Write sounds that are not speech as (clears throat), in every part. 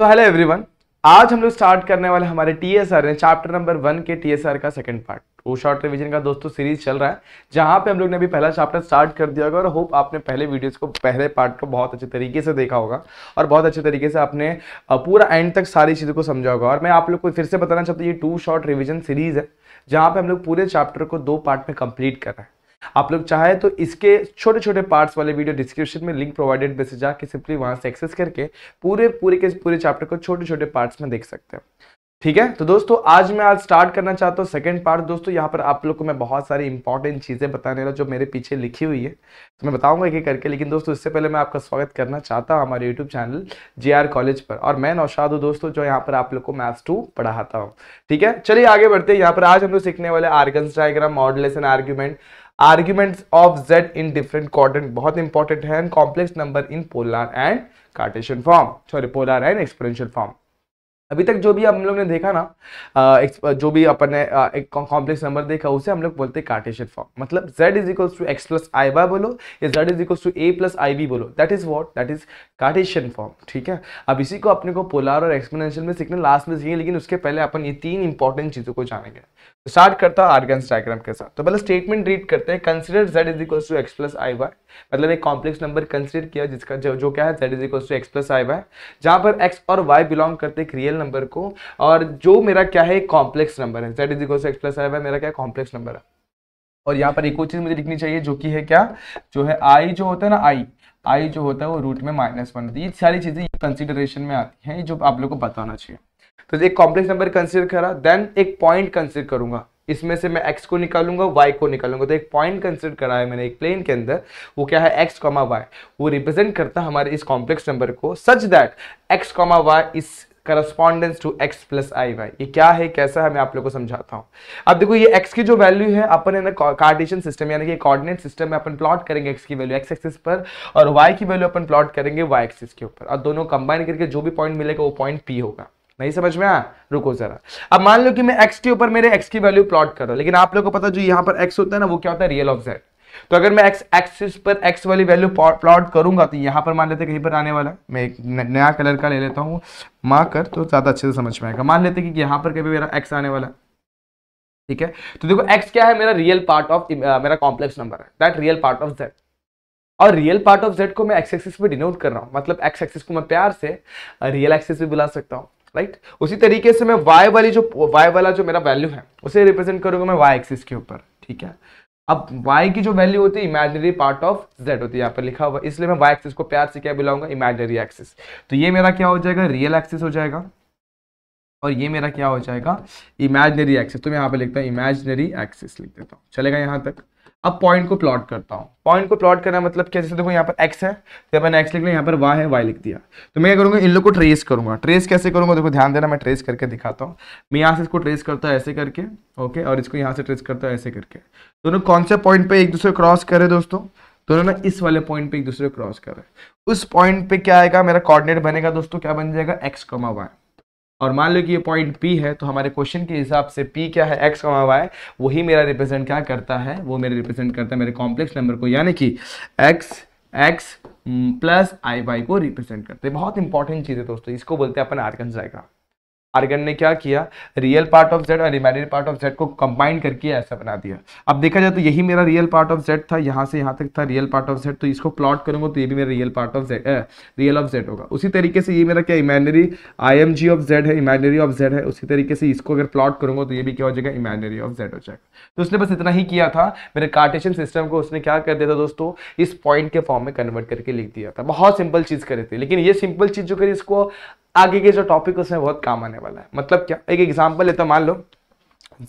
तो hello everyone आज हम लोग स्टार्ट करने वाले हमारे T S R chapter number one के टी एस आर का सेकंड पार्ट वो शॉर्ट रिवीजन का दोस्तों सीरीज चल रहा है जहाँ पे हम लोग ने अभी पहला चैप्टर स्टार्ट कर दिया होगा और होप आपने पहले वीडियोस को पहले पार्ट को बहुत अच्छे तरीके से देखा होगा और बहुत अच्छे तरीके से आपने पूरा एंड तक सारी चीज़ों को समझा होगा और मैं आप लोग को फिर से बताना चाहता हूँ ये टू शॉर्ट रिविजन सीरीज़ है जहाँ पर हम लोग पूरे चैप्टर को दो पार्ट में कंप्लीट कर रहे हैं आप लोग चाहे तो इसके छोटे छोटे पार्ट्स वाले वीडियो डिस्क्रिप्शन में लिंक प्रोवाइडेड पे से जाके सिंपली वहाँ से एक्सेस करके पूरे पूरे के पूरे चैप्टर को छोटे छोटे पार्ट्स में देख सकते हैं ठीक है तो दोस्तों आज मैं आज स्टार्ट करना चाहता हूँ सेकंड पार्ट दोस्तों यहाँ पर आप लोग को मैं बहुत सारी इंपॉर्टेंट चीज़ें बताने वाला जो मेरे पीछे लिखी हुई है तो मैं बताऊंगा एक करके लेकिन दोस्तों इससे पहले मैं आपका स्वागत करना चाहता हूँ हमारे यूट्यूब चैनल जे कॉलेज पर और मैं नौशाद हूँ दोस्तों जो यहाँ पर आप लोग को मैथ्स टू पढ़ाता हूँ ठीक है चलिए आगे बढ़ते हैं यहाँ पर आज हम लोग सीखने वाले Argand's diagram modulus argument arguments of Z in different कॉर्डन बहुत इंपॉर्टेंट है and complex number in polar and Cartesian form sorry polar and exponential form अभी तक जो भी हम लोग ने देखा ना जो भी अपन ने एक कॉम्प्लेक्स नंबर देखा उसे हम लोग बोलते हैं कार्टेशियन फॉर्म मतलब z is equal to x plus I Y बोलो या Z is equal to A plus I B बोलो that is what that is Cartesian form ठीक है अब इसी को अपने को पोलर और एक्सपोनेंशियल में सीखना लास्ट में सीखे लेकिन उसके पहले अपन ये तीन इंपॉर्टेंट चीज़ों को जानेंगे तो स्टार्ट करता है आर्गन्स डायग्राम के साथ तो पहले स्टेटमेंट रीड करते हैं consider Z is equal to x plus I Y मतलब एक कॉम्प्लेक्स नंबर कंसिडर किया जिसका जो, जो क्या है Z is equal to x plus I Y जहाँ पर एक्स और वाई बिलोंग करते एक रियल नंबर को और जो मेरा क्या है कॉम्प्लेक्स नंबर है Z is equal to x plus Y मेरा क्या कॉम्प्लेक्स नंबर है और यहाँ पर एक और चीज़ मुझे लिखनी चाहिए जो कि है क्या जो है आई जो होता है ना आई आई जो होता है वो रूट में माइनस वन होती है ये सारी चीज़ें कंसिडरेशन में आती हैं जो आप लोग को बताना चाहिए तो एक कॉम्प्लेक्स नंबर कंसिडर करा देन एक पॉइंट कंसिडर करूंगा इसमें से मैं एक्स को निकालूंगा वाई को निकालूंगा तो एक पॉइंट कंसिडर करा है मैंने एक प्लेन के अंदर वो क्या है एक्स कॉमा वाई वो रिप्रेजेंट करता हमारे इस कॉम्प्लेक्स नंबर को such that X comma Y is correspondence to x plus I Y ये क्या है कैसा है मैं आप लोग को समझाता हूँ अब देखो ये एक्स की जो वैल्यू है अपन है ना सिस्टम यानी कि कोऑर्डिनेट सिस्टम में अपन प्लॉट करेंगे एक्स की वैल्यू एक्स एक्सिस पर और वाई की वैल्यू अपन प्लॉट करेंगे वाई एक्सिस के ऊपर और दोनों कंबाइन करके जो भी पॉइंट मिलेगा वो पॉइंट पी होगा नहीं समझ में आ रुको जरा अब मान लो कि मैं एक्स के ऊपर मेरे एक्स की वैल्यू प्लॉट कर रहा हूँ लेकिन आप लोग को पता जो यहाँ पर एक्स होता है ना वो क्या होता है रियल ऑफ जेड तो अगर मैं एक्स एक्सिस पर एक्स वाली वैल्यू प्लॉट करूंगा तो यहाँ पर मान लेते कहीं पर आने वाला मैं एक नया कलर का ले लेता हूँ मार्क कर तो ज़्यादा अच्छे से समझ में आएगा मान लेते कि यहाँ पर कभी मेरा एक्स आने वाला ठीक है तो देखो एक्स क्या है मेरा रियल पार्ट ऑफ मेरा कॉम्प्लेक्स नंबर है that real part of Z और रियल पार्ट ऑफ जेड को मैं एक्स एक्सिस पे डिनोट कर रहा हूँ मतलब एक्स एक्सिस को मैं प्यार से रियल एक्सिस भी बुला सकता हूँ राइट right? उसी तरीके से मैं वाई वाली जो वाई वाला जो मेरा वैल्यू है उसे रिप्रेजेंट करूंगा मैं वाई एक्सिस के ऊपर ठीक है अब y की जो वैल्यू होती है इमेजनरी पार्ट ऑफ z होती है यहाँ पर लिखा हुआ इसलिए मैं y एक्सिस को प्यार से क्या बुलाऊंगा इमेजनरी एक्सिस तो ये मेरा क्या हो जाएगा रियल एक्सिस हो जाएगा और ये मेरा क्या हो जाएगा इमेजनरी एक्सिस तो मैं यहाँ पर लिखता हूँ इमेजनरी एक्सिस लिख देता हूँ चलेगा यहाँ तक अब पॉइंट को प्लॉट करता हूँ पॉइंट को प्लॉट करना मतलब क्या जैसे देखो यहाँ पर एक्स है जब मैंने एक्स लिख लिया यहाँ पर वाई है वाई लिख दिया तो मैं क्या करूँगा इन लोग को ट्रेस करूँगा ट्रेस कैसे करूँगा देखो ध्यान देना मैं ट्रेस करके दिखाता हूँ मैं यहाँ से इसको ट्रेस करता हूँ ऐसे करके ओके और इसको यहाँ से ट्रेस करता हूँ ऐसे करके दोनों कौन से पॉइंट पर एक दूसरे क्रॉस करे दोस्तों दोनों ना इस वाले पॉइंट पे एक दूसरे क्रॉस करे उस पॉइंट पे क्या आएगा मेरा कॉर्डिनेट बनेगा दोस्तों क्या बन जाएगा एक्स कमा वाई और मान लो कि ये पॉइंट पी है तो हमारे क्वेश्चन के हिसाब से पी क्या है एक्स कमा वाई वही मेरा रिप्रेजेंट क्या करता है वो मेरे रिप्रेजेंट करता है मेरे कॉम्प्लेक्स नंबर को यानी कि एक्स एक्स प्लस आई वाई को रिप्रेजेंट करते हैं बहुत इंपॉर्टेंट चीज़ है दोस्तों इसको बोलते हैं अपन आर्कन जाएगा आर्गन ने क्या किया रियल पार्ट ऑफ जेड और इमेजिनरी पार्ट ऑफ जेड को कंबाइन करके ऐसा बना दिया अब देखा जाए तो यही मेरा रियल पार्ट ऑफ जेड था यहाँ से यहाँ तक था रियल पार्ट ऑफ जेड तो इसको प्लॉट करूंगा तो ये भी मेरा real part of Z real of Z होगा उसी तरीके से ये मेरा क्या imaginary I M G of Z है इमेजनरी ऑफ जेड है उसी तरीके से इसको अगर प्लॉट करूंगा तो ये भी क्या हो जाएगा इमेजनरी ऑफ जेड हो जाएगा तो उसने बस इतना ही किया था मेरे कार्टेशन सिस्टम को उसने क्या कर दिया था दोस्तों इस पॉइंट के फॉर्म में कन्वर्ट करके लिख दिया था बहुत सिंपल चीज़ करे थे लेकिन ये सिंपल चीज़ जो करी इसको आगे के जो टॉपिक उसमें बहुत काम आने वाला है मतलब क्या एक एग्जाम्पल लेता हूँ मान लो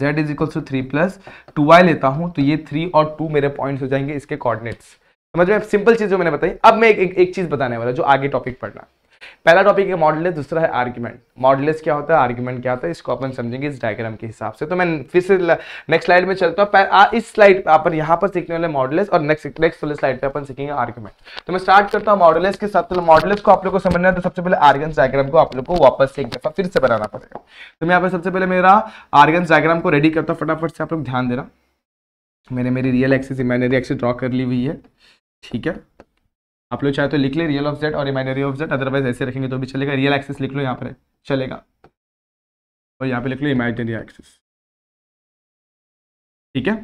z is equal to three plus two Y लेता हूँ तो ये थ्री और टू मेरे पॉइंट्स हो जाएंगे इसके कॉर्डिनेट्स समझ में सिंपल चीज जो मैंने बताई अब मैं एक, एक, एक चीज बताने वाला जो आगे टॉपिक पढ़ना पहला टॉपिक है मॉडलेस दूसरा है आर्ग्यूमेंट मॉडलेस क्या होता है आर्ग्यूमेंट क्या होता है इसको अपन समझेंगे इस डायग्राम के हिसाब से तो मैं फिर से नेक्स्ट स्लाइड में चलता हूँ इस स्लाइड पर अपन यहाँ पर सीखने वाले मॉडलेस और नेक्स्ट नेक्स्ट वाले स्लाइड पर अपन सीखेंगे आर्ग्यूमेंट तो मैं स्टार्ट करता हूँ मॉडलेस के साथ तो मॉडलेस को आप लोग को समझना तो सबसे पहले आर्गन डायग्राम को आप लोग को वापस से एक फिर से बनाना पड़ेगा तो मैं यहाँ पर सबसे पहले मेरा आर्गन डायग्राम को रेडी करता हूँ फटाफट से आप लोग ध्यान देना मैंने मेरी real axis imaginary axis draw कर ली हुई है ठीक है आप लोग चाहे तो लिख ले रियल ऑफ जेड और इमेजनरी ऑफ जेड अदरवाइज ऐसे रखेंगे तो भी चलेगा रियल एक्सेस लिख लो यहाँ पर चलेगा और यहाँ पे लिख लो इमेजनरी एक्सेस ठीक है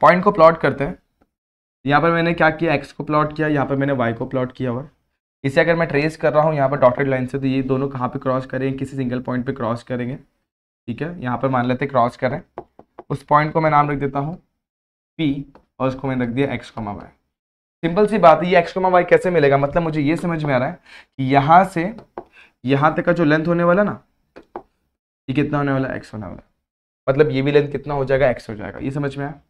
पॉइंट को प्लॉट करते हैं यहाँ पर मैंने क्या किया एक्स को प्लॉट किया यहाँ पर मैंने वाई को प्लॉट किया और इसे अगर मैं ट्रेस कर रहा हूँ यहाँ पर डॉटेड लाइन से तो ये दोनों कहाँ पर क्रॉस करेंगे किसी सिंगल पॉइंट पर क्रॉस करेंगे ठीक है यहाँ पर मान लेते क्रॉस करें उस पॉइंट को मैं नाम रख देता हूँ पी और उसको मैंने रख दिया एक्स कॉमा वाई सिंपल सी बात है ये एक्स कोमा वाई कैसे मिलेगा मतलब मुझे ये समझ में आ रहा है कि यहां से यहां तक का जो लेंथ होने वाला ना ये कितना होने वाला एक्स होने वाला मतलब ये भी लेंथ कितना हो जाएगा एक्स हो जाएगा ये समझ में आया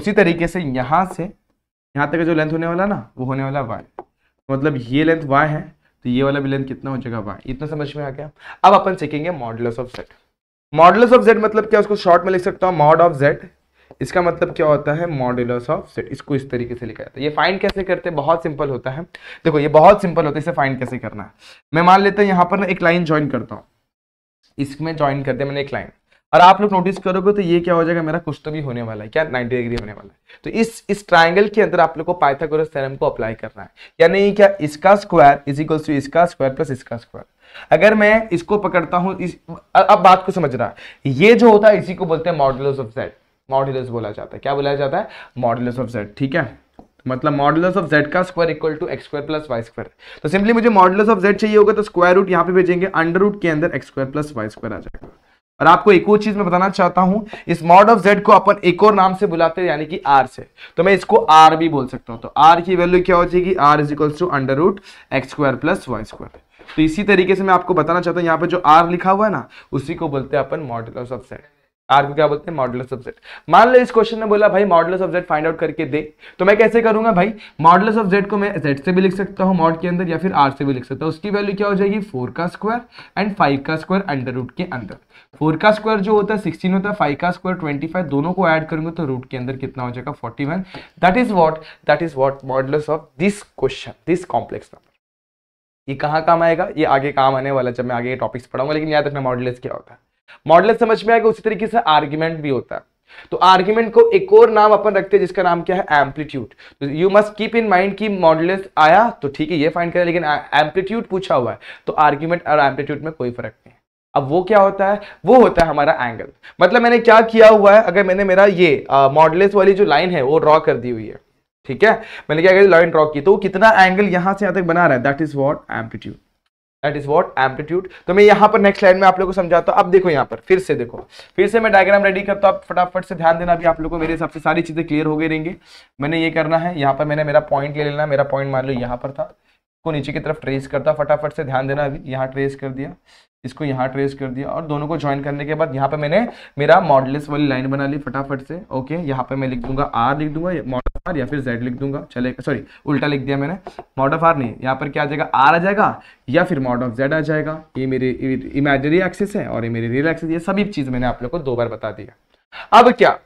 उसी तरीके से यहां से यहां तक का जो लेंथ होने वाला ना वो होने वाला वाई तो मतलब ये लेंथ वाई है तो ये वाला भी लेंथ कितना हो जाएगा वाई इतना समझ में आ गया अब अपन सीखेंगे model of Z model of Z मतलब क्या उसको शॉर्ट में लिख सकता हूँ मॉड ऑफ जेड इसका मतलब क्या होता है मॉड्यूलस ऑफ सेट इसको इस तरीके से लिखा जाता है ये फाइंड कैसे करते हैं बहुत सिंपल होता है देखो ये बहुत सिंपल होता है इसे फाइंड कैसे करना है मैं मान लेता हूं यहाँ पर ना एक लाइन ज्वाइन करता हूँ इसमें ज्वाइन करते मैंने एक लाइन और आप लोग नोटिस करोगे तो ये क्या हो जाएगा मेरा कुछ तो भी होने वाला है क्या 90 डिग्री होने वाला है तो इस इस ट्रायंगल के अंदर आप लोग को पाइथागोरस थ्योरम को अप्लाई करना है यानी क्या इसका स्क्वायर इज इक्वल्स टू इसका स्क्वायर प्लस इसका स्क्वायर अगर मैं इसको पकड़ता हूँ इस, अब बात को समझ रहा है ये जो होता है इसी को बोलते हैं मॉडल ऑफ सेट मॉडुलस बोला जाता है क्या बोला जाता है मॉडुलस ऑफ जेड ठीक है मतलब मॉडुलस ऑफ जेड का square equal to X square plus Y square तो सिंपली मुझे मॉडुलस ऑफ जेड चाहिए होगा तो स्क्वायर रूट यहाँ पे भेजेंगे अंडर रूट के अंदर X square plus Y square आ जाएगा और आपको एक और चीज मैं बताना चाहता हूं इस मॉड ऑफ जेड को अपन एक और नाम से बुलाते हैं यानी कि आर से तो मैं इसको आर भी बोल सकता हूं तो आर की वैल्यू क्या हो जाएगी R is equal to under root x square plus Y square तो इसी तरीके से मैं आपको बताना चाहता हूं यहाँ पे जो आर लिखा हुआ है ना उसी को बोलते हैं अपन मॉडल ऑफ जेड आर को क्या बोलते हैं मॉडल ऑफ सब्जेक्ट मान लो इस क्वेश्चन ने बोला भाई model of subject find out करके दे तो मैं कैसे करूंगा भाई मॉडल ऑफ जेड को मैं जेड से भी लिख सकता हूँ मॉड के अंदर या फिर आर से भी लिख सकता हूँ उसकी वैल्यू क्या हो जाएगी फोर का स्क्वायर एंड फाइव का स्क्वायर अंडर रूट के अंदर फोर का स्क्वायर जो होता है सिक्सटीन होता है फाइव का स्क्वायर ट्वेंटी फाइव दोनों को एड करूंगा तो रूट के अंदर कितना हो जाएगा forty one that is what that is what model of this question this complex number ये कहाँ काम आएगा ये आगे काम आने वाला जब मैं आगे टॉपिक्स पढ़ाऊंगा लेकिन याद रखना मॉडल क्या होता है मॉडल समझ में आएगा उसी तरीके से आर्ग्यूमेंट भी होता है तो आर्ग्यूमेंट को एक और नाम अपन रखते हैं जिसका नाम क्या है एम्पलीट्यूड तो you must keep in mind की मॉडल आया तो ठीक है ये फाइंड करें लेकिन एम्पलीट्यूड पूछा हुआ है तो आर्ग्यूमेंट और एम्पलीट्यूड में कोई फर्क नहीं अब वो क्या होता है वो होता है हमारा एंगल मतलब मैंने क्या किया हुआ है अगर मैंने मेरा ये मॉडलेस वाली जो लाइन है वो ड्रॉ कर दी हुई है ठीक है मैंने क्या लाइन ड्रॉ की तो कितना एंगल यहां से यहां तक बना रहा है that is what amplitude That is what amplitude. तो मैं यहाँ पर नेक्स्ट लाइन में आप लोग को समझाता हूँ अब देखो यहाँ पर फिर से देखो फिर से मैं डायग्राम रेडी करता हूँ आप फटाफट से ध्यान देना अभी आप लोगों को मेरे हिसाब से सारी चीज़ें क्लियर हो गई रहेंगी मैंने ये करना है यहाँ पर मैंने मेरा पॉइंट ले लेना मेरा पॉइंट मान लो यहाँ पर था को नीचे की तरफ ट्रेस करता फटाफट से ध्यान देना अभी यहाँ ट्रेस कर दिया इसको यहाँ ट्रेस कर दिया और दोनों को ज्वाइन करने के बाद यहाँ पे मैंने मेरा मॉडलिस वाली लाइन बना ली फटाफट से ओके यहाँ पे मैं लिख दूंगा आर लिख दूंगा मॉडल आर या फिर जेड लिख दूंगा चले सॉरी उल्टा लिख दिया मैंने मॉड ऑफ आर नहीं यहाँ पर क्या आ जाएगा आर आ जाएगा या फिर मॉड ऑफ जेड आ जाएगा ये मेरी इमेजरी एक्सिस है और ये मेरी रियल एक्सिस ये सभी चीज़ मैंने आप लोग को दो बार बता दिया अब क्या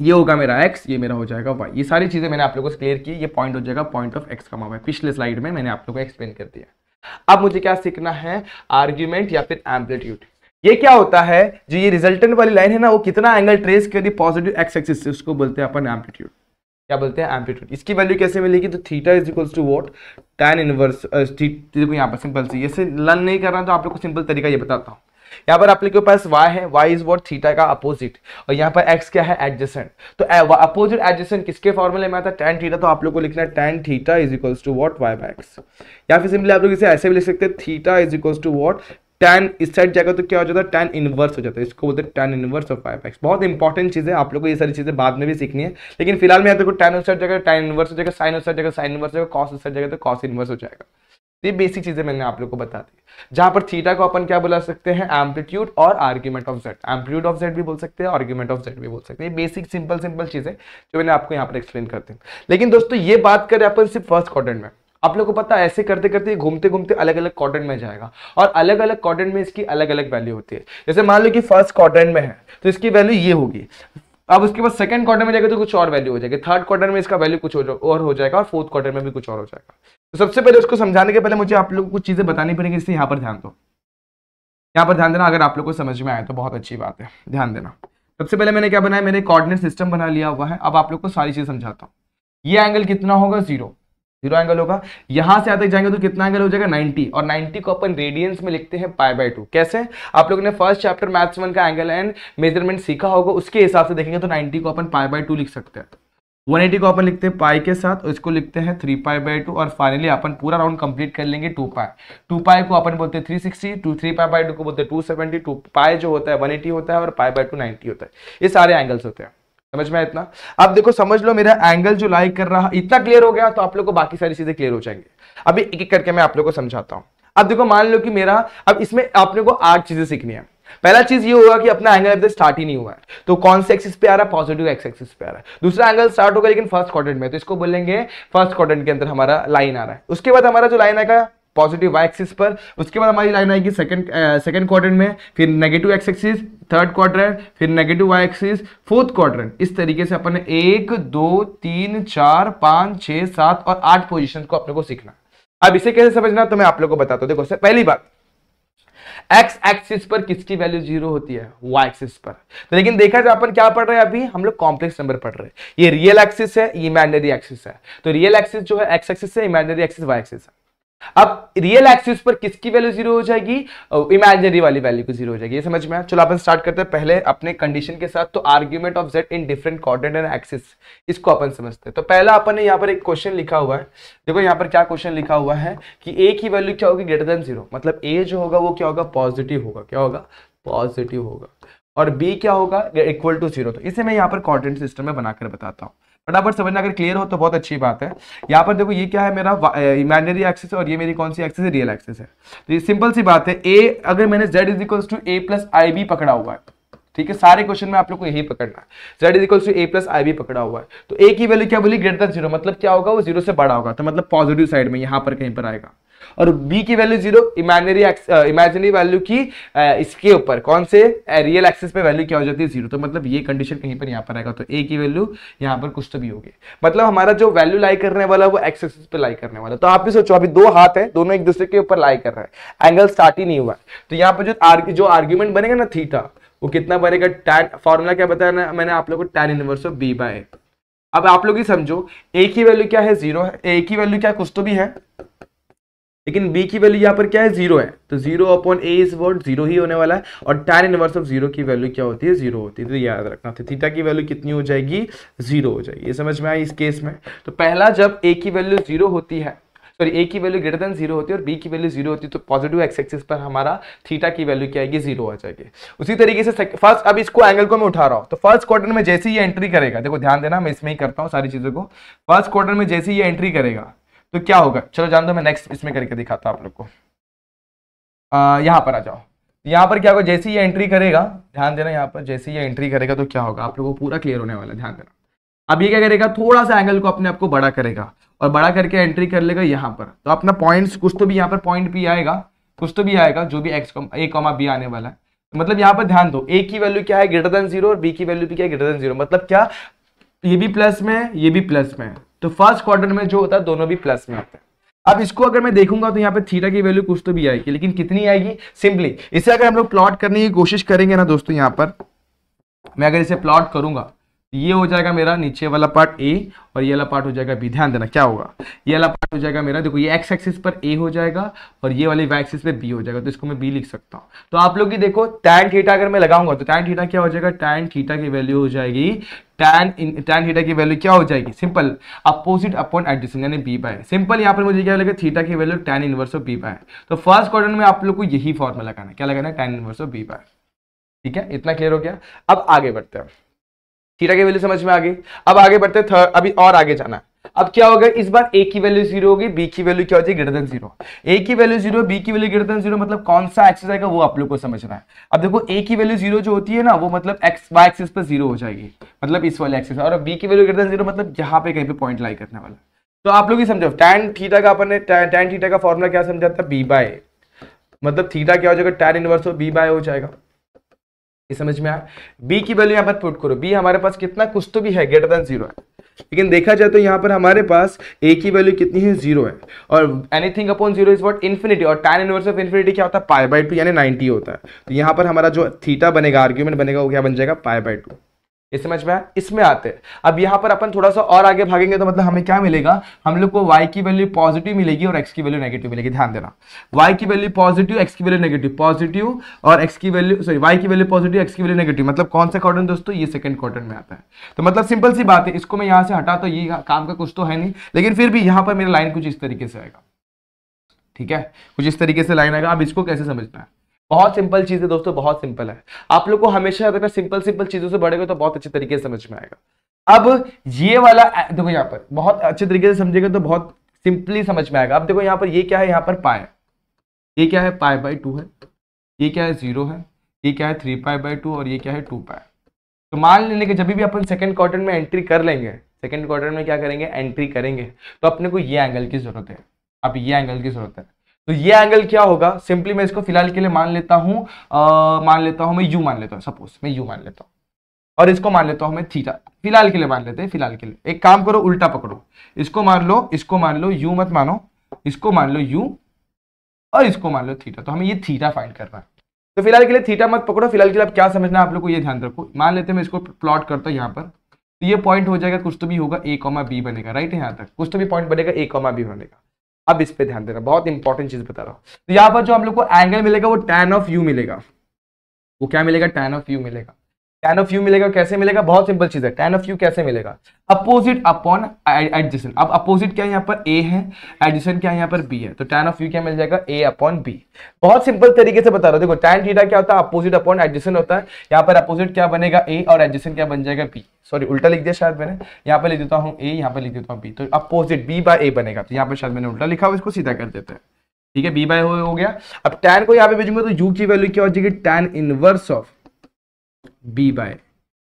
ये होगा मेरा एक्स ये मेरा हो जाएगा वाई ये सारी चीज़ें मैंने आप लोगों को क्लियर की ये पॉइंट हो जाएगा पॉइंट ऑफ एक्स का वाई पिछले स्लाइड में मैंने आप लोगों को एक्सप्लेन कर दिया अब मुझे क्या सीखना है आर्ग्यूमेंट या फिर एम्पलीट्यूड ये क्या होता है जो ये रिजल्टेंट वाली लाइन है ना वो कितना एंगल ट्रेस कर दी पॉजिटिव एक्स एक्सिस से उसको बोलते हैं अपन एम्पलीट्यूड क्या बोलते हैं एम्पलीट्यूड इसकी वैल्यू कैसे मिलेगी तो theta is equals to what tan inverse यहाँ पर सिंपल सी ये लर्न नहीं करना तो आप लोग को सिंपल तरीका ये बताता हूँ यहाँ पर अपने के पास y है y इज वॉट थीटा का अपोजिट और यहाँ पर x क्या है एडजेसेंट तो अपोजिट एडजेसेंट किसके फॉर्मूले में आता है tan थीटा तो आप लोग को लिखना है tan theta is equals to what y by x या फिर सिंपली आप लोग इसे ऐसे भी लिख सकते हैं theta is equals to what tan इस साइड जाएगा तो क्या हो जाता है टैन इनवर्स हो जाता है इसको बोलते हैं tan inverse of five X बहुत इंपॉर्टेंट चीज़ है आप लोगों को ये सारी चीज़ें बाद में भी सीखनी है लेकिन फिलहाल में मैं देखो टैन उस साइड जाएगा टैन इनवर्स हो जाएगा साइन उस साइड जाएगा साइन इनवर्स हो जाएगा कॉस उस साइड जाएगा तो कॉस इनवर्स हो जाएगा ये बेसिक चीजें मैंने आप लोग को बता दी जहां पर थीटा को अपन क्या बुला सकते हैं एम्पलीट्यूड और argument of Z amplitude of Z भी बोल सकते हैं आर्ग्यूमेंट ऑफ जेड भी बोल सकते हैं बेसिक सिंपल सिंपल चीजें जो मैंने आपको यहाँ पर एक्सप्लेन करते हैं लेकिन दोस्तों ये बात करें अपन सिर्फ फर्स्ट क्वार्टर में आप लोगों को पता है ऐसे करते करते घूमते घूमते अलग अलग क्वाड्रेंट में जाएगा और अलग अलग क्वाड्रेंट में इसकी अलग अलग वैल्यू होती है जैसे मान लो कि फर्स्ट क्वाड्रेंट में है तो इसकी वैल्यू ये होगी अब उसके बाद सेकंड क्वार्टर में जाएगा तो कुछ और वैल्यू हो जाएगी थर्ड क्वार्टर में इसका वैल्यू कुछ और हो जाएगा और फोर्थ क्वार्टर में भी कुछ और हो जाएगा तो सबसे पहले उसको समझाने के पहले मुझे आप लोग को कुछ चीज़ें बतानी पड़ेंगी इससे यहाँ पर ध्यान दो यहाँ पर ध्यान देना अगर आप लोग को समझ में आए तो बहुत अच्छी बात है ध्यान देना सबसे पहले मैंने क्या बनाया मैंने कोऑर्डिनेट सिस्टम बना लिया हुआ है अब आप लोग को सारी चीज़ समझाता हूँ ये एंगल कितना होगा जीरो जीरो एंगल होगा यहां से आते जाएंगे तो कितना एंगल हो जाएगा 90 और 90 को अपन रेडियंस में लिखते हैं पाई बाय टू कैसे आप लोगों ने फर्स्ट चैप्टर मैथ्स वन का एंगल एंड मेजरमेंट सीखा होगा उसके हिसाब से देखेंगे तो 90 को अपन पाई बाय टू लिख सकते हैं 180 को अपन लिखते हैं पाई के साथ और इसको लिखते हैं थ्री पाई बाई टू और फाइनली अपन पूरा राउंड कंप्लीट कर लेंगे टू पाई टू पाई को अपन बोलते हैं three sixty two three pi by two को बोलते हैं टू सेवेंटी टू पाई जो होता है 180 होता है और पाई बाई टू नाइनटी होता है ये सारे एंगल्स होते हैं समझ में इतना अब देखो समझ लो मेरा एंगल जो लाइक कर रहा इतना क्लियर हो गया तो आप लोग को बाकी सारी चीजें क्लियर हो जाएंगे अभी एक एक करके मैं आप लोग को समझाता हूँ अब देखो मान लो कि मेरा अब इसमें आप लोग को आठ चीजें सीखनी है पहला चीज ये होगा कि अपना एंगल अभी स्टार्ट ही नहीं हुआ है तो कौन से एक्सिस पे आ रहा है पॉजिटिव एक्स एक्सिस पे आ रहा है दूसरा एंगल स्टार्ट होगा लेकिन फर्स्ट क्वार्टर में तो इसको बोलेंगे फर्स्ट क्वार्टर के अंदर हमारा लाइन आ रहा है उसके बाद हमारा जो लाइन आएगा पॉजिटिव वाई एक्सिस पर उसके बाद हमारी लाइन आएगी सेकंड सेकंड क्वार्टर में फिर negative x axis third quarter फिर negative Y axis fourth quarter इस तरीके से अपने एक दो तीन चार पाँच छः सात और आठ पोजिशन को अपने को सीखना अब इसे कैसे समझना तो मैं आप लोग को बताता हूँ देखो सर पहली बात एक्स एक्सिस पर किसकी वैल्यू जीरो होती है वाई एक्सिस पर तो लेकिन देखा जाए अपन क्या पढ़ रहे हैं अभी हम लोग कॉम्प्लेक्स नंबर पढ़ रहे हैं ये रियल एक्सिस है इमेजनरी एक्सिस है तो रियल एक्सिस जो है एक्स एक्सिस से इमेजनरी एक्सिस वाई एक्सिस है अब रियल एक्सिस पर किसकी वैल्यू जीरो हो जाएगी इमेजिनरी वाली वैल्यू को जीरो हो जाएगी ये समझ में आया चलो अपन स्टार्ट करते हैं पहले अपने कंडीशन के साथ तो argument of Z in different quadrant and axis इसको अपन समझते हैं तो पहला अपन ने यहाँ पर एक क्वेश्चन लिखा हुआ है देखो यहाँ पर क्या क्वेश्चन लिखा हुआ है कि ए की वैल्यू क्या होगी ग्रेटर देन जीरो मतलब ए जो होगा वो क्या होगा पॉजिटिव होगा क्या होगा पॉजिटिव होगा और बी क्या होगा इक्वल टू जीरो तो इसे मैं यहाँ पर कॉर्डेंट सिस्टम में बनाकर बताता हूँ फटाफट समझना अगर क्लियर हो तो बहुत अच्छी बात है यहाँ पर देखो ये क्या है मेरा इमेजनरी एक्सेस और ये मेरी कौन सी एक्सेस है रियल एक्सेस है तो ये सिंपल सी बात है ए अगर मैंने Z is equals to A plus I B पकड़ा हुआ है ठीक है सारे क्वेश्चन में आप लोग को यही पकड़ना है Z is to A plus I B पकड़ा हुआ है तो ए की वैल्यू क्या बोली ग्रेटर देन जीरो मतलब क्या होगा वो जीरो से बड़ा होगा तो मतलब पॉजिटिव साइड में यहाँ पर कहीं पर आएगा और बी की value zero imaginary imaginary value की uh, इसके ऊपर कौन से रियल uh, एक्सेस पे वैल्यू क्या हो जाती है जीरो तो मतलब ये कंडीशन कहीं पर यहाँ पर आएगा तो ए की वैल्यू यहाँ पर कुछ तो भी होगी मतलब हमारा जो वैल्यू लाई करने वाला वो एक्स एक्सेस पे लाई करने वाला तो आप भी सोचो अभी दो हाथ है दोनों एक दूसरे के ऊपर लाई कर रहे हैं एंगल स्टार्ट ही नहीं हुआ तो यहाँ पर जो जो आर्ग्यूमेंट बनेगा ना थीटा वो कितना बनेगा टैन फॉर्मूला क्या बताया ना मैंने आप लोग को tan inverse of B by अब आप लोग ही समझो ए की वैल्यू क्या है जीरो है ए की वैल्यू क्या कुछ तो भी है लेकिन बी की वैल्यू यहाँ पर क्या है जीरो है तो zero upon A is what zero ही होने वाला है और टैन इनवर्स ऑफ जीरो की वैल्यू क्या होती है जीरो होती है तो याद रखना थीटा तो की वैल्यू कितनी हो जाएगी जीरो हो जाएगी ये समझ में आई इस केस में तो पहला जब ए की वैल्यू जीरो होती है सॉरी ए की वैल्यू ग्रेटर देन जीरो होती है और बी की वैल्यू जीरो होती है तो पॉजिटिव एक्स एक्सिस पर हमारा थीटा की वैल्यू क्या आएगी जीरो आ जाएगी उसी तरीके से फर्स्ट अब इसको एंगल को मैं उठा रहा हूँ तो फर्स्ट क्वार्टर में जैसे ही एंट्री करेगा देखो ध्यान देना मैं इसमें ही करता हूँ सारी चीज़ों को फर्स्ट क्वार्टर में जैसे ही एंट्री करेगा तो क्या होगा चलो जान दो मैं नेक्स्ट इसमें करके दिखाता हूं आप लोग को यहाँ पर आ जाओ यहाँ पर क्या होगा जैसे ही एंट्री करेगा ध्यान देना यहाँ पर जैसे ही एंट्री करेगा तो क्या होगा आप लोगों को पूरा क्लियर होने वाला है ध्यान देना अब ये क्या करेगा थोड़ा सा एंगल को अपने आपको बड़ा करेगा और बड़ा करके एंट्री कर लेगा यहाँ पर तो अपना पॉइंट्स कुछ तो भी यहाँ पर पॉइंट भी आएगा कुछ तो भी आएगा जो भी एक्स ए कॉमा बी आने वाला है तो मतलब यहाँ पर ध्यान दो ए की वैल्यू क्या है ग्रेटर देन जीरो और बी की वैल्यू भी क्या है ग्रेटर देन जीरो मतलब क्या ये भी प्लस में है ये भी प्लस में है तो फर्स्ट क्वार्टर में जो होता है दोनों भी प्लस में होता है अब इसको अगर मैं देखूंगा तो यहाँ पे थीटा की वैल्यू कुछ तो भी आएगी लेकिन कितनी आएगी सिंपली इसे अगर हम लोग प्लॉट करने की कोशिश करेंगे ना दोस्तों यहाँ पर मैं अगर इसे प्लॉट करूंगा ये हो जाएगा मेरा नीचे वाला पार्ट ए और ये वाला पार्ट हो जाएगा बी ध्यान देना क्या होगा ये वाला पार्ट हो जाएगा मेरा देखो ये एक्स एक्सिस पर ए हो जाएगा और ये वाली वाई एक्सिस पे बी हो जाएगा तो इसको मैं बी लिख सकता हूँ तो आप लोग ये देखो टैन थीटा अगर मैं लगाऊंगा तो टैन थीटा क्या हो जाएगा टैन थीटा की वैल्यू हो जाएगी टैन टैन थीटा की वैल्यू क्या हो जाएगी सिंपल अपोजिट अपॉन एडजस्टिंग यानी बी बाय सिंपल यहाँ पर मुझे क्या लगेगा थीटा की value tan inverse of B by तो फर्स्ट क्वार्टर में आप लोग को यही फॉर्मूला लगाना है क्या लगाना है tan inverse of B by ठीक है इतना क्लियर हो गया अब आगे बढ़ते हैं थीटा की वैल्यू समझ में आ गई अब आगे बढ़ते थर्ड अभी और आगे जाना अब क्या होगा इस बार ए की वैल्यू जीरो होगी बी की वैल्यू क्या हो जाएगी ग्रेटर देन जीरो ए की वैल्यू जीरो बी की वैल्यू ग्रेटर देन जीरो मतलब कौन सा एक्सेस आएगा वो आप लोग को समझना है अब देखो ए की वैल्यू जीरो जो होती है ना वो मतलब एक्स वाई एक्सेस पर जीरो हो जाएगी मतलब इस वाले एक्सेस और बी की वैल्यू ग्रेटर देन जीरो मतलब यहाँ पे कहीं पर पॉइंट लाई करने वाला तो आप लोग ही समझो टैन थीटा का अपने टैन थीटा का फॉर्मुला क्या समझा था बी बाय मतलब थीटा क्या हो जाएगा टैन इनवर्स हो बी बाय हो जाएगा समझ में आया बी की वैल्यू यहाँ पर पुट करो बी हमारे पास कितना कुछ तो भी है ग्रेटर देन जीरो है लेकिन देखा जाए तो यहाँ पर हमारे पास ए की वैल्यू कितनी है जीरो है और anything upon zero is what infinity और टैन इनवर्स ऑफ इन्फिनिटी क्या होता है पाई बाई टू यानी नाइनटी होता है तो यहाँ पर हमारा जो थीटा बनेगा आर्ग्यूमेंट बनेगा वो क्या बन जाएगा पाई बाई टू ये समझ में इसमें आते हैं अब यहाँ पर अपन थोड़ा सा और आगे भागेंगे तो मतलब हमें क्या मिलेगा हम लोग को y की वैल्यू पॉजिटिव मिलेगी और x की वैल्यू नेगेटिव मिलेगी ध्यान देना y की वैल्यू पॉजिटिव x की वैल्यू नेगेटिव पॉजिटिव और x की वैल्यू सॉरी y की वैल्यू पॉजिटिव x की वैल्यू नेगेटिव मतलब कौन सा क्वार्टर दोस्तों ये सेकंड क्वार्टर में आता है तो मतलब सिंपल सी बात है इसको मैं यहाँ से हटा तो ये काम का कुछ तो है नहीं लेकिन फिर भी यहाँ पर मेरा लाइन कुछ इस तरीके से आएगा ठीक है कुछ इस तरीके से लाइन आएगा अब इसको कैसे समझना है बहुत सिंपल चीज है दोस्तों बहुत सिंपल है आप लोग को हमेशा अगर सिंपल सिंपल चीजों से बढ़ेगा तो बहुत अच्छे तरीके से समझ में आएगा अब ये वाला देखो यहाँ पर बहुत अच्छे तरीके से समझेगा तो बहुत सिंपली समझ में आएगा अब देखो यहाँ पर ये क्या है यहाँ पर पाए ये क्या है पाए बाई टू है ये क्या है जीरो है ये क्या है थ्री पाए बाई टू और ये क्या है टू पाए तो मान लेने के जब भी अपन सेकेंड क्वार्टर में एंट्री कर लेंगे सेकंड क्वार्टर में क्या करेंगे एंट्री करेंगे तो अपने को ये एंगल की जरूरत है अब ये एंगल की जरूरत है तो ये एंगल क्या होगा सिंपली मैं इसको फिलहाल के लिए मान लेता हूँ मान लेता हूं मैं यू मान लेता हूं सपोज मैं यू मान लेता हूं और इसको मान लेता हूं मैं थीटा फिलहाल के लिए मान लेते हैं फिलहाल के लिए एक काम करो उल्टा पकड़ो इसको मान लो इसको मान लो यू मत मानो इसको मान लो यू और इसको मान लो थीटा तो हमें ये थीटा फाइंड करना है तो फिलहाल के लिए थीटा मत पकड़ो फिलहाल के लिए आप क्या समझना है आप लोग को ये ध्यान रखो मान लेते हैं मैं इसको प्लॉट करता हूँ यहाँ पर तो ये पॉइंट हो जाएगा कुछ तो भी होगा ए कॉमा बी बनेगा राइट यहाँ तक कुछ तो भी पॉइंट बनेगा ए कॉमा बी बनेगा अब इस पे ध्यान देना बहुत इंपॉर्टेंट चीज बता रहा हूं तो यहां पर जो हम लोग को एंगल मिलेगा वो टैन ऑफ यू मिलेगा वो क्या मिलेगा टैन ऑफ यू मिलेगा टेन ऑफ यू मिलेगा कैसे मिलेगा बहुत सिंपल चीज है टेन ऑफ यू कैसे मिलेगा अपोजिट अपॉन एडजिशन अब अपोजिट क्या यहाँ पर ए है एडजेसन क्या यहाँ पर बी है तो टेन ऑफ यू क्या मिल जाएगा ए अपॉन बी बहुत सिंपल तरीके से बता रहा देखो टेन थीटा क्या होता है अपोजिट अपॉन एडजिशन होता है यहाँ पर अपोजिट क्या बनेगा ए और एडजिशन क्या बन जाएगा बी सॉरी उल्टा लिख दिया शायद मैंने यहाँ पर लिख देता हूँ ए यहाँ पर लिख देता हूँ बी तो अपोजिट बी बाय ए बनेगा तो यहाँ पर शायद मैंने उल्टा लिखा हुआ इसको सीधा कर देते हैं ठीक है बी बाय हो गया अब टेन को यहाँ पे भेजूंगा तो यू की वैल्यू क्या हो जाएगी tan inverse of B by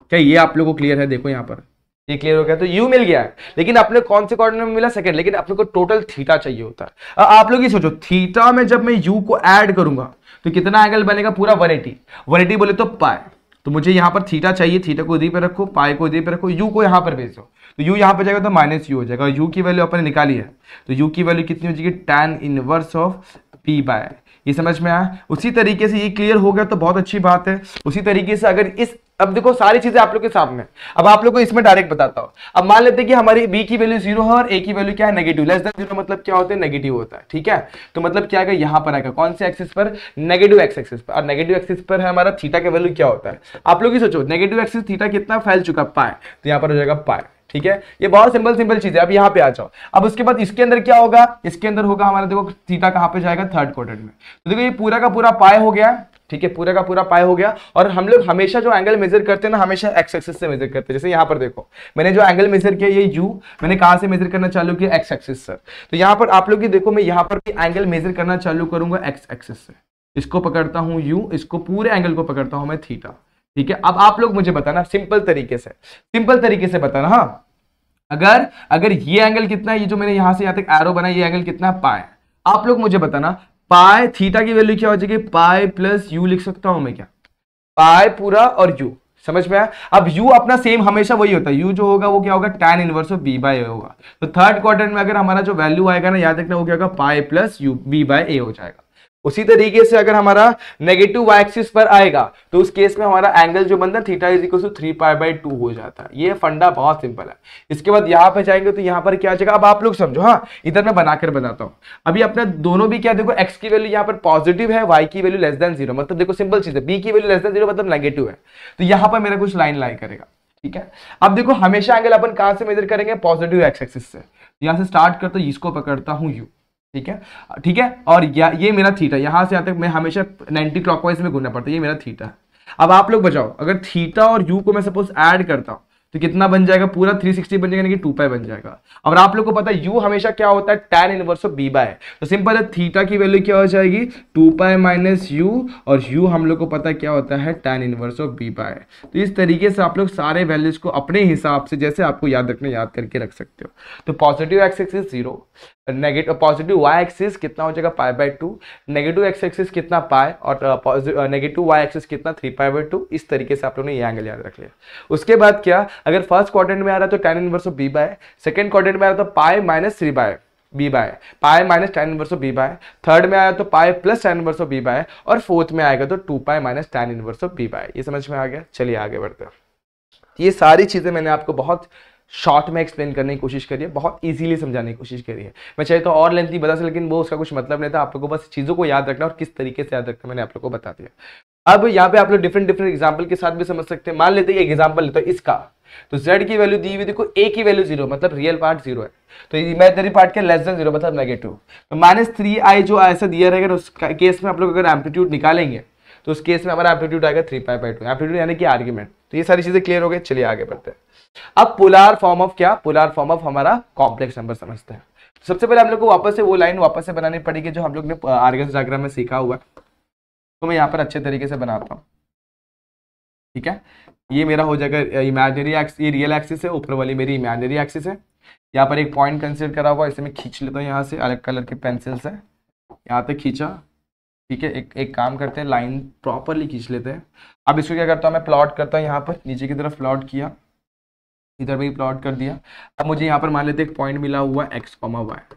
क्या ये आप लोगों को क्लियर है देखो यहाँ पर ये क्लियर हो गया तो यू मिल गया है लेकिन अपने कौन से कॉर्डिनेट में मिला सेकंड लेकिन अपने को टोटल थीटा चाहिए होता है आप लोग ये सोचो थीटा में जब मैं यू को ऐड करूंगा तो कितना एंगल बनेगा पूरा 180 180 बोले तो पाए तो मुझे यहाँ पर थीटा चाहिए थीटा को इधर पे रखो पाए को इधर पे रखो यू को यहाँ पर भेज दो तो यू यहाँ पर जाएगा तो माइनस यू हो जाएगा यू की वैल्यू अपने निकाली है तो यू की वैल्यू कितनी हो जाएगी tan inverse of p by ये समझ में आया उसी तरीके से ये क्लियर हो गया तो बहुत अच्छी बात है उसी तरीके से अगर इस अब देखो सारी चीजें आप लोग के सामने अब आप लोग को इसमें डायरेक्ट बताता हूं अब मान लेते हैं कि हमारी बी की वैल्यू जीरो है और ए की वैल्यू क्या है नेगेटिव लेस देन जीरो मतलब क्या होता है नेगेटिव होता है ठीक है तो मतलब क्या आएगा यहां पर आएगा कौन से एक्सिस पर नेगेटिव एक्स एक्सिस पर और नेगेटिव एक्सिस पर है हमारा थीटा का वैल्यू क्या होता है आप लोग ही सोचो नेगेटिव एक्सिस थीटा कितना फैल चुका पाए तो यहां पर हो जाएगा पाए ठीक है ये बहुत सिंपल सिंपल चीज है अब यहाँ पे आ जाओ अब उसके बाद इसके अंदर क्या होगा इसके अंदर होगा हमारा देखो थीटा कहाँ पे जाएगा थर्ड क्वार्टर में तो देखो ये पूरा का पूरा पाए हो गया ठीक है पूरा का पूरा पाई हो गया और हम लोग हमेशा जो एंगल मेजर करते हैं ना हमेशा एक्स एक्सिस से मेजर करते हैं जैसे यहाँ पर देखो मैंने जो एंगल मेजर किया ये यू मैंने कहाँ से मेजर करना चालू किया एक्स एक्सिस से तो यहाँ पर आप लोग ये देखो मैं यहाँ पर भी एंगल मेजर करना चालू करूंगा एक्स एक्सिस से इसको पकड़ता हूँ यू इसको पूरे एंगल को पकड़ता हूँ मैं थीटा ठीक है अब आप लोग मुझे बताना सिंपल तरीके से सिंपल तरीके से बताना हाँ अगर अगर ये एंगल कितना है ये जो मैंने यहाँ से यहाँ तक एरो बना ये एंगल कितना पाए आप लोग मुझे बताना पाए थीटा की वैल्यू क्या हो जाएगी पाए प्लस यू लिख सकता हूं मैं क्या पाए पूरा और यू समझ में आया अब यू अपना सेम हमेशा वही होता है यू जो होगा वो क्या होगा tan inverse of B by होगा तो थर्ड क्वार्टर में अगर हमारा जो वैल्यू आएगा ना याद रखना वो क्या होगा pi plus u b by a हो जाएगा उसी तरीके से अगर हमारा नेगेटिव वाई एक्सिस पर आएगा तो उस केस में हमारा एंगल जो बनता है theta is to three pi by two हो जाता है ये फंडा बहुत सिंपल है इसके बाद यहां पर जाएंगे तो यहां पर क्या आ जाएगा अब आप लोग समझो हाँ इधर मैं बनाकर बताता हूं अभी अपना दोनों भी क्या देखो एक्स की वैल्यू यहां पर पॉजिटिव है वाई की वैल्यू लेस देन जीरो मतलब देखो सिंपल चीज है बी की वैल्यू लेस देन जीरो मतलब नेगेटिव है तो यहाँ पर मेरा कुछ लाइन लाई करेगा ठीक है अब देखो हमेशा एंगल अपन कहां से मेजर करेंगे पॉजिटिव एक्स एक्सिस से तो यहाँ से स्टार्ट करता हूँ इसको पकड़ता हूँ यू ठीक है ठीक है और ये मेरा थीटा यहां से यहां तक मैं हमेशा नाइन्टी क्लॉकवाइज में घूमना पड़ता है ये मेरा थीटा अब आप लोग बचाओ अगर थीटा और यू को मैं सपोज ऐड करता हूं तो कितना बन जाएगा पूरा 360 बन जाएगा कि टू पाई बन जाएगा और आप लोग को पता है यू हमेशा क्या होता है tan inverse of B by तो सिंपल है थीटा की वैल्यू क्या हो जाएगी टू पाई माइनस यू और यू हम लोग को पता है क्या होता है tan inverse of B by तो इस तरीके से आप लोग सारे वैल्यूज को अपने हिसाब से जैसे आपको याद रखने याद करके रख सकते हो तो positive x axis zero negative positive y axis कितना हो जाएगा pi by two negative x axis कितना पाए और नेगेटिव वाई एक्सिस कितना थ्री पाई बाई टू इस तरीके से आप लोगों ने ये एंगल याद रख लिया उसके बाद क्या अगर फर्स्ट क्वार्टेंट में आ रहा है तो tan in of B by second quadrant में आ रहा तो pi minus three by b by pi minus tan in of B by third में आया तो pi plus tan inverse of B by और फोर्थ में आएगा तो two pi minus tan in of B by ये समझ में आ गया चलिए आगे बढ़ते हैं ये सारी चीज़ें मैंने आपको बहुत शॉर्ट में एक्सप्लेन करने की कोशिश करिए बहुत इजीली समझाने की कोशिश करिए मैं चाहे तो और लेंथली बता सकता लेकिन वो उसका कुछ मतलब नहीं था आप लोगों को बस चीज़ों को याद रखना और किस तरीके से याद रखना मैंने आप लोगों को बता दिया अब यहाँ पे आप लोग डिफरेंट डिफरेंट एग्जाम्पल के साथ भी समझ सकते हैं मान लेते हैं एग्जाम्पल लेता हैं इसका तो जेड की वैल्यू दी हुई देखो ए की वैल्यू जीरो मतलब रियल पार्ट जीरो है तो इमेजनरी पार्ट के लेस देन जीरो मतलब नेगेटिव तो माइनस थ्री आई जो ऐसा दिया रहेगा उस केस में आप लोग अगर एम्पलीट्यूड निकालेंगे तो उस केस में हमारा एम्पलीट्यूड आएगा three pi by two amplitude यानी कि आर्ग्यूमेंट तो ये सारी चीजें क्लियर हो गई चलिए आगे बढ़ते हैं अब पोलार फॉर्म ऑफ क्या पोलार फॉर्म ऑफ हमारा कॉम्प्लेक्स नंबर समझते हैं सबसे पहले हम लोग को वापस से वो लाइन वापस से बनानी पड़ेगी जो हम लोग ने आर्गस डायग्राम में सीखा हुआ तो मैं यहाँ पर अच्छे तरीके से बनाता हूँ ठीक है ये मेरा हो जाएगा इमेजनरी एक्सिस ये रियल एक्सिस है ऊपर वाली मेरी इमेजनरी एक्सिस है यहाँ पर एक पॉइंट कंसिडर करा हुआ इसे मैं खींच लेता हूँ यहाँ से अलग कलर के पेंसिल से यहाँ तक खींचा ठीक है एक एक काम करते हैं लाइन प्रॉपरली खींच लेते हैं अब इसको क्या करता हूँ मैं प्लॉट करता हूँ यहाँ पर नीचे की तरफ प्लॉट किया इधर भी प्लॉट कर दिया अब मुझे यहाँ पर मान लेते एक पॉइंट मिला हुआ एक्स कॉमा वाई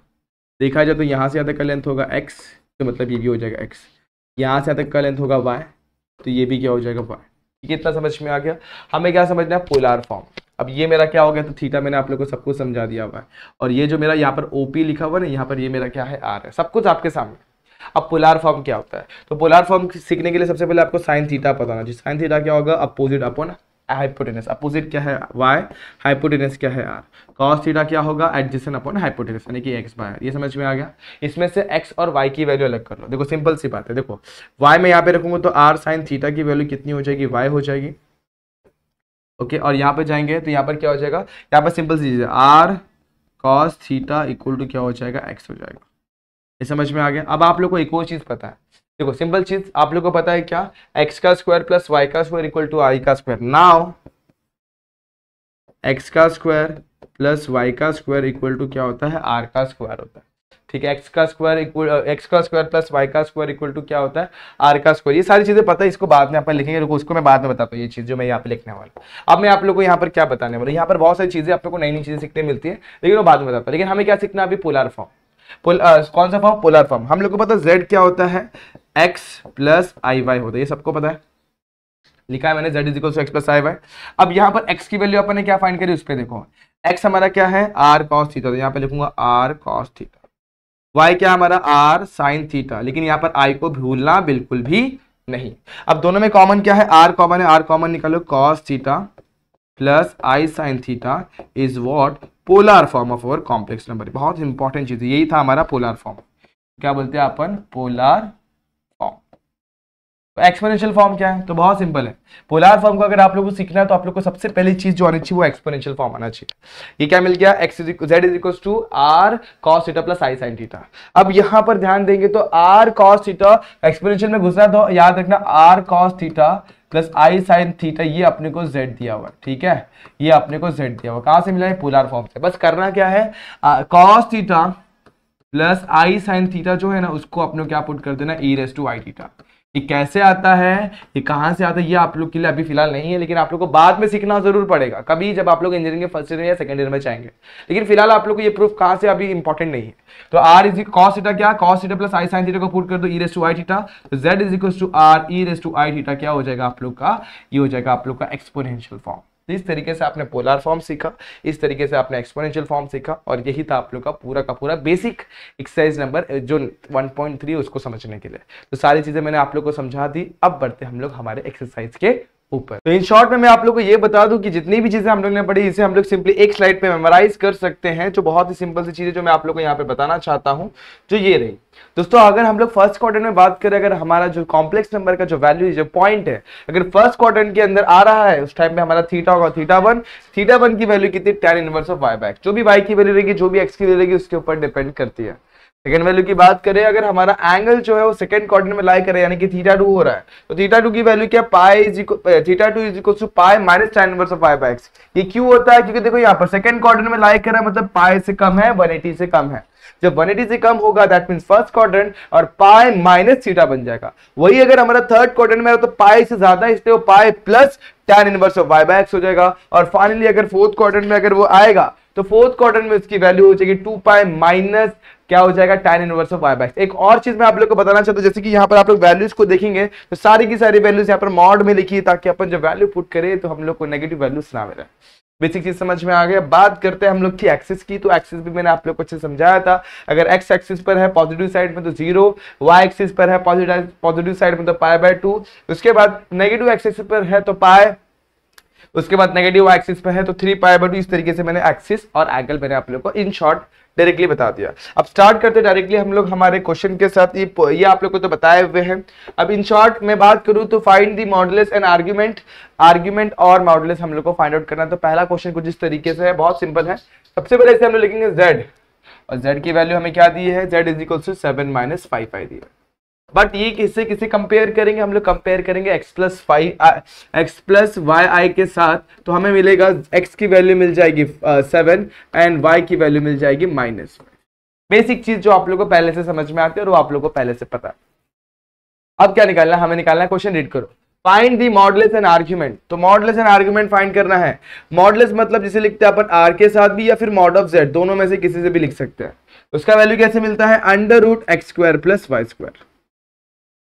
देखा जाए तो यहाँ से यहाँ तक का लेंथ होगा एक्स तो मतलब ये भी हो जाएगा एक्स यहाँ से यहाँ तक का लेंथ होगा वाई तो ये भी क्या हो जाएगा वाई ठीक है इतना समझ में आ गया हमें क्या समझना है पोलार फॉर्म अब ये मेरा क्या हो गया तो थीटा मैंने आप लोग को सब कुछ समझा दिया हुआ है और ये जो मेरा यहाँ पर ओपी लिखा हुआ है ना यहाँ पर ये मेरा क्या है आर है सब कुछ आपके सामने अब पोलार फॉर्म क्या होता है तो पोलार फॉर्म सीखने के लिए सबसे पहले आपको साइन थीटा पता होना चाहिए साइन थीटा क्या होगा अपोजिट अपॉन हाइपोटेनस अपोजिट क्या है वाई हाइपोटेनस क्या है आर कॉस थीटा क्या होगा एडजेसन अपॉन हाइपोटेनस यानी कि एक्स बाय ये समझ में आ गया इसमें से एक्स और वाई की वैल्यू अलग कर लो देखो सिंपल सी बात है देखो वाई में यहाँ पे रखूंगा तो आर साइन थीटा की वैल्यू कितनी हो जाएगी वाई हो जाएगी ओके okay, और यहाँ पे जाएंगे तो यहाँ पर क्या हो जाएगा यहाँ पर सिंपल सी चीज़ है r cos theta equal to क्या हो जाएगा एक्स हो जाएगा ये समझ में आ गया अब आप लोग को एक और चीज़ पता है देखो सिंपल चीज़ आप लोग को पता है क्या एक्स का स्क्वायर प्लस वाई का स्क्वायर इक्वल टू आई का स्क्वायर नाउ एक्स का स्क्वायर प्लस वाई का स्क्वायर इक्वल टू क्या होता है आर का स्क्वायर होता है ठीक है एक्स का स्क्वायर इक्वल एक्स का स्क्वायर प्लस वाई का स्क्वायर इक्वल टू क्या होता है आर का स्क्वायर ये सारी चीजें पता है इसको बाद में आप लिखेंगे रुको उसको मैं बाद में बताता हूँ ये चीज जो मैं यहाँ पे लिखने वाला अब मैं आप लोगों को यहाँ पर क्या बताने वाला यहाँ पर बहुत सारी चीजें आप लोग को नई नई चीजें सीखने मिलती है लेकिन वो बाद में बताता हूँ लेकिन हमें क्या सीखना अभी पोलर फॉर्म कौन सा फॉर्म पोलर फॉर्म हम लोग को पता है जेड क्या होता है एक्स प्लस आई वाई होता है ये सबको पता है लिखा है मैंने Z is equal x plus I y अब यहाँ पर एक्स की वैल्यू अपने क्या फाइन करी उस पर देखो एक्स हमारा क्या है आर कॉस थीटा तो यहाँ पे लिखूंगा आर कॉस थीटा वाई क्या हमारा आर साइन थीटा लेकिन यहाँ पर आई को भूलना बिल्कुल भी नहीं अब दोनों में कॉमन क्या है आर कॉमन है आर कॉमन निकालो cos theta plus i sine theta is what polar form of our complex number बहुत इंपॉर्टेंट चीज है यही था हमारा पोलर फॉर्म क्या बोलते हैं अपन पोलर फॉर्म एक्सपोनेंशियल फॉर्म क्या है तो बहुत सिंपल है पोलर फॉर्म को अगर आप लोगों को सीखना है तो आप लोग को सबसे पहली चीज जो आनी चाहिए वो एक्सपोनेंशियल फॉर्म आना चाहिए ये क्या मिल गया x z is equal to r cos theta plus i sine theta अब यहां पर ध्यान देंगे तो आर कॉस थीटा एक्सपोनेंशियल में घुसना तो याद रखना r cos theta plus i sine theta ये अपने को जेड दिया हुआ ठीक है ये अपने को जेड दिया हुआ कहां से मिला है पोलर फॉर्म से बस करना क्या है cos theta plus i sine theta जो है ना उसको अपने क्या पुट कर देना e raise to i theta ये कैसे आता है ये कहाँ से आता है ये आप लोग के लिए अभी फिलहाल नहीं है लेकिन आप लोग को बाद में सीखना जरूर पड़ेगा कभी जब आप लोग इंजीनियरिंग के फर्स्ट ईयर में या सेकंड ईयर में जाएंगे लेकिन फिलहाल आप लोग को ये प्रूफ कहाँ से अभी इंपॉर्टेंट नहीं है तो आर इज कॉस थीटा क्या cos theta plus i sine theta को पुट कर दो e raise to i theta तो z is equal to r e raise to i theta क्या हो जाएगा आप लोग का ये हो जाएगा आप लोग का एक्सपोनेंशियल फॉर्म तो इस तरीके से आपने पोलर फॉर्म सीखा इस तरीके से आपने एक्सपोनेंशियल फॉर्म सीखा और यही था आप लोग का पूरा का पूरा बेसिक एक्सरसाइज नंबर जो 1.3 उसको समझने के लिए तो सारी चीज़ें मैंने आप लोग को समझा दी अब बढ़ते हम लोग हमारे एक्सरसाइज के ऊपर तो इन शॉर्ट में मैं आप लोगों को ये बता दूं कि जितनी भी चीजें हम लोग ने पढ़ी इसे हम लोग सिंपली एक स्लाइड पे मेमोराइज कर सकते हैं जो बहुत ही सिंपल सी चीजें जो मैं आप लोगों को यहाँ पे बताना चाहता हूँ जो तो ये रही दोस्तों अगर हम लोग फर्स्ट क्वार्टर में बात करें अगर हमारा जो कॉम्प्लेक्स नंबर का जो वैल्यू जो पॉइंट है अगर फर्स्ट क्वार्टर के अंदर आ रहा है उस टाइम पे हमारा थीटा होगा थीटा वन थीटा वन की वैल्यू कितनी tan inverse of y back जो भी वाई की वैल्यू रहेगी जो भी एक्स की वैल्यू रहेगी उसके ऊपर डिपेंड करती है सेकेंड वैल्यू की बात करें अगर हमारा एंगल जो है वो सेकंड क्वार्टर में लाई करे यानी कि थीटा टू हो रहा है तो थीटा टू की वैल्यू क्या pi is theta two is equal to pi minus tan of pi by x ये क्यों होता है क्योंकि देखो यहाँ पर सेकंड क्वार्टर में लाई करा मतलब पाई से कम है 180 से कम है जब 180 से कम होगा दैट मीन फर्स्ट क्वार्टर और पाई माइनस थीटा बन जाएगा वही अगर हमारा थर्ड क्वार्टर में तो पाई से ज्यादा इसलिए वो pi plus tan inverse of y by x हो जाएगा और फाइनली अगर फोर्थ क्वार्टर में अगर वो आएगा तो फोर्थ क्वार्टर में उसकी वैल्यू हो जाएगी टू पाई माइनस क्या हो जाएगा tan inverse of y by एक और चीज मैं आप लोग को बताना चाहता हूँ जैसे कि यहाँ पर आप लोग वैल्यूज को देखेंगे तो सारी की सारी वैल्यूज यहाँ पर मॉड में लिखी है ताकि अपन जब वैल्यू पुट करें तो हम लोग को नेगेटिव वैल्यूज ना मिले बेसिक चीज समझ में आ गया बात करते हैं हम लोग की एक्सिस की तो एक्सिस भी मैंने आप लोग को अच्छे समझाया था अगर एक्स एक्सिस पर है पॉजिटिव साइड में तो जीरो वाई एक्सिस पर है पॉजिटिव पॉजिटिव साइड में तो पाए बाय टू उसके बाद नेगेटिव एक्सिस पर है तो पाए उसके बाद नेगेटिव एक्सिस पे है तो थ्री पाई बाई इस तरीके से मैंने एक्सिस और एंगल मैंने आप लोग को इन शॉर्ट डायरेक्टली बता दिया अब स्टार्ट करते हैं डायरेक्टली हम लोग हमारे क्वेश्चन के साथ ये ये आप लोग को तो बताए हुए हैं अब इन शॉर्ट मैं बात करूँ तो find the modulus and argument argument और मॉडलेस हम लोग को फाइंड आउट करना तो पहला क्वेश्चन कुछ इस तरीके से है बहुत सिंपल है सबसे पहले इसे हम लोग लिखेंगे जेड और जेड की वैल्यू हमें क्या दी है Z is equal to seven minus five five दी है बट ये किससे किसे कंपेयर करेंगे हम लोग कंपेयर करेंगे x plus five x plus y i के साथ तो हमें मिलेगा x की वैल्यू मिल जाएगी सेवन uh, एंड y की वैल्यू मिल जाएगी माइनस बेसिक चीज जो आप लोगों को पहले से समझ में आती है और वो आप लोगों को पहले से पता अब क्या निकालना हमें निकालना है क्वेश्चन रीड करो find the modulus and argument तो मॉडलेस एंड आर्ग्यूमेंट फाइंड करना है मॉडलेस मतलब जिसे लिखते हैं अपन आर के साथ भी या फिर मॉड ऑफ जेड दोनों में से किसी से भी लिख सकते हैं उसका वैल्यू कैसे मिलता है under root x square plus Y square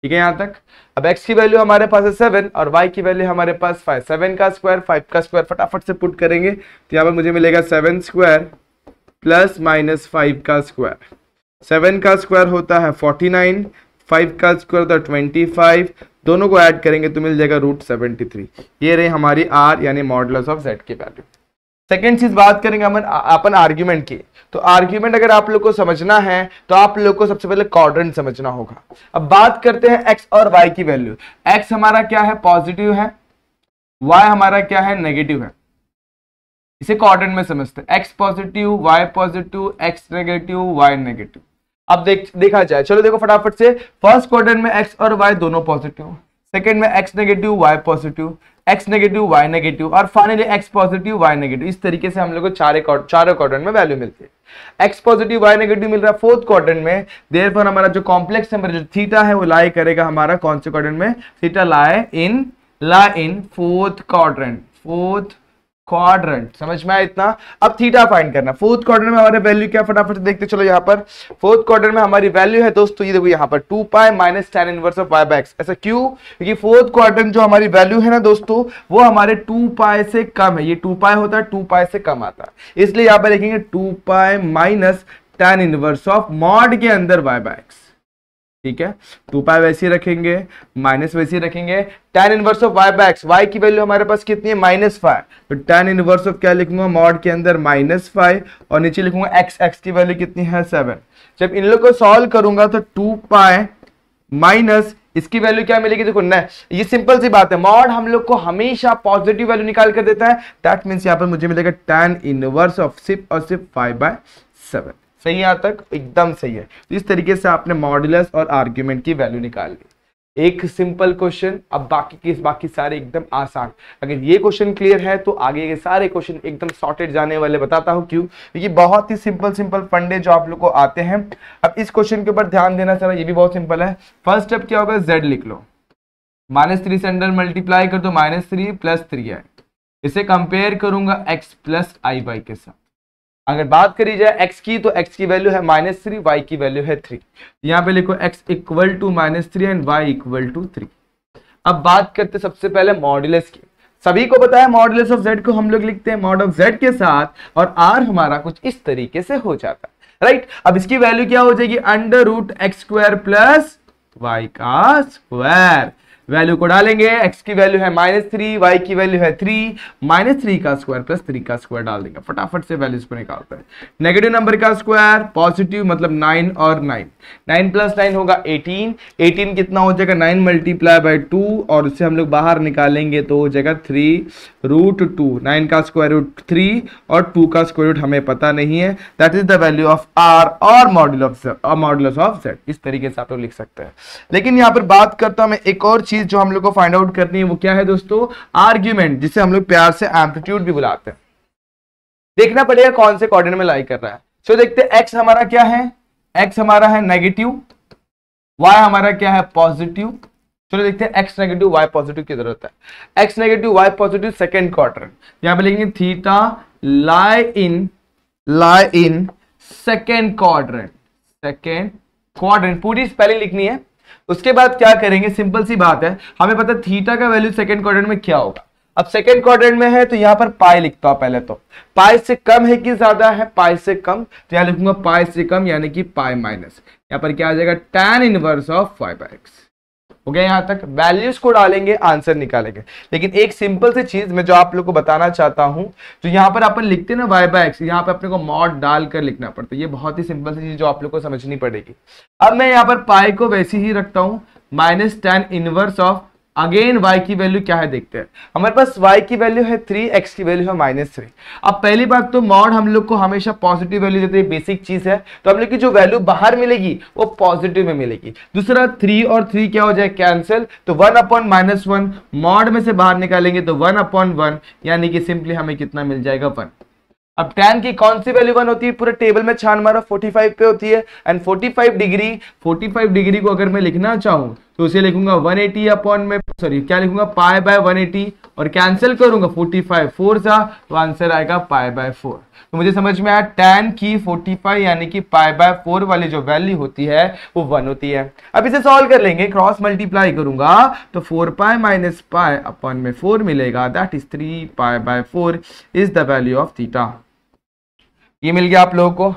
ठीक है यहां तक अब x की वैल्यू हमारे पास है सेवन और y की वैल्यू हमारे पास फाइव सेवन का स्क्वायर फाइव का स्क्वायर फटाफट से पुट करेंगे तो यहां पर मुझे मिलेगा seven square plus minus five का स्क्वायर सेवन का स्क्वायर होता है फोर्टी नाइन फाइव का स्क्वायर होता है ट्वेंटी फाइव दोनों को ऐड करेंगे तो मिल जाएगा रूट सेवेंटी थ्री ये रही हमारी आर यानी मॉडल ऑफ जेड की वैल्यू सेकेंड चीज बात करेंगे हम अपन आर्ग्यूमेंट की तो आर्ग्यूमेंट अगर आप लोग को समझना है तो आप लोग को सबसे पहले क्वाड्रेंट समझना होगा अब बात करते हैं एक्स और वाई की वैल्यू एक्स हमारा क्या है पॉजिटिव है वाई हमारा क्या है नेगेटिव है इसे क्वाड्रेंट में समझते हैं x positive y positive x negative y negative अब देख देखा जाए चलो देखो फटाफट से फर्स्ट क्वाड्रेंट में एक्स और वाई दोनों पॉजिटिव सेकेंड में x negative y positive x negative y negative और finally x positive y negative इस तरीके से हम लोग को चारे चारों क्वार्टर में वैल्यू मिलती है एक्स पॉजिटिव वाई नेगेटिव मिल रहा है फोर्थ क्वार्टर में देर पर हमारा जो कॉम्प्लेक्स नंबर जो थीटा है वो लाई करेगा हमारा कौन से क्वार्टर में थीटा लाए इन ला इन फोर्थ क्वार्टन फोर्थ क्वाड्रेंट समझ में आया इतना अब थीटा फाइंड करना फोर्थ क्वार्टर में हमारे वैल्यू क्या फटाफट देखते चलो यहाँ पर फोर्थ क्वार्टर में हमारी वैल्यू है दोस्तों ये देखो यहाँ पर two pi minus tan inverse of pi x ऐसा क्यों क्योंकि फोर्थ क्वार्टर जो हमारी वैल्यू है ना दोस्तों वो हमारे टू पाए से कम है ये टू पाए होता है टू पाए से कम आता है इसलिए यहाँ पर देखेंगे two pi minus tan inverse of mod के अंदर वाई एक्स ठीक है टू पाई वैसे रखेंगे माइनस वैसे रखेंगे tan inverse of y by x y की वैल्यू हमारे पास कितनी है माइनस फाइव तो टेन इनवर्स ऑफ क्या लिखूंगा मॉड के अंदर माइनस फाइव और नीचे लिखूंगा एक्स एक्स की वैल्यू कितनी है सेवन जब इन लोग को सॉल्व करूंगा तो टू पाए माइनस इसकी वैल्यू क्या मिलेगी देखो न ये सिंपल सी बात है मॉड हम लोग को हमेशा पॉजिटिव वैल्यू निकाल कर देता है दैट मीन्स यहाँ पर मुझे मिलेगा टेन इनवर्स ऑफ सिर्फ और सिर्फ फाइव बाय सेवन सही यहाँ तक एकदम सही है तो इस तरीके से आपने मॉडुलस और आर्ग्यूमेंट की वैल्यू निकाल ली एक सिंपल क्वेश्चन अब बाकी के बाकी सारे एकदम आसान अगर ये क्वेश्चन क्लियर है तो आगे के सारे क्वेश्चन एकदम सॉर्टेड जाने वाले बताता हूँ क्यों क्योंकि बहुत ही सिंपल सिंपल फंडे जो आप लोग को आते हैं अब इस क्वेश्चन के ऊपर ध्यान देना चाह ये भी बहुत सिंपल है फर्स्ट स्टेप क्या होगा जेड लिख लो माइनस थ्री से अंडर मल्टीप्लाई कर दो माइनस थ्री प्लस थ्री है इसे कंपेयर करूंगा एक्स प्लस आई वाई के साथ अगर बात करी जाए एक्स की तो एक्स की वैल्यू है माइनस थ्री वाई की वैल्यू है थ्री तो यहाँ पे लिखो x equal to minus three and y equal to three अब बात करते सबसे पहले मॉड्यूलस की सभी को बताया है ऑफ जेड को हम लोग लिखते हैं मॉड ऑफ जेड के साथ और आर हमारा कुछ इस तरीके से हो जाता है राइट अब इसकी वैल्यू क्या हो जाएगी under root x square plus y का स्क्वायर वैल्यू को डालेंगे एक्स की वैल्यू है माइनस थ्री वाई की वैल्यू है थ्री माइनस थ्री का स्क्वायर प्लस थ्री का स्क्वायर डाल देंगे फटाफट से वैल्यूज को निकालते हैं नेगेटिव नंबर का स्क्वायर पॉजिटिव मतलब नाइन और नाइन नाइन प्लस नाइन होगा एटीन एटीन कितना हो जाएगा नाइन मल्टीप्लाई बाई टू और उससे हम लोग बाहर निकालेंगे तो हो जाएगा थ्री रूट टू नाइन का स्क्वायर रूट थ्री और टू का स्क्वायर रूट हमें पता नहीं है that is the value of r और model of model of set इस तरीके से आप लोग लिख सकते हैं लेकिन यहाँ पर बात करता हूँ मैं एक और चीज जो हम लोग को फाइंड आउट करनी है वो क्या है दोस्तों आर्ग्यूमेंट जिसे हम लोग प्यार से एम्पलीट्यूड भी बुलाते हैं देखना पड़ेगा कौन से कॉर्डिनेट में लाई कर रहा है सो so, देखते हैं एक्स हमारा क्या है एक्स हमारा है नेगेटिव वाई हमारा क्या है पॉजिटिव चलो देखते हैं एक्स नेगेटिव वाई पॉजिटिव की जरूरत है x negative y positive second quarter यहां पे लिखेंगे theta lie in lie in second quarter second quarter पूरी स्पेलिंग लिखनी है उसके बाद क्या करेंगे सिंपल सी बात है हमें पता थीटा का वैल्यू सेकेंड क्वार्टर में क्या होगा अब सेकेंड क्वार्टर में है तो यहाँ पर पाई लिखता हूं पहले तो पाई से कम है कि ज्यादा है पाई से कम तो यहां लिखूंगा पाई से कम यानी कि पाई माइनस यहां पर क्या आ जाएगा tan inverse of five x हो गया यहां तक वैल्यूज को डालेंगे आंसर निकालेंगे लेकिन एक सिंपल सी चीज मैं जो आप लोग को बताना चाहता हूं तो यहां पर अपन लिखते ना वाई बाय एक्स यहाँ पर अपने को मॉड डालकर लिखना पड़ता है तो ये बहुत ही सिंपल सी चीज जो आप लोग को समझनी पड़ेगी अब मैं यहाँ पर पाई को वैसे ही रखता हूं minus tan inverse of again y की वैल्यू क्या है देखते हैं हमारे पास y की वैल्यू है थ्री x की वैल्यू है माइनस थ्री अब पहली बात तो मॉड हम लोग को हमेशा पॉजिटिव वैल्यू देते हैं बेसिक चीज है तो हम लोग की जो वैल्यू बाहर मिलेगी वो पॉजिटिव में मिलेगी दूसरा थ्री और थ्री क्या हो जाए कैंसिल तो one upon minus one mod में से बाहर निकालेंगे तो वन अपॉन वन यानी कि सिंपली हमें कितना मिल जाएगा वन अब टैन की कौन सी वैल्यू वन होती है पूरे टेबल में छान मारो 45 पे होती है एंड 45 डिग्री 45 डिग्री को अगर मैं लिखना चाहूँ तो उसे लिखूंगा 180 अपॉन में सॉरी क्या लिखूंगा पाए बाय 180 और कैंसिल करूंगा 45 फाइव फोर सा तो आंसर आएगा पाए बाय फोर तो मुझे समझ में आया टेन की 45 यानी कि पाए बाय फोर वाली जो वैल्यू होती है वो वन होती है अब इसे सॉल्व कर लेंगे क्रॉस मल्टीप्लाई करूंगा तो फोर पाए माइनस पाए अपन में फोर मिलेगा that is three pi by four is the value of theta ये मिल गया आप लोगों को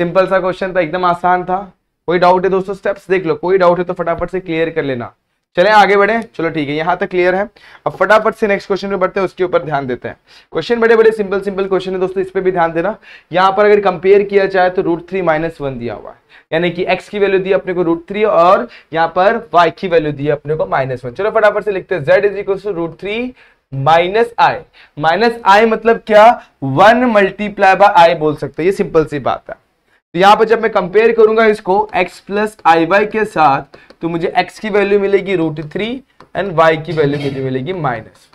सिंपल सा क्वेश्चन था एकदम आसान था कोई डाउट है दोस्तों स्टेप्स देख लो कोई डाउट है तो फटाफट से क्लियर कर लेना चले आगे बढ़े चलो ठीक है यहाँ तक क्लियर है अब फटाफट से नेक्स्ट क्वेश्चन पे बढ़ते हैं उसके ऊपर ध्यान देते हैं क्वेश्चन बड़े बड़े सिंपल सिंपल क्वेश्चन है दोस्तों इस पर भी ध्यान देना यहाँ पर अगर कंपेयर किया जाए तो रूट थ्री माइनस वन दिया हुआ है यानी कि एक्स की वैल्यू दी अपने को रूट थ्री और यहाँ पर वाई की वैल्यू दी अपने को माइनस वन चलो फटाफट से लिखते हैं z is equal to root three minus i minus i मतलब क्या वन मल्टीप्लाई बाय आई बोल सकते हैं ये सिंपल सी बात है तो यहाँ पर जब मैं कंपेयर करूंगा इसको x प्लस आई वाई के साथ तो मुझे x की वैल्यू मिलेगी रूट थ्री एंड y की वैल्यू मुझे मिलेगी माइनस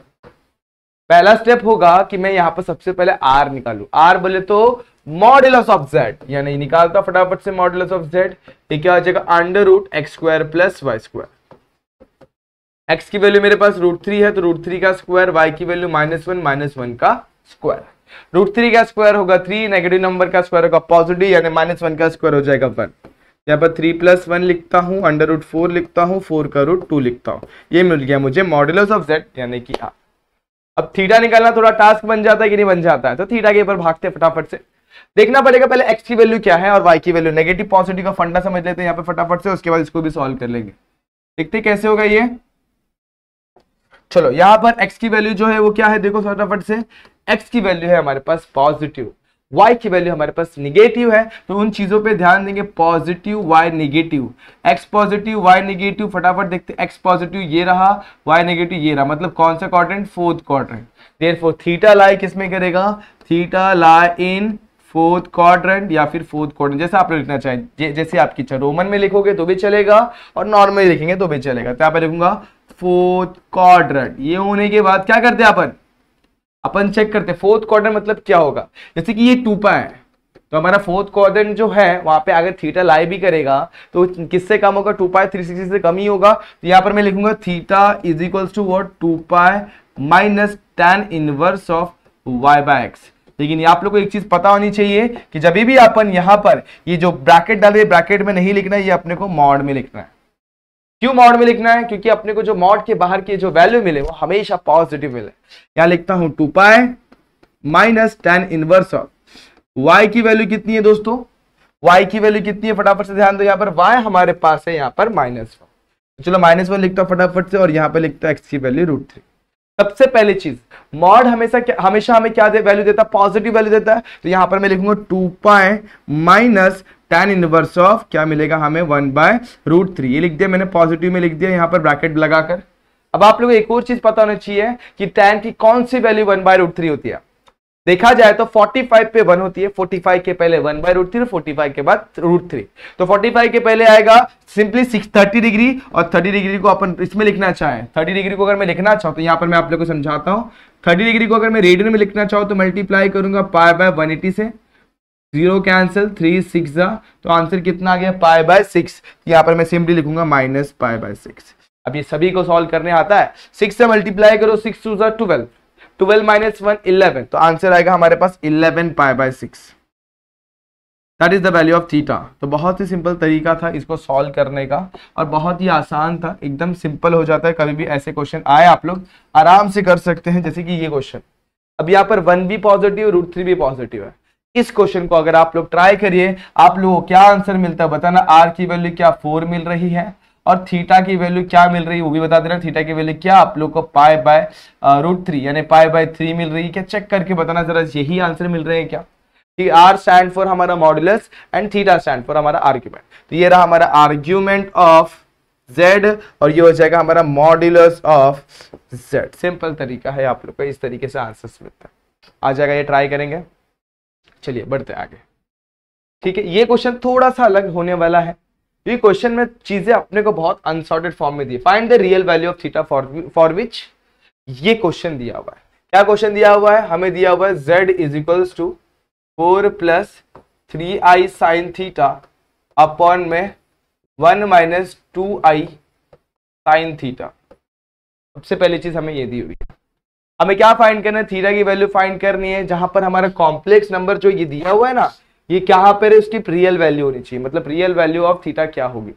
पहला स्टेप होगा कि मैं यहाँ पर सबसे पहले r निकालू r बोले तो मॉडुलस ऑफ z यानी निकालता फटाफट से मॉडुलस ऑफ z ये क्या हो जाएगा under root x square plus Y square x की वैल्यू मेरे पास रूट थ्री है तो रूट थ्री का स्क्वायर वाई की value minus one minus one का स्क्वायर रूट थ्री का स्क्वायर होगा थ्री नेगेटिव नंबर का स्क्वायर होगा पॉजिटिव यानी माइनस वन का स्क्वायर हो जाएगा वन यहाँ पर थ्री प्लस वन लिखता हूँ अंडर रूट फोर लिखता हूँ फोर का रूट टू लिखता हूँ ये मिल गया मुझे मॉडल ऑफ जेड यानी कि आ अब थीटा निकालना थोड़ा टास्क बन जाता है कि नहीं बन जाता है तो थीटा के ऊपर भागते फटाफट से देखना पड़ेगा पहले एक्स की वैल्यू क्या है और वाई की वैल्यू नेगेटिव पॉजिटिव का फंडा समझ लेते हैं यहाँ पर फटाफट से उसके बाद इसको भी सॉल्व कर लेंगे देखते कैसे होगा ये चलो यहाँ पर x की वैल्यू जो है वो क्या है देखो फटाफट से एक्स की वैल्यू है हमारे पास पॉजिटिव वाई की वैल्यू हमारे पास निगेटिव है तो उन चीज़ों पे ध्यान देंगे positive y negative x positive y negative फटाफट देखते एक्स पॉजिटिव ये रहा वाई नेगेटिव ये रहा मतलब कौन सा quadrant fourth quadrant therefore theta lie किसमें करेगा theta lie in fourth quadrant या फिर फोर्थ क्वाड्रेंट जैसे आप लिखना चाहें जै, जैसे आपकी इच्छा रोमन में लिखोगे तो भी चलेगा और नॉर्मल लिखेंगे तो भी चलेगा तो यहाँ पर लिखूंगा फोर्थ क्वाड्रेंट ये होने के बाद क्या करते हैं आप अपन चेक करते फोर्थ क्वार मतलब क्या होगा जैसे कि ये टूपा है तो हमारा फोर्थ क्वार जो है वहां पे अगर थीटा लाई भी करेगा तो किससे कम होगा टू पाए थ्री सिक्सटी से कम ही होगा तो यहाँ पर मैं लिखूंगा theta is equal to what two pi minus tan inverse of y by x लेकिन ये आप लोग को एक चीज पता होनी चाहिए कि जब भी अपन यहाँ पर ये जो ब्रैकेट डाल रहे ब्रैकेट में नहीं लिखना है ये अपने को मॉड में लिखना है क्यों मॉड में लिखना है क्योंकि अपने को जो मॉड के बाहर की जो वैल्यू मिले वो हमेशा पॉजिटिव मिले यहां लिखता हूं two pi minus tan inverse of y की वैल्यू कितनी है दोस्तों वाई की वैल्यू कितनी है फटाफट से ध्यान दो यहां पर वाई हमारे पास है यहां पर माइनस वन तो चलो माइनस वन लिखता फटाफट से और यहां पर लिखता है एक्स की वैल्यू रूट थ्री सबसे पहली चीज मॉड हमेशा क्या हमेशा हमें क्या दे वैल्यू देता है पॉजिटिव वैल्यू देता है तो यहां पर मैं लिखूंगा to pi minus tan inverse of क्या मिलेगा हमें वन बाय रूट थ्री ये लिख दिया मैंने पॉजिटिव में लिख दिया यहाँ पर ब्रैकेट लगाकर अब आप लोग एक और चीज पता होना चाहिए कि टेन की कौन सी value one by root three होती है देखा जाए तो 45 पे 1 होती है 45 के पहले 1 by root three forty five के बाद रूट थ्री तो 45 के पहले आएगा सिंपली सिक्स थर्टी डिग्री और 30 डिग्री को अपन इसमें लिखना चाहें 30 डिग्री को अगर मैं लिखना चाहूँ तो यहाँ पर मैं आप लोगों को समझाता हूँ 30 डिग्री को अगर मैं रेडियन में लिखना चाहूँ तो मल्टीप्लाई करूंगा पाई बाय 180 से जीरो कैंसिल थ्री सिक्स तो आंसर कितना आ गया पाई बाय सिक्स यहाँ पर मैं सिंपली लिखूंगा माइनस पाई बाय सिक्स अब ये सभी को सॉल्व करने आता है सिक्स से मल्टीप्लाई करो सिक्स टू सा twelve twelve minus one eleven तो आंसर आएगा हमारे पास eleven pi by six that is the value of theta तो बहुत ही सिंपल तरीका था इसको सॉल्व करने का और बहुत ही आसान था एकदम सिंपल हो जाता है कभी भी ऐसे क्वेश्चन आए आप लोग आराम से कर सकते हैं जैसे कि ये क्वेश्चन अब यहाँ पर वन भी पॉजिटिव रूट थ्री भी पॉजिटिव है इस क्वेश्चन को अगर आप लोग ट्राई करिए आप लोगों को क्या आंसर मिलता है बताना आर की वैल्यू क्या फोर मिल रही है और थीटा की वैल्यू क्या मिल रही है वो भी बता देना थीटा की वैल्यू क्या आप लोग को पाए बाय रूट थ्री यानी पाए बाय थ्री मिल रही है क्या चेक करके बताना जरा यही आंसर मिल रहे हैं क्या कि आर स्टैंड फॉर हमारा modulus and theta stand for हमारा आर्ग्यूमेंट तो ये रहा हमारा आर्ग्यूमेंट ऑफ जेड और ये हो जाएगा हमारा मॉड्यूलस ऑफ जेड सिंपल तरीका है आप लोग का इस तरीके से आंसर मिलता है आ जाएगा ये ट्राई करेंगे चलिए बढ़ते आगे ठीक है ये क्वेश्चन थोड़ा सा अलग होने वाला है ये क्वेश्चन में चीजें अपने को बहुत अनसॉर्टेड फॉर्म में दी find the real value of theta for for which ये क्वेश्चन दिया हुआ है क्या क्वेश्चन दिया हुआ है हमें दिया हुआ है Z is equals to four plus three i sine theta upon में one minus two i sine theta सबसे पहली चीज हमें ये दी हुई है हमें क्या फाइंड करना है थीटा की वैल्यू फाइंड करनी है जहां पर हमारा कॉम्प्लेक्स नंबर जो ये दिया हुआ है ना ये क्या पर उसकी रियल वैल्यू होनी चाहिए मतलब रियल वैल्यू ऑफ थीटा क्या होगी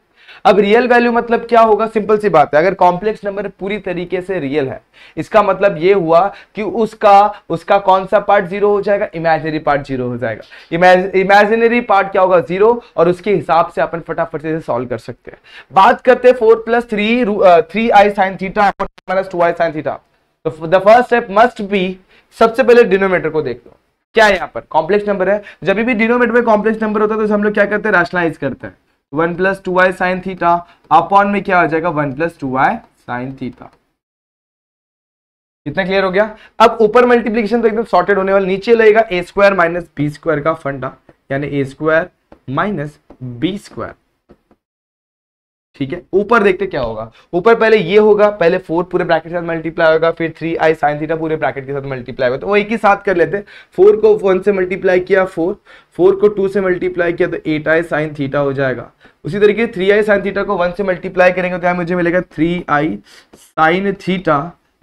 अब रियल वैल्यू मतलब क्या होगा सिंपल सी बात है अगर कॉम्प्लेक्स नंबर पूरी तरीके से रियल है इसका मतलब ये हुआ कि उसका उसका कौन सा पार्ट जीरो हो जाएगा इमेजिनरी पार्ट जीरो हो जाएगा इमेजिनरी पार्ट क्या होगा जीरो और उसके हिसाब से अपन फटाफट से सॉल्व कर सकते हैं बात करते हैं four plus three three i sine theta minus two i sine theta तो the first step must be सबसे पहले डिनोमीटर को देख लो क्या है यहाँ पर कॉम्प्लेक्स नंबर है जब भी डिनोमीटर में कॉम्प्लेक्स नंबर होता है तो हम लोग क्या करते हैं रैशनलाइज करते हैं one plus two i sine theta upon में क्या हो जाएगा one plus two i sine theta इतना क्लियर हो गया अब ऊपर मल्टीप्लीकेशन तो एकदम सॉर्टेड होने वाला नीचे लगेगा a square minus b square का फंडा यानी a square minus b square ठीक है ऊपर देखते क्या होगा ऊपर पहले ये होगा पहले फोर पूरे ब्रैकेट के साथ मल्टीप्लाई होगा फिर थ्री आई साइन थीटा पूरे ब्रैकेट के साथ मल्टीप्लाई होगा तो वो एक ही साथ कर लेते फोर को वन से मल्टीप्लाई किया फोर फोर को टू से मल्टीप्लाई किया तो एट आई साइन थीटा हो जाएगा उसी तरीके से थ्री आई साइन थीटा को वन से मल्टीप्लाई करेंगे तो यहाँ मुझे मिलेगा थ्री आई साइन थीटा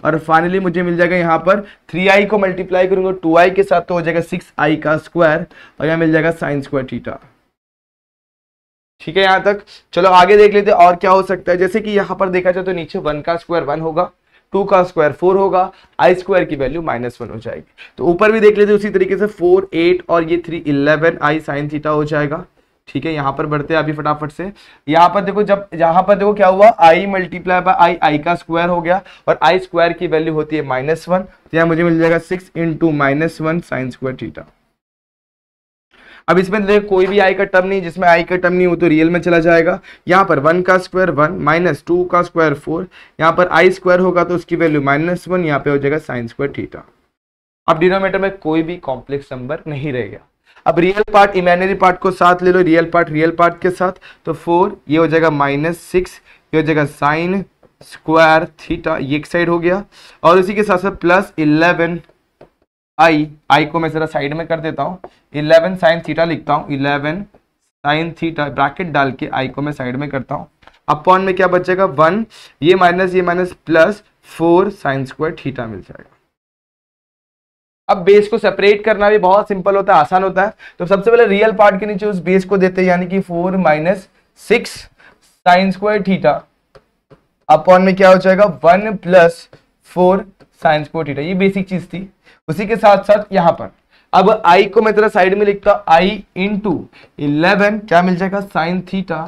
और फाइनली मुझे मिल जाएगा यहाँ पर थ्री आई को मल्टीप्लाई करूंगा टू आई के साथ तो हो जाएगा सिक्स आई का स्क्वायर और यहाँ मिल जाएगा साइन स्क्वायर थीटा ठीक है यहां तक चलो आगे देख लेते और क्या हो सकता है जैसे कि यहां पर देखा जाए तो नीचे वन का स्क्वायर वन होगा टू का स्क्वायर फोर होगा आई स्क्वायर की वैल्यू माइनस वन हो जाएगी तो ऊपर भी देख लेते उसी तरीके से फोर एट और ये three eleven i sine theta हो जाएगा ठीक है यहाँ पर बढ़ते हैं अभी फटाफट से यहाँ पर देखो जब यहाँ पर देखो क्या हुआ आई मल्टीप्लाई बाय आई आई का स्क्वायर हो गया और आई स्क्वायर की वैल्यू होती है माइनस वन तो यहाँ मुझे मिल जाएगा six into minus one sine square theta अब इसमें देखो कोई भी आई का टर्म नहीं जिसमें आई का टर्म नहीं हो तो रियल में चला जाएगा यहाँ पर वन का स्क्वायर वन माइनस टू का स्क्वायर फोर यहाँ पर आई स्क्वायर होगा तो उसकी वैल्यू माइनस वन यहाँ पे हो जाएगा साइन स्क्वायर थीटा अब डिनोमीटर में कोई भी कॉम्प्लेक्स नंबर नहीं रहेगा अब रियल पार्ट इमेजनरी पार्ट को साथ ले लो रियल पार्ट रियल पार्ट के साथ तो फोर ये हो जाएगा माइनस सिक्स ये हो जाएगा साइन स्क्वायर थीटा ये एक साइड हो गया और उसी के साथ साथ प्लस इलेवन आई आई को मैं ज़रा साइड में कर देता हूँ इलेवन साइन थीटा लिखता हूँ इलेवन साइन थीटा ब्रैकेट डाल के आई को मैं साइड में करता हूँ अपॉन में क्या बचेगा वन ये माइनस ये minus plus four sine square theta मिल जाएगा अब बेस को सेपरेट करना भी बहुत सिंपल होता है आसान होता है तो सबसे पहले रियल पार्ट के नीचे उस बेस को देते हैं यानी कि four minus six sine square theta upon में क्या हो जाएगा one plus four sine square theta ये बेसिक चीज थी उसी के साथ साथ यहाँ पर अब आई को मैं तेरा साइड में लिखता आई इन टू इलेवन क्या मिल जाएगा साइन थीटा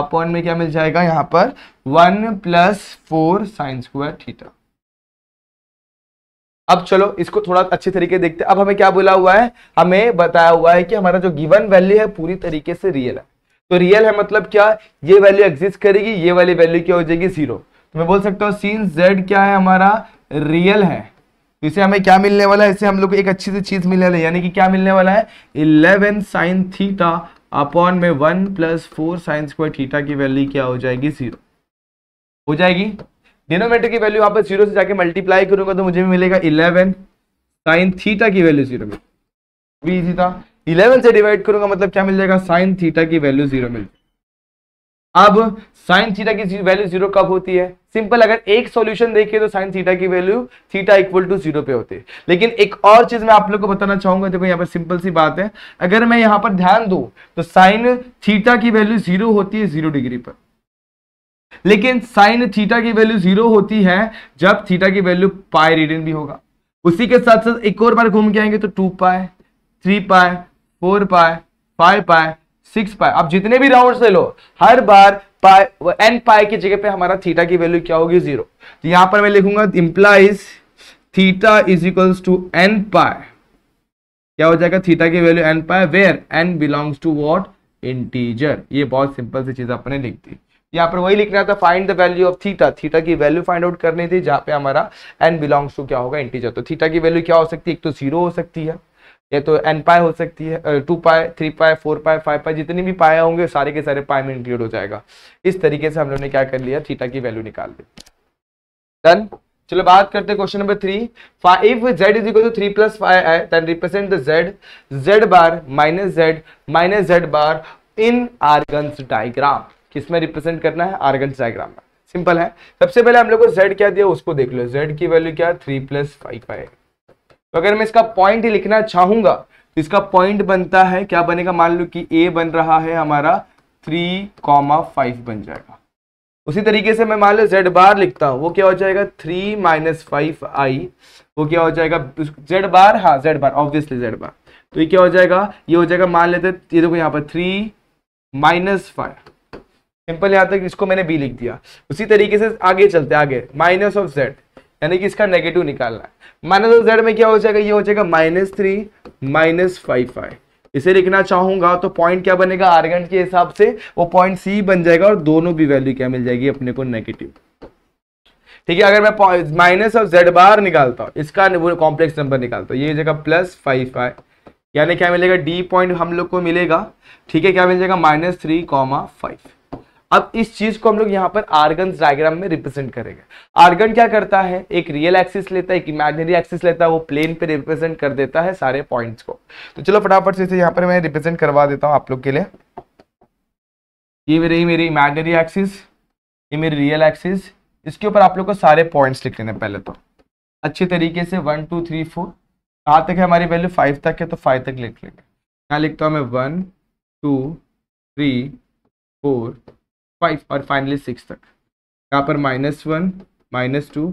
अपॉन में क्या मिल जाएगा यहां पर one plus four sine square theta अब चलो इसको थोड़ा अच्छे तरीके देखते हैं अब हमें क्या बोला हुआ है हमें बताया हुआ है कि हमारा जो गिवन वैल्यू है पूरी तरीके से रियल है तो रियल है मतलब क्या ये वैल्यू एग्जिस्ट करेगी ये वाली वैल्यू क्या हो जाएगी जीरो तो मैं बोल सकता हूँ सीन जेड क्या है हमारा रियल है इसे हमें क्या मिलने वाला है इसे हम लोग एक अच्छी सी चीज़ मिलने वाली यानी कि क्या मिलने वाला है इलेवन साइन थीटा अपॉन में one plus four sine square theta की वैल्यू क्या हो जाएगी जीरो हो जाएगी डिनोमेटर की वैल्यू आप जीरो से जाके मल्टीप्लाई करूंगा तो मुझे मिलेगा इलेवन साइन थीटा की वैल्यू जीरो मिल बी थीटा इलेवन से डिवाइड करूंगा मतलब क्या मिल जाएगा साइन थीटा की वैल्यू जीरो मिल अब साइन थीटा की वैल्यू जीरो कब होती है सिंपल अगर एक सॉल्यूशन देखिए तो साइन थीटा की value theta equal to zero पे होती है लेकिन एक और चीज मैं आप लोग को बताना चाहूंगा देखो यहाँ पर सिंपल सी बात है अगर मैं यहाँ पर ध्यान दू तो साइन थीटा की वैल्यू जीरो होती है जीरो डिग्री पर लेकिन साइन थीटा की वैल्यू जीरो होती है जब थीटा की वैल्यू पाए रेडियन भी होगा उसी के साथ साथ एक और बार घूम के आएंगे तो टू पाए three pi four pi five पाए सिक्स पाए आप जितने भी राउंड ले लो हर बार पाई एन पाई की जगह पे हमारा थीटा की वैल्यू क्या होगी जीरो तो यहां पर मैं लिखूंगा implies theta is equals to n pi क्या हो जाएगा थीटा की value n pi where n belongs to what integer ये बहुत सिंपल सी चीज आपने लिख दी यहाँ पर वही लिखना था find the value of theta theta की वैल्यू फाइंड आउट करनी थी जहां पे हमारा एन बिलोंग्स टू क्या होगा इंटीजर तो थीटा की वैल्यू क्या हो सकती है एक तो जीरो हो सकती है या तो एन पाए हो सकती है टू पाए three pi four pi five पाए जितने भी पाए होंगे सारे के सारे पाए में इंक्लूड हो जाएगा इस तरीके से हम लोग ने क्या कर लिया थीटा की वैल्यू निकाल दी डन चलो बात करते हैं question number three five z is equal to three plus five है then represent the z z bar minus z minus z bar in Argand's diagram किसमें रिप्रेजेंट करना है आर्गन्स डायग्राम में सिंपल है सबसे पहले हम लोग को जेड क्या दिया उसको देख लो जेड की वैल्यू क्या थ्री प्लस फाइव फाइव तो अगर मैं इसका पॉइंट लिखना चाहूंगा तो इसका पॉइंट बनता है क्या बनेगा मान लो कि ए बन रहा है हमारा थ्री कॉमा फाइव बन जाएगा उसी तरीके से मैं मान लो जेड बार लिखता हूँ वो क्या हो जाएगा थ्री माइनस फाइव आई वो क्या हो जाएगा जेड बार हाँ z bar obviously z bar तो ये क्या हो जाएगा ये हो जाएगा मान लेते ये देखो यहाँ पर थ्री माइनस फाइव सिंपल यहाँ तक इसको मैंने बी लिख दिया उसी तरीके से आगे चलते आगे माइनस ऑफ जेड यानी कि इसका नेगेटिव निकालना है माइनस ऑफ जेड में क्या हो जाएगा ये हो जाएगा minus three minus five five इसे लिखना चाहूंगा तो पॉइंट क्या बनेगा आर्गन के हिसाब से वो पॉइंट सी बन जाएगा और दोनों भी वैल्यू क्या मिल जाएगी अपने को नेगेटिव ठीक है अगर मैं माइनस ऑफ जेड बार निकालता हूं इसका कॉम्प्लेक्स नंबर निकालता हूं ये जगह प्लस फाइव फाइव यानी क्या मिलेगा डी पॉइंट हम लोग को मिलेगा ठीक है क्या मिल जाएगा माइनस थ्री कॉमा फाइव अब इस चीज को हम लोग यहाँ पर आर्गन डायग्राम में रिप्रेजेंट करेंगे आर्गन क्या करता है एक रियल एक्सिस लेता है एक इमेजनरी एक्सिस लेता है वो प्लेन पे रिप्रेजेंट कर देता है सारे पॉइंट्स को तो चलो फटाफट से यहाँ पर मैं रिप्रेजेंट करवा देता हूँ आप लोग के लिए ये मेरी मेरी इमेजनरी एक्सिस ये मेरी रियल एक्सिस इसके ऊपर आप लोग को सारे पॉइंट्स लिख लेने पहले तो अच्छे तरीके से वन टू थ्री फोर कहाँ तक है हमारी वैल्यू फाइव तक है तो फाइव तक लिख लेंगे यहाँ लिखता हूँ मैं one two three four five और फाइनली सिक्स तक यहाँ पर minus one minus two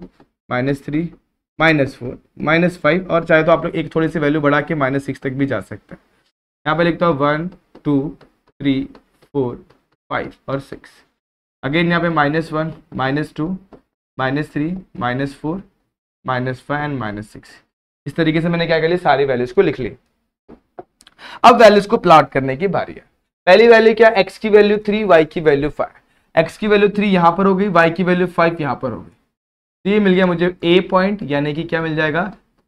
minus three minus four minus five और चाहे तो आप लोग एक थोड़ी सी वैल्यू बढ़ा के माइनस सिक्स तक भी जा सकते हैं यहाँ पर लिखता हूँ one two three four five और सिक्स अगेन यहाँ पे minus one minus two minus three minus four minus five and minus six इस तरीके से मैंने क्या कर लिया सारी वैल्यूज को लिख ली अब वैल्यूज को प्लॉट करने की बारी है पहली वैल्यू क्या एक्स की वैल्यू थ्री वाई की वैल्यू फाइव एक्स की वैल्यू थ्री यहाँ पर होगी वाई की वैल्यू फाइव यहां पर होगी तो ये मिल गया मुझे ए पॉइंट यानी कि क्या मिल जाएगा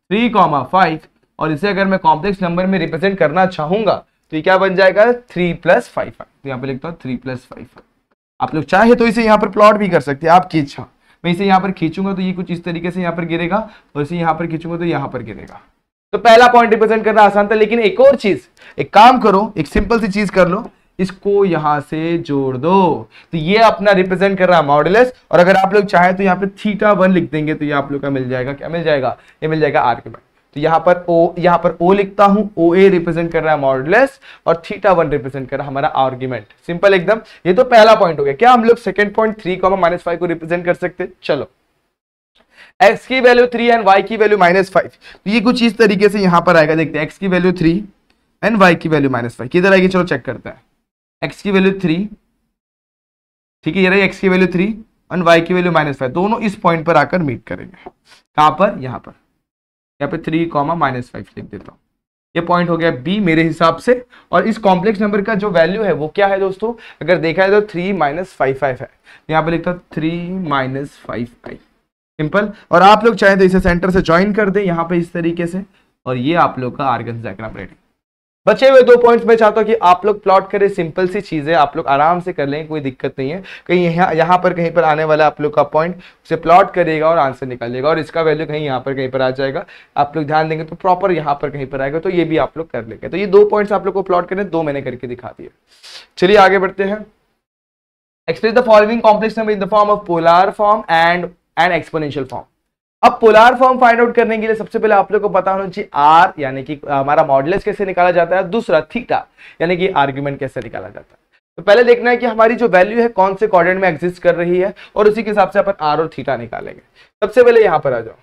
थ्री कॉमा फाइव और इसे अगर मैं कॉम्प्लेक्स नंबर में रिप्रेजेंट करना चाहूंगा तो ये क्या बन जाएगा थ्री प्लस फाइव यहाँ पर लिखता हूँ थ्री प्लस फाइव आप लोग चाहे तो इसे यहाँ पर प्लॉट भी कर सकते हैं आपकी इच्छा मैं इसे यहाँ पर खींचूंगा तो ये कुछ इस तरीके से यहाँ पर गिरेगा और इसे यहाँ पर खींचूंगा तो यहाँ पर गिरेगा तो पहला पॉइंट रिप्रेजेंट करना आसान था लेकिन एक और चीज एक काम करो एक सिंपल सी चीज कर लो इसको यहां से जोड़ दो तो ये अपना रिप्रेजेंट कर रहा है मॉडुलस और अगर आप लोग चाहे तो यहाँ पे थीटा वन लिख देंगे तो ये आप लोग का मिल जाएगा क्या मिल जाएगा ये मिल जाएगा आर के बाद तो यहां पर ओ यहां पर ओ लिखता हूं ओ ए रिप्रेजेंट कर रहा है मॉडलेस और थीटा वन रिप्रेजेंट कर रहा है हमारा आर्ग्यूमेंट सिंपल एकदम ये तो पहला पॉइंट हो गया क्या हम लोग second point three comma minus five को रिप्रेजेंट कर सकते चलो एक्स की वैल्यू थ्री एंड वाई की वैल्यू माइनस फाइव तो ये कुछ इस तरीके से यहाँ पर आएगा देखते हैं एक्स की वैल्यू थ्री एंड वाई की वैल्यू माइनस फाइव किधर आएगी चलो चेक करते हैं एक्स की वैल्यू थ्री ठीक है ये रही एक्स की वैल्यू थ्री एंड वाई की वैल्यू माइनस फाइव दोनों इस पॉइंट पर आकर मीट करेंगे कहां पर यहाँ पर यहाँ पे थ्री कॉमा माइनस फाइव लिख देता हूँ ये पॉइंट हो गया बी मेरे हिसाब से और इस कॉम्प्लेक्स नंबर का जो वैल्यू है वो क्या है दोस्तों अगर देखा है तो थ्री माइनस फाइव फाइव है यहाँ पे लिखता हूँ three minus five five simple और आप लोग चाहें तो इसे सेंटर से ज्वाइन कर दे यहाँ पे इस तरीके से और ये आप लोग का आर्गन डायग्राम रेडी बचे हुए दो पॉइंट्स मैं चाहता हूँ कि आप लोग प्लॉट करें सिंपल सी चीजें आप लोग आराम से कर लें कोई दिक्कत नहीं है कहीं यहाँ यहाँ पर कहीं पर आने वाला आप लोग का पॉइंट उसे प्लॉट करेगा और आंसर निकाल लेगा और इसका वैल्यू कहीं यहाँ पर कहीं पर आ जाएगा आप लोग ध्यान देंगे तो प्रॉपर यहाँ पर कहीं पर आएगा तो ये भी आप लोग कर लेंगे तो ये दो पॉइंट्स आप लोग को प्लॉट करें दो मैंने करके दिखा दिए चलिए आगे बढ़ते हैं express the following complex number in the form of polar form and and exponential form अब पोलार फॉर्म फाइंड आउट करने के लिए सबसे पहले आप लोग को पता होना चाहिए आर यानी कि हमारा मॉडल कैसे निकाला जाता है दूसरा थीटा यानी कि आर्ग्यूमेंट कैसे निकाला जाता है तो पहले देखना है कि हमारी जो वैल्यू है कौन से कॉर्डिनेट में एग्जिस्ट कर रही है और उसी के हिसाब से अपन आर और थीटा निकालेंगे सबसे पहले यहां पर आ जाओ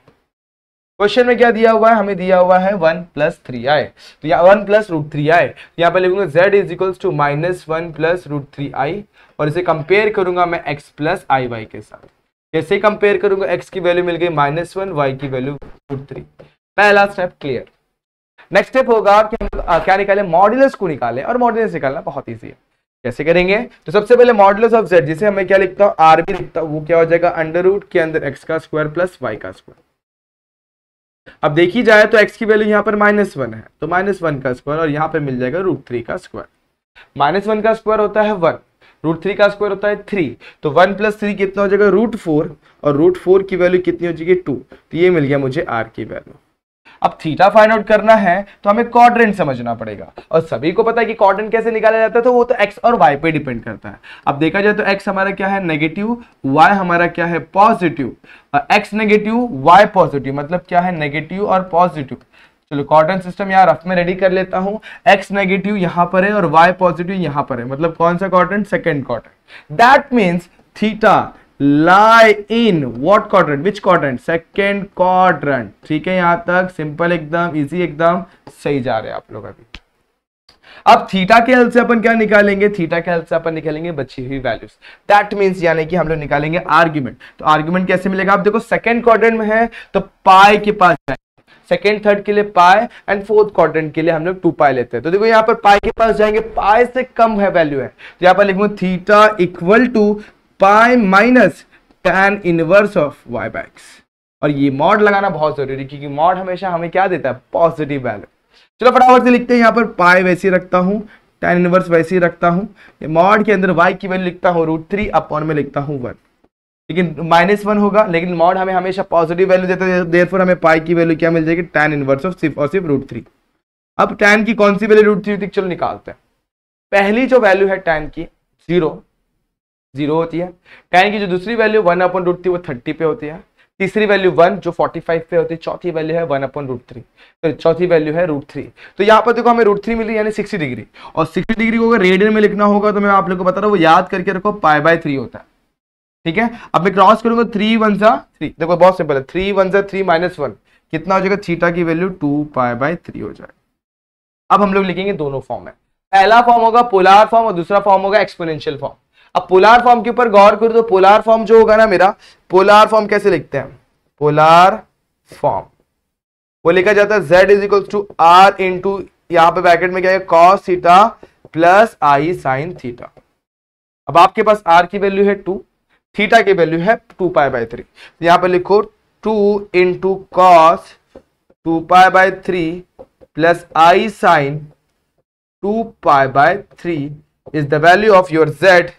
क्वेश्चन में क्या दिया हुआ है हमें दिया हुआ है वन प्लस थ्री आई तो यहाँ one plus root three i तो यहाँ पर लिखूंगा z is equals to minus one plus root three i और इसे कंपेयर करूंगा मैं एक्स प्लस आई वाई के साथ जैसे कंपेयर करूंगा एक्स की वैल्यू मिल गई माइनस वन वाई की वैल्यू थ्री पहला स्टेप क्लियर नेक्स्ट स्टेप होगा कि हम क्या निकालें मॉड्यूलस को निकालें और मॉड्यूलस निकालना बहुत ईजी है कैसे करेंगे तो सबसे पहले मॉड्यूलस ऑफ जेड जिसे हमें क्या लिखता हूँ आर भी लिखता हूँ वो क्या हो जाएगा अंडर रूट के अंदर एक्स का स्क्वायर प्लस वाई का स्क्वायर अब देखी जाए तो एक्स की वैल्यू यहाँ पर माइनस वन है तो माइनस वन का स्क्वायर और यहाँ पर मिल जाएगा रूट थ्री का स्क्वायर माइनस वन का स्क्वायर होता है वन रूट थ्री का स्क्वायर होता है थ्री तो वन प्लस थ्री कितना हो जाएगा रूट फोर और रूट फोर की वैल्यू कितनी हो जाएगी टू तो ये मिल गया मुझे आर की वैल्यू अब थीटा फाइंड आउट करना है तो हमें क्वाड्रेंट समझना पड़ेगा और सभी को पता है कि क्वाड्रेंट कैसे निकाला जाता है तो वो तो एक्स और वाई पे डिपेंड करता है अब देखा जाए तो एक्स हमारा क्या है नेगेटिव वाई हमारा क्या है positive x negative y positive मतलब क्या है नेगेटिव और पॉजिटिव चलो कॉटन सिस्टम यहाँ रफ में रेडी कर लेता हूँ एक्स नेगेटिव यहाँ पर है और वाई पॉजिटिव यहाँ पर है मतलब कौन सा quadrant second quadrant that means theta lie in what quadrant which quadrant second quadrant ठीक है यहां तक सिंपल एकदम इजी एकदम सही जा रहे हैं आप लोग अभी अब थीटा के हेल्प से अपन क्या निकालेंगे थीटा के हेल्प से अपन निकालेंगे बची हुई वैल्यूज दैट मीन्स यानी कि हम लोग निकालेंगे आर्ग्यूमेंट तो आर्ग्यूमेंट कैसे मिलेगा आप देखो सेकंड क्वाड्रेंट में है तो पाई के पास जाए सेकेंड थर्ड के लिए पाए एंड फोर्थ क्वाड्रेंट के लिए हम लोग टू पाए लेते हैं तो देखो यहाँ पर पाए के पास जाएंगे पाए से कम है वैल्यू है तो यहाँ पर लिखो theta equal to pi minus tan inverse of y बैक्स और ये मॉड लगाना बहुत जरूरी क्योंकि मॉड हमेशा हमें क्या देता है पॉजिटिव वैल्यू चलो फटाफट से लिखते हैं यहाँ पर पाए वैसे रखता हूँ टेन इनवर्स वैसे ही रखता हूँ मॉड के अंदर वाई की वैल्यू लिखता हूँ रूट थ्री अपॉन में लिखता हूँ वन लेकिन माइनस वन होगा लेकिन मॉड हमें हमेशा पॉजिटिव वैल्यू देता है देर हमें पाई की वैल्यू क्या मिल जाएगी टेन इनवर्स ऑफ सिर्फ और सिर्फ रूट थ्री अब टेन की कौन सी वैल्यू रूट थ्री चलो निकालते हैं पहली जो वैल्यू है टेन की जीरो जीरो होती है टेन की जो दूसरी वैल्यू वन अपन रूट थी वो थर्टी पे होती है तीसरी वैल्यू वन जो फोर्टी फाइव पे होती है चौथी वैल्यू है वन अपन रूट थ्री तो चौथी वैल्यू है रूट थ्री तो यहाँ पर देखो हमें रूट थ्री मिली यानी सिक्सटी डिग्री और सिक्सटी डिग्री को अगर रेडियन में लिखना होगा तो मैं आप लोग को बता रहा हूँ वो याद करके रखो पाई बाय थ्री होता है ठीक है अब मैं क्रॉस करूंगा थ्री वन सा थ्री देखो बहुत सिंपल है थ्री वन सा थ्री माइनस वन कितना हो जाएगा थीटा की value two pi by three हो जाएगा अब हम लोग लिखेंगे दोनों फॉर्म में पहला फॉर्म होगा पोलार फॉर्म और दूसरा फॉर्म होगा एक्सपोनेंशियल फॉर्म अब पोलार फॉर्म के ऊपर गौर करूं तो पोलार फॉर्म जो होगा ना मेरा पोलार फॉर्म कैसे लिखते हैं पोलार फॉर्म वो लिखा जाता है Z is equal to r into यहाँ पे ब्रैकेट में क्या है cos theta plus i sine theta अब आपके पास आर की वैल्यू है टू थीटा की वैल्यू है टू पाई बाई थ्री यहां पर लिखो two into cos two pi by three plus i sine two pi by three is the value of your z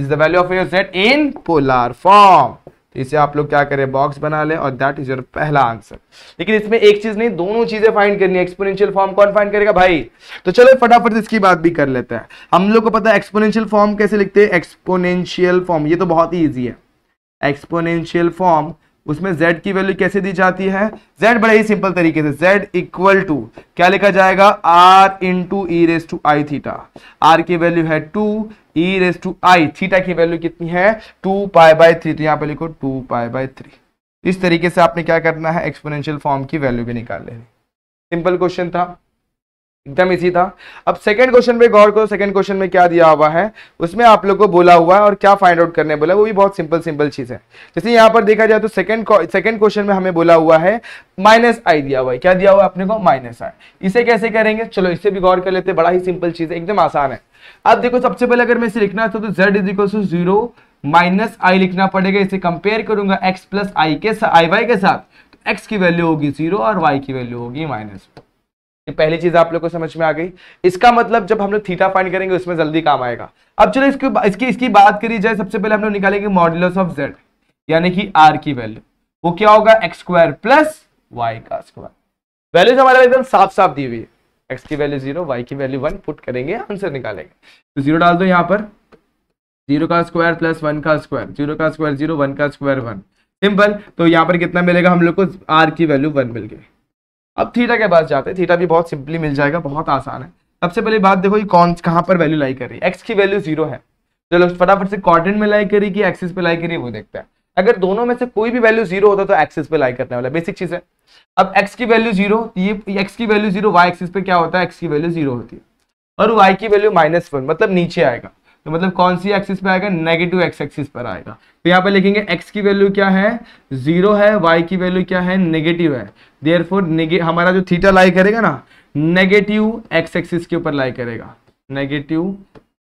is the value of your z in polar form तो इसे आप लोग क्या करें box बना लें और दैट इज योर पहला आंसर लेकिन इसमें एक चीज नहीं दोनों चीजें फाइंड करनी है एक्सपोनेंशियल फॉर्म कौन फाइंड करेगा भाई तो चलो फटाफट इसकी बात भी कर लेते हैं हम लोग को पता है एक्सपोनेंशियल फॉर्म कैसे लिखते हैं एक्सपोनेंशियल फॉर्म ये तो बहुत ही ईजी है एक्सपोनेंशियल फॉर्म उसमें z की वैल्यू कैसे दी जाती है z बड़े ही सिंपल तरीके से z इक्वल टू क्या लिखा जाएगा r to e raise to i theta r की वैल्यू है two e raise to i theta की वैल्यू कितनी है टू पाई बाई थ्री तो यहाँ पर लिखो टू पाई बाई थ्री इस तरीके से आपने क्या करना है एक्सपोनेंशियल फॉर्म की वैल्यू भी निकाल लेनी सिंपल क्वेश्चन था एकदम इजी था अब सेकंड क्वेश्चन पे गौर करो सेकंड क्वेश्चन में क्या दिया हुआ है उसमें आप लोग को बोला हुआ है और क्या फाइंड आउट करने बोला वो भी बहुत सिंपल सिंपल चीज है जैसे यहाँ पर देखा जाए तो सेकंड सेकंड क्वेश्चन में हमें बोला हुआ है माइनस आई दिया हुआ है क्या दिया हुआ है अपने को माइनस आई इसे कैसे करेंगे चलो इसे भी गौर कर लेते बड़ा ही सिंपल चीज है एकदम आसान है अब देखो सबसे पहले अगर मैं इसे लिखना चाहता तो z is equal to zero minus i लिखना पड़ेगा इसे कंपेयर करूंगा एक्स प्लस आई के आई वाई के साथ एक्स तो की वैल्यू होगी जीरो और वाई की वैल्यू होगी माइनस पहली चीज आप लोग को समझ में आ गई इसका मतलब जब हम लोग थीटा फाइंड करेंगे उसमें जल्दी काम आएगा अब चलो इसकी इसकी इसकी बात करी जाए सबसे पहले हम लोग निकालेंगे मॉड्यूल ऑफ जेड यानी कि आर की वैल्यू वो क्या होगा एक्स स्क्वायर प्लस वाई का स्क्वायर वैल्यूज हमारे एकदम साफ साफ दी हुई है एक्स की वैल्यू जीरो वाई की वैल्यू वन पुट करेंगे आंसर निकालेंगे तो जीरो डाल दो यहाँ पर जीरो का स्क्वायर प्लस वन का स्क्वायर जीरो का स्क्वायर जीरो वन का स्क्वायर वन सिंपल तो यहाँ पर कितना मिलेगा हम लोग को आर की वैल्यू वन मिल गई अब थीटा के पास जाते हैं थीटा भी बहुत सिंपली मिल जाएगा बहुत आसान है सबसे पहले बात देखो ये कौन कहाँ पर वैल्यू लाई कर रही है एक्स की वैल्यू जीरो है चलो फटाफट से कॉर्डन में लाई करी कि एक्सिस पे लाई करी वो देखते हैं अगर दोनों में से कोई भी वैल्यू जीरो होता तो एक्सिस पे लाई करने वाला बेसिक चीज है अब एक्स की वैल्यू जीरो एक्स की वैल्यू जीरो वाई एक्सिस पे क्या होता है एक्स की वैल्यू जीरो होती है और वाई की वैल्यू माइनस वन मतलब नीचे आएगा तो मतलब कौन सी एक्सिस पर आएगा नेगेटिव एक्स एक्सिस पर आएगा तो यहाँ पे लिखेंगे एक्स की वैल्यू क्या है जीरो है वाई की वैल्यू क्या है नेगेटिव है देयर फोर हमारा जो थीटा लाई करेगा ना नेगेटिव एक्स एक्सिस के ऊपर लाई करेगा negative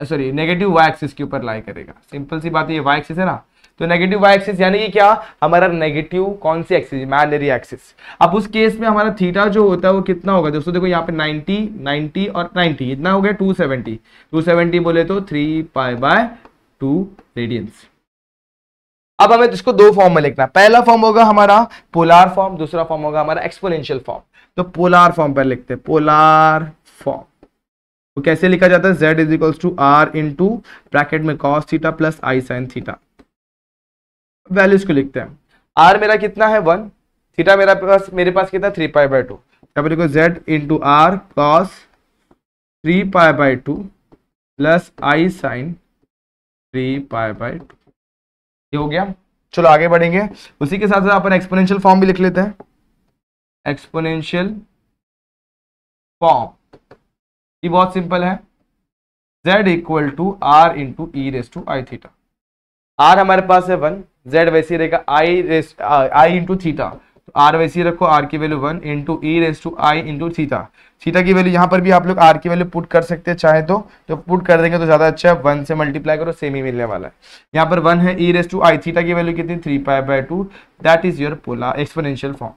sorry negative Y axis के ऊपर लाई करेगा सिंपल सी बात है ये वाई एक्सिस है ना तो नेगेटिव वाई एक्सिस यानी कि क्या हमारा नेगेटिव कौन सी एक्सिस मैलरी एक्सिस अब उस केस में हमारा थीटा जो होता है वो कितना होगा दोस्तों देखो यहाँ पे 90 90 और 90 इतना हो गया 270 270 बोले तो 3 पाई बाय 2 रेडियंस अब हमें इसको दो फॉर्म में लिखना पहला फॉर्म होगा हमारा पोलार फॉर्म दूसरा फॉर्म होगा हमारा एक्सपोनेंशियल फॉर्म तो पोलार फॉर्म पर लिखते हैं पोलार फॉर्म तो कैसे लिखा जाता है z is equals to r in bracket में cos theta plus i sine theta values को लिखते हैं आर मेरा कितना है वन थीटा मेरा पास मेरे पास कितना थ्री पाई बाई टू अपन को z into r cos three pi by two plus i sine three pi by two ये हो गया चलो आगे बढ़ेंगे उसी के साथ साथ अपन एक्सपोनेंशियल फॉर्म भी लिख लेते हैं एक्सपोनेंशियल फॉर्म ये बहुत सिंपल है z equal to r into e raise to i theta r हमारे पास है वन जेड वैसे रहेगा i raise i into theta r वैसे रखो आर की value one into e raise to i into theta theta की वैल्यू यहाँ पर भी आप लोग आर की वैल्यू पुट कर सकते हैं चाहे तो तो पुट कर देंगे तो ज़्यादा अच्छा है वन से मल्टीप्लाई करो सेम ही मिलने वाला है यहाँ पर वन है e raise to i theta की वैल्यू कितनी three pi by two that is your polar exponential form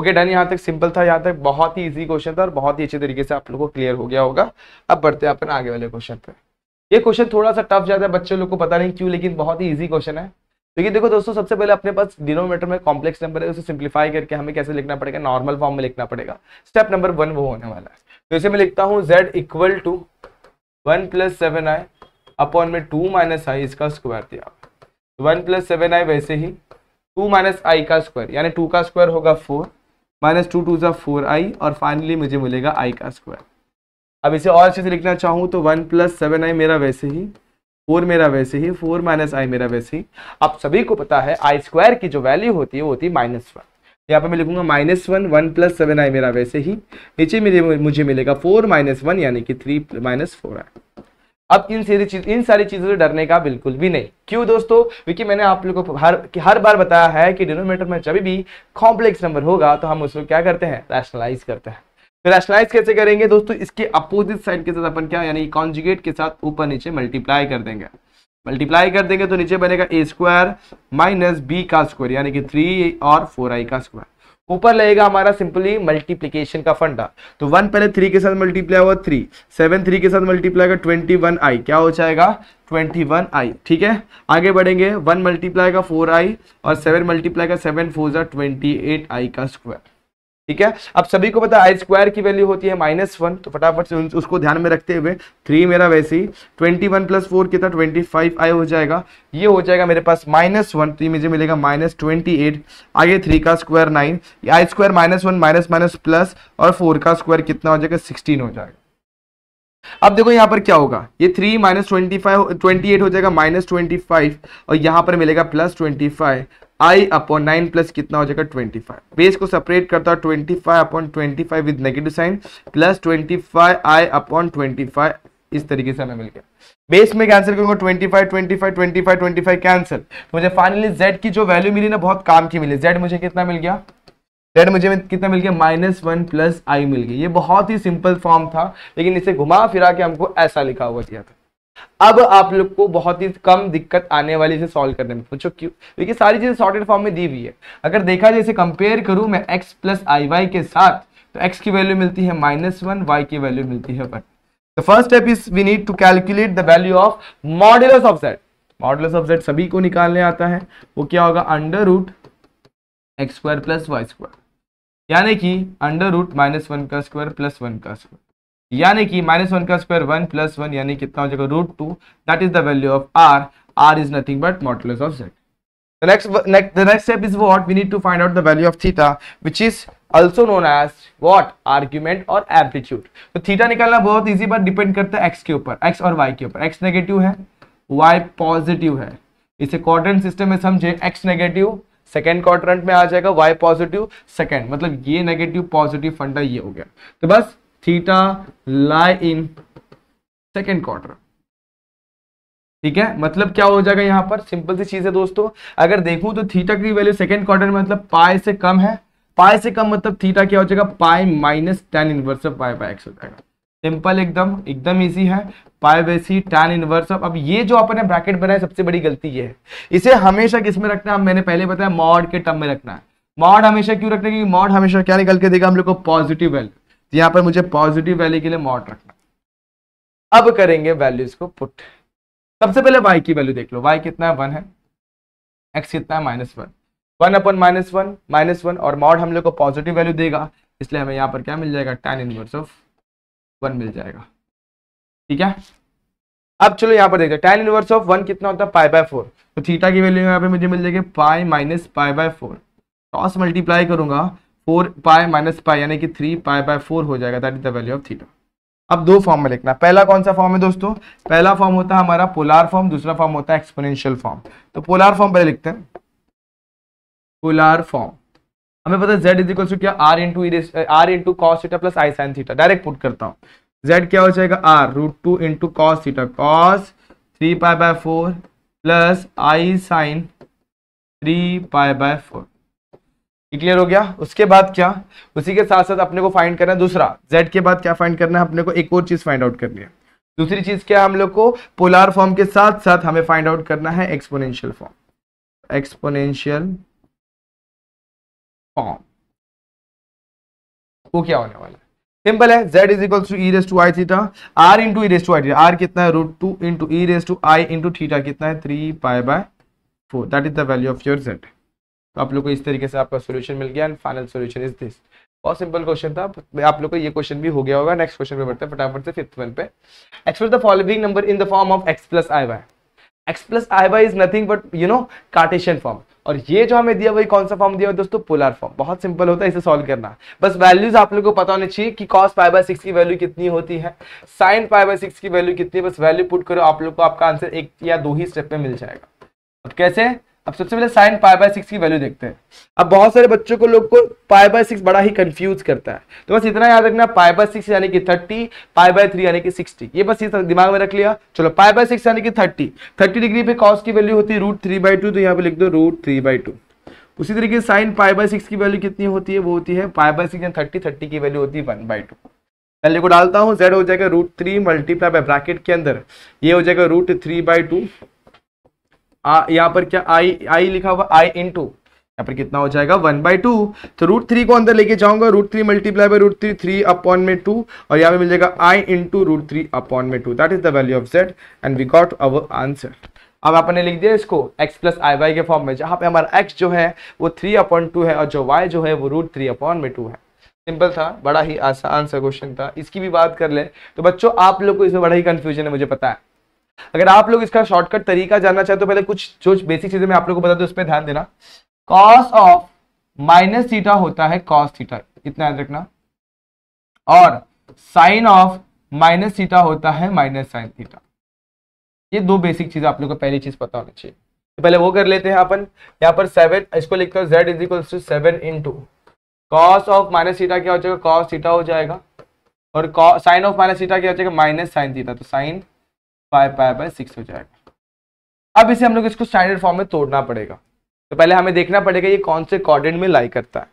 okay done यहाँ तक सिंपल था यहाँ तक बहुत ही इजी क्वेश्चन था और बहुत ही अच्छे तरीके से आप लोग को क्लियर हो गया होगा अब बढ़ते हैं अपन आगे वाले क्वेश्चन पे ये क्वेश्चन थोड़ा सा टफ जाता है बच्चे लोग को पता नहीं क्यों लेकिन बहुत ही ईजी क्वेश्चन है क्योंकि देखो दोस्तों सबसे पहले अपने पास डिनोमीटर में कॉम्प्लेक्स नंबर है उसे सिंप्लीफाई करके हमें कैसे लिखना पड़ेगा नॉर्मल फॉर्म में लिखना पड़ेगा स्टेप नंबर वन वो होने वाला है तो इसे मैं लिखता हूँ z equal to one plus seven i upon में टू माइनस आई इसका स्क्वायर दिया वन प्लस सेवन आई वैसे ही टू माइनस आई का स्क्वायर यानी टू का स्क्वायर होगा फोर माइनस टू टू जो फोर आई और फाइनली मुझे मिलेगा आई का स्क्वायर अब इसे और अच्छे से लिखना चाहूँ तो वन प्लस सेवन आई मेरा वैसे ही फोर मेरा वैसे ही फोर माइनस आई मेरा वैसे ही आप सभी को पता है आई स्क्वायर की जो वैल्यू होती है वो होती है माइनस वन यहाँ पर मैं लिखूंगा minus one one plus seven i मेरा वैसे ही नीचे मेरे मुझे मिलेगा फोर माइनस वन यानी कि थ्री माइनस फोर आई अब इन सारी चीज इन सारी चीज़ों से डरने का बिल्कुल भी नहीं क्यों दोस्तों क्योंकि मैंने आप लोगों को हर हर बार बताया है कि डिनोमीटर में जब भी कॉम्प्लेक्स नंबर होगा तो हम उसको क्या करते हैं रैशनलाइज करते हैं तो रैशनलाइज कैसे करेंगे दोस्तों इसके अपोजिट साइड के साथ अपन क्या यानी कॉन्जुगेट के साथ ऊपर नीचे मल्टीप्लाई कर देंगे मल्टीप्लाई कर देंगे तो नीचे बनेगा ए स्क्वायर माइनस बी का स्क्वायर यानी कि थ्री और फोर आई का स्क्वायर ऊपर लगेगा हमारा सिंपली मल्टीप्लीकेशन का फंडा तो वन पहले थ्री के साथ मल्टीप्लाई हुआ थ्री सेवन थ्री के साथ मल्टीप्लाई का ट्वेंटी वन आई क्या हो जाएगा ट्वेंटी वन आई ठीक है आगे बढ़ेंगे वन मल्टीप्लाई का फोर आई और सेवन मल्टीप्लाई का seven four twenty eight i का स्क्वायर ठीक है अब सभी को पता आई स्क्वायर की वैल्यू होती है माइनस वन तो फटाफट से उसको ध्यान में रखते हुए थ्री मेरा वैसे ही ट्वेंटी वन प्लस फोर कितना ट्वेंटी फाइव आई हो जाएगा ये हो जाएगा मेरे पास माइनस वन तो ये मुझे मिलेगा माइनस ट्वेंटी एट आगे थ्री का square nine i square minus one minus minus plus और फोर का स्क्वायर कितना हो जाएगा सिक्सटीन हो जाएगा अब देखो यहां पर क्या होगा ये three minus twenty five twenty eight हो जाएगा माइनस ट्वेंटी फाइव और यहां पर मिलेगा plus twenty five i upon nine plus कितना हो जाएगा ट्वेंटी फाइव बेस को सेपरेट करता है twenty five upon twenty five with negative sine plus twenty five i upon twenty five इस तरीके से हमें मिल गया बेस में कैंसिल करूंगा twenty five twenty five cancel मुझे फाइनली जेड की जो वैल्यू मिली ना बहुत काम की मिली जेड मुझे कितना मिल गया जेड मुझे कितना मिल गया माइनस वन प्लस आई मिल गई ये बहुत ही सिंपल फॉर्म था लेकिन इसे घुमा फिरा के हमको ऐसा लिखा हुआ दिया था अब आप लोग को बहुत ही कम दिक्कत आने वाली है सॉल्व करने में पूछो क्यों देखिए सारी चीजें सॉर्टेड फॉर्म में दी हुई है अगर देखा जाए इसे कंपेयर करूं मैं एक्स प्लस आई वाई के साथ तो एक्स की वैल्यू मिलती है माइनस वन वाई की वैल्यू मिलती है one the first step is we need to calculate the value of modulus of z modulus of z सभी को निकालने आता है वो क्या होगा under root x square plus Y square यानी कि अंडर रूट माइनस वन का स्क्वायर प्लस वन का स्क्वायर यानी कि माइनस वन का स्क्वायर वन प्लस वन यानी कितना हो जाएगा root to that is the value of r r is nothing but modulus of z the next next step is what we need to find out the value of theta which is also known as what argument or amplitude तो theta निकालना बहुत easy but depend करता है x के ऊपर x और y के ऊपर एक्स नेगेटिव है वाई पॉजिटिव है इसे क्वार्टरेंट सिस्टम में समझे एक्स नेगेटिव सेकेंड क्वार्टरेंट में आ जाएगा वाई पॉजिटिव सेकेंड मतलब ये नेगेटिव पॉजिटिव फंडा ये हो गया तो बस theta lie in second quarter ठीक है मतलब क्या हो जाएगा यहां पर सिंपल सी चीज है दोस्तों अगर देखूं तो थीटा की वैल्यू सेकेंड क्वार्टर में मतलब पाए से कम है पाए से कम मतलब थीटा क्या हो जाएगा pi minus tan inverse of pi by x हो जाएगा सिंपल एकदम एकदम इजी है pi by c tan inverse of अब ये जो आपने ब्रैकेट बनाया सबसे बड़ी गलती ये है इसे हमेशा किस में रखना है मैंने पहले बताया मॉड के टर्म में रखना है मॉड हमेशा क्यों रखना है क्योंकि मॉड हमेशा क्या निकल के देगा हम लोग को पॉजिटिव वैल्यू तो यहां पर मुझे पॉजिटिव वैल्यू के लिए मॉड रखना अब करेंगे वैल्यूज को पुट सबसे पहले वाई की वैल्यू देख लो वाई कितना वन है एक्स कितना है माइनस वन वन अपन माइनस वन माइनस वन और मॉड हम लोग को पॉजिटिव वैल्यू देगा इसलिए हमें यहाँ पर क्या मिल जाएगा टेन इनवर्स ऑफ वन मिल जाएगा ठीक है अब चलो यहाँ पर देखते हैं टेन इनवर्स ऑफ वन कितना होता है पाई बाय फोर तो थीटा की वैल्यू यहाँ पे मुझे मिल जाएगी pi minus pi by four cross multiply करूंगा फोर पाए माइनस पाए यानी कि थ्री पाए बाय फोर हो जाएगा that is the value of theta अब दो फॉर्म में लिखना पहला कौन सा फॉर्म है दोस्तों पहला फॉर्म होता है हमारा पोलार फॉर्म दूसरा फॉर्म होता है एक्सपोनेंशियल फॉर्म तो पोलार फॉर्म पहले लिखते हैं पोलार फॉर्म हमें पता है z इज इक्वल टू क्या r into r into cos theta plus i sine theta direct put करता हूँ z क्या हो जाएगा r root two into cos theta cos three pi by four plus i sine three pi by four clear हो गया उसके बाद क्या उसी के साथ साथ अपने को फाइंड करना है दूसरा जेड के बाद क्या फाइंड करना है अपने को एक और चीज फाइंड आउट करनी है दूसरी चीज क्या हम लोग को पोलार फॉर्म के साथ साथ हमें फाइंड आउट करना है एक्सपोनेंशियल फॉर्म एक्सपोनेंशियल फॉर्म वो क्या होने वाला है सिंपल है z is equal to e raise to i theta r into e raise to i r कितना है root two into e raise to i into theta कितना है three pi by four that is the value of your z तो आप लोग को इस तरीके से आपका सोल्यूशन मिल गया and final solution is this बहुत सिंपल क्वेश्चन था आप लोग को ये क्वेश्चन भी हो गया होगा नेक्स्ट क्वेश्चन पे बढ़ते हैं फटाफट से फिफ्थ वन पे express the following number in the form of x plus I y x plus I y is nothing but you know cartesian form और ये जो हमें दिया वही कौन सा फॉर्म दिया दोस्तों पोलर फॉर्म बहुत सिंपल होता है इसे सॉल्व करना बस वैल्यूज आप लोगों को पता होनी चाहिए कि कॉस पाई बाय सिक्स की वैल्यू कितनी होती है साइन पाई बाय सिक्स की वैल्यू कितनी है बस वैल्यू पुट करो आप लोग को आपका आंसर एक या दो ही स्टेप में मिल जाएगा अब कैसे अब सबसे पहले साइन पाई बाय सिक्स की वैल्यू देखते हैं अब बहुत सारे बच्चों को लोग को पाई बाय सिक्स बड़ा ही कंफ्यूज करता है तो बस इतना याद रखना पाई बाय सिक्स यानी कि थर्टी पाई बाय थ्री यानी कि सिक्सटी ये बस ये दिमाग में रख लिया चलो पाई बाय सिक्स यानी कि थर्टी थर्टी डिग्री पे कॉस की वैल्यू होती है रूट थ्री बाई टू तो यहाँ पे लिख दो रूट थ्री बाई टू उसी तरीके से साइन पाई बाय सिक्स की वैल्यू कितनी होती है वो होती है pi by six thirty thirty की वैल्यू होती है वन बाई टू पहले को डालता हूँ जेड हो जाएगा root three multiply by bracket के अंदर ये हो जाएगा रूट थ्री बाई टू यहाँ पर क्या आई आई लिखा हुआ आई इन टू यहाँ पर कितना हो जाएगा वन बाई टू तो रूट थ्री को अंदर लेके जाऊंगा root three multiply by root three three upon में टू और यहाँ पे मिल जाएगा i in to root three upon में two that is the value of z and we got our answer अब आपने लिख दिया इसको x प्लस आई वाई के फॉर्म में जहाँ पे हमारा x जो है वो थ्री अपॉन टू है और जो y जो है वो रूट थ्री अपॉन में टू है सिंपल था बड़ा ही आसान सा क्वेश्चन था इसकी भी बात कर ले तो बच्चों आप लोग को इसमें बड़ा ही कंफ्यूजन है मुझे पता है अगर आप लोग इसका शॉर्टकट तरीका जानना चाहते हो पहले कुछ जो बेसिक चीजें मैं आप लोग को बता दू उस पर ध्यान देना कॉस ऑफ माइनस थीटा होता है कॉस थीटा इतना याद रखना और साइन ऑफ माइनस थीटा होता है माइनस साइन थीटा ये दो बेसिक चीज आप लोग को पहली चीज पता होनी चाहिए तो पहले वो कर लेते हैं अपन यहाँ पर सेवन इसको लिखते हैं z is equal to seven into cos of minus theta क्या हो जाएगा कॉस थीटा हो जाएगा और साइन ऑफ माइनस सीटा क्या हो जाएगा माइनस साइन थीटा तो sine five pi by six हो जाएगा अब इसे हम लोग इसको स्टैंडर्ड फॉर्म में तोड़ना पड़ेगा तो पहले हमें देखना पड़ेगा ये कौन से कॉर्डेंट में लाई करता है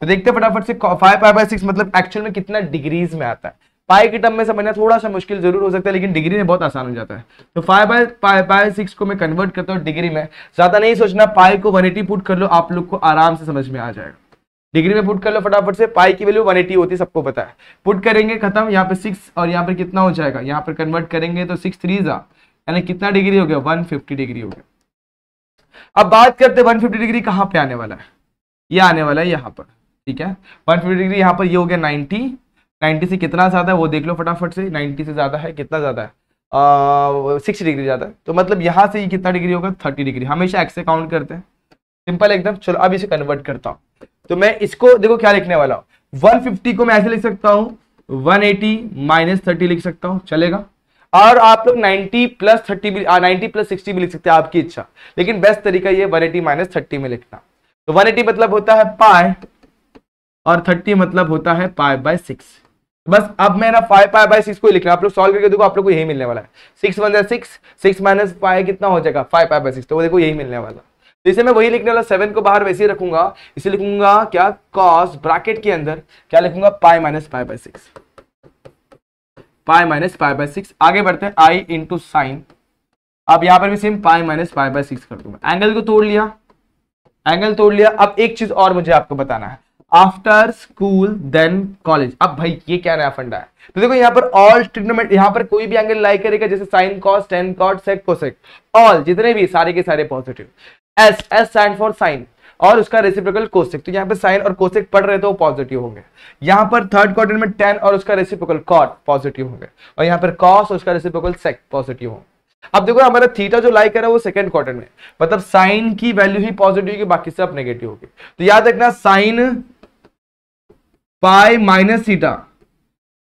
तो देखते फटाफट से फाइव पाई बाय सिक्स मतलब एक्चुअल में कितना डिग्रीज में आता है पाई के टर्म में समझना थोड़ा सा मुश्किल जरूर हो सकता है लेकिन डिग्री में बहुत आसान हो जाता है तो five by pi by six को मैं कन्वर्ट करता हूँ डिग्री में ज्यादा नहीं सोचना पाई को वन एटी पुट कर लो आप लोग को आराम से समझ में आ जाएगा डिग्री में पुट कर लो फटाफट से पाई की वैल्यू 180 होती है सबको पता है पुट करेंगे खत्म यहाँ पे सिक्स और यहाँ पर कितना हो जाएगा यहाँ पर कन्वर्ट करेंगे तो सिक्स थ्री जा यानी कितना डिग्री हो गया 150 डिग्री हो गया अब बात करते हैं 150 डिग्री कहाँ पे आने वाला है ये आने वाला है यहाँ पर ठीक है 150 डिग्री यहाँ पर ये यह हो गया नाइन्टी 90 से कितना ज़्यादा है वो देख लो फटाफट से 90 से ज़्यादा है कितना ज़्यादा है सिक्स डिग्री ज़्यादा है तो मतलब यहाँ से ये कितना डिग्री होगा थर्टी डिग्री हमेशा एक्स से काउंट करते हैं सिंपल एकदम चलो अब इसे कन्वर्ट करता हूँ तो मैं इसको देखो क्या लिखने वाला हूं 150 को मैं ऐसे लिख सकता हूं 180 एटी माइनस थर्टी लिख सकता हूं चलेगा और आप लोग 90 प्लस 30 भी आ, 90 प्लस 60 भी लिख सकते हैं आपकी इच्छा लेकिन बेस्ट तरीका ये 180 एटी माइनस थर्टी में लिखना तो 180 मतलब होता है पाए और 30 मतलब होता है पाए बाय सिक्स बस अब मैं ना फाइव पाए बाय सिक्स को लिखना आप लोग सॉल्व करके देखो आप लोग को यही मिलने वाला है six one six six minus pi कितना हो जाएगा फाइव पाए बाय सिक्स तो देखो यही मिलने वाला जैसे मैं वही लिखने वाला सेवन को बाहर वैसे ही रखूंगा इसे लिखूंगा क्या कॉस ब्रैकेट के अंदर क्या लिखूंगा pi minus pi by six pi minus pi by six आगे बढ़ते हैं आई इंटू साइन अब यहां पर भी same pi minus pi by six कर दूंगा एंगल को तोड़ लिया एंगल तोड़ लिया अब एक चीज और मुझे आपको बताना है आफ्टर स्कूल देन कॉलेज अब भाई ये क्या नया फंडा है तो देखो यहाँ पर ऑल ट्रीटमेंट यहाँ पर कोई भी एंगल लाइक करेगा जैसे sine cos tan cot sec cosec all जितने भी सारे के सारे positive S S stand for sine और उसका रेसिप्रोकल कोसेक तो यहाँ पे साइन और कोसेक पढ़ रहे तो वो पॉजिटिव होंगे यहाँ पर थर्ड क्वार्टर में टेन और उसका रेसिप्रोकल कॉट पॉजिटिव होंगे और यहाँ पर कॉस उसका रेसिप्रोकल सेक पॉजिटिव होंगे अब देखो हमारा थीटा जो लाइक है वो सेकंड क्वार्टर में मतलब साइन की वैल्यू ही पॉजिटिव होगी बाकी सब नेगेटिव होगी तो याद रखना साइन पाई माइनस सीटा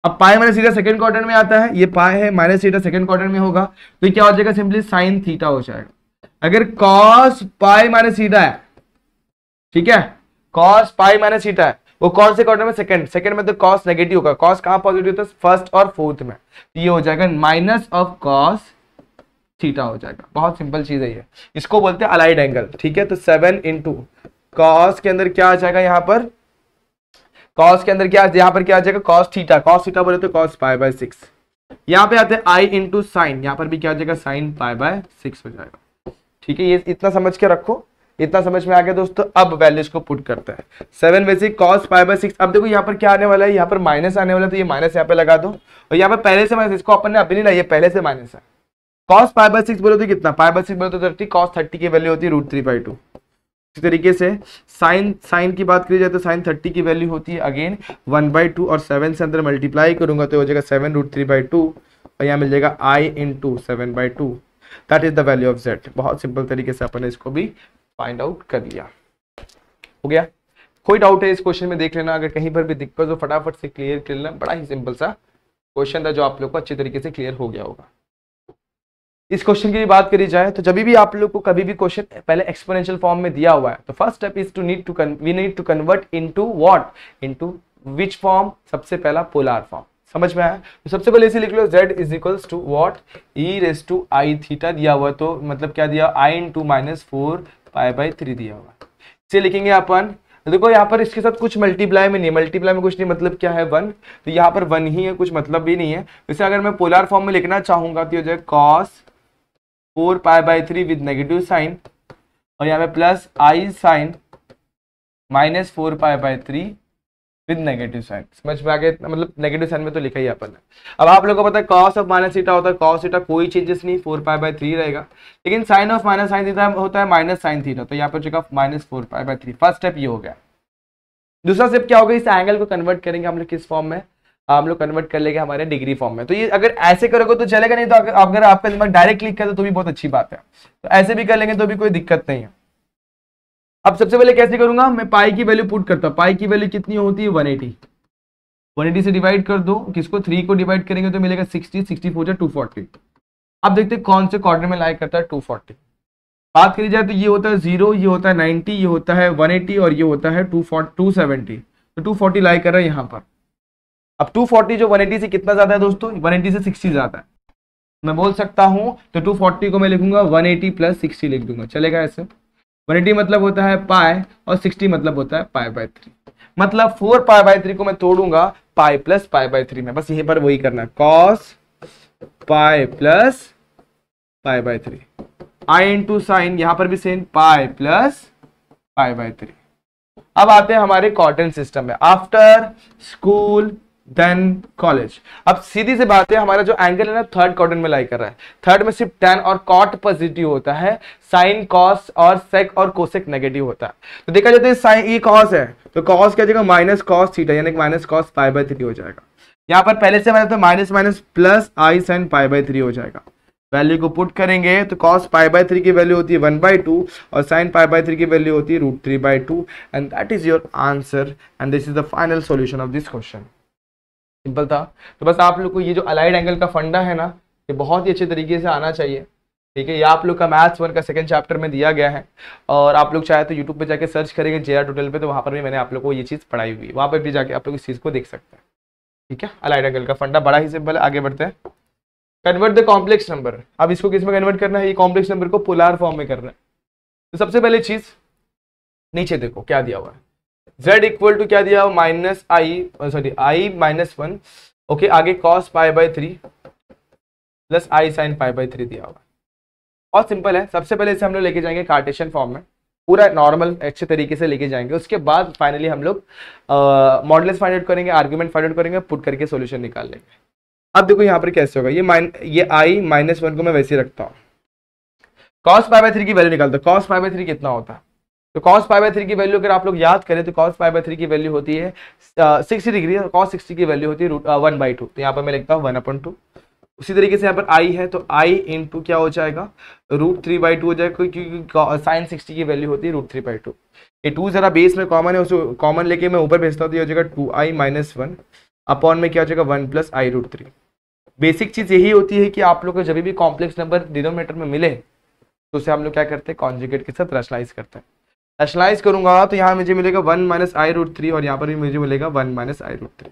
अब pi minus theta second quarter में आता है ये पाई है माइनस सीटा सेकंड क्वार्टर में होगा तो क्या हो जाएगा सिंपली साइन थीटा हो जाएगा अगर कॉस पाई माइनस सीटा है ठीक है कॉस पाई माइनस सीटा है वो कौन से क्वार्टर में सेकंड सेकंड में तो कॉस नेगेटिव होगा कॉस कहाँ पॉजिटिव होता है फर्स्ट और फोर्थ में तो ये हो जाएगा माइनस ऑफ कॉस थीटा हो जाएगा बहुत सिंपल चीज है ये इसको बोलते हैं अलाइड एंगल ठीक है तो सेवन इंटू कॉस के अंदर क्या आ जाएगा यहाँ पर कॉस के अंदर क्या यहाँ पर क्या आ जाएगा कॉस थीटा कॉस थीटा बोले तो कॉस फाइव बाय सिक्स यहाँ पे आते हैं आई इंटू साइन यहाँ पर भी क्या हो जाएगा साइन फाइव बाय सिक्स हो जाएगा ठीक है ये इतना समझ के रखो इतना समझ में आ गया दोस्तों अब वैल्यूज को पुट करते हैं seven basic cos five by six अब देखो यहाँ पर क्या आने वाला है यहाँ पर माइनस आने वाला है तो ये माइनस यहाँ पे लगा दो और यहाँ पर पहले से माइनस इसको अपन ने अभी नहीं लाइए पहले से माइनस है कॉस फाइव बाई सिक्स बोले तो कितना फाइव बाई सिक्स बोले तो थर्टी कॉस थर्टी की वैल्यू होती है रूट थ्री बाई टू इसी तरीके से साइन साइन की बात करी जाए तो साइन थर्टी की वैल्यू होती है अगेन वन बाई टू और सेवन से अंदर मल्टीप्लाई करूंगा तो हो जाएगा seven root three by two और यहाँ मिल जाएगा i in into seven by two that is the value of z बहुत सिंपल तरीके से अपने इसको भी फाइंड आउट कर लिया हो गया कोई डाउट है इस क्वेश्चन में देख लेना अगर कहीं पर भी दिक्कत हो फटाफट से क्लियर कर लेना बड़ा ही सिंपल सा क्वेश्चन था जो आप लोग को अच्छी तरीके से क्लियर हो गया होगा इस क्वेश्चन की बात करी जाए तो जब भी आप लोग को कभी भी क्वेश्चन पहले एक्सपोनेंशियल फॉर्म में दिया हुआ है तो first step is to need to we need to convert into what into which form सबसे पहला पोलर फॉर्म समझ में आया तो सबसे पहले इसे लिख लो z is equal to what e raise to i theta दिया हुआ तो मतलब क्या दिया i in to minus four pi by three दिया हुआ इसे लिखेंगे अपन देखो यहाँ पर इसके साथ कुछ मल्टीप्लाई में नहीं मल्टीप्लाई में कुछ नहीं मतलब क्या है वन तो यहाँ पर वन ही है कुछ मतलब भी नहीं है वैसे अगर मैं पोलर फॉर्म में लिखना चाहूंगा तो हो जाए cos four pi by three with negative sine और यहाँ पे plus i sine minus four pi by three with negative sine समझ में आ गया मतलब नेगेटिव साइन में तो लिखा ही अपन ने अब आप लोगों को पता है कॉस ऑफ माइनस सीटा होता है कॉस सीटा कोई चेंजेस नहीं फोर पाई बाई थ्री रहेगा लेकिन sine of minus sine theta होता है माइनस साइन थीटा तो यहाँ पर चुका minus four pi by three first step ये हो गया दूसरा स्टेप क्या होगा इस एंगल को कन्वर्ट करेंगे हम लोग किस फॉर्म में हम लोग कन्वर्ट कर लेंगे हमारे डिग्री फॉर्म में तो ये अगर ऐसे करोगे तो चलेगा नहीं तो अगर अगर आपका दिमाग डायरेक्ट क्लिक कर दो तो भी बहुत अच्छी बात है तो ऐसे भी कर लेंगे तो भी कोई दिक्कत नहीं है अब सबसे पहले कैसे करूंगा मैं पाई की वैल्यू पुट करता हूँ पाई की वैल्यू कितनी होती है वन एटी वन एटी से डिवाइड कर दो किसको थ्री को डिवाइड करेंगे तो मिलेगा sixty sixty four two forty अब देखते हैं कौन से क्वार्टर में लाइक करता है टू फोर्टी बात करी जाए तो ये होता है जीरो ये होता है नाइनटी ये होता है वन एटी और ये होता है टू टू सेवेंटी तो टू फोर्टी लाइक कर रहा है यहाँ पर अब 240 जो 180 से कितना ज्यादा है दोस्तों 180 से 60 ज्यादा है मैं बोल सकता हूं तो 240 को मैं लिखूंगा 180 एटी प्लस सिक्सटी लिख दूंगा चलेगा ऐसे 180 मतलब होता है पाए और 60 मतलब होता है पाए बाय थ्री मतलब 4 पाए बाय थ्री को मैं तोड़ूंगा पाए प्लस पाए बाय थ्री में बस यहीं पर वही करना है cos pi plus pi by three i in into sine यहां पर भी सेम पाए प्लस पाए बाय थ्री अब आते हैं हमारे कॉटन सिस्टम में आफ्टर स्कूल देन कॉलेज अब सीधी सी बात है हमारा जो एंगल है ना थर्ड क्वार में लाई कर रहा है थर्ड में सिर्फ टेन और कॉट पॉजिटिव होता है साइन कॉस और सेक और कोसेक नेगेटिव होता है तो देखा जाता है साइन ई कॉस है तो कॉस क्या जाएगा माइनस कॉस थीटा यानी minus cos five by three हो जाएगा यहाँ पर पहले से मैंने तो minus minus plus i sine five by three हो जाएगा वैल्यू को पुट करेंगे तो कॉस फाइव बाई थ्री की वैल्यू होती है वन बाई टू और साइन फाइव बाई थ्री की वैल्यू होती है root three by two and that is your answer and this is the final solution of this question simple था तो बस आप लोग को ये जो अलाइड एंगल का फंडा है ना ये बहुत ही अच्छे तरीके से आना चाहिए ठीक है ये आप लोग का मैथ्स वन का सेकंड चैप्टर में दिया गया है और आप लोग चाहे तो यूट्यूब पे जाके सर्च करेंगे जे आर टोटल पर तो वहाँ पर भी मैंने आप लोग को ये चीज़ पढ़ाई हुई वहाँ पर भी जाके आप लोग इस चीज़ को देख सकते हैं ठीक है अलाइड एंगल का फंडा बड़ा ही सिंपल आगे बढ़ते हैं कन्वर्ट द कॉम्प्लेक्स नंबर अब इसको किस में कन्वर्ट करना है ये कॉम्प्लेक्स नंबर को पोलार फॉर्म में करना है तो सबसे पहले चीज़ नीचे देखो क्या दिया हुआ है जेड इक्वल टू क्या दिया minus i sorry i minus one okay आगे cos five by three plus i sine five by three दिया होगा बहुत सिंपल है सबसे पहले इसे हम लोग लेके जाएंगे कार्टेशियन फॉर्म में पूरा नॉर्मल अच्छे तरीके से लेके जाएंगे उसके बाद फाइनली हम लोग मॉडल फाइंड आउट करेंगे आर्ग्यूमेंट फाइंड आउट करेंगे पुट करके सोल्यूशन निकाल लेंगे अब देखो यहाँ पर कैसे होगा ये माइन ये आई माइनस वन को मैं वैसे ही रखता हूँ कॉस फाइव बाई थ्री की वैल्यू निकालता हूँ कॉस फाइव बाई थ्री कितना होता है तो कॉस फाइव बाई थ्री की वैल्यू अगर आप लोग याद करें तो कॉस फाइव बाई थ्री की वैल्यू होती है सिक्सटी डिग्री और कॉस सिक्सटी की वैल्यू होती है रूट वन बाई टू तो यहाँ पर मैं लिखता हूँ वन अपन टू उसी तरीके से यहाँ पर आई है तो आई इन टू क्या हो जाएगा रूट थ्री बाई टू हो जाएगा क्योंकि साइन सिक्सटी की वैल्यू होती है रूट थ्री बाई टू ये टू ज़रा बेस में कॉमन है उसको कॉमन लेके मैं ऊपर भेजता हूँ तो ये हो जाएगा two i minus one upon में क्या हो जाएगा one plus i root three basic चीज़ यही होती है कि आप लोग को जब भी कॉम्प्लेक्स नंबर डिनोमीटर में मिले तो उसे हम लोग क्या करते हैं कॉन्जुगेट के साथ रैशनलाइज करते हैं रैशलाइज करूंगा तो यहाँ मुझे मिलेगा one minus i root three और यहाँ पर भी मुझे मिलेगा one minus i root three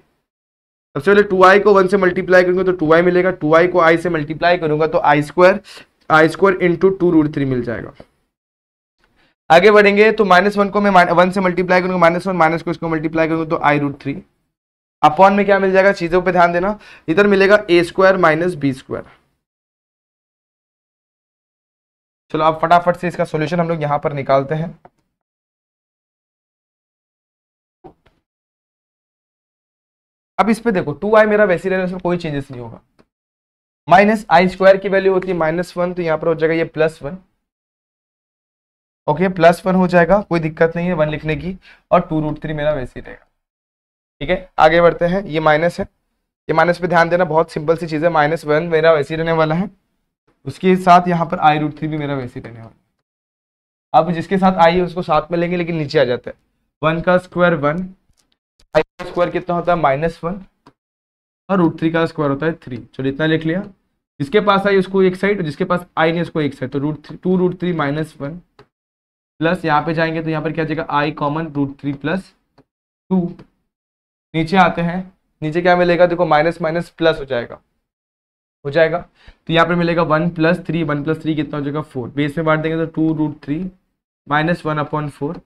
सबसे पहले टू आई को वन से मल्टीप्लाई करूंगा तो टू आई मिलेगा टू आई को आई से मल्टीप्लाई करूंगा तो i square i square into two root three मिल जाएगा आगे बढ़ेंगे तो माइनस वन को मैं वन से मल्टीप्लाई करूंगा माइनस वन माइनस को इसको मल्टीप्लाई करूंगा तो आई रूट थ्री अपॉन में क्या मिल जाएगा चीज़ों पे ध्यान देना इधर मिलेगा a square minus b square चलो आप फटाफट से इसका सोल्यूशन हम लोग यहाँ पर निकालते हैं अब इस पे देखो टू आई मेरा वैसे रहेगा कोई चेंजेस नहीं होगा माइनस आई स्क्वायर की वैल्यू होती है माइनस वन तो यहाँ पर हो जाएगा ये plus one okay plus one हो जाएगा कोई दिक्कत नहीं है वन लिखने की और टू रूट थ्री मेरा वैसे ही रहेगा ठीक है आगे बढ़ते हैं ये माइनस है ये माइनस पे ध्यान देना बहुत सिंपल सी चीज़ है माइनस वन मेरा वैसे ही रहने वाला है उसके साथ यहाँ पर आई रूट थ्री भी मेरा वैसे ही रहने वाला है अब जिसके साथ आई है उसको साथ में लेंगे लेकिन नीचे आ जाता है वन का स्क्वायर वन आई का स्क्वायर कितना होता है माइनस वन और हाँ, रूट थ्री का स्क्वायर होता है थ्री चलो इतना लिख लिया जिसके पास आई उसको एक साइड जिसके पास आई नहीं उसको एक साइड तो root three two root three minus one plus यहाँ पे जाएंगे तो यहाँ पर क्या जाएगा i common root three plus two नीचे आते हैं नीचे क्या मिलेगा देखो माइनस माइनस प्लस हो जाएगा हो जाएगा तो यहाँ पर मिलेगा one plus three one plus three कितना हो जाएगा फोर बेस में बांट देंगे तो two root three minus one upon four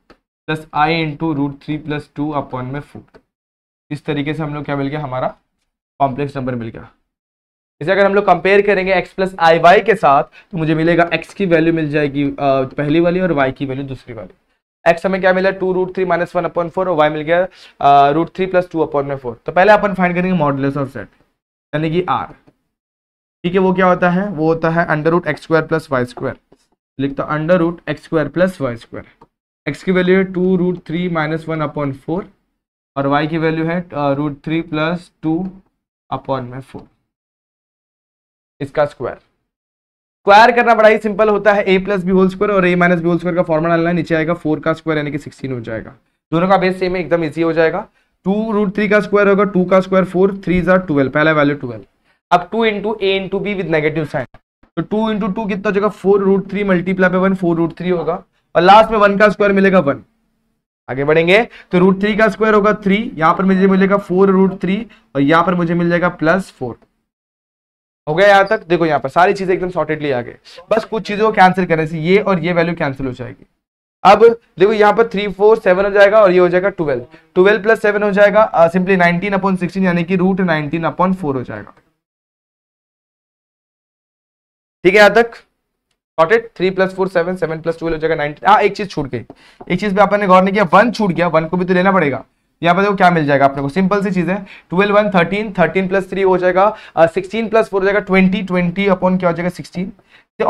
plus i into root three plus two upon में फोर इस तरीके से हम लोग क्या मिल गया हमारा कॉम्प्लेक्स नंबर मिल गया इसे अगर हम लोग कंपेयर करेंगे x प्लस आई वाई के साथ तो मुझे मिलेगा x की वैल्यू मिल जाएगी पहली वाली और y की वैल्यू दूसरी वाली x हमें क्या मिला two root three minus one upon four और y मिल गया root three plus two upon में फोर तो पहले अपन फाइंड करेंगे मॉडलेस ऑफ सेट यानी कि r ठीक है वो क्या होता है वो होता है under root x square plus Y square लिखता under root x square plus Y square x की वैल्यू है two root three minus one upon four और वाई की वैल्यू है root three plus two upon में फोर इसका square square करना बड़ा ही सिंपल होता है ए प्लस बी होल स्क्वायर और a minus b whole square का फॉर्मूला डालना नीचे आएगा फोर का स्क्वायर यानी कि सिक्सटीन हो जाएगा दोनों का बेस सेम है एकदम ईजी हो जाएगा टू रूट थ्री का स्क्वायर होगा टू का स्क्वायर फोर थ्री जार ट्वेल्व पहला वैल्यू ट्वेल्व अब two into A into b with negative sine तो टू इंटू टू कितना हो जाएगा four root three multiply by one four root three होगा और लास्ट में वन का स्क्वायर मिलेगा वन आगे बढ़ेंगे तो रूट थ्री का स्क्वायर होगा थ्री यहां पर मुझे मिलेगा फोर रूट थ्री और यहां पर मुझे मिल जाएगा प्लस फोर हो गया यहां तक देखो यहां पर सारी चीजें एकदम सॉर्टेडली आ गए बस कुछ चीजों को कैंसिल करने से ये और ये वैल्यू कैंसिल हो जाएगी अब देखो यहां पर थ्री फोर सेवन हो जाएगा और ये हो जाएगा ट्वेल्व ट्वेल्व प्लस सेवन हो जाएगा सिंपली नाइनटीन अपॉन सिक्सटीन यानी कि रूट नाइनटीन अपॉन फोर हो जाएगा ठीक है यहां तक three plus four seven seven plus हो जाएगा हाँ एक चीज छूट गई एक चीज पे गौर नहीं किया वन छूट गया वन को भी तो लेना पड़ेगा यहाँ देखो क्या मिल जाएगा को सिंपल सी चीज है twelve one thirteen thirteen plus three हो जाएगा सिक्सटीन प्लस फोर हो जाएगा ट्वेंटी ट्वेंटी अपॉन क्या हो जाएगा सिक्सटीन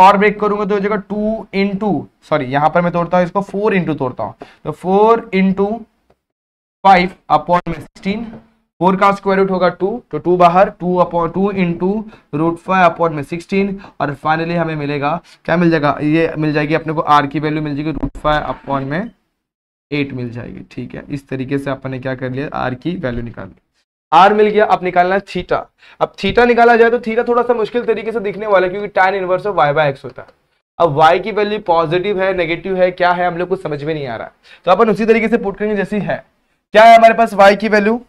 और ब्रेक करूंगा तो हो जाएगा टू इंटू सॉरी यहाँ पर मैं तोड़ता हूँ इसको फोर इंटू तोड़ता हूँ तो फोर इंटू फाइव अपॉन में सिक्सटीन फोर का स्क्वायर रूट होगा टू तो टू बाहर two upon two in to root five upon में सिक्सटीन और फाइनली हमें मिलेगा क्या मिल जाएगा ये मिल जाएगी अपने को आर की वैल्यू मिल जाएगी रूट फाइव अपॉन में एट मिल जाएगी ठीक है इस तरीके से अपन ने क्या कर लिया आर की वैल्यू निकाल ली आर मिल गया अब निकालना है थीटा अब थीटा निकाला जाए तो थीटा थोड़ा सा मुश्किल तरीके से दिखने वाला क्योंकि tan inverse of y by x होता है अब y की वैल्यू पॉजिटिव है नेगेटिव है क्या है हम लोग कुछ समझ में नहीं आ रहा है तो अपन उसी तरीके से पुट करेंगे जैसी है क्या है हमारे पास y की value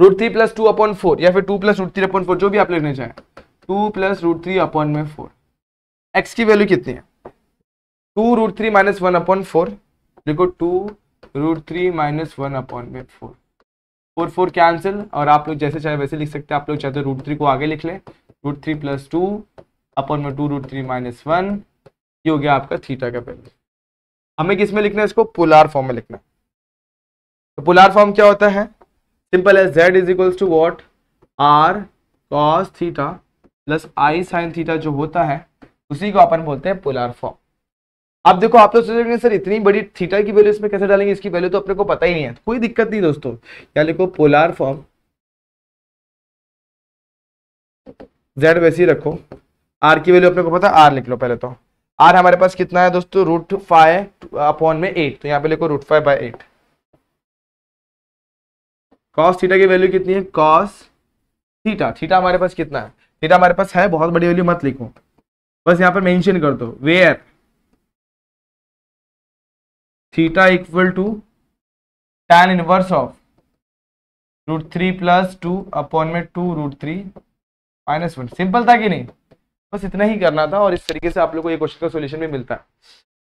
root three plus two upon four या फिर two plus root three upon four जो भी आप लेने चाहें two plus root three upon में फोर एक्स की वैल्यू कितनी है two root three minus one upon four देखो two root three minus one upon में फोर फोर फोर कैंसिल और आप लोग जैसे चाहे वैसे लिख सकते हैं आप लोग चाहे तो रूट थ्री को आगे लिख लें root three plus two upon में two root three minus one ये हो गया आपका थीटा का वैल्यू हमें किस में लिखना है इसको पोलार फॉर्म में लिखना है तो पोलार फॉर्म क्या होता है सिंपल है Z is equals to what r cos theta plus i sine theta जो होता है उसी को अपन बोलते हैं पोलर फॉर्म अब देखो आप लोग सोचेंगे सर इतनी बड़ी थीटा की वैल्यू इसमें कैसे डालेंगे इसकी वैल्यू तो अपने को पता ही नहीं है कोई दिक्कत नहीं दोस्तों या लिखो पोलर फॉर्म जेड वैसे ही रखो आर की वैल्यू अपने को पता आर लिख लो पहले तो आर हमारे पास कितना है दोस्तों रूट फाइव अपॉन में एट तो यहाँ पे लिखो root five by eight cos theta की वैल्यू कितनी है कॉस थीटा थीटा हमारे पास कितना है थीटा हमारे पास है बहुत बड़ी वैल्यू मत लिखो बस यहाँ पर मेंशन कर दो where theta equal to tan inverse of root three plus two upon में two root three minus one simple था कि नहीं बस इतना ही करना था और इस तरीके से आप लोग को ये क्वेश्चन का सोल्यूशन भी मिलता है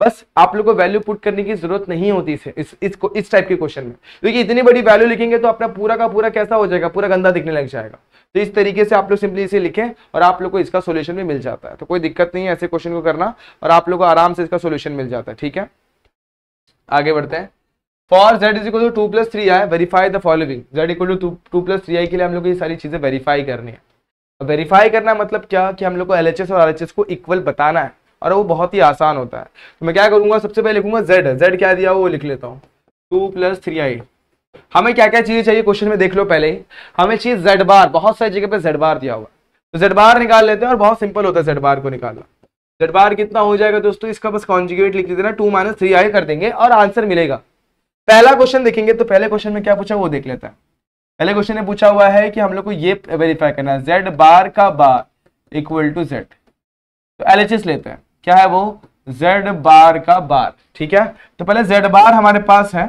बस आप लोग को वैल्यू पुट करने की जरूरत नहीं होती इसे इस इस इस टाइप के क्वेश्चन में क्योंकि इतनी बड़ी वैल्यू लिखेंगे तो अपना पूरा का पूरा कैसा हो जाएगा पूरा गंदा दिखने लग जाएगा तो इस तरीके से आप लोग सिंपली इसे लिखें और आप लोग को इसका सोल्यूशन भी मिल जाता है तो कोई दिक्कत नहीं है ऐसे क्वेश्चन को करना और आप लोग को आराम से इसका सोल्यूशन मिल जाता है ठीक है आगे बढ़ते हैं for z is equal to two plus three i verify the following z equal to two plus three i के लिए हम लोग ये सारी चीजें वेरीफाई करनी है वेरीफाई करना मतलब क्या कि हम लोग को एल और आर को इक्वल बताना है और वो बहुत ही आसान होता है तो मैं क्या करूंगा सबसे पहले लिखूंगा जेड जेड क्या दिया वो लिख लेता हूँ टू प्लस थ्री आई हमें क्या क्या चीज़ें चाहिए क्वेश्चन में देख लो पहले ही हमें चाहिए जेड बार बहुत सारी जगह पे जेड बार दिया हुआ तो जेड बार निकाल लेते हैं और बहुत सिंपल होता है जेड बार को निकालना जेड बार कितना हो जाएगा दोस्तों इसका बस कॉन्जिगेट लिख देना टू माइनस थ्री आई कर देंगे और आंसर मिलेगा पहला क्वेश्चन देखेंगे तो पहले क्वेश्चन में क्या पूछा वो देख लेता है पहले क्वेश्चन ने पूछा हुआ है कि हम लोग को ये वेरीफाई करना है जेड बार का बार इक्वल टू जेड तो एल लेते हैं क्या है वो जेड बार का बार ठीक है तो पहले जेड बार हमारे पास है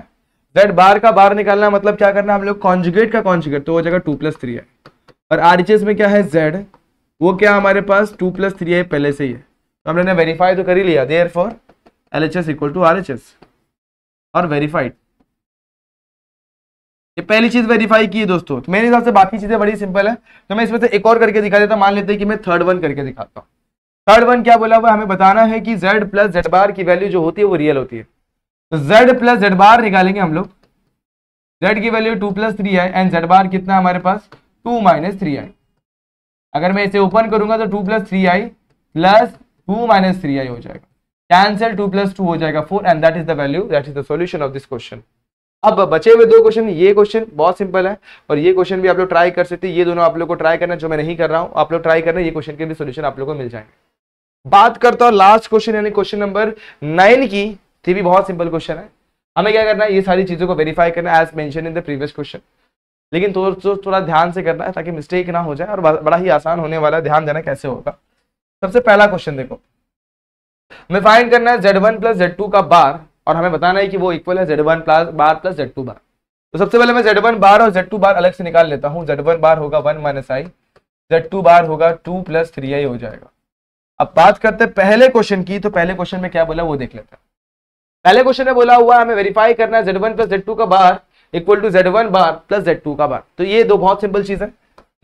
जेड बार का बार निकालना मतलब क्या करना है हम लोग कॉन्जुगेट का कॉन्जुगेट तो वो जगह टू प्लस थ्री है और आर में क्या है जेड वो क्या हमारे पास टू प्लस थ्री है पहले से ही है तो हमने वेरीफाई तो कर ही लिया therefore L H S equal to R H S और वेरीफाइड ये पहली चीज वेरीफाई की है दोस्तों तो मेरे हिसाब से बाकी चीजें बड़ी सिंपल है तो मैं इसमें से एक और करके दिखा देता मान लेते हैं कि मैं थर्ड वन करके दिखाता हूँ थर्ड वन क्या बोला हुआ हमें बताना है कि जेड प्लस जेड बार की वैल्यू जो होती है वो रियल होती है तो जेड प्लस जेड बार निकालेंगे हम लोग जेड की value two plus three i and z bar कितना हमारे पास टू माइनस थ्री आई अगर मैं इसे ओपन करूंगा तो two plus three i plus two minus three i हो जाएगा कैंसल टू प्लस टू हो जाएगा four and that is the value that is the solution of this question अब बचे हुए दो क्वेश्चन ये क्वेश्चन बहुत सिंपल है और ये क्वेश्चन भी आप लोग ट्राई कर सकते हैं ये दोनों आप लोग को ट्राई करना जो मैं नहीं कर रहा हूँ आप लोग ट्राई करना ये क्वेश्चन के भी सोल्यूशन आप लोग को मिल जाएंगे बात करता हूँ लास्ट क्वेश्चन यानी क्वेश्चन नंबर नाइन की थी भी बहुत सिंपल क्वेश्चन है हमें क्या करना है ये सारी चीज़ों को वेरीफाई करना है as mention in the previous question लेकिन तो, तो थोड़ा ध्यान से करना है ताकि मिस्टेक ना हो जाए और बड़ा ही आसान होने वाला है ध्यान देना कैसे होगा सबसे पहला क्वेश्चन देखो मैं फाइंड करना है z one plus z two का बार और हमें बताना है कि वो इक्वल है z one plus bar plus z two bar तो सबसे पहले मैं जेड वन बार और जेड टू बार अलग से निकाल लेता हूँ जेड वन बार होगा one minus i z two bar होगा टू प्लस थ्री आई हो जाएगा अब बात करते हैं पहले क्वेश्चन की तो पहले क्वेश्चन में क्या बोला वो देख लेते हैं पहले क्वेश्चन में बोला हुआ हमें वेरीफाई करना है z one plus z two का bar equal to z one bar plus z two का बार तो ये दो बहुत सिंपल चीज है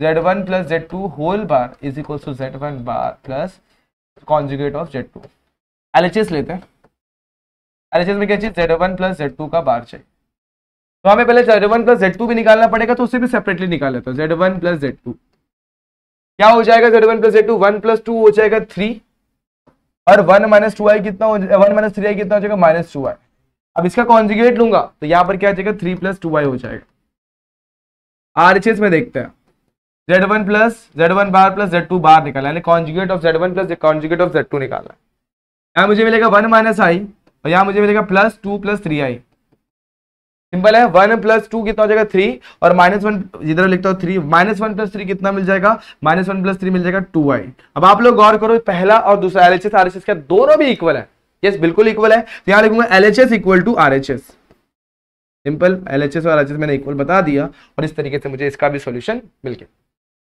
z one plus z two whole bar is equal to z one bar plus conjugate of z two LHS लेते हैं एलएचएस में क्या चाहिए z one plus z two का बार चाहिए तो हमें पहले z one plus z two भी निकालना पड़ेगा तो उसे भी सेपरेटली निकाल लेते हैं z one plus z two क्या हो जाएगा z one plus z two one plus two हो जाएगा थ्री और वन माइनस टू आई कितना वन माइनस थ्री आई कितना हो जाएगा माइनस टू आई अब इसका कॉन्जिगेट लूंगा तो यहाँ पर क्या हो जाएगा थ्री प्लस टू आई हो जाएगा आरएचएस में देखते हैं z one plus z one bar plus z two bar निकालना यानी conjugate of z one plus conjugate of z two निकालना यहाँ मुझे मिलेगा वन माइनस आई और यहां मुझे मिलेगा plus two plus three i simple है वन प्लस टू कितना हो जाएगा थ्री और माइनस वन जिधर लिखता हूँ three minus one plus three कितना मिल जाएगा माइनस वन प्लस थ्री मिल जाएगा टू आई अब आप लोग गौर करो पहला और दूसरा L H S R H S का दोनों भी इक्वल है यस बिल्कुल इक्वल है तो यहाँ लिखूंगा L H S equal to R H S simple L H S और आर एच एस मैंने इक्वल बता दिया और इस तरीके से मुझे इसका भी सोल्यूशन मिल गया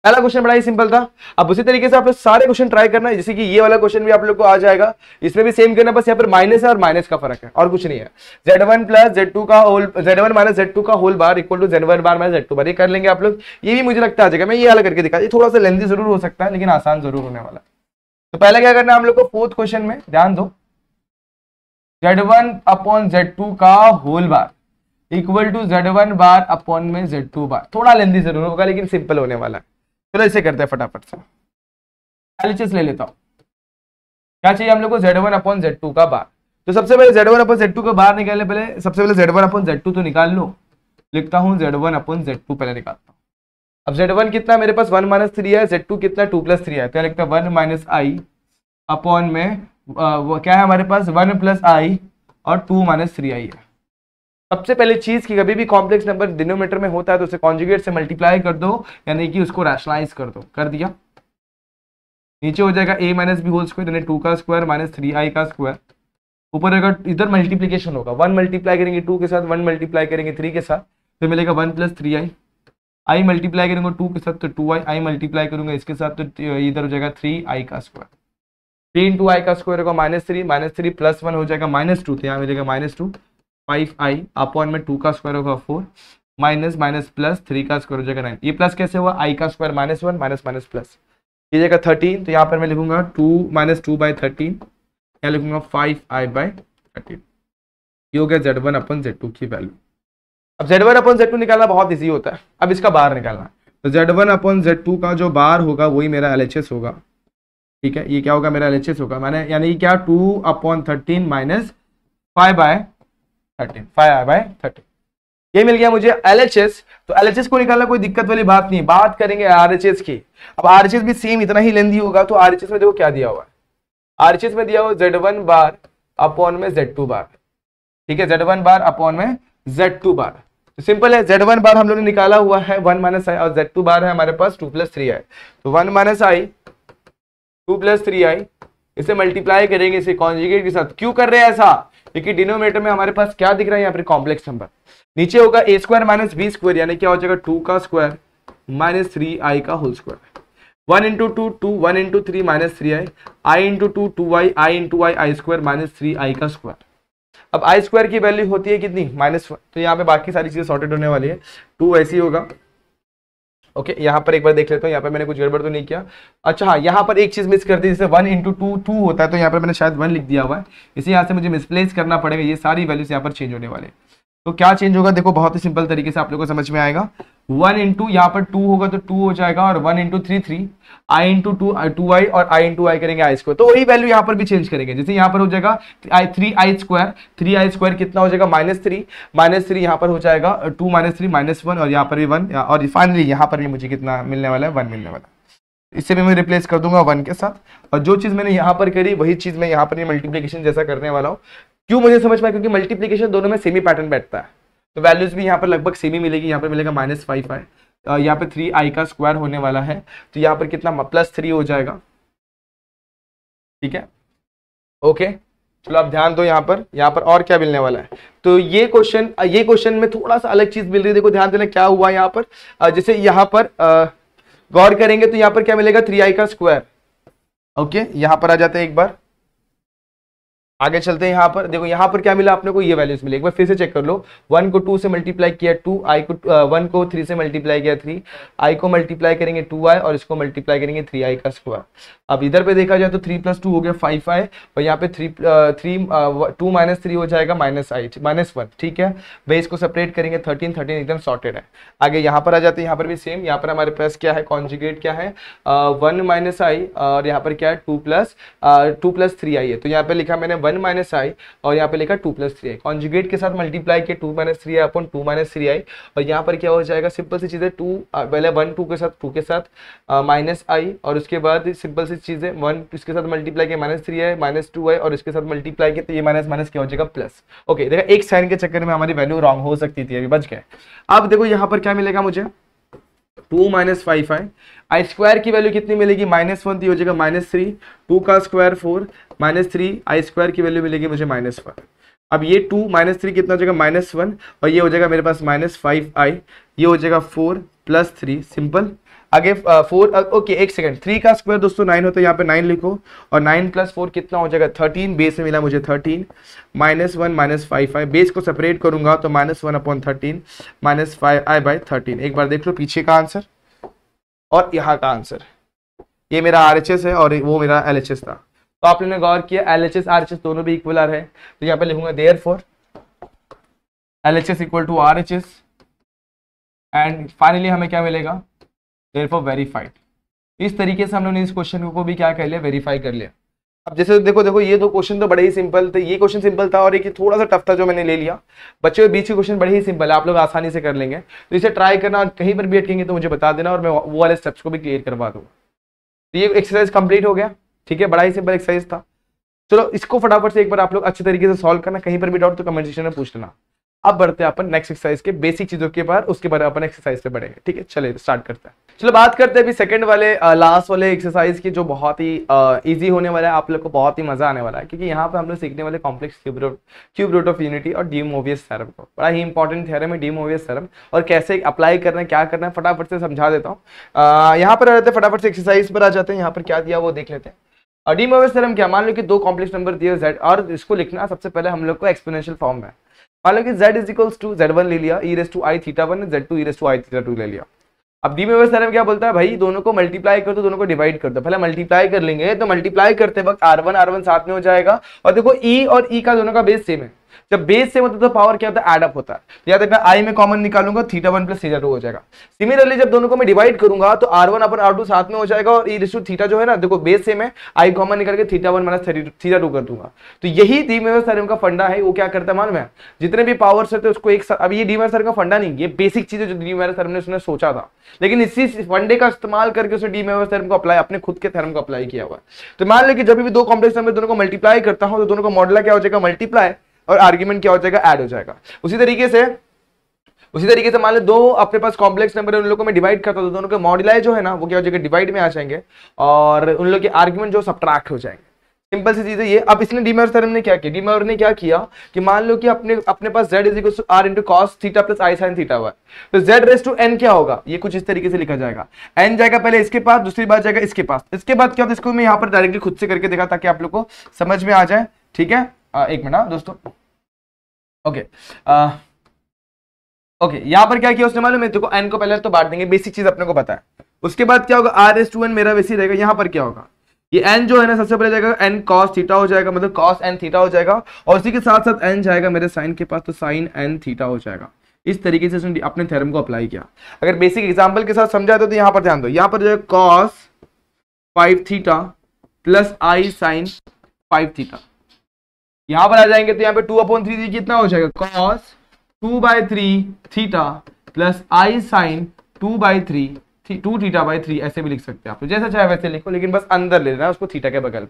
पहला क्वेश्चन बड़ा ही सिंपल था अब उसी तरीके से आप लोग सारे क्वेश्चन ट्राई करना है जैसे कि ये वाला क्वेश्चन भी आप लोग को आ जाएगा इसमें भी सेम करना बस यहाँ पर माइनस है और माइनस का फर्क है और कुछ नहीं है z one plus z two का whole z one minus z two का whole bar equal to z one bar minus z two bar ये कर लेंगे आप लोग ये भी मुझे लगता आ जाएगा मैं ये अलग करके दिखा थोड़ा सा लेंदी जरूर हो सकता है लेकिन आसान जरूर होने वाला तो पहले क्या करना है आप लोग को फोर्थ क्वेश्चन में ध्यान दो z one upon z two का whole bar equal to z one bar upon में जेड टू बार थोड़ा लेंदी जरूर होगा लेकिन सिंपल होने वाला है चलो इसे करते हैं फटाफट से एलएचएस ले लेता हूँ क्या चाहिए हम लोग को z one upon z two का बार तो सबसे पहले z one upon z two का बार निकालने पहले सबसे पहले z one upon z two तो निकाल लो लिखता हूँ z one upon z two पहले निकालता हूँ अब जेड वन कितना मेरे पास वन माइनस थ्री है जेड टू कितना टू प्लस थ्री है तो लिखता है वन माइनस आई अपॉन में आ, क्या है हमारे पास वन प्लस आई और टू माइनस थ्री आई है सबसे पहले चीज की कभी भी कॉम्प्लेक्स नंबर डिनोमीटर में होता है तो उसे कॉन्जुगेट से मल्टीप्लाई कर दो यानी कि उसको रैशनलाइज कर दो कर दिया नीचे हो जाएगा a minus b whole square यानी टू का स्क्वायर माइनस थ्री आई का स्क्वायर ऊपर अगर इधर मल्टीप्लीकेशन होगा वन मल्टीप्लाई करेंगे टू के साथ वन मल्टीप्लाई करेंगे थ्री के साथ तो मिलेगा one plus three i i multiply करूंगा टू के साथ तो टू आई आई मल्टीप्लाई करूंगा इसके साथ तो इधर हो जाएगा थ्री आई का स्क्वायर थ्री इंटू आई का स्क्वायर होगा minus three minus three plus one हो जाएगा माइनस टू तो यहाँ मिलेगा minus two five i upon में टू का स्क्वायर होगा four minus minus plus three का स्क्वायर हो जाएगा नाइन ये प्लस कैसे हुआ आई का square minus one minus minus plus ये जगह थर्टीन तो यहाँ पर मैं लिखूंगा two minus two by thirteen यहाँ लिखूंगा फाइव आई बाई थर्टीन ये हो गया z one upon z two की वैल्यू अब z one upon z two निकालना बहुत ईजी होता है अब इसका बाहर निकालना तो z one upon z two का जो बार होगा वही मेरा एल एच एस होगा ठीक है ये क्या होगा मेरा एल एच एस होगा मैंने यानी क्या two upon thirteen minus five by thirteen five i by thirteen ये मिल गया मुझे एलएचएस तो एलएचएस को निकालना कोई दिक्कत वाली बात नहीं बात करेंगे आरएचएस की अब आरएचएस भी सेम इतना ही लेंदी होगा तो आरएचएस में देखो क्या दिया हुआ है आरएचएस में दिया हुआ जेड वन बार अपॉन में जेड टू बार ठीक है जेड वन बार अपॉन में जेड टू बार तो सिंपल है जेड वन बार हम लोग ने निकाला हुआ है वन माइनस आई और जेड टू बार है हमारे पास टू प्लस थ्री आई तो one minus i two plus three i इसे मल्टीप्लाई करेंगे इसे कॉन्जुगेट के साथ क्यों कर रहे हैं ऐसा क्योंकि डिनोमेटर में हमारे पास क्या दिख रहा है यहाँ पर कॉम्प्लेक्स नंबर नीचे होगा a square minus b square यानी क्या हो जाएगा टू का स्क्वायर माइनस थ्री आई का whole square one into two two one into three minus three i i into two two i i into i i square minus three i का square अब आई square की value होती है कितनी minus तो यहाँ पे बाकी सारी चीज़ें सॉर्टेड होने वाली है टू ऐसी होगा ओके okay, यहाँ पर एक बार देख लेता हूँ यहाँ पर मैंने कुछ गड़बड़ तो नहीं किया अच्छा हाँ यहाँ पर एक चीज़ मिस कर दी जैसे वन इंटू टू टू होता है तो यहाँ पर मैंने शायद वन लिख दिया हुआ है इसे यहाँ से मुझे मिसप्लेस करना पड़ेगा ये सारी वैल्यूज यहाँ पर चेंज होने वाले तो क्या चेंज होगा देखो बहुत ही सिंपल तरीके से आप लोग को समझ में आएगा वन इंटू यहाँ पर टू होगा तो टू हो जाएगा और one into three three i into two two i और आई इंटू आई करेंगे आई स्क्वायर तो वही वैल्यू यहाँ पर भी चेंज करेंगे जैसे यहाँ पर हो जाएगा i three i square three i square कितना हो जाएगा माइनस थ्री माइनस थ्री यहाँ पर हो जाएगा two minus three minus one और यहाँ पर भी वन uh, और फाइनली यहाँ पर भी मुझे कितना मिलने वाला है वन मिलने वाला है इससे भी मैं रिप्लेस कर दूंगा वन के साथ और जो चीज़ मैंने यहाँ पर करी वही चीज़ मैं यहाँ पर मल्टीप्लीकेशन जैसा करने वाला हूँ क्यों मुझे समझ पाया क्योंकि मल्टीप्लीकेशन दोनों में सेमी पैटर्न बैठता है तो वैल्यूज भी यहाँ पर लगभग सेम ही मिलेगी यहाँ पर मिलेगा माइनस फाइव आई यहाँ पर थ्री आई का स्क्वायर होने वाला है तो यहाँ पर कितना प्लस थ्री हो जाएगा ठीक है ओके चलो आप ध्यान दो यहाँ पर यहाँ पर और क्या मिलने वाला है तो ये क्वेश्चन ये क्वेश्चन में थोड़ा सा अलग चीज मिल रही है देखो ध्यान देना क्या हुआ यहाँ पर जैसे यहाँ पर गौर करेंगे तो यहाँ पर क्या मिलेगा थ्री आई का स्क्वायर ओके यहाँ पर आ जाते हैं एक बार आगे चलते हैं यहाँ पर देखो यहाँ पर क्या मिला आपने को ये वैल्यूज मिले एक बार फिर से चेक कर लो वन को टू से मल्टीप्लाई किया टू आई को वन uh, को थ्री से मल्टीप्लाई किया थ्री आई को मल्टीप्लाई करेंगे टू आई और इसको मल्टीप्लाई करेंगे थ्री आई का स्क्वायर अब इधर पे देखा जाए तो थ्री प्लस टू हो गया फाइव आई और यहाँ पे three three two minus three हो जाएगा माइनस आई माइनस वन ठीक है भाई इसको सेपरेट करेंगे थर्टीन थर्टीन एकदम सॉर्टेड है आगे यहाँ पर आ जाते हैं यहाँ पर भी सेम यहाँ पर हमारे पास क्या है कॉन्जिगेट क्या है वन माइनस आई और यहाँ पर क्या है two plus two plus three i है तो यहाँ पर लिखा मैंने वन माइनस आई और यहाँ पे लिखा two plus three i conjugate के साथ मल्टीप्लाई किया two minus three i upon two minus three i और यहाँ पर क्या हो जाएगा सिंपल सी चीज़ें टू पहले वन टू के साथ टू के साथ माइनस आई और उसके बाद सिंपल सी चीज़ें वन इसके साथ मल्टीप्लाई किया minus three i minus two i और इसके साथ मल्टीप्लाई किया तो ये माइनस माइनस क्या हो जाएगा प्लस ओके देखो एक साइन के चक्कर में हमारी वैल्यू रॉन्ग हो सकती थी अभी बच गए अब देखो यहाँ पर क्या मिलेगा मुझे two minus five i i square की वैल्यू कितनी मिलेगी माइनस वन थी तो हो जाएगा माइनस थ्री टू का square four minus three i square की वैल्यू मिलेगी मुझे माइनस वन अब ये टू माइनस थ्री कितना हो जाएगा माइनस वन और ये हो जाएगा मेरे पास माइनस फाइव आई ये हो जाएगा फोर प्लस थ्री सिंपल आगे फोर ओके एक सेकंड थ्री का स्क्वायर दोस्तों नाइन होता है यहाँ पे नाइन लिखो और नाइन प्लस फोर कितना हो जाएगा थर्टीन बेस से मिला मुझे thirteen minus one minus five i base को सेपरेट करूंगा तो minus one upon thirteen minus five i by thirteen एक बार देख लो पीछे का आंसर और यहाँ का आंसर ये मेरा आर है और वो मेरा एल था तो आप लोगों ने गौर किया L H S R H S दोनों भी इक्वल आर है तो यहाँ पे लिखूंगा therefore L H S equal to R H S and finally हमें क्या मिलेगा देयर फॉर वेरीफाइड इस तरीके से हम लोगों ने इस क्वेश्चन को भी क्या कर लिया वेरीफाई कर लिया अब जैसे देखो देखो ये दो तो क्वेश्चन तो बड़े ही सिंपल थे ये क्वेश्चन सिंपल था और एक थोड़ा सा टफ था जो मैंने ले लिया बच्चों के बीच के क्वेश्चन बड़े ही सिंपल है आप लोग आसानी से कर लेंगे तो इसे ट्राई करना और कहीं पर भी अटकेंगे तो मुझे बता देना और मैं वो वाले स्टेप्स को भी क्लियर करवा दूंगा तो ये एक्सरसाइज कंप्लीट हो गया ठीक है बड़ा ही सिंपल एक्सरसाइज था चलो इसको फटाफट से एक बार आप लोग अच्छे तरीके से सॉल्व करना कहीं पर भी डाउट तो कमेंट सेक्शन में पूछ लेना अब बढ़ते हैं अपन नेक्स्ट एक्सरसाइज के बेसिक चीजों के बाद उसके बारे अपन एक्सरसाइज पे बढ़ेंगे ठीक है चले स्टार्ट करते हैं चलो बात करते हैं अभी सेकंड वाले लास्ट वाले एक्सरसाइज की जो बहुत ही इजी होने वाला है आप लोग को बहुत ही मजा आने वाला है क्योंकि यहाँ पे हम लोग सीखने वाले complex cube root of unity और मोवियस थ्योरम को बड़ा ही इंपॉर्टेंट थ्योरम है मोवियस थ्योरम और कैसे अप्लाई करना है क्या करना है फटाफट से समझा देता हूँ यहाँ पर रहते फटाफट से एक्सरसाइज पर आ जाते हैं यहाँ पर क्या दिया वो देख लेते हैं सर हम क्या मान लो कि दो कॉम्प्लेक्स नंबर दिए जेड और इसको लिखना सबसे पहले हम लोग को एक्सपोनेंशियल फॉर्म में मान लो कि z is equals to z one ले लिया e raise to i theta one z two e raise to i theta two ले लिया अब डी सर हम क्या बोलता है भाई दोनों को मल्टीप्लाई कर दो दोनों को डिवाइड कर दो पहले मल्टीप्लाई कर लेंगे तो मल्टीप्लाई करते वक्त आर वन आर वन साथ में हो जाएगा और देखो ई e और ई e का दोनों का बेस सेम है जब बेस सेम होता है तो पावर क्या होता है एडअप होता है तो याद रखना आई में कॉमन निकालूंगा theta one plus theta two हो जाएगा सिमिलरली जब दोनों को मैं डिवाइड करूंगा तो r one upon r two साथ में हो जाएगा और ई रिश्यू थीटा जो है ना देखो बेस सेम है आई कॉमन निकाल के theta one minus theta two कर दूंगा तो यही डीमेवर सरम का फंडा है वो क्या करता है मालूम है जितने भी पावर्स होते उसको एक अब ये डीमेवर सरम का फंडा नहीं ये बेसिक चीज है जो डीमेवर सरम ने उसने सोचा था लेकिन इसी फंडे का इस्तेमाल करके उसने डीमेवर सरम को अप्लाई अपने खुद के थर्म को अप्लाई किया हुआ है तो मान लो कि जब भी दो कॉम्प्लेक्स नंबर दोनों को मल्टीप्लाई करता हूं तो दोनों का मॉडला क्या हो जाएगा मल्टीप्लाई और आर्ग्यूमेंट क्या हो जाएगा ऐड हो जाएगा उसी तरीके से उसी तरीके से मान लो दो अपने पास कॉम्प्लेक्स नंबर है उन लोगों को मैं डिवाइड करता हूँ तो दोनों के मॉडलाइज जो है ना वो क्या हो जाएगा डिवाइड में आ जाएंगे और उन लोग के आर्ग्यूमेंट जो सब्ट्रैक्ट हो जाएंगे सिंपल सी चीज है ये अब इसने डीमर सर ने क्या किया डीमर ने क्या किया कि मान लो कि अपने अपने पास z is r into cos theta plus i sine theta हुआ है तो जेड रेस टू एन क्या होगा ये कुछ इस तरीके से लिखा जाएगा एन जाएगा पहले इसके पास दूसरी बात जाएगा इसके पास इसके बाद क्या होता है इसको मैं यहाँ पर डायरेक्टली खुद से करके देखा ताकि आप लोग को समझ में आ जाए ठीक है एक मिनट हाँ, दोस्तों ओके आ, ओके यहां पर क्या किया उसने मालूम है देखो एन को पहले तो बांट देंगे बेसिक चीज अपने को पता है उसके बाद क्या होगा आर एस टू एन मेरा वैसे रहेगा यहां पर क्या होगा ये एन जो है ना सबसे पहले जाएगा एन कॉस थीटा हो जाएगा मतलब कॉस एन थीटा हो जाएगा और उसी के साथ साथ एन जाएगा मेरे साइन के पास तो साइन एन थीटा हो जाएगा इस तरीके से उसने अपने थ्योरम को अप्लाई किया अगर बेसिक एग्जाम्पल के साथ समझा तो यहां पर ध्यान दो यहां पर जो है cos five theta plus i sine five theta यहां पर आ जाएंगे तो यहाँ पे टू अपॉन थ्री कितना हो जाएगा cos two by three theta plus i sine two by three two theta by three ऐसे भी लिख सकते हैं आप लोग जैसा चाहे वैसे लिखो लेकिन बस अंदर ले लेना है उसको थीटा के बगल में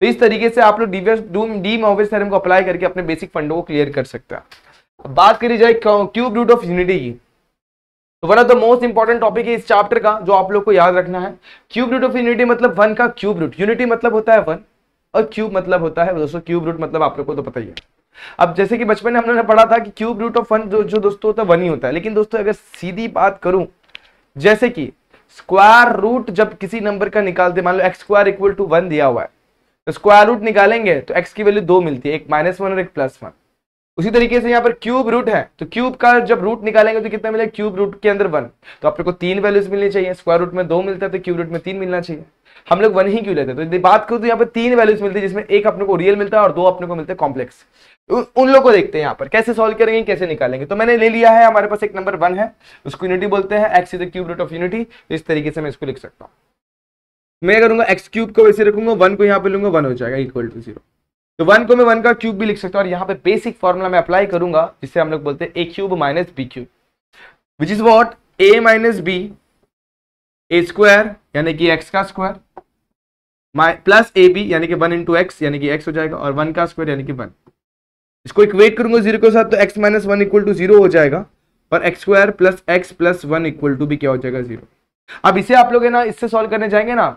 तो इस तरीके से आप लोग डी थ्योरम को अप्लाई करके अपने बेसिक फंडो को क्लियर कर सकते हैं अब बात करी जाए क्यूब रूट ऑफ यूनिटी की तो one of the most important topic है इस चैप्टर का जो आप लोग को याद रखना है क्यूब रूट ऑफ यूनिटी मतलब वन का क्यूब रूट यूनिटी मतलब होता है वन और क्यूब मतलब होता है दोस्तों क्यूब रूट मतलब आप लोग को तो पता ही है अब जैसे कि बचपन में हम लोगों ने पढ़ा था कि क्यूब रूट ऑफ वन जो, जो दोस्तों होता है वन ही होता है लेकिन दोस्तों अगर सीधी बात करूं जैसे कि स्क्वायर रूट जब किसी नंबर का निकालते मान लो x square equal to one दिया हुआ है तो स्क्वायर रूट निकालेंगे तो एक्स की वैल्यू दो मिलती है एक माइनस वन और एक प्लस वन उसी तरीके से यहाँ पर क्यूब रूट है तो क्यूब का जब रूट निकालेंगे तो कितना मिलेगा क्यूब रूट के अंदर वन तो आपको तीन वैल्यूज मिलनी चाहिए स्क्वायर रूट में दो मिलता है तो क्यूब रूट में तीन मिलना चाहिए हम लोग वन ही क्यों लेते तो बात करूँ तो यहाँ पर तीन वैल्यूज मिलती है जिसमें एक अपने को रियल मिलता है और दो अपने को मिलते हैं कॉम्प्लेक्स उन लोग को देखते हैं यहाँ पर कैसे सॉल्व करेंगे कैसे निकालेंगे तो मैंने ले लिया है हमारे पास एक नंबर वन है उसको यूनिटी बोलते हैं x is cube root of unity इस तरीके से मैं इसको लिख सकता हूँ मैं करूंगा एक्स क्यूब को वैसे रखूंगा वन को यहाँ पे लूंगा वन हो जाएगा इक्वल टू जीरो तो वन को मैं वन का क्यूब भी लिख सकता हूँ और यहाँ पे बेसिक फॉर्मूला मैं अप्लाई करूंगा जिससे हम लोग बोलते हैं a cube minus b cube which is what a minus b a square यानी कि एक्स का स्क्वायर प्लस ए बी यानी कि वन इंटू एक्स यानी कि एक्स हो जाएगा और वन का स्क्वायर यानी कि वन इसको इक्वेट करूंगा जीरो के साथ तो x minus one equal to zero हो जाएगा और x square plus x plus one equal to भी क्या हो जाएगा जीरो अब इसे आप लोग है ना इससे सॉल्व करने जाएंगे ना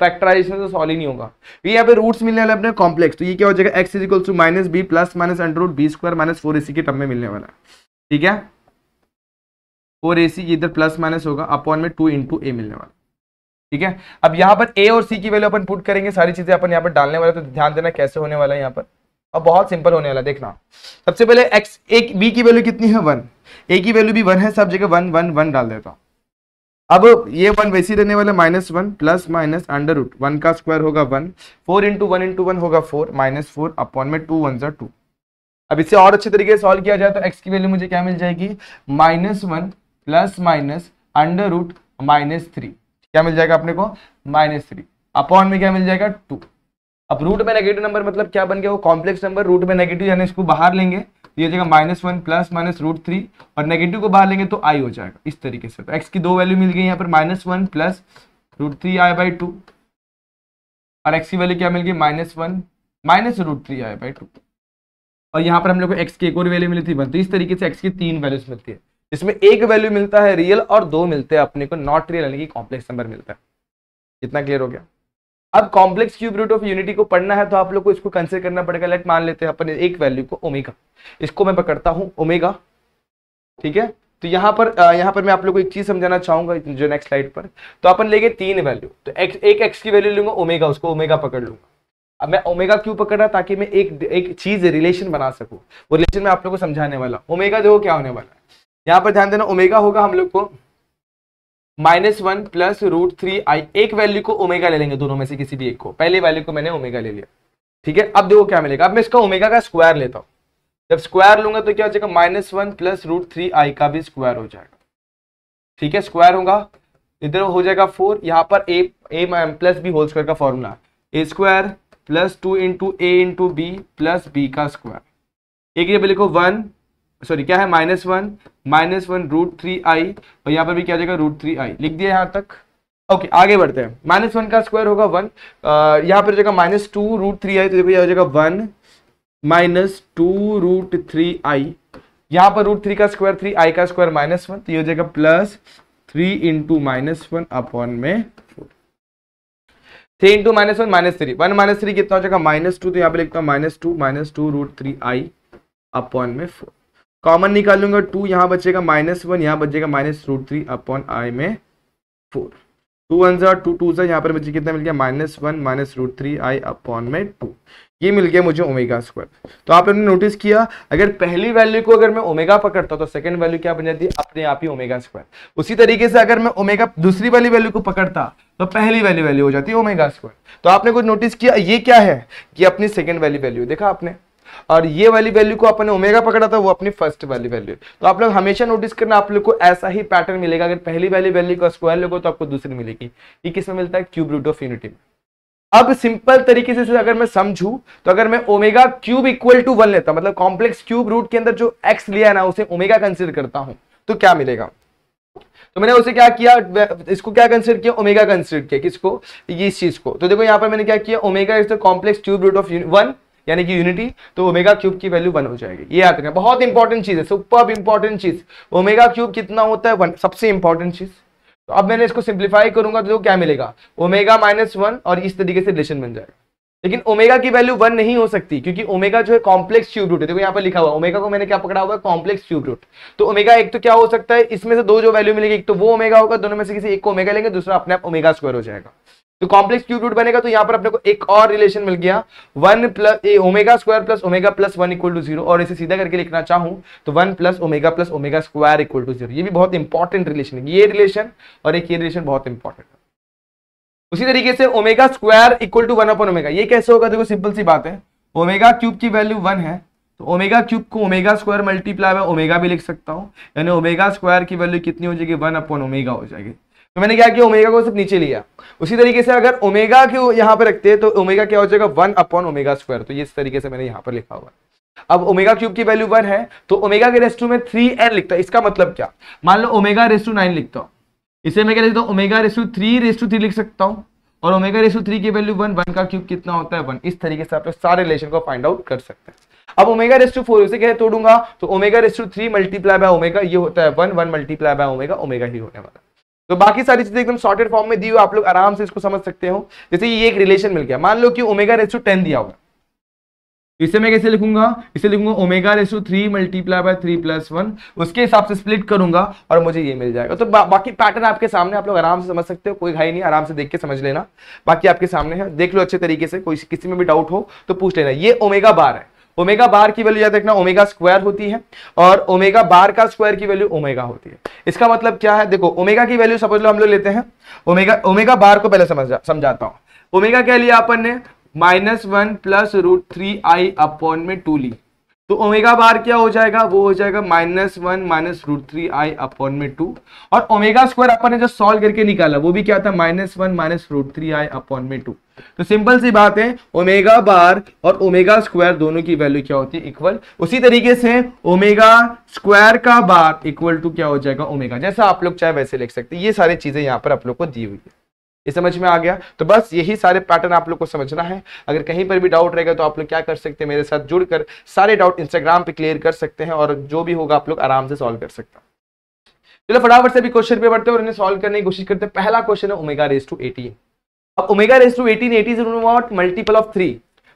फैक्टराइजेशन से सॉल्व ही नहीं होगा तो ये यहाँ पे रूट्स मिलने वाले अपने कॉम्प्लेक्स तो ये क्या हो जाएगा x is equal to minus b plus minus under root b square minus four ac के टर्म में मिलने वाला ठीक है फोर ए सी इधर प्लस माइनस होगा अपॉन में टू इंटू ए मिलने वाला ठीक है अब यहाँ पर ए और सी की वैल्यू अपन पुट करेंगे सारी चीजें अपन यहाँ पर डालने वाले तो ध्यान देना कैसे होने वाला है यहाँ पर अब बहुत सिंपल होने वाला देखना सबसे पहले एक्स एक बी की वैल्यू कितनी है वन ए की वैल्यू भी वन है सब जगह वन वन वन डाल देता अब ये वन वैसे रहने वाला minus one plus minus under root one का स्क्वायर होगा one four into one into one होगा फोर माइनस फोर अपॉन में टू वन सा टू अब इसे और अच्छे तरीके से सॉल्व किया जाए तो एक्स की वैल्यू मुझे क्या मिल जाएगी minus one plus minus under root minus three क्या मिल जाएगा अपने को माइनस थ्री अपॉन में क्या मिल जाएगा टू अब रूट में नेगेटिव नंबर मतलब क्या बन गया वो कॉम्प्लेक्स नंबर रूट में नेगेटिव यानी इसको बाहर लेंगे तो ये जगह minus one plus minus root three और नेगेटिव को बाहर लेंगे तो आई हो जाएगा इस तरीके से तो एक्स की दो वैल्यू मिल गई यहाँ पर minus one plus root three i by two और एक्स की वैल्यू क्या मिल गई minus one minus root three i by two और यहाँ पर हम लोग को एक्स की एक और वैल्यू मिली थी बनती तो इस तरीके से एक्स की तीन वैल्यूज मिलती है जिसमें एक वैल्यू मिलता है रियल और दो मिलते हैं अपने को नॉट रियल यानी कि कॉम्प्लेक्स नंबर मिलता है इतना क्लियर हो गया अब complex cube root of unity को पढ़ना है तो आप लोग को इसको कंसिडर करना पड़ेगा लेट मान लेते हैं अपने एक वैल्यू को ओमेगा इसको मैं पकड़ता हूँ ओमेगा ठीक है तो यहाँ पर यहाँ पर मैं आप लोग को एक चीज समझाना चाहूंगा जो नेक्स्ट स्लाइड पर तो अपन लेंगे तीन वैल्यू तो एक, एक एक्स की वैल्यू लूंगा ओमेगा उसको ओमेगा पकड़ लूंगा अब मैं ओमेगा क्यों पकड़ रहा ताकि मैं एक एक चीज रिलेशन बना सकूं वो रिलेशन मैं आप लोग को समझाने वाला ओमेगा जो क्या होने वाला है यहां पर ध्यान देना ओमेगा होगा हम लोग को minus one plus root three i एक वैल्यू को ओमेगा ले लेंगे दोनों में से किसी भी एक को पहले वैल्यू को मैंने ओमेगा ले लिया ठीक है अब देखो क्या मिलेगा अब मैं इसका ओमेगा का स्क्वायर लेता हूं जब स्क्वायर लूंगा तो क्या हो जाएगा minus one plus root three i का भी स्क्वायर हो जाएगा ठीक है स्क्वायर होगा इधर हो जाएगा फोर यहाँ पर a a plus B whole square का formula a square plus two into A into b plus b का स्क्वायर एक ये लिखो वन सॉरी क्या है minus one minus one root three i और यहाँ पर भी क्या जाएगा रूट थ्री आई लिख दिया यहाँ तक ओके okay, आगे बढ़ते हैं माइनस वन का स्क्वायर होगा वन यहाँ पर जाएगा minus two root three i तो देखो यहाँ हो जाएगा one minus two root three i यहाँ पर रूट थ्री का स्क्वायर थ्री आई का स्क्वायर माइनस वन तो ये हो जाएगा plus three into minus one upon में three into minus one minus three one minus three कितना हो जाएगा माइनस टू तो यहाँ पर लिखता हूँ minus two minus two root three i upon में फोर कॉमन निकाल लूंगा टू यहाँ बचेगा माइनस वन यहाँ बचेगा minus root three upon i में फोर टू वन जो टू टू जो यहाँ पर मुझे कितना मिल गया minus one minus root three i upon में टू ये मिल गया मुझे ओमेगा स्क्वायर तो आप नोटिस किया अगर पहली वैल्यू को अगर मैं ओमेगा पकड़ता तो सेकंड वैल्यू क्या बन जाती है अपने आप ही ओमेगा स्क्वायर उसी तरीके से अगर मैं ओमेगा दूसरी वाली वैल्यू को पकड़ता तो पहली वाली वैल्यू हो जाती है ओमेगा स्क्वायर तो आपने कुछ नोटिस किया ये क्या है कि अपनी सेकेंड वाली वैल्यू देखा आपने और ये वाली वैल्यू को अपने ओमेगा पकड़ा था वो अपनी फर्स्ट वाली वैल्यू तो आप लोग हमेशा नोटिस करना आप लोग को ऐसा ही पैटर्न मिलेगा अगर पहली वाली वैल्यू का स्क्वायर लोगों तो आपको दूसरी मिलेगी ये किस में मिलता है क्यूब रूट ऑफ यूनिटी में अब सिंपल तरीके से अगर मैं समझू तो अगर मैं omega cube equal to one लेता मतलब कॉम्प्लेक्स क्यूब रूट के अंदर जो एक्स लिया है ना उसे ओमेगा कंसिडर करता हूं तो क्या मिलेगा तो मैंने उसे क्या किया इसको क्या कंसिडर किया ओमेगा कंसिडर किया किसको ये इस चीज को तो देखो यहां पर मैंने क्या किया omega is the complex cube root of one यानी कि यूनिटी तो ओमेगा क्यूब की वैल्यू वन हो जाएगी ये याद रखना बहुत इंपॉर्टेंट चीज है सुपर इंपॉर्टेंट चीज ओमेगा क्यूब कितना होता है वन सबसे इंपॉर्टेंट चीज तो अब मैंने इसको सिंप्लीफाई करूंगा तो क्या मिलेगा ओमेगा माइनस वन और इस तरीके से रिलेशन बन जाएगा लेकिन ओमेगा की वैल्यू वन नहीं हो सकती क्योंकि ओमेगा जो है कॉम्प्लेक्स क्यूब रूट है देखो यहाँ पर लिखा हुआ ओमेगा को मैंने क्या पकड़ा हुआ है कॉम्प्लेक्स क्यूब रूट तो ओमेगा एक तो क्या हो सकता है इसमें से दो जो वैल्यू मिलेगी एक तो वो ओमेगा होगा दोनों में से किसी एक को ओमेगा लेंगे दूसरा अपने आप ओमेगा स्क्वायर हो जाएगा तो कॉम्प्लेक्स क्यूब रूट बनेगा तो यहाँ पर अपने को एक और रिलेशन मिल गया one plus A omega square plus omega plus one equal to zero और इसे सीधा करके लिखना चाहूँ तो one plus omega plus omega square equal to zero भी बहुत इंपॉर्टेंट रिलेशन है ये रिलेशन और एक ये रिलेशन बहुत इंपॉर्टेंट है उसी तरीके से omega square equal to one अपन ओमेगा ये कैसे होगा देखो सिंपल सी बात है ओमेगा क्यूब की वैल्यू वन है तो ओमेगा क्यूब को ओमेगा स्क्वायर मल्टीप्लाई में ओमेगा भी लिख सकता हूँ यानी ओमेगा स्क्वायर की वैल्यू कितनी हो जाएगी वन अपॉन ओमेगा हो जाएगी तो मैंने क्या किया ओमेगा को सिर्फ नीचे लिया उसी तरीके से अगर ओमेगा को यहाँ पर रखते तो ओमेगा क्या हो जाएगा वन अपॉन ओमेगा स्क्वायर तो इस तरीके से मैंने यहाँ पर लिखा हुआ अब ओमेगा क्यूब की वैल्यू वन है तो ओमेगा के रेस्टू में थ्री एन लिखता है इसका मतलब क्या मान लो ओमेगा रेस्टू नाइन लिखता हूं इसे मैं क्या लिखता हूँ omega raise to three raise to three लिख सकता हूँ और ओमेगा रेस्टू थ्री की वैल्यू वन वन का क्यूब कितना होता है वन इस तरीके से आप लोग सारे रिलेशन को फाइंड आउट कर सकते हैं अब ओमेगा रेस टू फोर उसे क्या तोड़ूंगा तो omega raise to three multiply by omega ये होता है one one multiply by omega omega ही होने वाला तो बाकी सारी चीजें एकदम सॉर्टेड फॉर्म में दी हुई आप लोग आराम से इसको समझ सकते हो जैसे ये एक रिलेशन मिल गया मान लो कि ओमेगा रेसू टेन दिया होगा इसे मैं कैसे लिखूंगा इसे लिखूंगा omega raise to three multiply by three plus one उसके हिसाब से स्प्लिट करूंगा और मुझे ये मिल जाएगा तो बा, बाकी पैटर्न आपके सामने आप लोग आराम से समझ सकते हो कोई घाई नहीं आराम से देख के समझ लेना बाकी आपके सामने है देख लो अच्छे तरीके से कोई किसी में भी डाउट हो तो पूछ लेना ये ओमेगा बार है ओमेगा बार की वैल्यू याद रखना ओमेगा स्क्वायर होती है और ओमेगा बार का स्क्वायर की वैल्यू ओमेगा होती है इसका मतलब क्या है देखो ओमेगा की वैल्यू समझ लो हम लोग लेते हैं ओमेगा ओमेगा बार को पहले समझ समझाता हूँ ओमेगा क्या लिया अपन ने minus one plus root three i upon में टू ली तो ओमेगा बार क्या हो जाएगा वो हो जाएगा minus one minus root three i upon में टू और ओमेगा स्क्वायर अपन ने जो सॉल्व करके निकाला वो भी क्या था minus one minus root three i upon में टू तो सिंपल सी बात है ओमेगा बार और ओमेगा स्क्वायर दोनों की वैल्यू क्या होती है इक्वल उसी तरीके से ओमेगा स्क्वायर का बार इक्वल टू क्या हो जाएगा ओमेगा जैसा आप लोग चाहे वैसे लिख सकते हैं ये सारी चीजें यहाँ पर आप लोग को दी हुई है ये समझ में आ गया तो बस यही सारे पैटर्न आप लोग को समझना है अगर कहीं पर भी डाउट रहेगा तो आप लोग क्या कर सकते हैं मेरे साथ जुड़कर सारे डाउट इंस्टाग्राम पे क्लियर कर सकते हैं और जो भी होगा आप लोग आराम से सॉल्व कर सकते हैं चलो फटाफट से भी क्वेश्चन पे बढ़ते हैं और इन्हें सॉल्व करने की कोशिश करते हैं पहला क्वेश्चन है ओमेगा रेस टू एटीन अब omega raise to eighteen eighteen's not multiple of three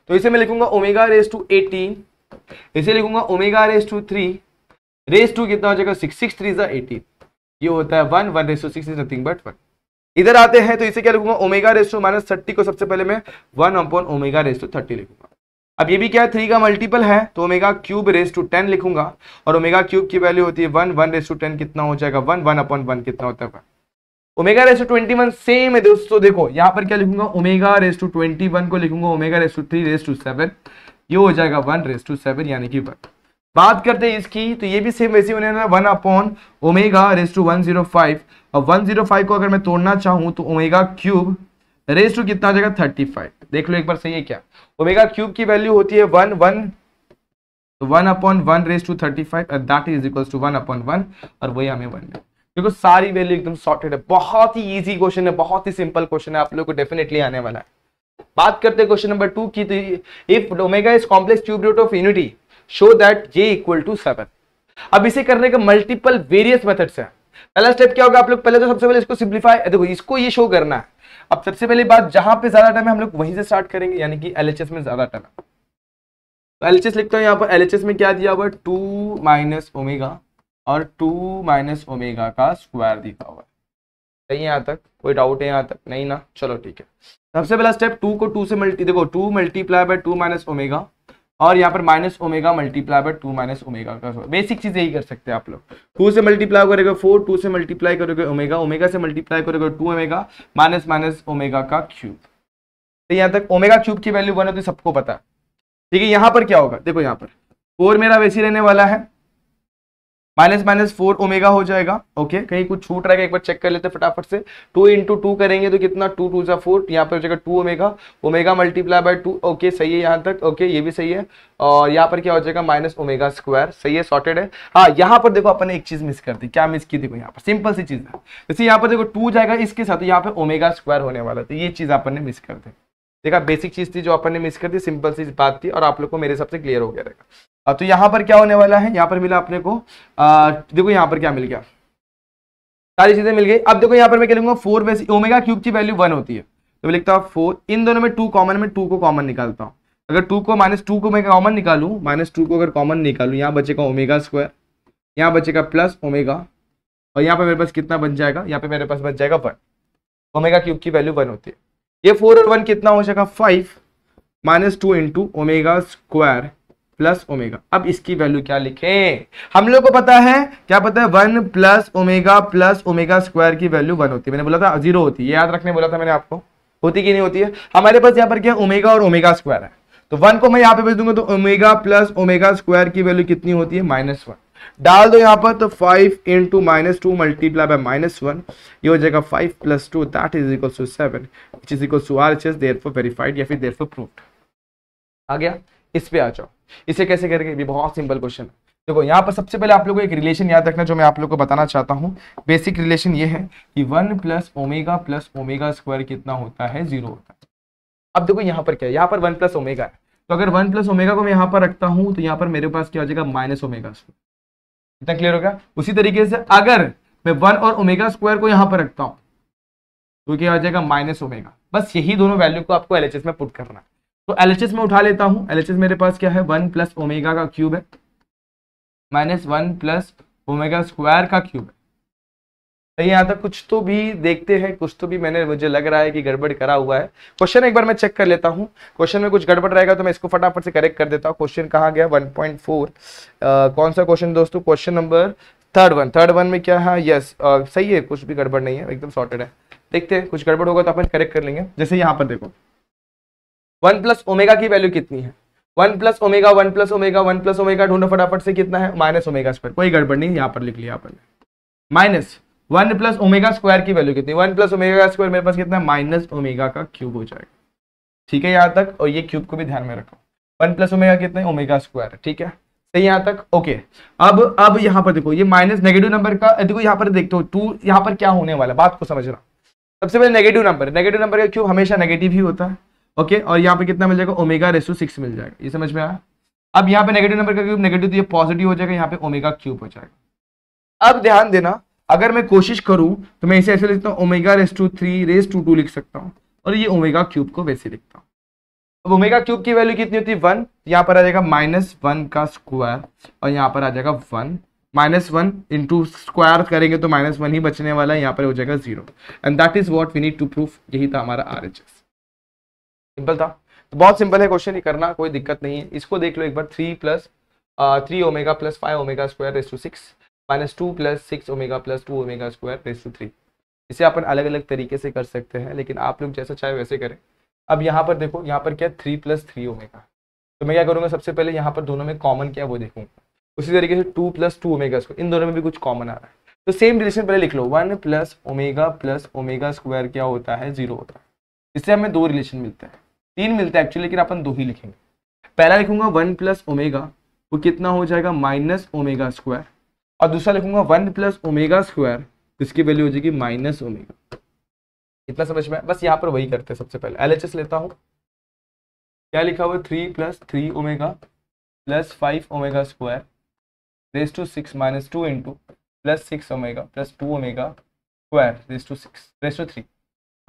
तो इसे मैं लिखूंगा ओमेगा रेस टू एटीन इसे लिखूंगा omega raise to three raise to कितना हो जाएगा सिक्स सिक्स थ्री जो एटीन ये होता है one one raise to six is nothing but one इधर आते हैं तो इसे क्या लिखूंगा ओमेगा रेस्टो माइनस थर्टी को सबसे पहले मैं one upon omega raise to thirty लिखूंगा अब ये भी क्या है थ्री का मल्टीपल है तो omega cube raise to ten लिखूंगा और ओमेगा क्यूब की वैल्यू होती है one one raise to ten कितना हो जाएगा वन वन अपॉन वन कितना होता है omega raise to twenty one same है दोस्तों देखो यहाँ पर क्या लिखूंगा omega raise to twenty one को लिखूंगा omega raise to three raise to seven ये हो जाएगा वन रेस टू सेवन यानी कि वन बात करते हैं इसकी तो ये भी सेम वैसी होने one upon omega raise to one zero five और वन जीरो फाइव को अगर मैं तोड़ना चाहूं तो ओमेगा क्यूब रेस टू कितना आ जाएगा थर्टी फाइव देख लो एक बार सही है क्या ओमेगा क्यूब की वैल्यू होती है वन वन तो one upon one raise to thirty five that is equal to one upon one और वही हमें वन देखो सारी वैल्यू एकदम सॉर्टेड है बहुत ही ईजी क्वेश्चन है बहुत ही सिंपल क्वेश्चन है आप लोग को डेफिनेटली आने वाला है बात करते हैं क्वेश्चन नंबर टू की तो if omega is complex cube root of unity show that j equal to seven अब इसे करने का मल्टीपल वेरियस मेथड है पहला स्टेप क्या होगा आप लोग पहले तो सबसे पहले इसको सिंप्लीफाई देखो इसको ये शो करना है अब सबसे पहले बात जहां पे ज्यादा टाइम है हम लोग वहीं से स्टार्ट करेंगे यानी कि एल में ज्यादा टाइम है तो एल लिखता हूं यहां पर एल में क्या दिया हुआ है टू माइनस ओमेगा और टू माइनस ओमेगा का स्क्वायर दिखा हुआ है सही है यहाँ तक कोई डाउट है यहां तक नहीं ना चलो ठीक है सबसे पहला स्टेप टू को टू से मल्टी देखो two multiply by two minus omega और यहाँ पर minus omega multiply by two minus omega का बेसिक चीज़ यही कर सकते हैं आप लोग टू से मल्टीप्लाई करेगा फोर टू से मल्टीप्लाई करोगे ओमेगा ओमेगा से मल्टीप्लाई करोगे two omega minus minus omega का क्यूब तो यहाँ तक ओमेगा क्यूब की वैल्यू वन होती सबको पता है ठीक है यहाँ पर क्या होगा देखो यहाँ पर फोर मेरा वैसी रहने वाला है माइनस माइनस फोर ओमेगा हो जाएगा ओके कहीं कुछ छूट रहेगा एक बार चेक कर लेते फटाफट से टू इंटू टू करेंगे तो कितना टू टू सा फोर यहाँ पर हो जाएगा two omega omega multiply by two okay सही है यहाँ तक ओके ये भी सही है और यहाँ पर क्या हो जाएगा माइनस ओमेगा स्क्वायर सही है सॉर्टेड है हाँ यहाँ पर देखो अपने एक चीज मिस कर दी क्या मिस की देखो यहाँ पर सिंपल सी चीज है जैसे यहाँ पर देखो टू जाएगा इसके साथ तो यहाँ पर ओमेगा स्क्वायर होने वाला था तो ये चीज अपन ने मिस कर दी देखा बेसिक चीज थी जो अपन ने मिस कर दी सिंपल सी बात थी और आप लोग को मेरे हिसाब से क्लियर हो गया रहेगा तो यहाँ पर क्या होने वाला है यहाँ पर मिला अपने को देखो यहाँ पर क्या मिल गया सारी चीजें मिल गई अब देखो यहाँ पर मैं कह लूंगा फोर वैसे ओमेगा क्यूब की वैल्यू वन होती है तो मैं लिखता हूँ फोर इन दोनों में टू कॉमन में टू को कॉमन निकालता हूँ अगर टू को माइनस टू को मैं कॉमन निकालू माइनस टू को अगर कॉमन निकालू यहाँ बचेगा ओमेगा स्क्वायर यहाँ बचेगा प्लस ओमेगा और यहाँ पर मेरे पास कितना बन जाएगा यहाँ पे मेरे पास बन जाएगा वन ओमेगा क्यूब की वैल्यू वन होती है ये फोर और वन कितना हो जाएगा five minus two into omega square plus omega अब इसकी वैल्यू क्या लिखें हम लोग को पता है क्या पता है one plus omega plus omega square की वैल्यू वन होती है मैंने बोला था जीरो होती है याद रखने बोला था मैंने आपको होती कि नहीं होती है हमारे पास यहाँ पर क्या ओमेगा और ओमेगा स्क्वायर है तो वन को मैं यहाँ पे भेज दूंगा तो ओमेगा प्लस ओमेगा स्क्वायर की वैल्यू कितनी होती है माइनस वन डाल दो यहाँ पर तो five in to minus two multiply by minus one ये हो जाएगा five plus two that is equal to seven which is equal to R H S therefore verified या फिर देर फॉर प्रूफ आ गया इस पे आ जाओ इसे कैसे करेंगे ये बहुत सिंपल क्वेश्चन है देखो यहाँ पर सबसे पहले आप लोगों को एक रिलेशन याद रखना जो मैं आप लोगों को बताना चाहता हूँ बेसिक रिलेशन ये है कि one plus omega plus omega square कितना होता है जीरो होता है अब देखो यहाँ पर क्या है यहाँ पर वन प्लस ओमेगा है तो अगर वन प्लस ओमेगा को मैं यहाँ पर रखता हूँ तो यहाँ पर मेरे पास क्या हो जाएगा माइनस ओमेगा स्क्वायर इतना क्लियर हो गया उसी तरीके से अगर मैं वन और ओमेगा स्क्वायर को यहां पर रखता हूं तो क्या हो जाएगा माइनस ओमेगा बस यही दोनों वैल्यू को आपको एलएचएस में पुट करना है तो एलएचएस में उठा लेता हूं एलएचएस मेरे पास क्या है वन प्लस ओमेगा का क्यूब है minus one plus omega square का क्यूब है नहीं तो आता कुछ तो भी देखते हैं कुछ तो भी मैंने मुझे लग रहा है कि गड़बड़ करा हुआ है क्वेश्चन एक बार मैं चेक कर लेता हूँ क्वेश्चन में कुछ गड़बड़ रहेगा तो मैं इसको फटाफट से करेक्ट कर देता हूँ क्वेश्चन कहाँ गया 1.4 uh, कौन सा क्वेश्चन दोस्तों question number third one third one में क्या है यस yes, uh, सही है कुछ भी गड़बड़ नहीं है एकदम सॉर्टेड है देखते हैं कुछ गड़बड़ होगा तो अपन करेक्ट कर लेंगे जैसे यहाँ पर देखो वन प्लस ओमेगा की वैल्यू कितनी है one plus omega one plus omega one plus omega ढूंढो फटाफट से कितना है माइनस ओमेगा स्क्वायर कोई गड़बड़ नहीं यहाँ पर लिख लिया अपन minus one plus omega square की वैल्यू कितनी वन प्लस ओमेगा का स्क्वायर मेरे पास कितना माइनस ओमेगा का क्यूब हो जाएगा ठीक है यहाँ तक और ये क्यूब को भी ध्यान में रखो वन प्लस ओमेगा कितने ओमेगा स्क्वायर ठीक है सही यहाँ तक ओके अब अब यहाँ पर देखो ये माइनस नेगेटिव नंबर का देखो यहाँ पर देखते हो टू यहाँ पर क्या होने वाला बात को समझ रहा सबसे पहले नेगेटिव नंबर नेगेटिव नंबर का क्यूब हमेशा नेगेटिव ही होता है ओके और यहाँ पर कितना मिल जाएगा ओमेगा रेसू सिक्स मिल जाएगा ये समझ में आया अब यहाँ पे नेगेटिव नंबर का क्यूब नेगेटिव तो ये पॉजिटिव हो जाएगा यहाँ पे ओमेगा क्यूब हो जाएगा अब ध्यान देना अगर मैं कोशिश करूं तो मैं इसे ऐसे लिखता हूँ omega raise to three raise to two लिख सकता हूँ और ये ओमेगा क्यूब को वैसे लिखता हूँ अब ओमेगा क्यूब की वैल्यू कितनी होती है वन तो यहाँ पर आ जाएगा माइनस वन का स्क्वायर और यहाँ पर आ जाएगा one minus one into square करेंगे तो माइनस वन ही बचने वाला है यहाँ पर हो जाएगा zero and that is what we need to proof यही था हमारा आर एच एस सिंपल था तो बहुत सिंपल है क्वेश्चन ही करना कोई दिक्कत नहीं है इसको देख लो एक बार three plus three omega plus five omega square raise to six minus two plus six omega plus two omega square plus two three इसे अपन अलग अलग तरीके से कर सकते हैं लेकिन आप लोग जैसा चाहे वैसे करें अब यहाँ पर देखो यहाँ पर क्या थ्री प्लस थ्री ओमेगा तो मैं क्या करूँगा सबसे पहले यहाँ पर दोनों में कॉमन क्या वो देखूँगा उसी तरीके से two plus two omega square इन दोनों में भी कुछ कॉमन आ रहा है तो सेम रिलेशन पहले लिख लो one plus omega plus omega square क्या होता है जीरो होता है इससे हमें दो रिलेशन मिलता है तीन मिलता है एक्चुअली लेकिन अपन दो ही लिखेंगे पहला लिखूंगा वन प्लस ओमेगा वो कितना हो जाएगा माइनस ओमेगा स्क्वायर और दूसरा लिखूंगा वन प्लस ओमेगा स्क्वायर जिसकी वैल्यू हो जाएगी माइनस ओमेगा इतना समझ में बस यहाँ पर वही करते हैं सबसे पहले एल लेता हूँ क्या लिखा हुआ three plus three omega plus five omega square raise to six minus two into plus six omega plus two omega square raise to six raise to three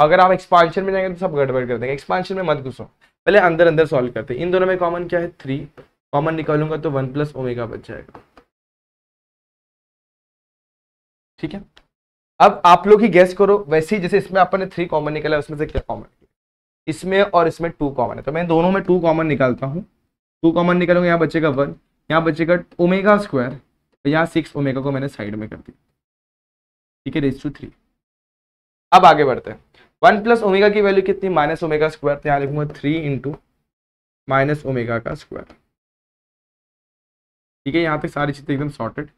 अगर आप एक्सपांशन में जाएंगे तो सब गड़बड़ कर देंगे एक्सपांशन में मत घुसो पहले अंदर अंदर सॉल्व करते हैं इन दोनों में कॉमन क्या है थ्री कॉमन निकालूंगा तो वन प्लस ओमेगा बच जाएगा ठीक है अब आप लोग ही गैस करो वैसे ही जैसे इसमें अपन ने थ्री कॉमन निकाला उसमें से क्या कॉमन इसमें और इसमें टू कॉमन है तो मैं दोनों में टू कॉमन निकालता हूँ टू कॉमन निकालूंगा यहाँ बच्चे का वन यहाँ बच्चे का ओमेगा स्क्वायर तो यहाँ सिक्स ओमेगा को मैंने साइड में कर दिया ठीक है रेज टू थ्री अब आगे बढ़ते हैं वन प्लस ओमेगा की वैल्यू कितनी माइनस ओमेगा स्क्वायर तो यहाँ लिखूंगा थ्री इंटू माइनस ओमेगा का स्क्वायर ठीक है यहाँ पे सारी चीज़ें एकदम sorted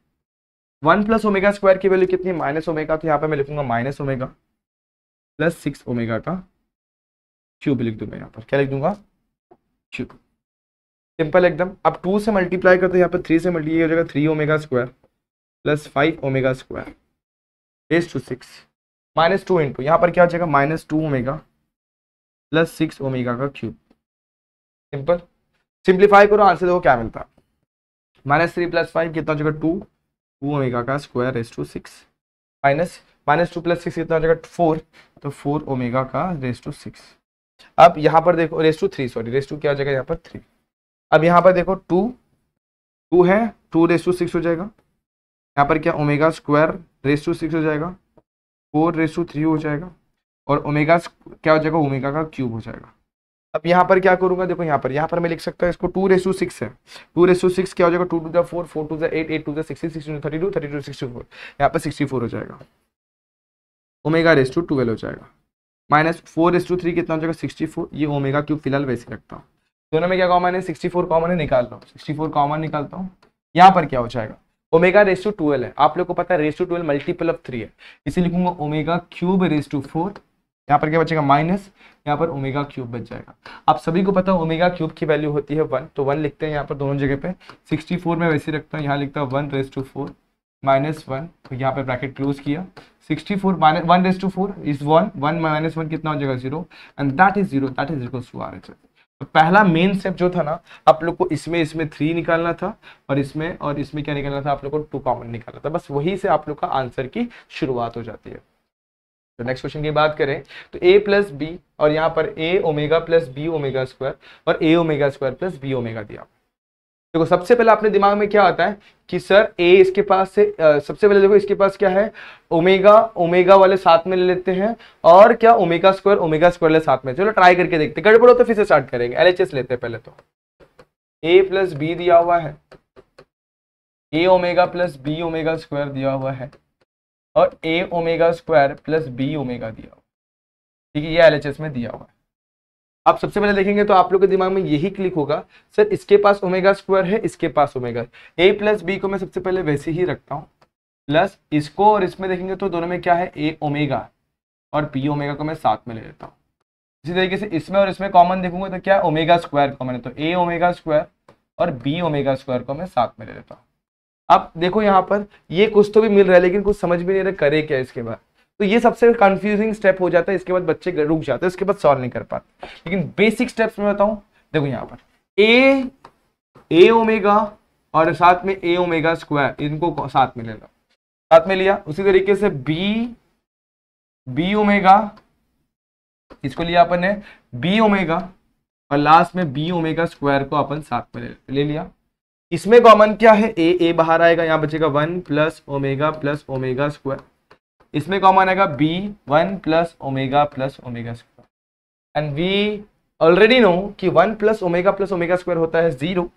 one plus omega square की वैल्यू कितनी माइनस ओमेगा तो यहाँ पे मैं लिखूंगा minus omega plus six omega का क्यूब लिख दूंगा यहाँ पर क्या लिख दूंगा क्यूब सिंपल एकदम अब टू से मल्टीप्लाई करते यहाँ पर थ्री से मल्टीप्लाई हो जाएगा three omega square plus five omega square एस to six minus two into यहाँ पर क्या हो जाएगा minus two omega plus six omega का क्यूब सिंपल सिंप्लीफाई करो आंसर देखो क्या मिलता है माइनस थ्री प्लस फाइव कितना हो जाएगा टू टू ओमेगा का square raise to six minus minus two plus six कितना हो जाएगा फोर तो फोर ओमेगा का रेस टू सिक्स अब यहाँ पर देखो raise to three sorry raise to क्या हो जाएगा यहाँ पर थ्री अब यहाँ पर देखो टू टू है टू रेस टू सिक्स हो जाएगा यहाँ पर क्या omega square raise to six हो जाएगा फोर रेस टू थ्री हो जाएगा और ओमेगा क्या हो जाएगा ओमेगा का क्यूब हो जाएगा अब यहाँ पर क्या करूंगा देखो यहाँ पर यहाँ पर मैं लिख सकता हूँ इसको टू रेसो सिक्स है टू रेसो सिक्स क्या हो जाएगा टू टू जो फोर फोर टू जो एट एट टू जो six sixty thirty two thirty two sixty four यहाँ पर सिक्सटी फोर हो जाएगा ओमेगा रेस टू ट्वेल्व हो जाएगा minus four raise to three कितना हो जाएगा सिक्सटी फोर ये ओमेगा क्यूब फिलहाल वैसे रखता हूँ दोनों में क्या कॉमन है सिक्सटी फोर कॉमन है निकाल रहा हूँ सिक्सटी फोर कॉमन निकालता हूँ यहाँ पर क्या हो जाएगा ओमेगा रेस टू ट्वेल्व है आप लोग को पता है raise to twelve multiple of three है इसे लिखूंगा omega cube raise to four यहाँ पर क्या बचेगा माइनस यहाँ पर ओमेगा क्यूब बच जाएगा आप सभी को पता है ओमेगा क्यूब की वैल्यू होती है वन तो वन लिखते हैं यहाँ पर दोनों जगह पे सिक्सटी फोर में वैसे रखता हूँ यहाँ लिखता हूँ one raise to four minus one तो यहाँ पे ब्रैकेट क्लोज किया sixty four minus one raise to four is one one minus one कितना हो जाएगा zero and that is zero that is equal to R H तो पहला main step जो था ना आप लोग को इसमें इसमें थ्री निकालना था और इसमें और इसमें क्या निकालना था आप लोग को टू कॉमन निकालना था बस वही से आप लोग का आंसर की शुरुआत हो जाती है तो नेक्स्ट क्वेश्चन की बात करें तो ए प्लस बी और यहाँ पर A omega plus B omega square और A omega square plus B omega दिया देखो सबसे पहले अपने दिमाग में क्या आता है कि सर ए इसके पास से आ, सबसे पहले देखो इसके पास क्या है ओमेगा ओमेगा वाले साथ में ले लेते हैं और क्या ओमेगा स्क्वायर ओमेगा स्क्वायर वाले साथ में चलो ट्राई करके देखते हैं गड़बड़ो तो फिर से स्टार्ट करेंगे एल लेते हैं पहले तो ए प्लस बी दिया हुआ है A omega plus B omega square दिया हुआ है और A omega square plus B omega दिया हुआ ठीक है ये एल में दिया हुआ है आप सबसे पहले देखेंगे तो आप लोग के दिमाग में यही क्लिक होगा सर इसके पास ओमेगा स्क्वायर है इसके पास ओमेगा ए प्लस बी को मैं सबसे पहले वैसे ही रखता हूँ प्लस इसको और इसमें देखेंगे तो दोनों में क्या है ए ओमेगा और पी ओमेगा को मैं साथ में ले लेता हूँ इसी तरीके से इसमें और इसमें कॉमन देखूंगा तो क्या ओमेगा स्क्वायर कॉमन है तो ए ओमेगा स्क्वायर और बी ओमेगा स्क्वायर को मैं साथ में ले लेता हूँ अब देखो यहाँ पर ये कुछ तो भी मिल रहा है लेकिन कुछ समझ भी नहीं रहा करे क्या इसके बाद तो ये सबसे कंफ्यूजिंग स्टेप हो जाता है इसके बाद बच्चे रुक जाते हैं उसके बाद सॉल्व नहीं कर पाते लेकिन बेसिक स्टेप्स में बताऊं देखो यहाँ पर ए ए ओमेगा और साथ में ए ओमेगा स्क्वायर इनको साथ में ले लो साथ में लिया उसी तरीके से बी बी ओमेगा इसको लिया अपन ने बी ओमेगा और लास्ट में बी ओमेगा स्क्वायर को अपन साथ में ले, ले लिया इसमें कॉमन क्या है ए ए बाहर आएगा यहाँ बचेगा one plus omega plus omega square इसमें कॉमन आएगा B one plus omega plus omega square and we already know कि one plus omega plus omega square होता है जीरो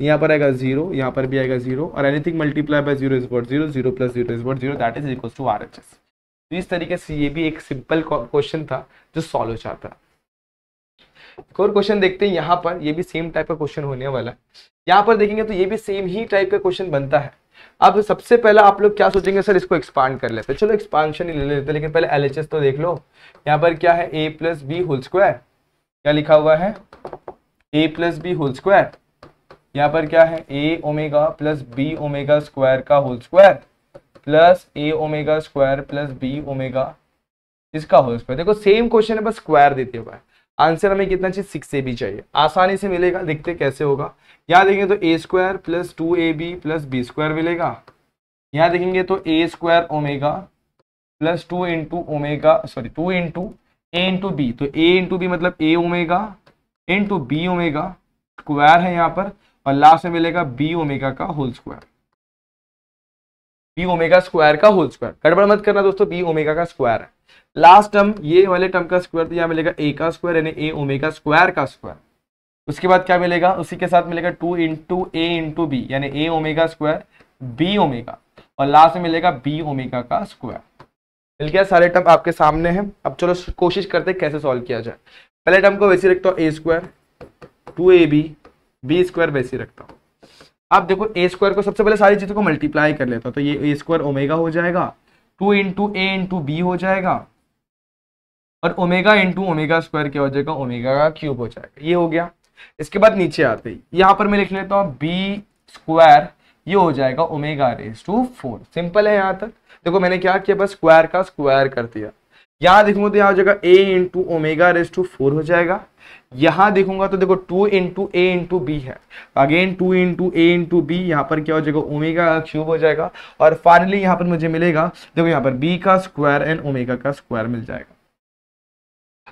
यहाँ पर आएगा जीरो यहाँ पर भी आएगा जीरो और anything multiply by zero is what zero zero plus zero is what zero that is equal to R H S इस तरीके से ये भी एक सिंपल क्वेश्चन था जो सॉल्व हो जाता एक और क्वेश्चन देखते हैं यहाँ पर ये भी सेम टाइप का क्वेश्चन होने वाला है यहाँ पर देखेंगे तो ये भी सेम ही टाइप का क्वेश्चन बनता है अब सबसे पहला आप लोग क्या सोचेंगे सर इसको एक्सपांड कर लेते हैं चलो एक्सपांशन ही ले लेते हैं लेकिन पहले एल तो देख लो यहाँ पर क्या है ए प्लस बी होल स्क्वायर क्या लिखा हुआ है ए प्लस बी होल स्क्वायर यहाँ पर क्या है A omega plus B omega square का होल स्क्वायर प्लस ए omega square plus B omega इसका होल स्क्वायर देखो सेम क्वेश्चन है बस स्क्वायर देते हुए आंसर हमें कितना चाहिए सिक्स ए बी चाहिए आसानी से मिलेगा देखते कैसे होगा यहाँ देखेंगे तो A square plus two A B plus B square मिलेगा यहाँ देखेंगे तो A square omega plus two into omega sorry two into A into B तो ए इंटू बी मतलब A omega into B omega square है यहाँ पर और लास्ट में मिलेगा बी ओमेगा का whole square B omega square का होल स्क्वायर गड़बड़ मत करना दोस्तों बी ओमेगा का स्क्वायर है लास्ट टर्म ये वाले टर्म का स्क्वायर तो यहाँ मिलेगा ए का स्क्वायर यानी ए ओमेगा स्क्वायर का स्क्वायर उसके बाद क्या मिलेगा उसी के साथ मिलेगा टू इंटू ए इंटू बी यानी A omega square B omega और लास्ट में मिलेगा बी ओमेगा का स्क्वायर मिल गया सारे टर्म आपके सामने हैं अब चलो कोशिश करते हैं कैसे सॉल्व किया जाए पहले टर्म को वैसे रखता हूँ ए स्क्वायर टू ए बी बी स्क्वायर वैसे रखता हूँ अब देखो ए स्क्वायर को सबसे पहले सारी चीज़ों को मल्टीप्लाई कर लेता तो ये ए स्क्वायर ओमेगा हो जाएगा टू इंटू ए इंटू बी हो जाएगा और ओमेगा इंटू ओमेगा स्क्वायर क्या हो जाएगा ओमेगा का क्यूब हो जाएगा ये हो गया इसके बाद नीचे आते ही यहाँ पर मैं लिख लेता हूँ बी स्क्वायर ये हो जाएगा omega raise to four simple है यहाँ तक देखो मैंने क्या किया बस स्क्वायर का स्क्वायर कर दिया यहाँ देखूंगा तो यहां हो जाएगा A into omega raise to four हो जाएगा यहां देखूंगा तो देखो टू इंटू ए इंटू बी है अगेन टू इंटू ए इंटू बी यहां पर क्या हो जाएगा ओमेगा क्यूब हो जाएगा और फाइनली यहां पर मुझे मिलेगा देखो यहां पर बी का स्क्वायर एंड ओमेगा का स्क्वायर मिल जाएगा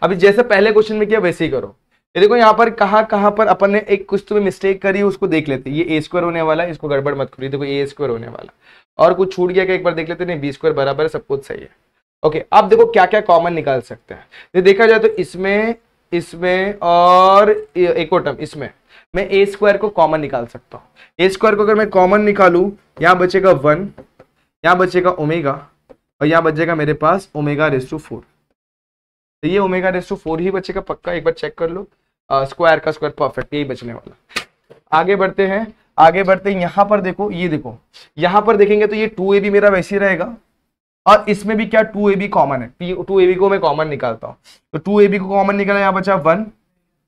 अभी जैसे पहले क्वेश्चन में किया वैसे ही करो ये देखो यहाँ पर कहा, कहा पर अपन ने एक कुछ तो भी मिस्टेक करी उसको देख लेते ये ए स्क्वायर होने वाला है इसको गड़बड़ मत करिए देखो ए स्क्वायर होने वाला और कुछ छूट गया क्या एक बार देख लेते नहीं बी स्क्वायर बराबर है सब कुछ सही है ओके अब देखो क्या क्या कॉमन निकाल सकते हैं देखा जाए तो इसमें इसमें और टर्म इसमें मैं ए स्क्वायर को कॉमन निकाल सकता हूं ए स्क्वायर को अगर मैं कॉमन निकालू यहां बचेगा वन यहां बचेगा ओमेगा और यहां बचेगा मेरे पास ओमेगा रेस टू फोर तो ये ओमेगा रेस टू फोर ही बचेगा पक्का एक बार चेक कर लो स्क्वायर का स्क्वायर परफेक्ट यही बचने वाला आगे बढ़ते हैं आगे बढ़ते हैं यहाँ पर देखो ये देखो यहाँ पर देखेंगे तो ये टू ए भी मेरा वैसे ही रहेगा और इसमें भी क्या टू ए बी कॉमन है टू ए बी को मैं कॉमन निकालता हूँ तो टू ए बी को कॉमन निकाला यहाँ बचा वन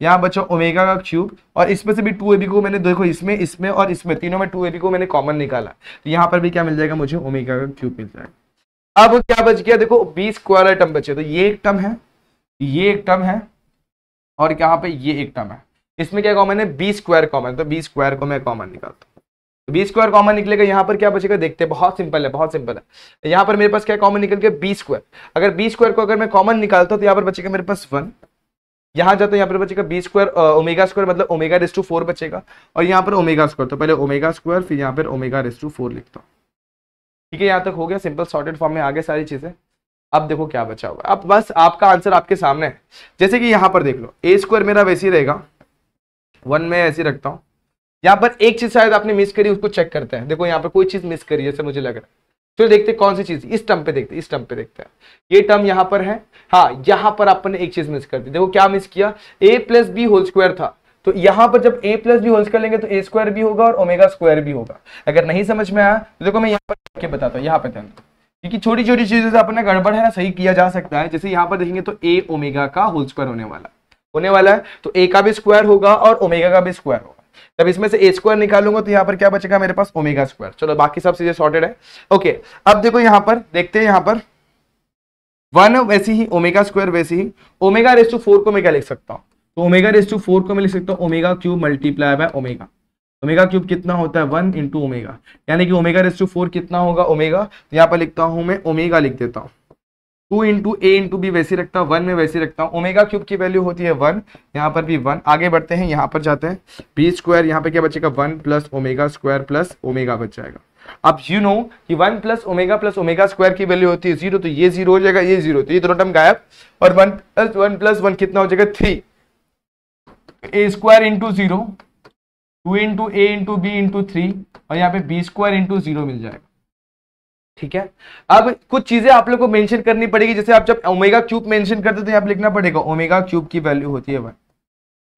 यहाँ बचा ओमेगा का क्यूब और इसमें से भी टू ए बी को मैंने देखो इसमें इसमें और इसमें तीनों में टू ए बी को मैंने कॉमन निकाला तो यहाँ पर भी क्या मिल जाएगा मुझे ओमेगा का क्यूब मिल जाएगा अब क्या बच गया देखो बी स्क्वायर टर्म बचे तो ये एक टर्म है ये एक टर्म है और यहाँ पे ये एक टर्म है इसमें क्या कॉमन है बी स्क्वायर कॉमन तो बी स्क्वायर को मैं कॉमन निकालता हूँ बी स्क्वायर कॉमन निकलेगा यहाँ पर क्या बचेगा देखते हैं बहुत सिंपल है बहुत सिंपल है यहाँ पर मेरे पास क्या कॉमन निकल गया बी स्क्वायर अगर बी स्क्वायर को अगर मैं कॉमन निकालता हूँ तो यहाँ पर बचेगा मेरे पास वन यहाँ जाता है यहाँ पर बचेगा बी स्क्वायर ओमेगा स्क्वायर मतलब ओमेगा रेस टू फोर बचेगा और यहाँ पर ओमेगा स्क्वायर तो पहले ओमेगा स्क्वायर फिर यहाँ पर ओमेगा रेस टू फोर लिखता हूँ ठीक है यहाँ तक हो गया सिंपल सॉर्टेड फॉर्म में आगे सारी चीज़ें अब देखो क्या बचा हुआ अब बस आपका आंसर आपके सामने है जैसे कि यहाँ पर देख लो ए स्क्वायर मेरा वैसे ही रहेगा वन में ऐसे रखता हूँ यहाँ पर एक चीज शायद आपने मिस करी उसको चेक करते हैं देखो यहाँ पर कोई चीज मिस करी जैसे मुझे लग रहा है चलो देखते कौन सी चीज इस टर्म पे देखते हैं इस टर्म पे देखते हैं ये टर्म यहाँ पर है हाँ यहाँ पर आपने एक चीज मिस कर दी देखो क्या मिस किया A plus B whole square था तो यहाँ पर जब ए प्लस बी होल कर लेंगे तो ए स्क्वायर भी होगा और ओमेगा स्क्वायर भी होगा अगर नहीं समझ में आया तो देखो मैं यहाँ पर करके बताता हूँ यहाँ पे ध्यान क्योंकि छोटी छोटी चीजों से अपना गड़बड़ है ना सही किया जा सकता है जैसे यहाँ पर देखेंगे तो ए ओमेगा का होल स्क्वायर होने वाला होने वाला है तो ए का भी स्क्वायर होगा और ओमेगा का भी स्क्वायर होगा जब इसमें से ए स्क्वायर निकालूंगा तो यहाँ पर क्या बचेगा मेरे पास ओमेगा स्क्वायर चलो बाकी सब चीजें सॉर्टेड है ओके अब देखो यहाँ पर देखते हैं यहाँ पर वन वैसी ही ओमेगा स्क्वायर वैसे ही ओमेगा रेस टू फोर को मैं क्या लिख सकता हूँ तो ओमेगा रेस टू फोर को मैं लिख सकता हूँ omega cube multiply by omega omega cube कितना होता है वन इंटू ओमेगा यानी कि ओमेगा रेस टू फोर कितना होगा ओमेगा तो यहाँ पर लिखता हूँ मैं ओमेगा लिख देता हूँ टू इंटू ए इंटू बी वैसे रखता हूँ वन में वैसे रखता हूँ ओमेगा क्यूब की वैल्यू होती है वन यहाँ पर भी वन आगे बढ़ते हैं यहाँ पर जाते हैं बी स्क्वायर यहाँ पर क्या बचेगा one plus omega square plus omega बच जाएगा अब यू नो कि one plus omega plus omega square की वैल्यू होती है जीरो तो ये जीरो हो जाएगा ये जीरो तो ये दोनों टर्म गायब और one plus one plus one कितना हो जाएगा three A square into zero two into A into B into three और यहाँ पे बी स्क्वायर इंटू जीरो मिल जाएगा ठीक है अब कुछ चीजें आप लोग को मेंशन करनी पड़ेगी जैसे आप जब ओमेगा क्यूब मेंशन करते तो आप लिखना पड़ेगा ओमेगा क्यूब की वैल्यू होती है वन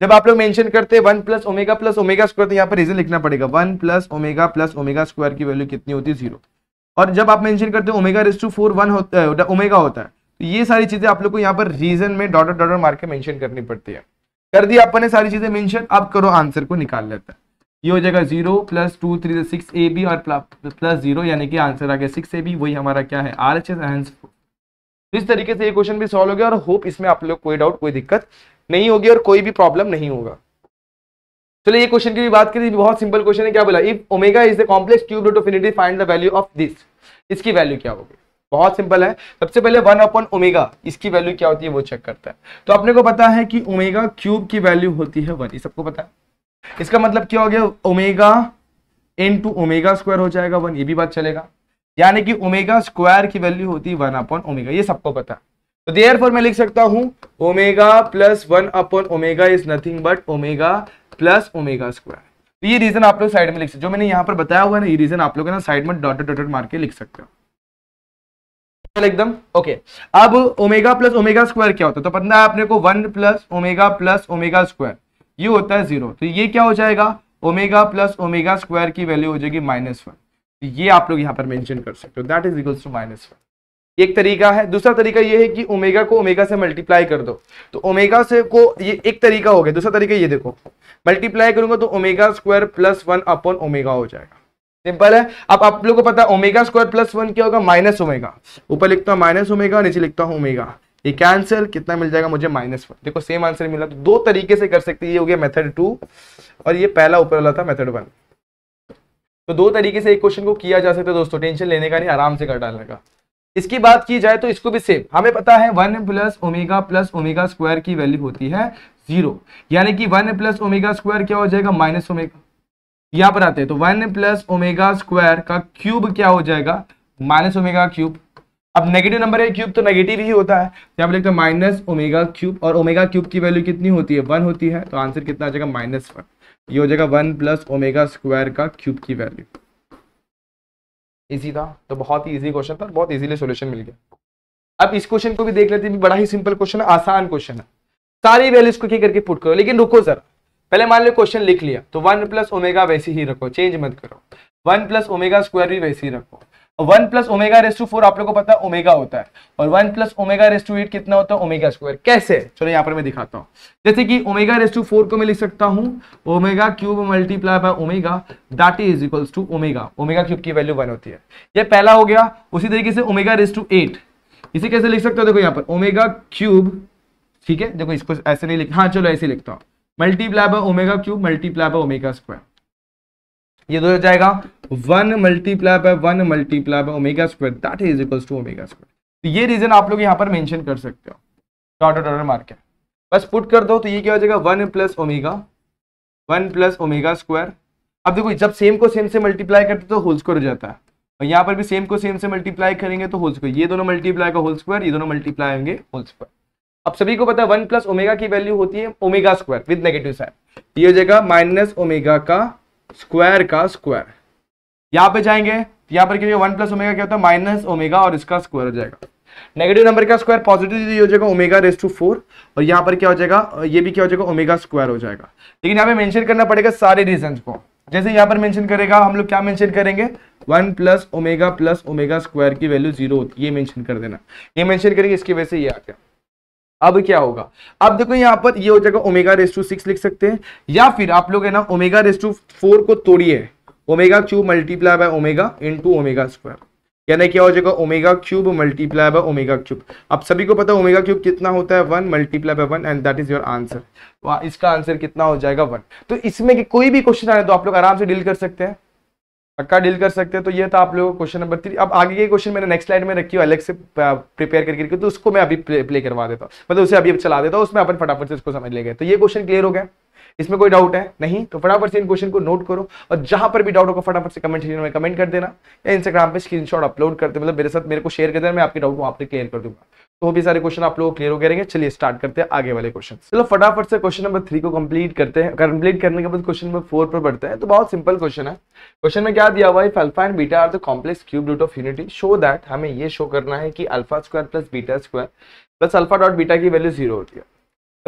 जब आप लोग मेंशन करते हैं one plus omega plus omega square तो यहाँ पर रीजन लिखना पड़ेगा one plus omega plus omega square की वैल्यू कितनी होती है जीरो और जब आप मेंशन करते हो omega raise to four one होता है ओमेगा होता है तो ये सारी चीजें आप लोग को यहाँ पर रीजन में डॉटर डॉटर मार के मेंशन करनी पड़ती है कर दिया अपन सारी चीजें मेंशन अब करो आंसर को निकाल लेता है ये हो जाएगा zero plus two three six A B और प्लस जीरो यानी कि आंसर आ गया सिक्स ए बी वही हमारा क्या है आर एच एस आंसर इस तरीके से ये क्वेश्चन भी सॉल्व हो गया और होप इसमें आप लोग कोई डाउट कोई दिक्कत नहीं होगी और कोई भी प्रॉब्लम नहीं होगा चलिए ये क्वेश्चन की भी बात करिए बहुत सिंपल क्वेश्चन है क्या बोला if omega is the complex cube root of unity find the value of this इसकी वैल्यू क्या होगी बहुत सिंपल है सबसे पहले वन अपॉन ओमेगा इसकी वैल्यू क्या होती है वो चेक करता है तो अपने को पता है कि ओमेगा क्यूब की वैल्यू होती है वन ये सबको पता है इसका मतलब क्या हो गया omega into omega square हो जाएगा वन ये भी बात चलेगा यानी कि ओमेगा स्क्वायर की वैल्यू होती है वन अपॉन ओमेगा ये सबको पता तो देयर फॉर मैं लिख सकता हूं omega plus one upon omega is nothing but omega plus omega square तो ये रीजन आप लोग साइड में लिख सकते जो मैंने यहां पर बताया हुआ है ना ये रीजन आप लोग ना साइड में डॉटेड डॉटेड मार के लिख सकते हो एकदम ओके अब ओमेगा प्लस ओमेगा स्क्वायर क्या होता है तो पता है आपने को one plus omega plus omega square ये होता है जीरो तो ये क्या हो जाएगा ओमेगा प्लस ओमेगा स्क्वायर की वैल्यू हो जाएगी माइनस वन तो ये आप लोग यहाँ पर मेंशन कर सकते हो that is equals to minus one एक तरीका है दूसरा तरीका ये है कि ओमेगा को ओमेगा से मल्टीप्लाई कर दो तो ओमेगा से को ये एक तरीका हो गया दूसरा तरीका ये देखो मल्टीप्लाई करूंगा तो omega square plus one upon omega हो जाएगा सिंपल है अब आप लोगों को पता है ओमेगा स्क्वायर प्लस वन क्या होगा माइनस ओमेगा ऊपर लिखता हूँ माइनस ओमेगा नीचे लिखता हूँ ओमेगा ये कैंसिल कितना मिल जाएगा मुझे माइनस वन देखो सेम आंसर मिला तो दो तरीके से कर सकते ये हो गया मेथड टू और ये पहला ऊपर वाला था मेथड वन तो दो तरीके से एक क्वेश्चन को किया जा सकता है दोस्तों टेंशन लेने का नहीं आराम से कर डालने का इसकी बात की जाए तो इसको भी सेम हमें पता है one plus omega plus omega square की वैल्यू होती है जीरो यानी कि वन प्लस ओमेगा स्क्वायर क्या हो जाएगा माइनस ओमेगा यहां पर आते हैं तो वन प्लस ओमेगा स्क्वायर का क्यूब क्या हो जाएगा माइनस ओमेगा क्यूब अब नेगेटिव नंबर है क्यूब तो नेगेटिव ही होता है तो यहाँ पर लिखते हैं माइनस ओमेगा क्यूब और ओमेगा क्यूब की वैल्यू कितनी होती है वन होती है तो आंसर कितना आ जाएगा माइनस वन ये हो जाएगा वन प्लस ओमेगा स्क्वायर का क्यूब की वैल्यू इजी था तो बहुत ही इजी क्वेश्चन था बहुत इजीली सोल्यूशन मिल गया अब इस क्वेश्चन को भी देख लेते हैं बड़ा ही सिंपल क्वेश्चन है आसान क्वेश्चन है सारी वैल्यूज को क्या करके पुट करो लेकिन रुको सर पहले मान लो क्वेश्चन लिख लिया तो वन प्लस ओमेगा वैसे ही रखो चेंज मत करो वन प्लस ओमेगा स्क्वायर भी वैसे ही रखो one plus omega raise to four आप लोग को पता है ओमेगा होता है और one plus omega raise to eight कितना होता है ओमेगा स्क्वायर कैसे चलो यहाँ पर मैं दिखाता हूँ जैसे कि ओमेगा रेस टू फोर को मैं लिख सकता हूँ omega cube multiply by omega that is equals to omega omega cube की वैल्यू वन होती है ये पहला हो गया उसी तरीके से ओमेगा रेस टू एट इसे कैसे लिख सकते हो देखो यहाँ पर ओमेगा क्यूब ठीक है देखो इसको ऐसे नहीं लिख हाँ चलो ऐसे लिखता हूँ multiply by omega cube multiply by omega square ये दो हो जाएगा one multiply by one multiply by omega square that is equals to omega square तो ये रीजन आप लोग यहाँ पर मेंशन कर सकते हो डॉटर डॉटर मार्क के बस पुट कर दो तो ये क्या हो जाएगा one plus omega one plus omega square अब देखो जब सेम को सेम से मल्टीप्लाई करते तो होल स्क्वायर हो जाता है और यहाँ पर भी सेम को सेम से मल्टीप्लाई करेंगे तो होल स्क्वायर ये दोनों मल्टीप्लाई का होल स्क्वायर ये दोनों मल्टीप्लाई होंगे होल स्क्वायर अब सभी को पता है वन प्लस ओमेगा की वैल्यू होती है omega square with negative sign ये हो जाएगा माइनस ओमेगा का स्क्वायर का स्क्वायर यहां पे जाएंगे तो यहां पर वन प्लस ओमेगा क्या होता है माइनस ओमेगा और इसका स्क्वायर हो जाएगा नेगेटिव नंबर का स्क्वायर पॉजिटिव हो जाएगा ओमेगा रेस टू फोर और यहां पर क्या हो जाएगा ये भी क्या हो जाएगा ओमेगा स्क्वायर हो जाएगा लेकिन यहां पर मैंशन करना पड़ेगा सारे रीजन को जैसे यहां पर मेंशन करेगा हम लोग क्या मेंशन करेंगे one plus omega plus omega square की वैल्यू जीरो होती है ये मेंशन कर देना ये मेंशन करेंगे इसकी वजह से ये आ गया अब क्या होगा अब देखो यहां पर ये हो जाएगा ओमेगा रेस टू सिक्स लिख सकते हैं या फिर आप लोग है ना ओमेगा रेस टू फोर को तोड़िए omega cube multiply by omega to omega square यानी क्या हो जाएगा omega cube multiply by omega cube अब सभी को पता है ओमेगा क्यूब कितना होता है one multiply by one and that is your answer इसका आंसर कितना हो जाएगा वन तो इसमें कोई भी क्वेश्चन आए तो आप लोग आराम से डील कर सकते हैं पक्का डील कर सकते हैं तो यह था आप लोगों को क्वेश्चन नंबर थ्री अब आगे के क्वेश्चन मैंने नेक्स्ट स्लाइड में रखी हुई अलग से प्रिपेयर करके रखी तो उसको मैं अभी प्ले, प्ले करवा देता हूँ मतलब उसे अभी चला देता हूँ उसमें अपन फटाफट से उसको समझ ले गए तो ये क्वेश्चन क्लियर हो गया इसमें कोई डाउट है नहीं तो फटाफट से इन क्वेश्चन को नोट करो और जहां पर भी डाउट होगा फटाफट से कमेंट सेक्शन में कमेंट कर देना या इंस्टाग्राम पे स्क्रीनशॉट अपलोड करते मतलब मेरे साथ मेरे को शेयर कर देना मैं आपके डाउट वहां पर क्लियर कर दूंगा तो भी सारे क्वेश्चन आप लोग क्लियर हो गए चलिए स्टार्ट करते हैं आगे वाले क्वेश्चन चलो फटाफट से क्वेश्चन नंबर थ्री को कंप्लीट करते हैं कंप्लीट करने के बाद क्वेश्चन नंबर फोर पर बढ़ते हैं तो बहुत सिंपल क्वेश्चन है क्वेश्चन में क्या दिया हुआ है alpha and beta are the complex cube root of unity show that हमें ये शो करना है कि alpha square plus beta square plus alpha dot beta की वैल्यू जीरो होती है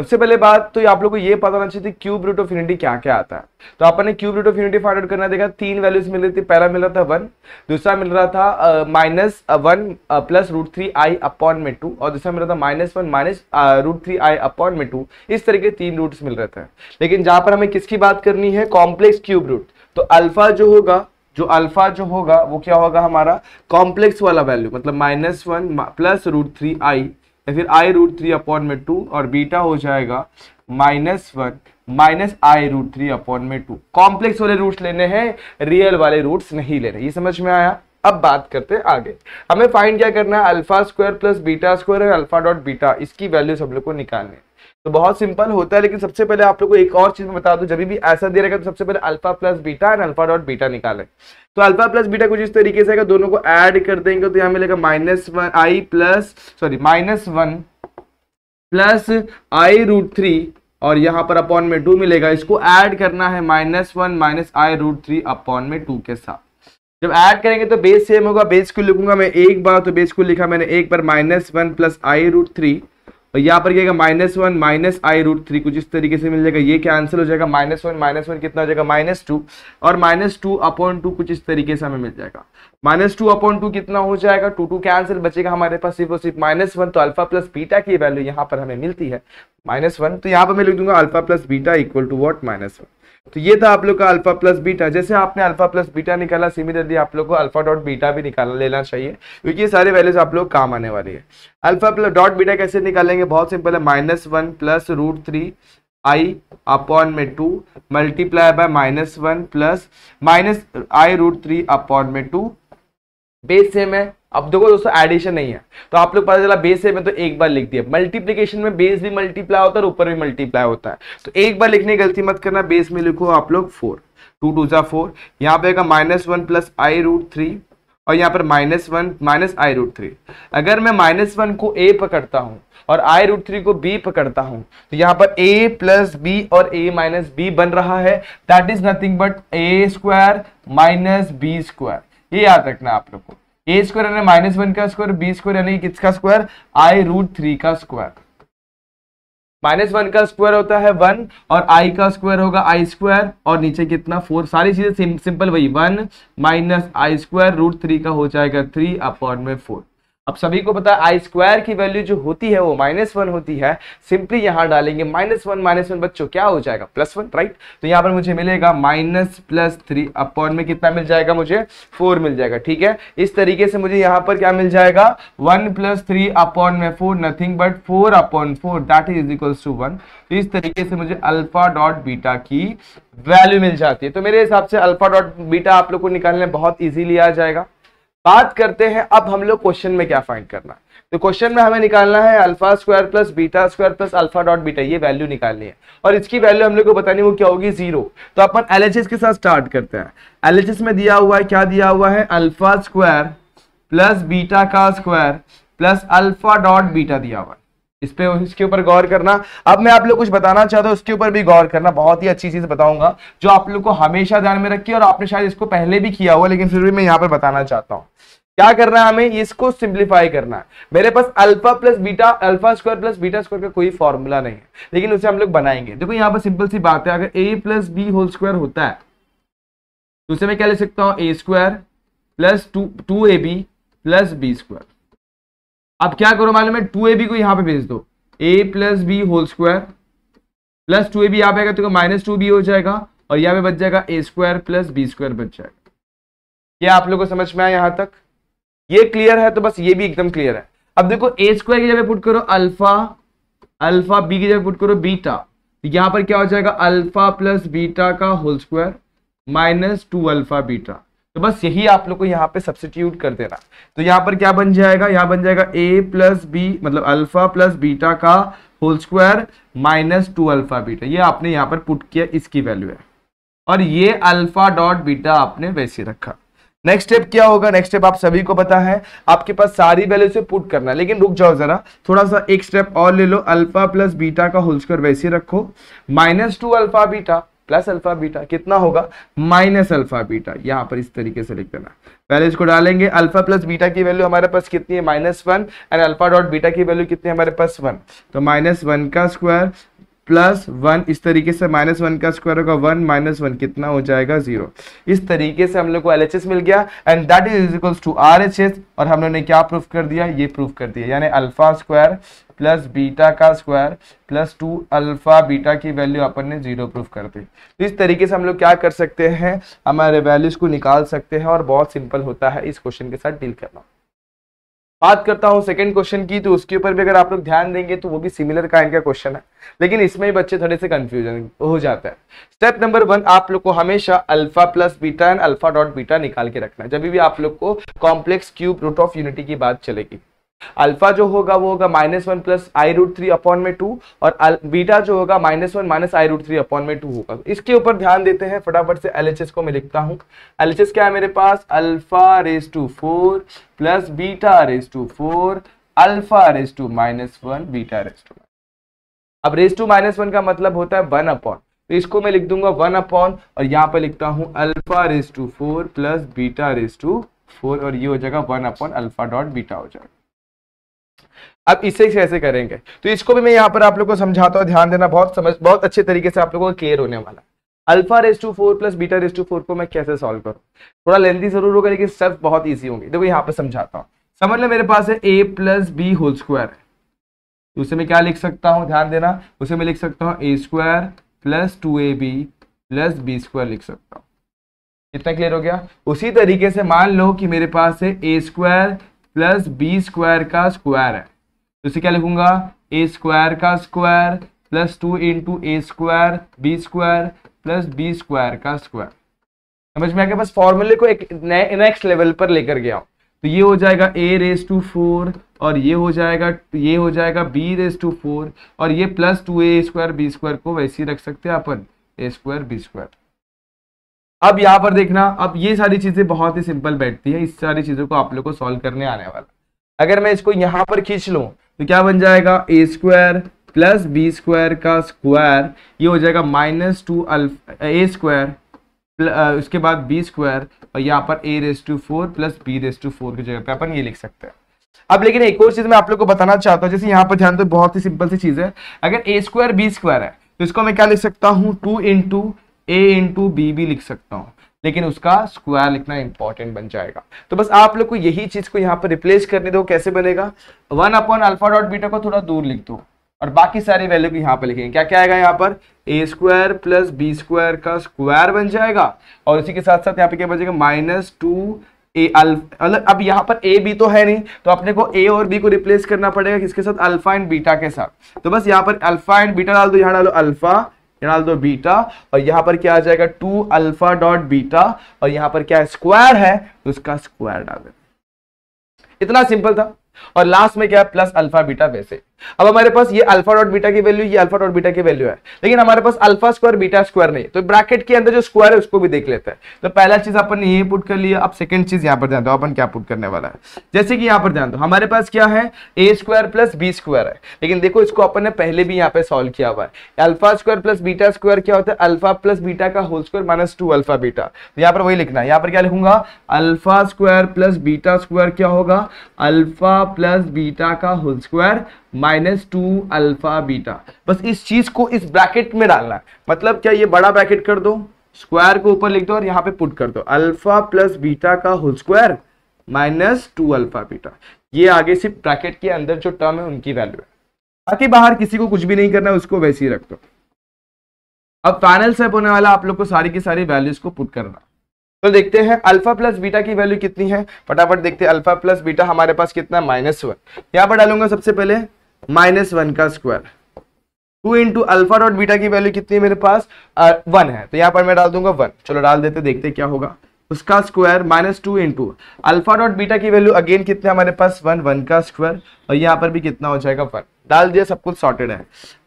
सबसे पहले बात तो आप लोगों को ये पता होना चाहिए क्यूब रूट ऑफ यूनिटी क्या क्या आता है तो आपने cube root of unity find out करना देखा तीन वैल्यूज मिल रही थी पहला मिल रहा था वन दूसरा मिल रहा था minus one plus root three i upon में टू और दूसरा मिल रहा था minus one minus root three i upon में टू इस तरीके तीन रूट मिल रहे थे लेकिन जहां पर हमें किसकी बात करनी है कॉम्प्लेक्स क्यूब रूट तो अल्फा जो होगा जो अल्फा जो होगा वो क्या होगा हमारा कॉम्प्लेक्स वाला वैल्यू मतलब minus one plus root three i या फिर आई रूट थ्री अपॉन में टू और बीटा हो जाएगा minus one minus i root three upon में टू कॉम्प्लेक्स वाले रूट्स लेने हैं रियल वाले रूट्स नहीं लेने ये समझ में आया अब बात करते हैं आगे हमें फाइंड क्या करना है alpha square plus beta square alpha dot beta इसकी वैल्यूज हम लोग को निकालने है तो बहुत सिंपल होता है लेकिन सबसे पहले आप लोग को एक और चीज में बता दूं जब भी ऐसा दे रहेगा तो सबसे पहले alpha plus beta and alpha dot beta निकालें तो अल्फा प्लस बीटा कुछ इस तरीके से अगर दोनों को ऐड कर देंगे तो यहाँ मिलेगा minus one i plus sorry minus one plus i root three और यहाँ पर अपॉन में टू मिलेगा इसको ऐड करना है minus one minus i root three upon में टू के साथ जब ऐड करेंगे तो बेस सेम होगा बेस को लिखूंगा मैं एक बार तो बेस को लिखा मैंने एक बार minus one plus i root three और यहाँ पर क्या minus one minus i root three कुछ इस तरीके से मिल जाएगा ये कैंसिल हो जाएगा माइनस वन माइनस वन कितना हो जाएगा माइनस टू और माइनस टू अपॉन टू कुछ इस तरीके से हमें मिल जाएगा माइनस टू अपॉन टू कितना हो जाएगा टू टू कैंसिल बचेगा हमारे पास सिर्फ और सिर्फ माइनस वन तो अल्फा प्लस बीटा की वैल्यू यहाँ पर हमें मिलती है माइनस वन तो यहाँ पर मैं लिख दूंगा alpha plus beta equal to what minus one तो ये था आप लोग का अल्फा प्लस बीटा जैसे आपने अल्फा प्लस बीटा निकाला सिमिलरली आप लोग को अल्फा डॉट बीटा भी निकाल लेना चाहिए क्योंकि ये सारे वैल्यूज आप लोग काम आने वाली है अल्फा प्लस डॉट बीटा कैसे निकालेंगे बहुत सिंपल है minus one plus root three i upon में two multiply by minus one plus minus i root three upon में टू बेस सेम है अब देखो दोस्तों एडिशन नहीं है तो आप लोग पता चला बेस है तो एक बार लिख दिया मल्टीप्लीकेशन में बेस भी मल्टीप्लाई होता है ऊपर भी मल्टीप्लाई होता है तो एक बार लिखने की गलती मत करना बेस में लिखो आप लोग फोर टू टू जा फोर यहाँ पे minus one plus i root three और यहाँ पर minus one minus i root three अगर मैं माइनस वन को ए पकड़ता हूँ और आई रूट थ्री को बी पकड़ता हूँ तो यहाँ पर ए प्लस बी और ए माइनस बी बन रहा है that is nothing but a square minus b square ये याद रखना आप लोग को ए स्क्वायर यानी माइनस वन का स्क्वायर बी स्क्वायर यानी किसका स्क्वायर आई रूट थ्री का स्क्वायर माइनस वन का स्क्वायर होता है वन और आई का स्क्वायर होगा आई स्क्वायर और नीचे कितना फोर सारी चीजें सिंपल वही one minus i square root three का हो जाएगा थ्री अपॉन में फोर अब सभी को पता है आई स्क्वायर की वैल्यू जो होती है वो माइनस वन होती है सिंपली यहां डालेंगे माइनस वन माइनस वन बच्चों क्या हो जाएगा प्लस वन राइट तो यहाँ पर मुझे मिलेगा माइनस प्लस थ्री अपॉन में कितना मिल जाएगा मुझे फोर मिल जाएगा ठीक है इस तरीके से मुझे यहाँ पर क्या मिल जाएगा वन प्लस थ्री अपॉन में four nothing but four upon four that is equals to one तो इस तरीके से मुझे अल्फा डॉट बीटा की वैल्यू मिल जाती है तो मेरे हिसाब से अल्फा डॉट बीटा आप लोग को निकालने बहुत ईजिली आ जाएगा बात करते हैं अब हम लोग क्वेश्चन में क्या फाइंड करना है तो क्वेश्चन में हमें निकालना है alpha square plus beta square plus alpha dot beta ये वैल्यू निकालनी है और इसकी वैल्यू हम लोग को बतानी वो क्या होगी जीरो तो अपन एलएचएस के साथ स्टार्ट करते हैं एलएचएस में दिया हुआ है क्या दिया हुआ है अल्फा स्क्वायर प्लस बीटा का square plus alpha dot beta दिया हुआ है इस पे इसके ऊपर गौर करना अब मैं आप लोग कुछ बताना चाहता हूँ उसके ऊपर भी गौर करना बहुत ही अच्छी चीज बताऊंगा जो आप लोग को हमेशा ध्यान में रखिए और आपने शायद इसको पहले भी किया हुआ लेकिन फिर भी मैं यहाँ पर बताना चाहता हूँ क्या करना है हमें इसको सिंप्लीफाई करना है मेरे पास alpha plus beta alpha square plus beta square का कोई फॉर्मूला नहीं है लेकिन उसे हम लोग बनाएंगे देखो यहाँ पर सिंपल सी बात है अगर a plus B whole square होता है तो उसे मैं क्या ले सकता हूँ ए square plus two two A B plus B square अब क्या करो मालूम है टू ए बी को यहाँ पे भेज दो a plus B whole square plus two A b यहाँ आएगा तो माइनस टू बी हो जाएगा और यहाँ पे बच जाएगा a square plus B square बच जाएगा क्या आप लोग को समझ में आया यहां तक ये क्लियर है तो बस ये भी एकदम क्लियर है अब देखो ए स्क्वायर की जगह पुट करो अल्फा अल्फा बी की जगह पुट करो बीटा तो यहां पर क्या हो जाएगा अल्फा प्लस बीटा का whole square minus two alpha beta तो बस यही आप लोग को यहाँ पे सब्सिट्यूट कर देना तो यहाँ पर क्या बन जाएगा यहाँ बन जाएगा ए प्लस बी मतलब अल्फा प्लस बीटा का whole square minus two alpha beta ये आपने यहाँ पर पुट किया इसकी वैल्यू है और ये अल्फा डॉट बीटा आपने वैसे रखा नेक्स्ट स्टेप क्या होगा नेक्स्ट स्टेप आप सभी को पता है आपके पास सारी वैल्यू से पुट करना है लेकिन रुक जाओ जरा थोड़ा सा एक स्टेप और ले लो अल्फा प्लस बीटा का होल स्क्वायर वैसे रखो minus two alpha beta plus alpha beta कितना होगा माइनस अल्फा बीटा यहाँ पर इस तरीके से लिख देना पहले इसको डालेंगे अल्फा प्लस बीटा की वैल्यू हमारे पास कितनी है minus one and alpha dot beta की वैल्यू कितनी है हमारे पास वन तो माइनस वन का स्क्वायर प्लस वन इस तरीके से माइनस वन का स्क्वायर होगा वन माइनस वन कितना हो जाएगा जीरो इस तरीके से हम लोग को एल मिल गया and that is equals to R और हम लोग ने क्या प्रूफ कर दिया ये प्रूफ कर दिया यानी अल्फा स्क्वायर प्लस बीटा का square plus two alpha beta की वैल्यू अपन ने जीरो प्रूफ कर दी तो इस तरीके से हम लोग क्या कर सकते हैं हमारे वैल्यूज को निकाल सकते हैं और बहुत सिंपल होता है इस क्वेश्चन के साथ डील करना बात करता हूँ सेकंड क्वेश्चन की तो उसके ऊपर भी अगर आप लोग ध्यान देंगे तो वो भी सिमिलर काइंड का क्वेश्चन है लेकिन इसमें बच्चे थोड़े से कंफ्यूजन हो जाता है स्टेप नंबर वन आप लोग को हमेशा alpha plus beta and alpha dot beta निकाल के रखना है जब भी आप लोग को complex cube root of unity की बात चलेगी अल्फा जो होगा वो होगा minus one plus i root three upon में टू और बीटा जो होगा minus one minus i root three upon में टू होगा इसके ऊपर ध्यान देते हैं फटाफट से एल को मैं लिखता हूं एल क्या है मेरे पास alpha raise to four plus beta raise to four alpha raise to minus one beta raise to अब रेस टू माइनस वन का मतलब होता है वन अपॉन तो इसको मैं लिख दूंगा वन अपॉन और यहां पर लिखता हूं alpha raise to four plus beta raise to four और ये हो जाएगा one upon alpha dot beta हो जाएगा अब इसे कैसे करेंगे तो इसको भी मैं यहाँ पर आप लोग को समझाता हूँ ध्यान देना बहुत समझ बहुत अच्छे तरीके से आप लोगों को क्लियर होने वाला alpha raise to four plus beta raise to four को मैं कैसे सॉल्व करूँ थोड़ा लेंथी जरूर होगा लेकिन सब बहुत ईजी होंगे देखो यहाँ पर समझाता हूँ समझ लो मेरे पास है ए प्लस बी होल स्क्वायर है उसे मैं क्या लिख सकता हूँ ध्यान देना उसे मैं लिख सकता हूँ ए square plus two A B plus B square लिख सकता हूँ इतना क्लियर हो गया उसी तरीके से मान लो कि मेरे पास है a square plus B square का स्क्वायर है तो इसे क्या लिखूंगा ए स्क्वायर का square plus two into a square b square plus B square का स्क्वायर समझ में आ गया बस फॉर्मूले को एक नेक्स्ट लेवल पर लेकर गया तो ये हो जाएगा a रेस टू फोर और ये हो जाएगा ये हो जाएगा बी रेस टू फोर और ये plus two a square b square को वैसे ही रख सकते हैं अपन ए स्क्वायर बी स्क्वायर अब यहाँ पर देखना अब ये सारी चीज़ें बहुत ही सिंपल बैठती है इस सारी चीज़ों को आप लोग को सॉल्व करने आने वाला अगर मैं इसको यहाँ पर खींच लूँ तो क्या बन जाएगा a square plus B square का स्क्वायर ये हो जाएगा minus two alpha a square उसके बाद बी स्क्वायर और यहाँ पर a raise to four plus b raise to four की जगह पे अपन ये लिख सकते हैं अब लेकिन एक और चीज मैं आप लोग को बताना चाहता हूँ जैसे यहाँ पर ध्यान दो तो बहुत ही सिंपल सी चीज है अगर ए स्क्वायर बी स्क्वायर है तो इसको मैं क्या लिख सकता हूँ टू इंटू ए इंटू बी भी लिख सकता हूँ लेकिन उसका स्क्वायर लिखना इंपॉर्टेंट बन जाएगा तो बस आप लोग को यही चीज को यहाँ पर रिप्लेस करने दो कैसे बनेगा one upon alpha dot beta को थोड़ा दूर लिख दो और बाकी सारे वैल्यू भी यहाँ पर लिखेंगे क्या क्या आएगा यहाँ पर a square plus B square का स्क्वायर बन जाएगा और इसी के साथ साथ यहाँ पे क्या बन जाएगा माइनस टू ए मतलब अब यहाँ पर ए बी तो है नहीं तो अपने को ए और बी को रिप्लेस करना पड़ेगा किसके साथ अल्फा एंड बीटा के साथ तो बस यहाँ पर अल्फा एंड बीटा डाल दो यहाँ डालो अल्फा डाल दो बीटा और यहां पर क्या आ जाएगा टू अल्फा डॉट बीटा और यहां पर क्या स्क्वायर है तो उसका स्क्वायर डाल दे इतना सिंपल था और लास्ट में क्या है प्लस अल्फा बीटा वैसे अब हमारे पास ये अल्फा डॉट बीटा की वैल्यू ये अल्फा डॉट बीटा की वैल्यू है लेकिन हमारे पास अल्फा स्क्वायर बीटा स्क्वायर नहीं तो ब्रैकेट के अंदर जो स्क्वायर है उसको भी देख लेते हैं तो पहला चीज अपन ये पुट कर लिया अब सेकंड चीज यहाँ पर ध्यान दो अपन क्या पुट करने वाला है जैसे कि यहाँ पर ध्यान दो हमारे पास क्या है a square plus B square है लेकिन देखो इसको अपन ने पहले भी यहाँ पे सॉल्व किया हुआ है alpha square plus beta square क्या होता है अल्फा प्लस बीटा का whole square minus two alpha beta यहाँ पर वही लिखना है यहाँ पर क्या लिखूंगा alpha square plus beta square क्या होगा अल्फा प्लस बीटा का whole square minus two alpha beta बस इस चीज को इस ब्रैकेट में डालना है मतलब क्या ये बड़ा ब्रैकेट कर दो स्क्वायर को ऊपर लिख दो और यहाँ पे पुट कर दो अल्फा प्लस बीटा का whole square minus two alpha beta ये आगे सिर्फ ब्रैकेट के अंदर जो टर्म है उनकी वैल्यू है बाकी बाहर किसी को कुछ भी नहीं करना है उसको वैसे ही रख दो अब फाइनल स्टेप होने वाला आप लोग को सारी की सारी वैल्यूज को पुट करना तो देखते हैं अल्फा प्लस बीटा की वैल्यू कितनी है फटाफट देखते हैं अल्फा प्लस बीटा हमारे पास कितना माइनस वन यहाँ पर डालूंगा सबसे पहले माइनस वन का square two into alpha dot beta की वैल्यू कितनी है मेरे पास वन है तो यहां पर मैं डाल दूंगा वन चलो डाल देते देखते क्या होगा उसका square minus two into alpha dot beta की वैल्यू अगेन कितने हमारे पास वन वन का स्क्वायर और यहाँ पर भी कितना हो जाएगा वन डाल दिया सब कुछ सॉर्टेड है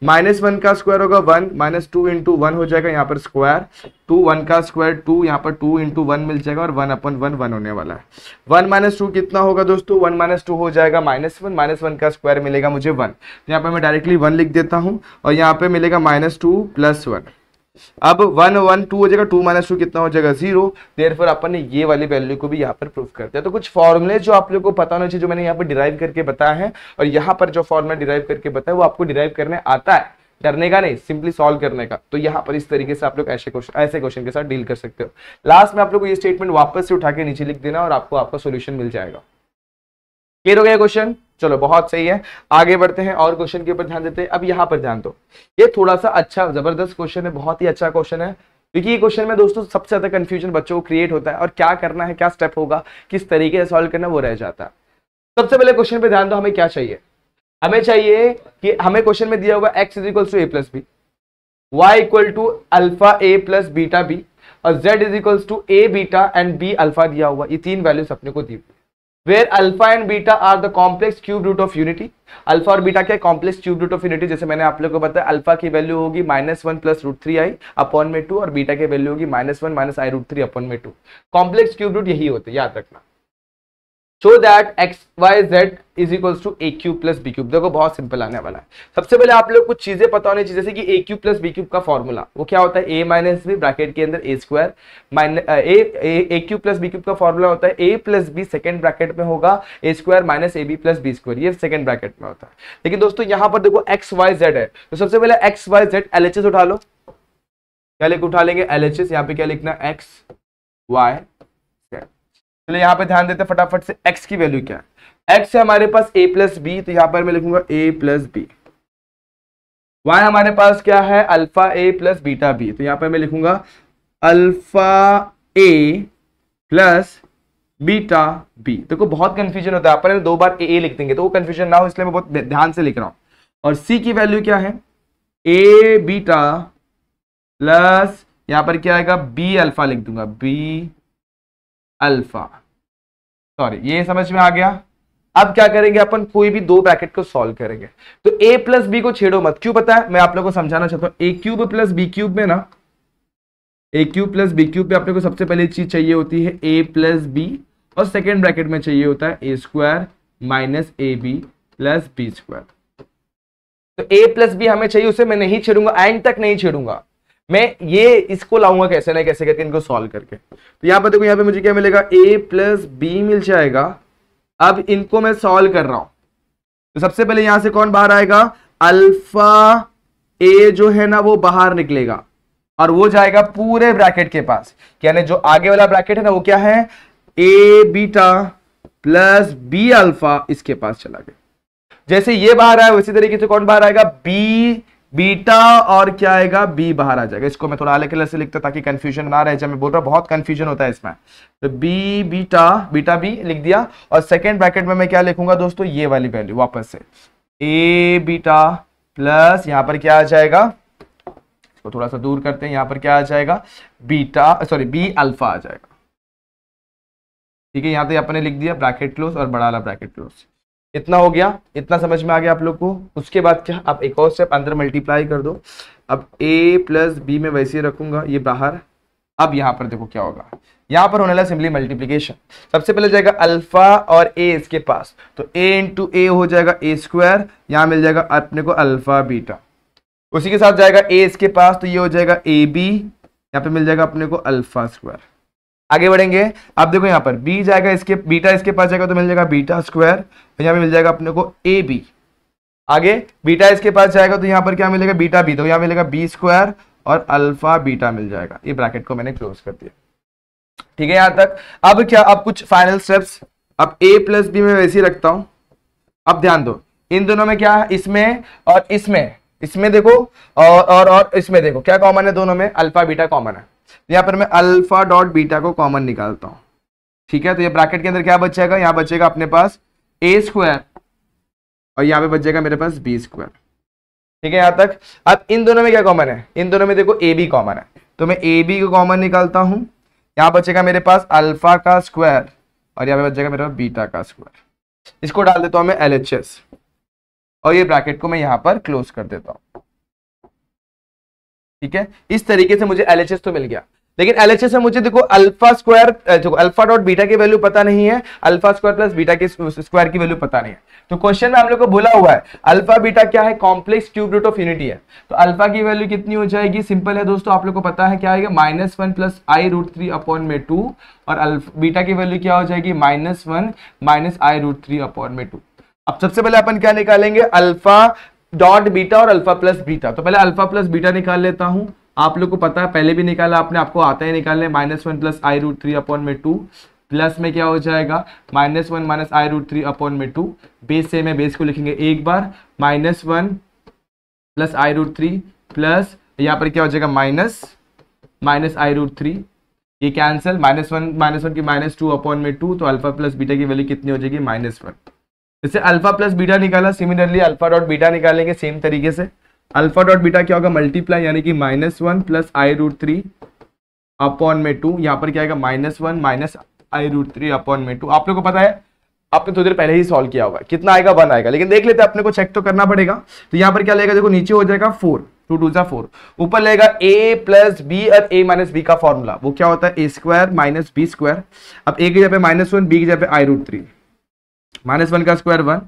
माइनस वन का स्क्वायर होगा one minus two into one हो जाएगा यहाँ पर स्क्वायर टू वन का स्क्वायर टू यहाँ पर टू इंटू वन मिल जाएगा और वन अपन वन वन होने वाला है वन माइनस टू कितना होगा दोस्तों वन माइनस टू हो जाएगा माइनस वन माइनस वन का स्क्वायर मिलेगा मुझे वन तो यहाँ पर मैं डायरेक्टली वन लिख देता हूँ और यहाँ पर मिलेगा माइनस टू प्लस वन अब वन वन टू हो जाएगा टू माइनस टू कितना हो जाएगा जीरो देर फिर अपन ने ये वाली वैल्यू को भी यहाँ पर प्रूफ कर दिया तो कुछ फॉर्मुले जो आप लोग को पता होना चाहिए जो मैंने यहाँ पर डिराइव करके बताया है और यहाँ पर जो फॉर्मुला डिराइव करके बताया वो आपको डिराइव करने आता है करने का नहीं सिंपली सॉल्व करने का तो यहाँ पर इस तरीके से आप लोग ऐसे क्वेश्चन ऐसे क्वेश्चन के साथ डील कर सकते हो लास्ट में आप लोग को ये स्टेटमेंट वापस से उठा के नीचे लिख देना और आपको आपका सोल्यूशन मिल जाएगा क्लियर हो गया क्वेश्चन चलो बहुत सही है आगे बढ़ते हैं और क्वेश्चन के ऊपर ध्यान देते हैं अब यहाँ पर ध्यान दो ये थोड़ा सा अच्छा जबरदस्त क्वेश्चन है बहुत ही अच्छा क्वेश्चन है क्योंकि ये क्वेश्चन में दोस्तों सबसे ज्यादा कंफ्यूजन बच्चों को क्रिएट होता है और क्या करना है क्या स्टेप होगा किस तरीके से सॉल्व करना वो रह जाता है सबसे पहले क्वेश्चन पे ध्यान दो हमें क्या चाहिए हमें चाहिए कि हमें क्वेश्चन में दिया हुआ x is equal to A plus b y equal to alpha a plus beta b और z is equal to a beta and b alpha दिया हुआ ये तीन वैल्यूज अपने को दी where alpha and beta are the complex cube root of unity alpha और beta क्या है complex cube root of unity जैसे मैंने आप लोगों को बताया अल्फा की वैल्यू होगी minus one plus root three i upon में टू और बीटा की वैल्यू होगी minus one minus i root three upon में टू कॉम्प्लेक्स क्यूब रूट यही होते याद रखना show that x y z is equal to a cube plus b cube देखो बहुत सिंपल आने वाला है सबसे पहले आप लोग कुछ चीजें पता होनी चाहिए जैसे कि a cube plus b cube का फॉर्मूला वो क्या होता है ए माइनस बी ब्रैकेट के अंदर a square a cube plus b cube का फॉर्मूला होता है ए प्लस बी सेकेंड ब्रैकेट में होगा a square minus a B plus B square ये सेकंड ब्रैकेट में होता है लेकिन दोस्तों यहाँ पर देखो एक्स वाई जेड है तो सबसे पहले x y z L H S उठा लो क्या लिख उठा लेंगे एल एच एस यहाँ पे क्या लिखना एक्स वाई चलो यहाँ पे ध्यान देते फटाफट से एक्स की वैल्यू क्या है एक्स है हमारे पास ए प्लस बी तो यहाँ पर मैं लिखूंगा ए प्लस बी वाई हमारे पास क्या है alpha a plus beta b तो यहाँ पर मैं लिखूंगा alpha a plus beta b देखो बहुत कंफ्यूजन होता है आप दो बार ए ए लिख देंगे तो वो कंफ्यूजन ना हो इसलिए मैं बहुत ध्यान से लिख रहा हूँ और सी की वैल्यू क्या है ए बीटा प्लस यहाँ पर क्या आएगा बी अल्फा लिख दूंगा बी अल्फा सॉरी ये समझ में आ गया अब क्या करेंगे अपन कोई भी दो ब्रैकेट को सॉल्व करेंगे तो ए प्लस बी को छेड़ो मत क्यों पता है मैं आप लोगों को समझाना चाहता हूँ a cube plus b cube में ना a cube plus b cube में आप लोग को सबसे पहले चीज चाहिए होती है ए प्लस बी और सेकेंड ब्रैकेट में चाहिए होता है a square minus a B plus B square तो ए प्लस बी हमें चाहिए उसे मैं नहीं छेड़ूंगा एंड तक नहीं छेड़ूंगा मैं ये इसको लाऊंगा कैसे ना कैसे करके इनको सॉल्व करके तो यहाँ पर देखो यहाँ पे मुझे क्या मिलेगा ए प्लस बी मिल जाएगा अब इनको मैं सॉल्व कर रहा हूं तो सबसे पहले यहां से कौन बाहर आएगा अल्फा ए जो है ना वो बाहर निकलेगा और वो जाएगा पूरे ब्रैकेट के पास यानी जो आगे वाला ब्रैकेट है ना वो क्या है a beta plus b alpha इसके पास चला गया जैसे ये बाहर आया उसी तरीके से कौन बाहर आएगा बी बीटा और क्या आएगा बी बाहर आ जाएगा इसको मैं थोड़ा अलग कलर से लिखता ताकि कंफ्यूजन ना रहे जब मैं बोल रहा बहुत कंफ्यूजन होता है इसमें तो बी बीटा बीटा बी लिख दिया और सेकेंड ब्रैकेट में मैं क्या लिखूंगा दोस्तों ये वाली वैल्यू वापस से ए बीटा प्लस यहाँ पर क्या आ जाएगा इसको थोड़ा सा दूर करते हैं यहाँ पर क्या आ जाएगा बीटा सॉरी बी अल्फा आ जाएगा ठीक है यहाँ तो अपने लिख दिया ब्रैकेट क्लोज और बड़ा वाला ब्रैकेट क्लोज इतना हो गया इतना समझ में आ गया आप लोग को उसके बाद क्या आप एक और स्टेप अंदर मल्टीप्लाई कर दो अब ए प्लस बी में वैसे ही रखूंगा ये बाहर अब यहाँ पर देखो क्या होगा यहाँ पर होने वाला सिंपली मल्टीप्लीकेशन सबसे पहले जाएगा अल्फा और ए इसके पास तो ए इंटू ए हो जाएगा ए स्क्वायर यहाँ मिल जाएगा अपने को अल्फा बीटा उसी के साथ जाएगा ए इसके पास तो ये हो जाएगा ए बी यहाँ पे मिल जाएगा अपने को अल्फा स्क्वायर आगे बढ़ेंगे आप देखो यहाँ पर बी जाएगा इसके बीटा इसके पास जाएगा तो मिल जाएगा बीटा स्क्वायर तो यहाँ पे मिल जाएगा अपने को ए बी आगे बीटा इसके पास जाएगा तो यहाँ पर क्या मिलेगा बीटा बी तो यहाँ मिलेगा बी स्क्वायर और अल्फा बीटा मिल जाएगा ये ब्रैकेट को मैंने क्लोज कर दिया ठीक है यहाँ तक अब क्या अब कुछ फाइनल स्टेप्स अब ए प्लस बी में वैसे ही रखता हूँ अब ध्यान दो इन दोनों में क्या है इसमें और इसमें इसमें देखो और और और इसमें देखो क्या कॉमन है दोनों में अल्फा बीटा कॉमन है तो यहाँ पर मैं अल्फा डॉट बीटा को कॉमन निकालता हूँ ठीक है तो ये ब्रैकेट के अंदर क्या बचेगा यहाँ बचेगा अपने पास ए स्क्वायर और यहाँ पे बचेगा मेरे पास बी स्क्वायर ठीक है यहाँ तक अब इन दोनों में क्या कॉमन है इन दोनों में देखो ए बी कॉमन है तो मैं ए बी को कॉमन निकालता हूँ यहाँ बचेगा मेरे पास अल्फा का स्क्वायर और यहाँ पे बचेगा मेरे पास बीटा का स्क्वायर इसको डाल देता हूँ मैं एल और ये ब्रैकेट को मैं यहाँ पर क्लोज कर देता हूँ ठीक है इस तरीके से मुझे एल तो मिल गया लेकिन एल में मुझे देखो अल्फा स्क्वायर देखो अल्फा डॉट बीटा की वैल्यू पता नहीं है अल्फा स्क्वायर प्लस बीटा के स्क्वायर की वैल्यू पता नहीं है तो क्वेश्चन में हम लोग को बोला हुआ है अल्फा बीटा क्या है complex cube root of unity है तो अल्फा की वैल्यू कितनी हो जाएगी सिंपल है दोस्तों आप लोग को पता है क्या आएगा minus one plus i root three upon में टू और बीटा की वैल्यू क्या हो जाएगी minus one minus i root three upon में टू अब सबसे पहले अपन क्या निकालेंगे अल्फा डॉट बीटा और अल्फा प्लस बीटा तो पहले अल्फा प्लस बीटा निकाल लेता हूं आप लोग को पता है पहले भी निकाला आपने आपको आता ही निकालना minus one plus i root three upon में टू प्लस में क्या हो जाएगा minus one minus i root three upon में टू बेस सेम है बेस को लिखेंगे एक बार minus one plus i root three plus यहाँ पर क्या हो जाएगा minus minus i root three ये cancel minus one minus one की माइनस टू अपॉन में टू तो अल्फा प्लस बीटा की वैल्यू कितनी हो जाएगी माइनस वन जैसे अल्फा प्लस बीटा निकाला सिमिलरली अल्फा डॉट बीटा निकालेंगे सेम तरीके से अल्फा डॉट बीटा क्या होगा मल्टीप्लाई यानी कि minus one plus i root three upon में टू यहाँ पर क्या आएगा minus one minus i root three upon में टू आप लोग को पता है आपने थोड़ी तो देर पहले ही सॉल्व किया होगा कितना आएगा वन आएगा लेकिन देख लेते हैं अपने को चेक तो करना पड़ेगा तो यहाँ पर क्या लेगा देखो नीचे हो जाएगा फोर टू टू जा फोर ऊपर लेगा ए प्लस बी और ए माइनस बी का फॉर्मूला वो क्या होता है a square minus b square अब ए की जगह पे माइनस वन बी की जगह पे i root three minus one का square one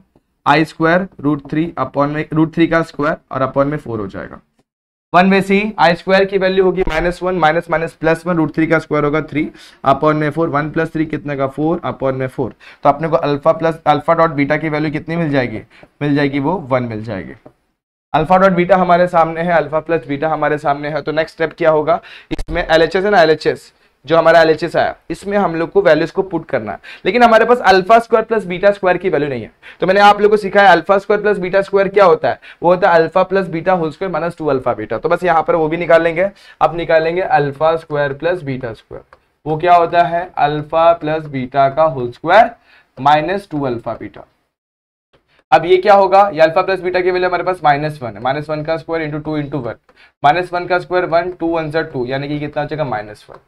i square root three upon में रूट थ्री का स्क्वायर और अपॉन में फोर हो जाएगा वन में सी आई स्क्वायर की वैल्यू होगी minus one minus minus plus one root three का स्क्वायर होगा थ्री अपॉन में फोर वन प्लस थ्री कितने का फोर अपॉन में फोर तो अपने को alpha plus alpha dot beta की वैल्यू कितनी मिल जाएगी मिल जाएगी वो वन मिल जाएगी अल्फा डॉट बीटा हमारे सामने है अल्फा प्लस बीटा हमारे सामने है तो नेक्स्ट स्टेप क्या होगा इसमें L H S and L H S जो हमारा एलएचएस आया इसमें हम लोग को वैल्यूज को पुट करना है लेकिन हमारे पास alpha square plus beta square की वैल्यू नहीं है तो मैंने आप लोगों को सिखाया alpha square plus beta square क्या होता है वो होता है alpha plus beta whole square minus two alpha beta तो बस यहाँ पर वो भी निकाल लेंगे अब निकालेंगे alpha square plus beta square वो क्या होता है अल्फा प्लस बीटा का whole square minus two alpha beta अब ये क्या होगा ये अल्फा प्लस बीटा की वैल्यू हमारे पास माइनस वन है माइनस वन का square into two into one minus one का स्क्वायर वन टू वन जर टू यानी कि कितना हो जाएगा माइनस वन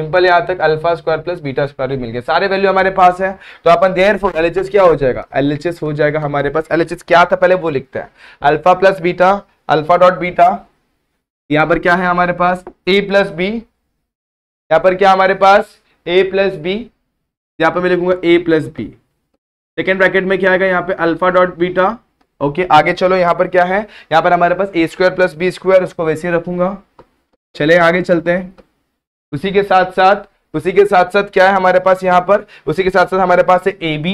सिंपल यहाँ तक alpha square plus beta square भी मिल गया सारे वैल्यू हमारे पास है तो अपन देर फोर एल क्या हो जाएगा एल हो जाएगा हमारे पास एल क्या था पहले वो लिखते हैं alpha plus beta alpha dot beta यहाँ पर क्या है हमारे पास ए प्लस बी यहाँ पर क्या हमारे पास ए प्लस बी यहाँ पर मैं लिखूंगा a plus b second bracket में क्या आएगा यहाँ पे अल्फा डॉट बीटा ओके आगे चलो यहाँ पर क्या है यहाँ पर हमारे पास a square plus B square उसको वैसे ही रखूंगा चले आगे चलते हैं उसी के साथ साथ उसी के साथ साथ क्या है हमारे पास यहाँ पर उसी के साथ साथ हमारे पास है ए बी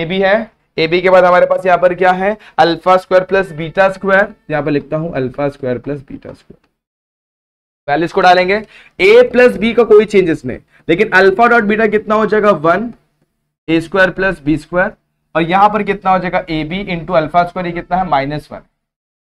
ए बी है ए बी के बाद हमारे पास यहाँ पर क्या है alpha square plus beta square यहां पर लिखता हूँ alpha square plus beta square पहले इसको डालेंगे ए प्लस बी का कोई चेंजेस नहीं लेकिन अल्फा डॉट बीटा कितना हो जाएगा one a square plus B square और यहां पर कितना हो जाएगा a b into alpha square कितना है माइनस वन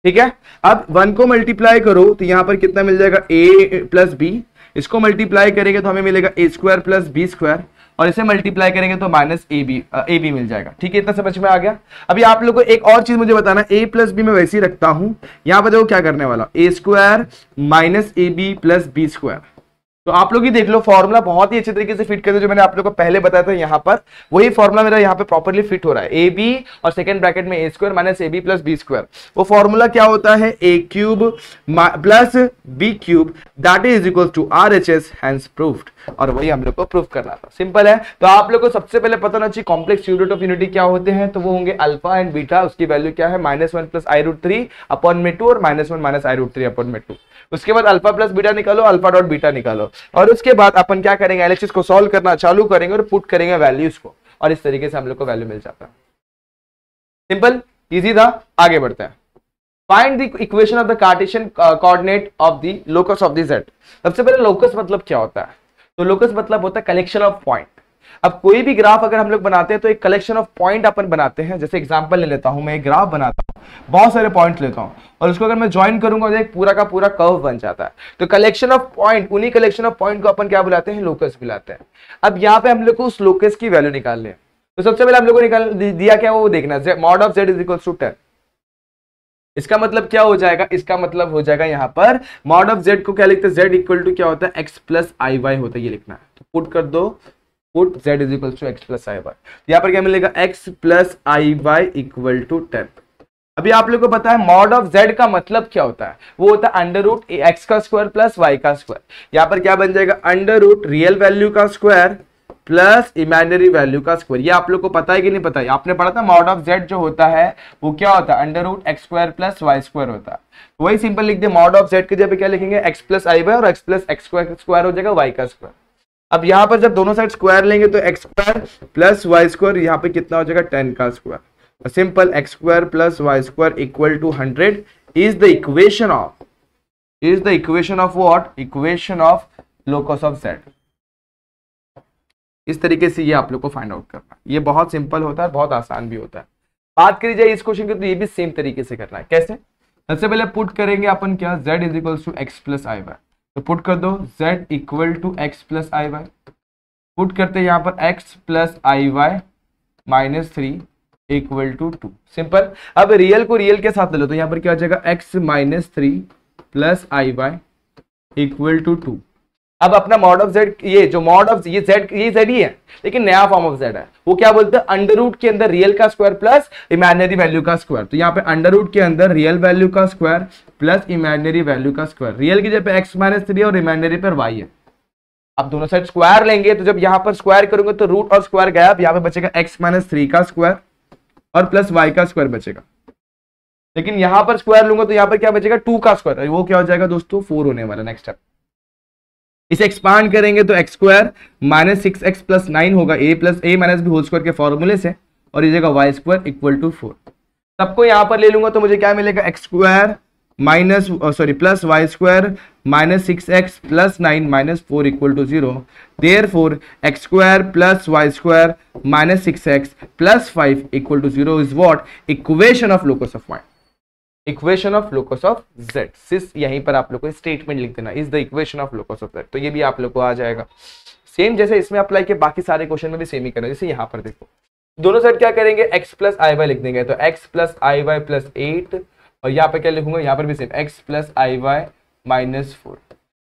ठीक है अब वन को मल्टीप्लाई करो तो यहां पर कितना मिल जाएगा ए प्लस बी इसको मल्टीप्लाई करेंगे तो हमें मिलेगा a square plus B square और इसे मल्टीप्लाई करेंगे तो minus a b a b मिल जाएगा ठीक है इतना समझ में आ गया अभी आप लोग को एक और चीज मुझे बताना ए प्लस बी मैं वैसे ही रखता हूं यहां पर देखो क्या करने वाला a square minus a B plus B square तो आप लोग ही देख लो फॉर्मुला बहुत ही अच्छे तरीके से फिट कर जो मैंने आप लोग को पहले बताया था यहाँ पर वही फॉर्मूला मेरा यहाँ पे प्रॉपरली फिट हो रहा है ए बी और सेकंड ब्रैकेट में a square minus a B plus B square वो फॉर्मूला क्या होता है a cube plus b cube that is equal to R H S hence proofed और वही हम लोग को प्रूफ करना था सिंपल है तो आप लोग को सबसे पहले पता होना चाहिए कॉम्प्लेक्स यूनिट ऑफ यूनिटी क्या होते हैं तो वो होंगे अल्फा एंड बीटा उसकी वैल्यू क्या है minus one plus i root three upon में टू और minus one minus i root three upon में टू उसके बाद अल्फा प्लस बीटा निकालो अल्फा डॉट बीटा निकालो और उसके बाद अपन क्या करेंगे एलएचएस को सॉल्व करना चालू करेंगे और पुट करेंगे वैल्यूज को और इस तरीके से हम लोग को वैल्यू मिल जाता है सिंपल इजी था आगे बढ़ते हैं find the equation of the cartesian coordinate of the locus of the z सबसे पहले लोकस मतलब क्या होता है तो लोकस मतलब होता है कलेक्शन ऑफ पॉइंट अब कोई भी ग्राफ अगर हम लोग बनाते हैं तो एक कलेक्शन ऑफ पॉइंट अपन बनाते हैं जैसे एग्जांपल ले लेता हूँ मैं एक ग्राफ बनाता हूँ बहुत सारे पॉइंट लेता हूँ और उसको अगर मैं ज्वाइन करूंगा तो एक पूरा का पूरा कर्व बन जाता है तो कलेक्शन ऑफ पॉइंट उन्हीं कलेक्शन ऑफ पॉइंट को अपन क्या बुलाते हैं लोकस बुलाते हैं अब यहाँ पे हम लोग को उस लोकस की वैल्यू निकाल तो सबसे पहले हम लोग को निकाल दिया क्या वो देखना mod of z is equal to ten इसका मतलब क्या हो जाएगा इसका मतलब हो जाएगा यहाँ पर मॉड ऑफ जेड को क्या लिखते हैं जेड इक्वल टू क्या होता है एक्स प्लस आई वाई होता है ये लिखना है तो पुट कर दो put z is equal to x plus I y यहाँ पर क्या मिलेगा x plus I y equal to ten अभी आप लोग को पता है मॉड ऑफ जेड का मतलब क्या होता है वो होता है अंडर रूट एक्स का स्क्वायर प्लस वाई का स्क्वायर यहाँ पर क्या बन जाएगा अंडर रूट रियल वैल्यू का स्क्वायर प्लस इमेजनरी वैल्यू का स्क्वायर ये आप लोग को पता है कि नहीं पता है आपने पढ़ा था मॉड ऑफ जेड जो होता है वो क्या होता है under root x square plus Y square होता है तो वही सिंपल लिख दे मॉड ऑफ जेड के जब क्या लिखेंगे एक्स प्लस आई वाई और एक्स प्लस एक्स स्क्वायर हो जाएगा वाई का स्क्वायर अब यहाँ पर जब दोनों साइड स्क्वायर लेंगे तो x square plus Y square यहाँ पे कितना हो जाएगा टेन का square simple x square plus Y square equal to hundred is the equation of is the equation of what equation of locus of z इस तरीके से ये आप लोग को फाइंड आउट करना ये बहुत सिंपल होता है बहुत आसान भी होता है बात करी जाए इस क्वेश्चन की तो ये भी सेम तरीके से करना है कैसे सबसे पहले पुट करेंगे अपन क्या z is equal to x plus I y तो पुट कर दो z equal to x plus I y put करते हैं यहाँ पर x plus I y minus three equal to two simple अब रियल को रियल के साथ ले लो तो यहाँ पर क्या हो जाएगा x minus three plus I y equal to two अब अपना मॉड ऑफ जेड ये जो मॉड ऑफ ये जेड ये जेड ही है लेकिन नया फॉर्म ऑफ जेड है वो क्या बोलते हैं अंडर रूट के अंदर रियल का स्क्वायर प्लस इमेजनरी वैल्यू का स्क्वायर तो यहाँ पे अंडर रूट के अंदर रियल वैल्यू का स्क्वायर प्लस इमेजनरी वैल्यू का स्क्वायर रियल की जगह एक्स माइनस थ्री और इमेजनरी पर वाई है अब दोनों साइड स्क्वायर लेंगे तो जब यहाँ पर स्क्वायर करूंगे तो रूट और स्क्वायर गया यहाँ पे बचेगा एक्स माइनस थ्री का स्क्वायर और प्लस वाई का स्क्वायर बचेगा लेकिन यहाँ पर स्क्वायर लूंगा तो यहाँ पर क्या बचेगा टू का स्क्वायर वो क्या हो जाएगा दोस्तों फोर होने वाला नेक्स्ट स्टेप इसे एक्सपांड करेंगे तो x square minus six x plus nine होगा a plus a minus b whole square के फॉर्मूले से और ये जगह y square equal to four सबको यहाँ पर ले लूंगा तो मुझे क्या मिलेगा x square minus sorry plus Y square minus six x plus nine minus four equal to zero there four x square plus Y square minus six x plus five equal to zero is what equation of locus of point equation of locus of z सिस यहीं पर आप लोग को statement लिख देना is the equation of locus of z तो ये भी आप लोग को आ जाएगा सेम जैसे इसमें अप्लाई के बाकी सारे क्वेश्चन में भी सेम ही करना जैसे यहाँ पर देखो दोनों साइड क्या करेंगे x प्लस आई वाई लिख देंगे तो x प्लस आई वाई प्लस एट और यहाँ पर क्या लिखूंगा यहाँ पर भी सेम x प्लस आई वाई माइनस फोर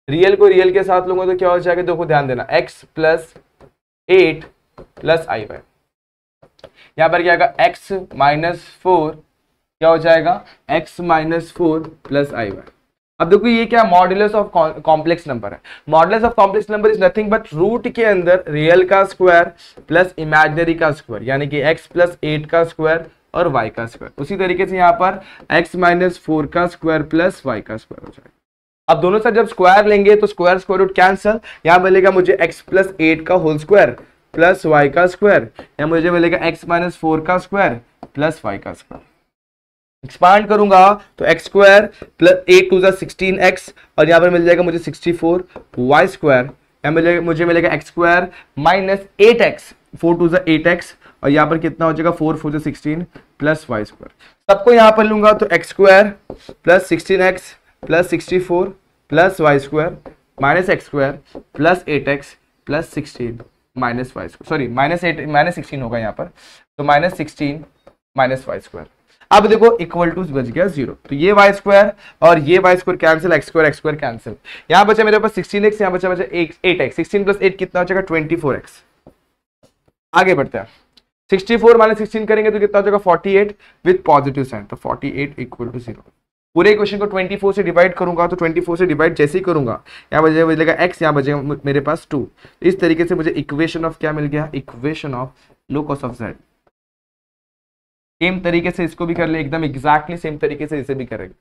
रियल को रियल के साथ लूंगा तो क्या हो जाएगा देखो ध्यान देना x प्लस एट प्लस आई वाई यहाँ पर क्या आएगा x माइनस फोर क्या हो जाएगा x माइनस फोर प्लस आई वाई अब देखो ये क्या मॉडुलस ऑफ कॉम्प्लेक्स नंबर है modulus of complex number is nothing but root के अंदर रियल का स्क्वायर प्लस इमेजनरी का स्क्वायर यानी कि x प्लस एट का स्क्वायर और y का स्क्वायर उसी तरीके से यहाँ पर x माइनस फोर का स्क्वायर प्लस y का स्क्वायर हो जाएगा अब दोनों से जब स्क्वायर लेंगे तो स्क्वायर स्क्वायर रूट कैंसल यहाँ मिलेगा मुझे x प्लस एट का होल स्क्वायर प्लस वाई का स्क्वायर या मुझे मिलेगा एक्स माइनस फोर का स्क्वायर प्लस वाई का स्क्वायर एक्सपांड करूंगा तो x square plus eight two sixteen x और यहाँ पर मिल जाएगा मुझे सिक्सटी फोर वाई स्क्वायर जाएगा मुझे मिलेगा x square minus eight x four two जट एक्स और यहाँ पर कितना हो जाएगा four four sixteen plus Y square सबको यहाँ पर लूंगा तो x square plus sixteen x plus sixty four plus Y square minus x square plus eight x plus sixteen minus y square sorry minus eight minus sixteen होगा यहाँ पर तो minus sixteen minus y square अब देखो equal to बच गया zero तो ये वाई स्क्वायर और ये y square cancel x square x square cancel यहाँ बचा मेरे पास सिक्सटीन एक्स यहाँ बचा बचा eight x sixteen plus eight कितना हो जाएगा ट्वेंटी फोर एक्स आगे बढ़ते हैं सिक्सटी फोर माइनस सिक्सटीन करेंगे तो कितना हो जाएगा forty eight with positive sign तो forty eight equal to zero पूरे क्वेश्चन को 24 से डिवाइड करूंगा तो 24 से डिवाइड जैसे ही करूंगा यहाँ बजे बजेगा एक्स यहाँ बजेगा मेरे पास टू इस तरीके से मुझे इक्वेशन ऑफ क्या मिल गया equation of locus of z same तरीके से इसको भी कर ले एकदम एग्जैक्टली सेम तरीके से इसे भी करेंगे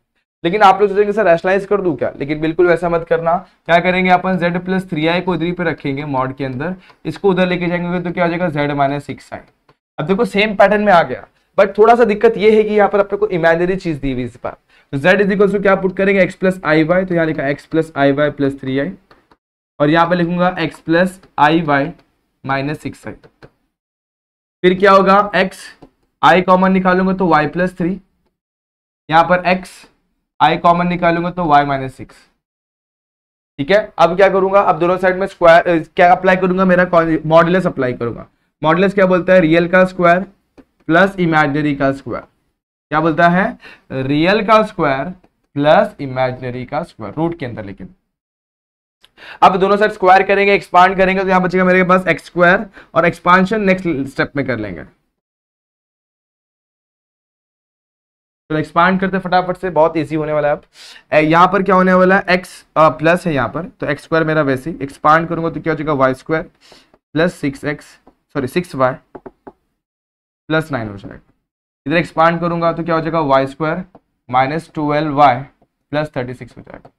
लेकिन आप लोग सोचेंगे सर रैशलाइज कर दू क्या लेकिन बिल्कुल वैसा मत करना क्या करेंगे अपन z प्लस थ्री आई को इधर पे रखेंगे मॉड के अंदर इसको उधर लेके जाएंगे तो क्या हो जाएगा जेड माइनस सिक्स आई अब देखो सेम पैटर्न में आ गया बट थोड़ा सा दिक्कत ये है कि यहाँ पर आप लोग को इमेजनरी चीज दी हुई इस बार तो z इज इक्वल टू क्या पुट करेंगे एक्स प्लस आई वाई तो यहाँ लिखा x plus I y plus three i और यहाँ पर लिखूंगा x plus I y minus six i फिर क्या होगा एक्स आई कॉमन निकालूंगा तो वाई प्लस थ्री यहां पर एक्स आई कॉमन निकालूंगा तो वाई माइनस सिक्स ठीक है अब क्या करूंगा अब दोनों साइड में स्क्वायर क्या अप्लाई करूंगा मेरा मॉडलेस अप्लाई करूंगा मॉडलेस क्या बोलता है रियल का स्क्वायर प्लस इमेजनरी का स्क्वायर क्या बोलता है रियल का स्क्वायर प्लस इमेजनरी का स्क्वायर रूट के अंदर लेकिन अब दोनों साइड स्क्वायर करेंगे एक्सपांड करेंगे तो यहां बचेगा मेरे पास एक्स स्क्वायर और एक्सपांशन नेक्स्ट स्टेप में कर लेंगे चलो तो एक्सपांड करते फटाफट से बहुत ईजी होने वाला है अब यहाँ पर क्या होने वाला है एक्स प्लस है यहाँ पर तो एक्स स्क्वायर मेरा वैसे ही एक्सपांड करूंगा तो क्या हो जाएगा y square plus six x sorry six y plus nine हो जाएगा इधर एक्सपांड करूंगा तो क्या हो जाएगा y square minus twelve y plus thirty six हो जाएगा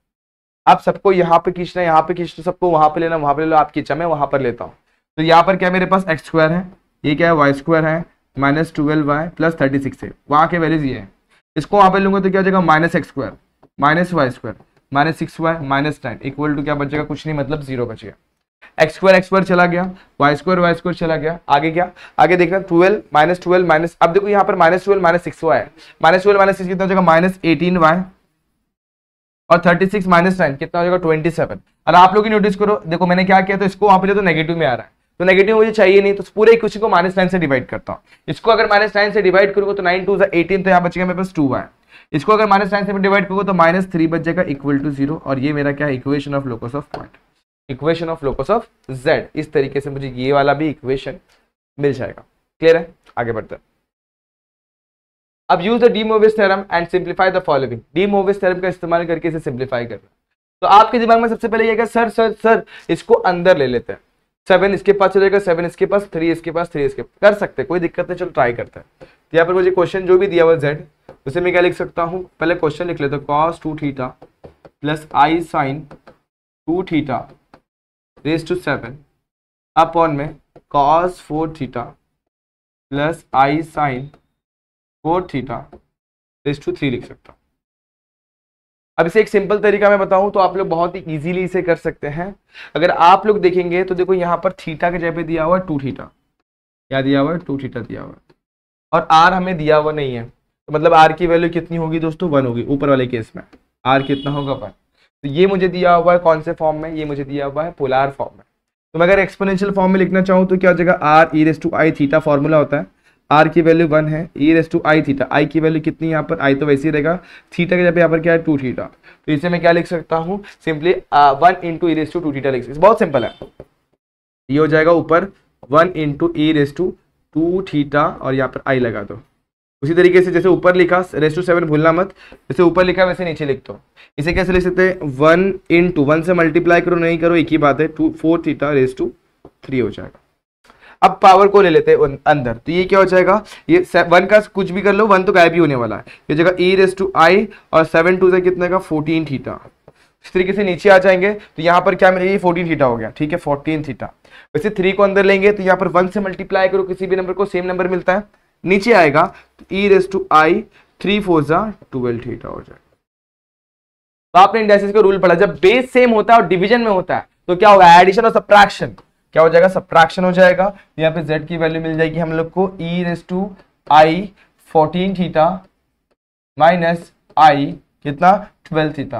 आप सबको यहाँ पे खींचना है यहाँ पे खींचना सबको वहाँ पर लेना वहाँ पर ले लो आपकी इच्छा मैं वहाँ पर लेता हूँ तो यहाँ पर क्या मेरे पास एक्स स्क्वायर है ये क्या है वाई स्क्वायर है minus twelve y plus thirty six है वहाँ के वैल्यूज ये है इसको वहां पर लूंगा तो क्या हो जाएगा minus x square minus y square minus six y minus nine equal to क्या बचेगा कुछ नहीं मतलब जीरो बचेगा एक्स स्क्वायर एक्स स्क्वायर चला गया वाई स्क्वायर वाई स्क्वायर चला गया आगे क्या आगे देखना ट्वेल्व माइनस ट्वेल्व माइनस अब देखो यहाँ पर minus twelve minus six y है माइनस ट्वेल्व माइनस सिक्स कितना हो जाएगा माइनस एटीन वाई और थर्टी सिक्स माइनस नाइन कितना हो जाएगा ट्वेंटी सेवन और आप लोग ही नोटिस करो देखो मैंने क्या किया तो इसको वहां पर तो नेगेटिव में आ रहा है तो नेगेटिव मुझे चाहिए नहीं तो पूरे इक्वेशन को माइनस नाइन से डिवाइड करता हूँ इसको अगर माइनस नाइन से डिवाइड करूँगा तो नाइन टू एटीन तो यहाँ बचेगा मेरे पास टू आए इसको अगर माइनस नाइन से डिवाइड करूंगा तो माइनस थ्री बच जाएगा इक्वल टू जीरो और ये मेरा क्या equation of locus of point equation of locus of z इस तरीके से मुझे ये वाला भी इक्वेशन मिल जाएगा क्लियर है आगे बढ़ते हैं अब use the de Moivre's theorem and simplify the following de Moivre's theorem का इस्तेमाल करके इसे सिंप्लीफाई करना तो आपके दिमाग में सबसे पहले ये सर सर सर इसको अंदर ले लेते हैं सेवन इसके पास चले जाएगा सेवन इसके पास थ्री इसके पास थ्री इसके कर सकते कोई दिक्कत नहीं चलो ट्राई करता है तो यहाँ पर मुझे क्वेश्चन जो भी दिया हुआ जेड उसे मैं क्या लिख सकता हूँ पहले क्वेश्चन लिख लेता हूँ cos two theta plus i sine two theta raise to seven upon में cos four theta plus i sine four theta raise to three लिख सकता हूँ अब इसे एक सिंपल तरीका मैं बताऊं तो आप लोग बहुत ही इजीली इसे कर सकते हैं अगर आप लोग देखेंगे तो देखो यहाँ पर थीटा के जगह पे दिया हुआ है टू थीटा क्या दिया हुआ है टू थीटा दिया हुआ है और आर हमें दिया हुआ नहीं है तो मतलब आर की वैल्यू कितनी होगी दोस्तों वन होगी ऊपर वाले केस में आर कितना होगा वन तो ये मुझे दिया हुआ है कौन से फॉर्म में ये मुझे दिया हुआ है पोलार फॉर्म में तो मैं अगर एक्सपोनेंशियल फॉर्म में लिखना चाहूँ तो क्या जगह r e raise to i theta formula होता है आर की वैल्यू वन है e raise to i theta i की वैल्यू कितनी यहाँ पर आई तो वैसे ही रहेगा थीटा के जब यहाँ पर क्या है टू थीटा तो इसे मैं क्या लिख सकता हूँ simply one into e raise to two theta लिख सकता बहुत सिंपल है ये हो जाएगा ऊपर one into e raise to two theta और यहाँ पर आई लगा दो उसी तरीके से जैसे ऊपर लिखा रेस टू सेवन भूलना मत जैसे ऊपर लिखा वैसे नीचे लिख दो इसे कैसे लिख सकते वन इंटू वन से मल्टीप्लाई करो नहीं करो एक ही बात है two four theta raise to three हो जाएगा अब पावर को ले लेते हैं अंदर तो ये क्या हो जाएगा ये वन का कुछ भी कर लो वन तो गायब ही होने वाला है ये जगह ई रेस टू आई और सेवन टू से कितने का फोर्टीन थीटा इस तरीके से नीचे आ जाएंगे तो यहाँ पर क्या मिलेगा ये फोर्टीन थीटा हो गया ठीक है फोर्टीन थीटा वैसे थ्री को अंदर लेंगे तो यहाँ पर वन से मल्टीप्लाई करो किसी भी नंबर को सेम नंबर मिलता है नीचे आएगा तो e raise to i three four जा ट्वेल्व थीटा हो जाएगा तो आपने इंडाइसिस का रूल पढ़ा जब बेस सेम होता है और डिवीजन में होता है तो क्या होगा एडिशन और सब्ट्रैक्शन क्या हो जाएगा सब्ट्रैक्शन हो जाएगा तो यहाँ पे z की वैल्यू मिल जाएगी हम लोग को e raise to i fourteen theta minus i कितना ट्वेल्व थीटा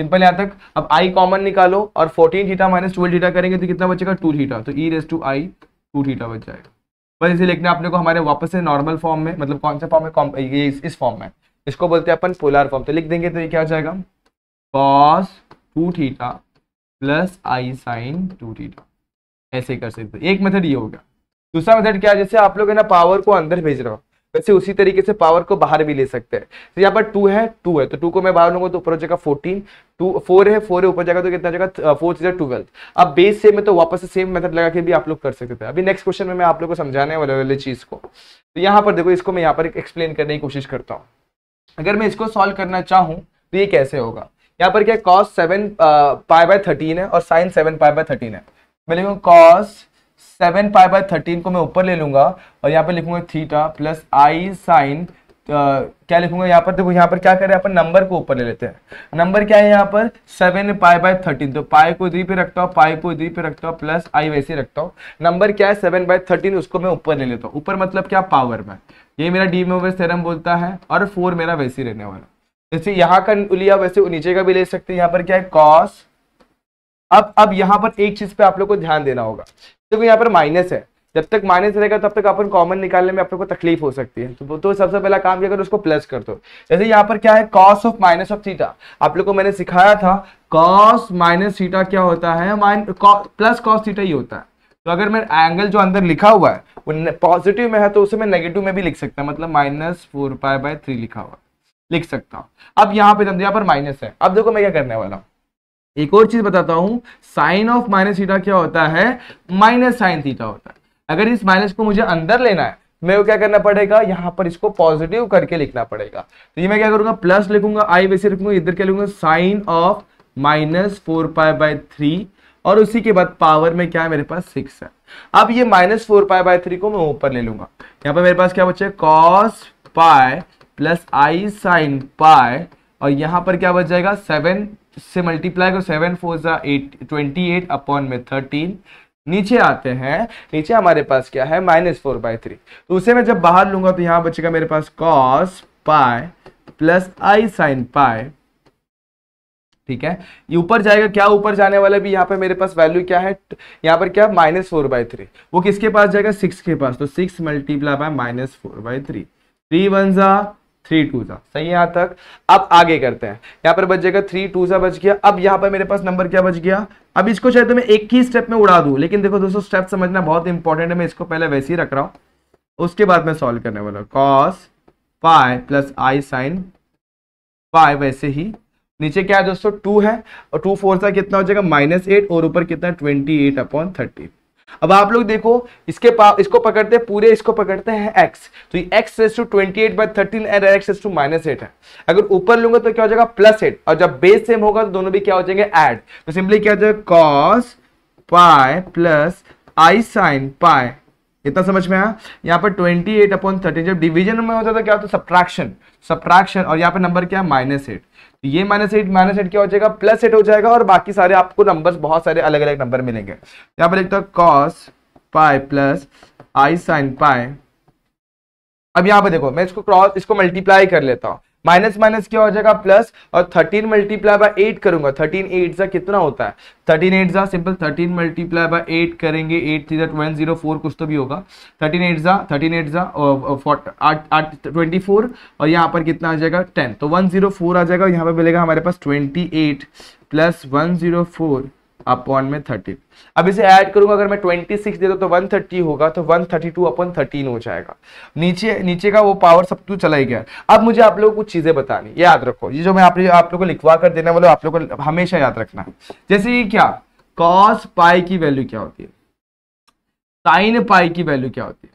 सिंपल यहां तक अब आई कॉमन निकालो और fourteen theta minus twelve theta करेंगे तो कितना बचेगा टू थीटा तो e raise to i two theta बच जाएगा बस इसे लिखना आपने को हमारे वापस से नॉर्मल फॉर्म में मतलब कौन सा फॉर्म में ये इस, इस फॉर्म में इसको बोलते हैं अपन पोलर फॉर्म तो लिख देंगे तो ये क्या हो जाएगा cos two theta plus i sine two theta ऐसे कर सकते एक मेथड ये होगा दूसरा मेथड क्या है जैसे आप लोग है ना पावर को अंदर भेज रहे हो वैसे उसी तरीके से पावर को बाहर भी ले सकते हैं तो यहाँ पर टू है टू है तो टू को मैं बाहर लूंगा तो ऊपर हो जाएगा फोर्टीन टू फोर है फोर है ऊपर जाएगा तो कितना जगह फोर थ्री ट्वेल्व अब बेस सेम है तो वापस से सेम मेथड लगा के भी आप लोग कर सकते थे अभी नेक्स्ट क्वेश्चन में मैं आप लोग को समझाने वाले वाले चीज को तो यहाँ पर देखो इसको मैं यहाँ पर एक्सप्लेन करने की कोशिश करता हूँ अगर मैं इसको सॉल्व करना चाहूँ तो ये कैसे होगा यहाँ पर क्या cos seven pi by thirteen है और sine seven pi by thirteen है मैं लिखूंगा cos seven pi by thirteen को मैं ऊपर ले लूंगा और यहाँ पर लिखूंगा थीटा प्लस आई साइन क्या लिखूंगा यहाँ पर देखो यहाँ पर क्या कर रहे हैं अपन नंबर को ऊपर ले लेते हैं नंबर क्या है यहाँ पर सेवन पाई बाय थर्टीन तो पाई को दी पे रखता हूँ पाई को दी पे रखता हूँ प्लस आई वैसे रखता हूँ नंबर क्या है सेवन बाय थर्टीन उसको मैं ऊपर ले लेता हूँ ऊपर मतलब क्या पावर में ये मेरा डी मोवर सेरम बोलता है और फोर मेरा वैसे रहने वाला जैसे यहाँ का लिया वैसे नीचे का भी ले सकते हैं यहाँ पर क्या है कॉस अब अब यहाँ पर एक चीज पे आप लोग को ध्यान देना होगा देखो तो यहाँ पर माइनस है जब तक माइनस रहेगा तब तक अपन कॉमन निकालने में आप लोग को तकलीफ हो सकती है तो, तो सबसे पहला काम किया अगर उसको प्लस कर दो जैसे यहाँ पर क्या है cos of minus of theta आप लोग को मैंने सिखाया था कॉस माइनस थीटा क्या होता है प्लस कॉस थीटा ही होता है तो अगर मैं एंगल जो अंदर लिखा हुआ है वो पॉजिटिव में है तो उसे मैं नेगेटिव में भी लिख सकता है मतलब minus four pi by three लिखा हुआ लिख सकता हूं अब यहां पे समझो यहां पर माइनस है अब देखो मैं क्या करने वाला हूँ एक और चीज बताता हूं साइन ऑफ माइनस थीटा क्या होता है माइनस साइन थीटा होता है अगर इस माइनस को मुझे अंदर लेना है मैं वो तो क्या करना पड़ेगा यहां पर इसको पॉजिटिव करके लिखना पड़ेगा तो ये मैं क्या करूंगा प्लस लिखूंगा आई वैसे लिखूंगा इधर क्या लिखूंगा sine of minus four pi by three और उसी के बाद पावर में क्या है मेरे पास सिक्स है अब ये minus four pi by three को मैं ऊपर ले लूंगा यहाँ पर मेरे पास क्या बच्चे cos pi plus i sine पाए और यहाँ पर क्या बच जाएगा सेवन से मल्टीप्लाई करो सेवन फोर जो एट ट्वेंटी एट अपॉन में थर्टीन नीचे आते हैं नीचे हमारे पास क्या है माइनस फोर बाय थ्री तो उसे मैं जब बाहर लूंगा तो यहाँ बचेगा मेरे पास cos pi plus i sine pi ठीक है ये ऊपर जाएगा क्या ऊपर जाने वाला भी यहाँ पे मेरे पास वैल्यू क्या है यहाँ पर क्या माइनस फोर बाय थ्री वो किसके पास जाएगा सिक्स के पास तो six multiply by minus four by three three one ज़ा थ्री टू सा सही यहां तक अब आगे करते हैं यहां पर बच जाएगा थ्री टू सा बच गया अब यहां पर मेरे पास नंबर क्या बच गया अब इसको शायद तो मैं एक ही स्टेप में उड़ा दू लेकिन देखो दोस्तों स्टेप समझना बहुत इंपॉर्टेंट है मैं इसको पहले वैसे ही रख रहा हूँ उसके बाद मैं सॉल्व करने वाला हूँ cos pi plus i sine पाए वैसे ही नीचे क्या है दोस्तों टू है और टू फोर सा कितना हो जाएगा माइनस एट और ऊपर कितना ट्वेंटी एट अपॉन थर्टी अब आप लोग देखो इसके पास इसको पकड़ते हैं पूरे इसको पकड़ते हैं x तो ये x raise to twenty eight by thirteen and x raise to minus eight है अगर ऊपर लूंगा तो क्या हो जाएगा प्लस एट और जब बेस सेम होगा तो दोनों भी क्या हो जाएंगे एड तो सिंपली क्या हो जाएगा cos pi plus i sine पाए इतना समझ में आया यहाँ पर ट्वेंटी एट अपॉन थर्टीन जब डिविजन में होता था तो क्या होता है सब्ट्रैक्शन सब्ट्रैक्शन और यहाँ पर नंबर क्या है माइनस एट ये माइनस एट माइनस एट क्या हो जाएगा प्लस एट हो जाएगा और बाकी सारे आपको नंबर्स बहुत सारे अलग अलग नंबर मिलेंगे यहाँ पर लिखता cos pi plus i sine पाए अब यहाँ पर देखो मैं इसको क्रॉस इसको मल्टीप्लाई कर लेता हूँ माइनस माइनस क्या हो जाएगा प्लस और थर्टीन मल्टीप्लाई बाय एट करूंगा थर्टीन एट सा कितना होता है थर्टीन एट जा simple thirteen multiply by eight करेंगे eight three one zero four कुछ तो भी होगा थर्टीन एट जा थर्टीन एट जा ट्वेंटी फोर और यहाँ पर कितना आ जाएगा टेन तो वन जीरो फोर आ जाएगा यहाँ पर मिलेगा हमारे पास twenty eight plus one zero four upon में थर्टीन अब इसे ऐड करूंगा अगर मैं ट्वेंटी सिक्स देता तो वन थर्टी होगा तो one thirty two upon thirteen हो जाएगा नीचे नीचे का वो पावर सब तू तो चला ही गया अब मुझे आप लोगों को कुछ चीजें बतानी याद रखो ये जो मैं आप, आप लोगों को लिखवा कर देना वाले आप लोगों को हमेशा याद रखना जैसे ये क्या कॉस पाई की वैल्यू क्या होती है साइन पाई की वैल्यू क्या होती है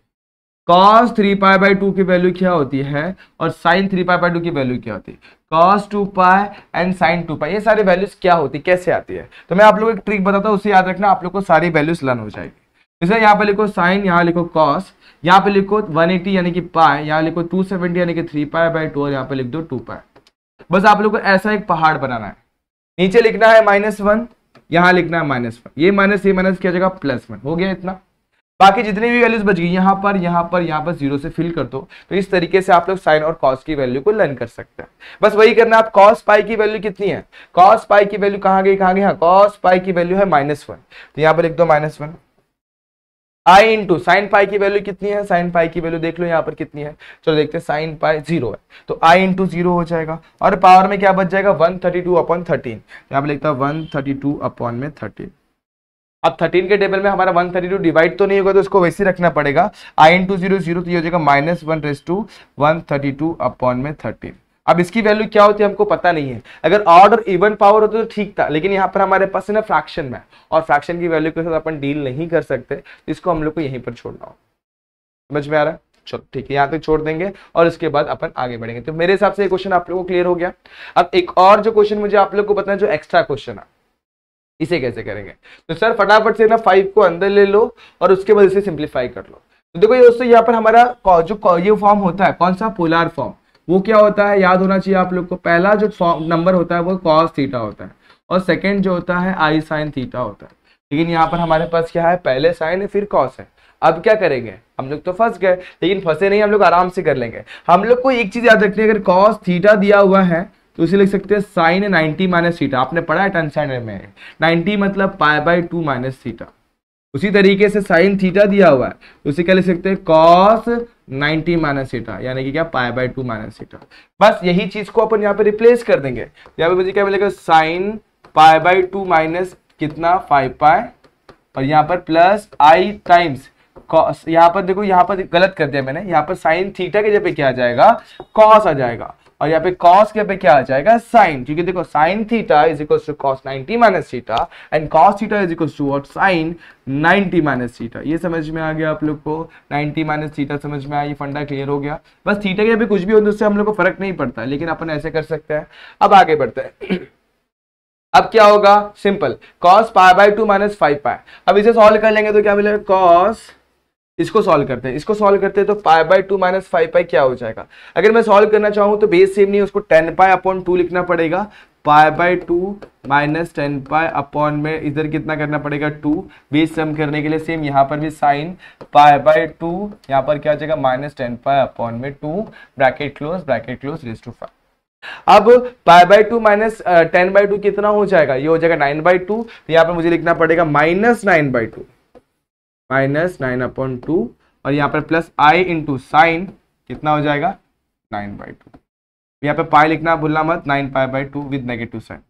cos three pi by two की वैल्यू क्या होती है और sine three pi by two की वैल्यू क्या होती है cos two pi and sine two pi ये सारी वैल्यूज क्या होती कैसे आती है तो मैं आप लोग एक ट्रिक बताता हूँ उसे याद रखना आप लोग को सारी वैल्यूज लर्न हो जाएगी जैसे यहाँ पे लिखो साइन यहाँ लिखो कॉस यहाँ पे लिखो 180 यानी कि पाए यहाँ लिखो 270 यानी कि थ्री पाए बाई टू और यहाँ पे लिख दो टू पाए बस आप लोग को ऐसा एक पहाड़ बनाना है नीचे लिखना है माइनस वन यहाँ लिखना है माइनस वन ये माइनस ये माइनस किया जाएगा प्लस वन हो गया इतना बाकी जितनी भी वैल्यूज बच गई यहाँ पर यहाँ पर यहाँ पर जीरो से फिल कर दो तो इस तरीके से आप लोग साइन और कॉस की वैल्यू को लर्न कर सकते हैं बस वही करना आप कॉस पाई की वैल्यू कितनी है कॉस पाई की वैल्यू कहाँ गई कहाँ गई हाँ कॉस पाई की वैल्यू है माइनस वन तो यहाँ पर लिख दो minus one i into sine pi की वैल्यू कितनी है साइन पाई की वैल्यू देख लो यहाँ पर कितनी है चलो देखते हैं साइन पाई जीरो है तो आई इंटू जीरो हो जाएगा और पावर में क्या बच जाएगा one thirty two upon thirteen यहाँ पर लिखता है वन थर्टी टू अपॉन में थर्टीन अब थर्टीन के टेबल में हमारा वन थर्टी टू डिवाइड तो नहीं होगा तो इसको वैसे ही रखना पड़ेगा i in into zero zero तो ये हो जाएगा minus one raise to one thirty two upon में थर्टीन अब इसकी वैल्यू क्या होती है हमको पता नहीं है अगर ऑर्ड और इवन पावर होते तो ठीक था लेकिन यहाँ पर हमारे पास है ना फ्रैक्शन में और फ्रैक्शन की वैल्यू के साथ अपन डील नहीं कर सकते तो इसको हम लोग को यहीं पर छोड़ना हो समझ में आ रहा है चलो ठीक है यहाँ तक छोड़ देंगे और उसके बाद अपन आगे बढ़ेंगे तो मेरे हिसाब से क्वेश्चन आप लोग को क्लियर हो गया अब एक और जो क्वेश्चन मुझे आप लोग को बताना जो एक्स्ट्रा क्वेश्चन है इसे कैसे करेंगे तो सर फटाफट से ना फाइव को अंदर ले लो और उसके बाद इसे सिंप्लीफाई कर लो तो देखो ये दोस्तों यहाँ पर हमारा जो ये फॉर्म होता है कौन सा पोलार फॉर्म वो क्या होता है याद होना चाहिए आप लोग को पहला जो फॉर्म नंबर होता है वो कॉस थीटा होता है और सेकेंड जो होता है आई साइन थीटा होता है लेकिन यहाँ पर हमारे पास क्या है पहले साइन है फिर कॉस है अब क्या करेंगे हम लोग तो फंस गए लेकिन फंसे नहीं हम लोग आराम से कर लेंगे हम लोग को एक चीज याद रखनी है अगर कॉस थीटा दिया हुआ है तो इसे लिख सकते हैं साइन नाइनटी माइनस सीटा आपने पढ़ा है टन साइन में नाइनटी मतलब पाई बाई टू माइनस सीटा उसी तरीके से साइन थीटा दिया हुआ है तो उसे क्या लिख सकते हैं कॉस 90 माइनस सीटा यानी कि क्या पाई बाई टू माइनस सीटा बस यही चीज को अपन यहाँ पे रिप्लेस कर देंगे यहाँ पे मुझे क्या मिलेगा sine pi by two minus कितना फाइव पाई और यहाँ पर प्लस आई टाइम्स कॉस यहाँ पर देखो यहाँ पर गलत कर दिया मैंने यहाँ पर साइन थीटा के जगह क्या आ जाएगा कॉस आ जाएगा और यहाँ पे कॉस के पे क्या आ जाएगा साइन क्योंकि देखो sine theta is equal to cos ninety minus theta and cos theta is equal to what sine ninety minus theta ये समझ में आ गया आप लोग को नाइनटी माइनस थीटा समझ में आया ये फंडा क्लियर हो गया बस थीटा के पे कुछ भी हो उससे हम लोग को फर्क नहीं पड़ता लेकिन अपन ऐसे कर सकते हैं अब आगे बढ़ते हैं (clears throat) अब क्या होगा simple cos pi by two minus five pi अब इसे सॉल्व कर लेंगे तो क्या मिलेगा कॉस इसको सॉल्व करते हैं इसको सॉल्व करते हैं तो pi by two minus five pi क्या हो जाएगा अगर मैं सॉल्व करना चाहूँ तो बेस सेम नहीं उसको टेन पाई अपॉन टू लिखना पड़ेगा pi by two minus ten pi upon में इधर कितना करना पड़ेगा टू बेस सम करने के लिए सेम यहाँ पर भी साइन पाई बाई टू यहाँ पर क्या हो जाएगा माइनस टेन पाई अपॉन में two bracket close bracket close raise to five अब pi by two minus ten by two कितना हो जाएगा ये हो जाएगा नाइन बाई टू यहाँ पर मुझे लिखना पड़ेगा minus nine by two minus nine upon two और यहाँ पर प्लस आई इंटू साइन कितना हो जाएगा नाइन बाई टू यहाँ पर पाई लिखना भूलना मत nine pi by two with negative sign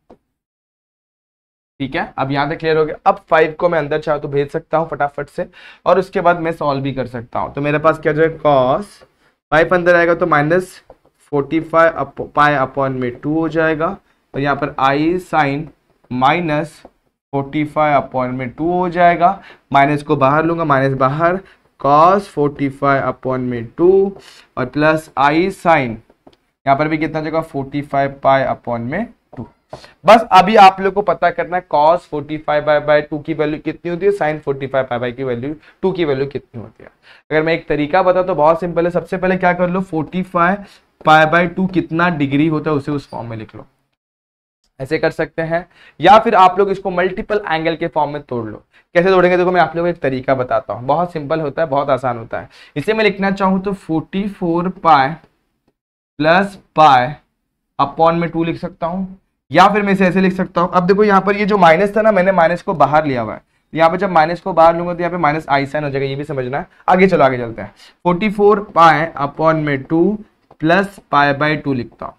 ठीक है अब यहाँ तक क्लियर हो गया अब फाइव को मैं अंदर चाहूँ तो भेज सकता हूँ फटाफट से और उसके बाद मैं सॉल्व भी कर सकता हूँ तो मेरे पास क्या जाएगा कॉस फाइव अंदर आएगा तो minus forty five pi upon में टू हो जाएगा और यहाँ पर i sine minus forty five upon में टू हो जाएगा माइनस को बाहर लूंगा माइनस बाहर कॉस फोर्टी फाइव अपॉइंट में टू और प्लस आई साइन यहाँ पर भी कितना हो जाएगा फोर्टी फाइव पाई अपॉइंट में टू बस अभी आप लोग को पता करना है cos forty five by by two की वैल्यू कितनी होती है sine forty five by by की वैल्यू टू की वैल्यू कितनी होती है अगर मैं एक तरीका बताऊँ तो बहुत सिंपल है सबसे पहले क्या कर लो forty five pi by two कितना डिग्री होता है उसे उस फॉर्म में लिख लो ऐसे कर सकते हैं या फिर आप लोग इसको मल्टीपल एंगल के फॉर्म में तोड़ लो कैसे तोड़ेंगे देखो मैं आप लोगों को एक तरीका बताता हूँ बहुत सिंपल होता है बहुत आसान होता है इसे मैं लिखना चाहूँ तो forty four pi plus pi upon में टू लिख सकता हूँ या फिर मैं इसे ऐसे लिख सकता हूँ अब देखो यहाँ पर ये जो माइनस था ना मैंने माइनस को बाहर लिया हुआ है यहाँ पर जब माइनस को बाहर लूंगा तो यहाँ पे माइनस आई साइन हो जाएगा ये भी समझना है आगे चलो आगे चलते हैं फोर्टी फोर पाए अपॉन में two plus pi by two लिखता हूँ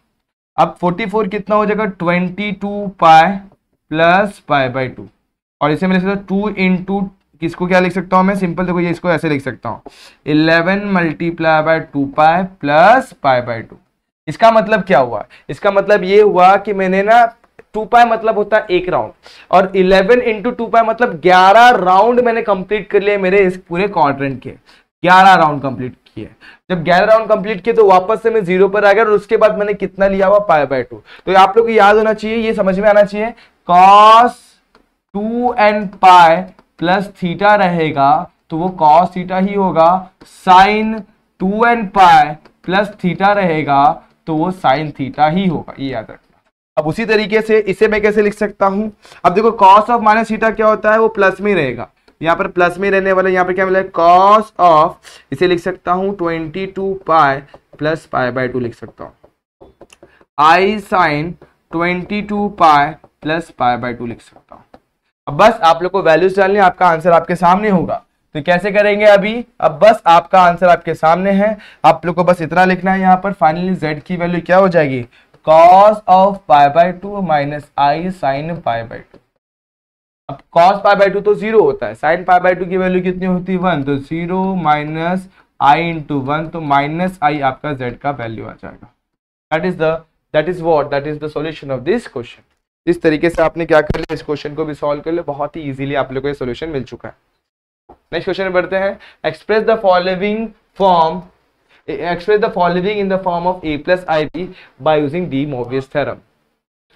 अब 44 कितना हो जाएगा 22 टू पाए प्लस पाए बाई टू और इसे मैं लिख सकता हूँ टू इन टू किसको क्या लिख सकता हूँ मैं सिंपल देखो ये इसको ऐसे लिख सकता हूँ eleven multiply by two pi plus pi by two इसका मतलब क्या हुआ इसका मतलब ये हुआ कि मैंने ना टू पाए मतलब होता है एक राउंड और इलेवन इंटू टू पाए मतलब ग्यारह राउंड मैंने कंप्लीट कर लिए मेरे इस पूरे क्वाड्रेंट के ग्यारह राउंड कंप्लीट किए जब ग्यारह राउंड कंप्लीट किए तो वापस से मैं जीरो पर आ गया और उसके बाद मैंने कितना लिया हुआ पाई बाय टू तो आप लोग को याद होना चाहिए ये समझ में आना चाहिए cos two and pi plus theta रहेगा तो वो कॉस थीटा ही होगा sine two and pi plus theta रहेगा तो वो साइन थीटा ही होगा ये याद रखना अब उसी तरीके से इसे मैं कैसे लिख सकता हूं अब देखो कॉस ऑफ माइनस थीटा क्या होता है वो प्लस में रहेगा यहाँ पर प्लस में रहने वाला यहाँ पर क्या मिला कॉस ऑफ इसे लिख सकता हूँ twenty two pi plus pi by two लिख सकता हूँ i sine twenty two pi plus pi by two लिख सकता हूँ अब बस आप लोग को वैल्यूज डालने आपका आंसर आपके सामने होगा तो कैसे करेंगे अभी अब बस आपका आंसर आपके सामने है आप लोग को बस इतना लिखना है यहाँ पर फाइनली जेड की वैल्यू क्या हो जाएगी cos of pi by two minus i sine pi by two अब कॉस पाई बाई टू तो जीरो होता है साइन पाई बाई टू की वैल्यू कितनी होती है वन तो zero minus i into one तो माइनस आई आपका जेड का वैल्यू आ जाएगा that is the that is what that is the solution of this question इस तरीके से आपने क्या कर लिया इस क्वेश्चन को भी सॉल्व कर लिया बहुत ही इजीली आप लोग को ये सोल्यूशन मिल चुका है नेक्स्ट क्वेश्चन बढ़ते हैं express the following form express the following in the form of a plus I b by using de Moivre's theorem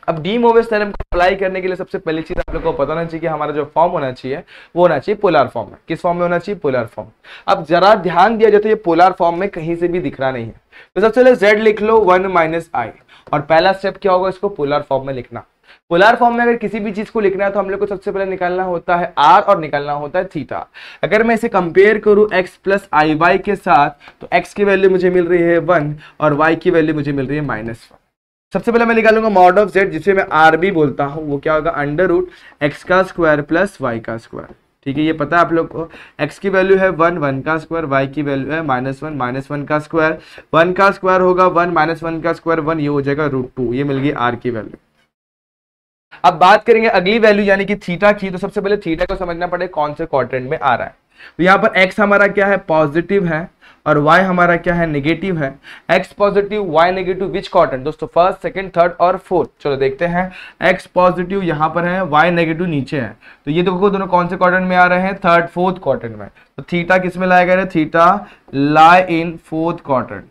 अब डी मोवेस थ्योरम को अप्लाई करने के लिए सबसे पहली चीज आप लोगों को पता होना चाहिए कि हमारा जो फॉर्म होना चाहिए वो होना चाहिए पोलर फॉर्म में किस फॉर्म में होना चाहिए पोलर फॉर्म अब जरा ध्यान दिया जाए तो ये पोलर फॉर्म में कहीं से भी दिख रहा नहीं है तो सबसे पहले जेड लिख लो वन माइनस आई और पहला स्टेप क्या होगा इसको पोलर फॉर्म में लिखना पोलर फॉर्म में अगर किसी भी चीज को लिखना है तो हम लोग को सबसे पहले निकालना होता है आर और निकालना होता है थीटा अगर मैं इसे कंपेयर करूं एक्स प्लस आई वाई के साथ तो एक्स की वैल्यू मुझे मिल रही है वन और वाई की वैल्यू मुझे मिल रही है माइनस वन सबसे पहले मैं निकालूंगा मॉड ऑफ जेड जिसे मैं आर बी बोलता हूँ वो क्या होगा अंडर रूट एक्स का स्क्वायर प्लस वाई का स्क्वायर ठीक है ये पता है आप लोग को एक्स की वैल्यू है वन वन का स्क्वायर वाई की वैल्यू है माइनस वन माइनस वन का स्क्वायर वन का स्क्वायर होगा वन माइनस वन का स्क्वायर वन ये हो जाएगा रूट टू ये मिल गई आर की वैल्यू अब बात करेंगे अगली वैल्यू यानी कि थीटा की तो सबसे पहले थीटा को समझना पड़ेगा कौन से क्वार्टर में आ रहा है तो यहाँ पर एक्स हमारा क्या है पॉजिटिव है और y हमारा क्या है नेगेटिव है x positive y negative which quadrant दोस्तों फर्स्ट सेकंड थर्ड और फोर्थ चलो देखते हैं x पॉजिटिव यहाँ पर है y नेगेटिव नीचे है तो ये देखो दोनों कौन से कॉटन में आ रहे हैं थर्ड फोर्थ कॉटन में तो थीटा किस में लाया गया है theta lie in fourth cotton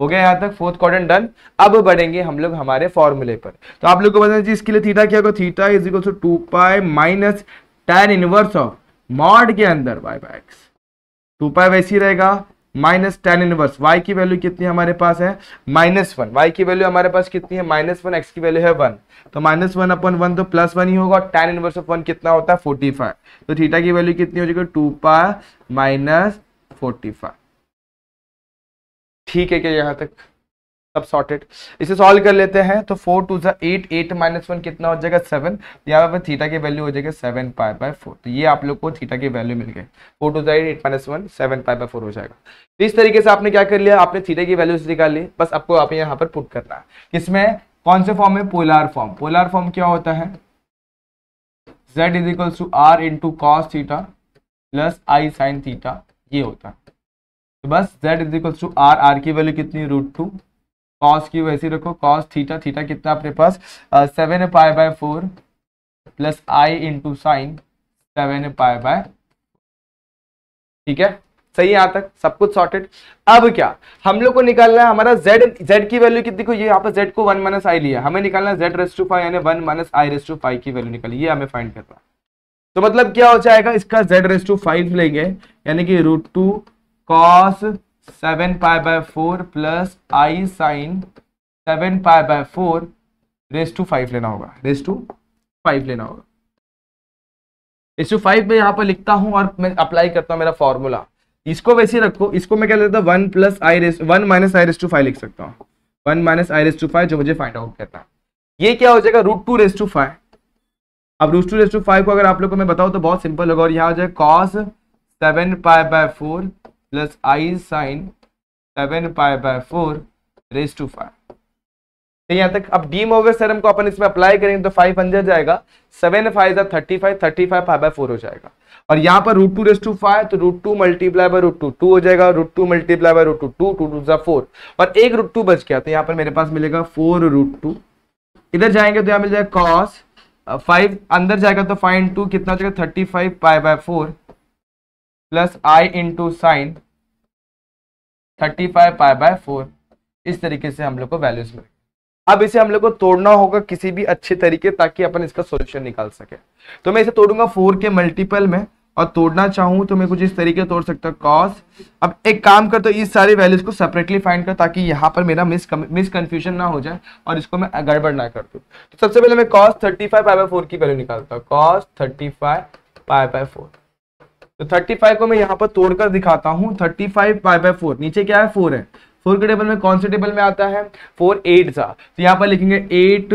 हो गया यहाँ तक फोर्थ क्वार्टर डन अब बढ़ेंगे हम लोग हमारे फॉर्मूले पर तो आप लोग को बताना चाहिए इसके लिए थीटा क्या होगा theta is equal to two pi minus tan inverse of mod के अंदर by by x two pi वैसे ही रहेगा माइनस टेन इनवर्स वाई की वैल्यू कितनी हमारे पास है माइनस वन वाई की वैल्यू हमारे पास कितनी है माइनस वन एक्स की वैल्यू है वन तो माइनस वन अपन वन तो प्लस वन ही होगा टेन इनवर्स ऑफ वन कितना होता है फोर्टी फाइव तो थीटा की वैल्यू कितनी हो जाएगी टू पा माइनस फोर्टी फाइव ठीक है क्या यहाँ तक सब सॉर्टेड इसे सॉल्व कर लेते हैं तो फोर टू सा एट एट माइनस वन कितना हो जाएगा सेवन यहाँ पर थीटा की वैल्यू हो जाएगा सेवन पाई बाय फोर तो ये आप लोग को थीटा की वैल्यू मिल गई फोर टू सा eight eight minus one seven pi by four हो जाएगा तो इस तरीके से आपने क्या कर लिया आपने थीटा की वैल्यू निकाल ली बस आपको आप यहाँ पर पुट करना है इसमें कौन से फॉर्म है पोलार फॉर्म पोलार फॉर्म क्या होता है Z is equal to r into cos theta plus i sine theta ये होता है तो बस z is equal to r r की वैल्यू कितनी रूट टू कॉस की वैसी रखो कॉस थीटा थीटा कितना अपने पास seven pi by four plus i into sine seven pi by ठीक है सही यहां तक सब कुछ सॉर्टेड अब क्या हम लोग को निकालना है हमारा z z की वैल्यू कितनी को ये यहाँ पर z को वन माइनस आई लिया हमें निकालना है z रेस टू फाइव यानी one minus i raise to five की वैल्यू निकाली ये हमें फाइंड करना है तो मतलब क्या हो जाएगा इसका z रेस टू फाइव लेंगे यानी कि root two cos seven pi by four plus i sine seven pi by four raise to five लेना होगा रेस टू फाइव लेना होगा रेस टू फाइव में यहाँ पर लिखता हूँ और मैं अप्लाई करता हूँ मेरा फॉर्मूला इसको वैसे रखो इसको मैं क्या लेता one plus i raise one minus i raise to five लिख सकता हूँ one minus i raise to five जो मुझे फाइंड आउट करता है ये क्या हो जाएगा root two raise to five अब root two raise to five को अगर आप लोग को मैं बताऊँ तो बहुत सिंपल होगा और यहाँ हो जाएगा cos seven pi by four plus i sine seven pi by four raise to five तो यहाँ तक अब डी मोवे सरम को अपन इसमें अप्लाई करेंगे तो फाइव अंजर जाएगा सेवन फाइव जब thirty five thirty five five by four हो जाएगा और यहाँ पर root two raise to five तो root two multiply by root two two हो जाएगा root two multiply by root two two two two four और एक रूट टू बच गया तो यहाँ पर मेरे पास मिलेगा फोर रूट टू इधर जाएंगे तो यहाँ मिल जाएगा कॉस फाइव uh, अंदर जाएगा तो फाइन टू कितना हो जाएगा thirty five five by four plus i into sine thirty five pi by four इस तरीके से हम लोग को वैल्यूज मिले अब इसे हम लोग को तोड़ना होगा किसी भी अच्छे तरीके ताकि अपन इसका सोल्यूशन निकाल सके तो मैं इसे तोड़ूंगा फोर के मल्टीपल में और तोड़ना चाहूं तो मैं कुछ इस तरीके तोड़ सकता हूँ कॉस अब एक काम कर तो इस सारी वैल्यूज को सेपरेटली फाइंड कर ताकि यहाँ पर मेरा मिस मिस कन्फ्यूजन ना हो जाए और इसको मैं गड़बड़ ना कर दू तो सबसे पहले मैं cos thirty five pi by four की वैल्यू निकालता हूँ cos thirty five pi by four तो 35 को मैं यहाँ पर तोड़कर दिखाता हूँ 35 फाइव फाइव बाई फोर नीचे क्या है फोर है फोर के टेबल में कौन से टेबल में आता है फोर एट सा तो यहाँ पर लिखेंगे एट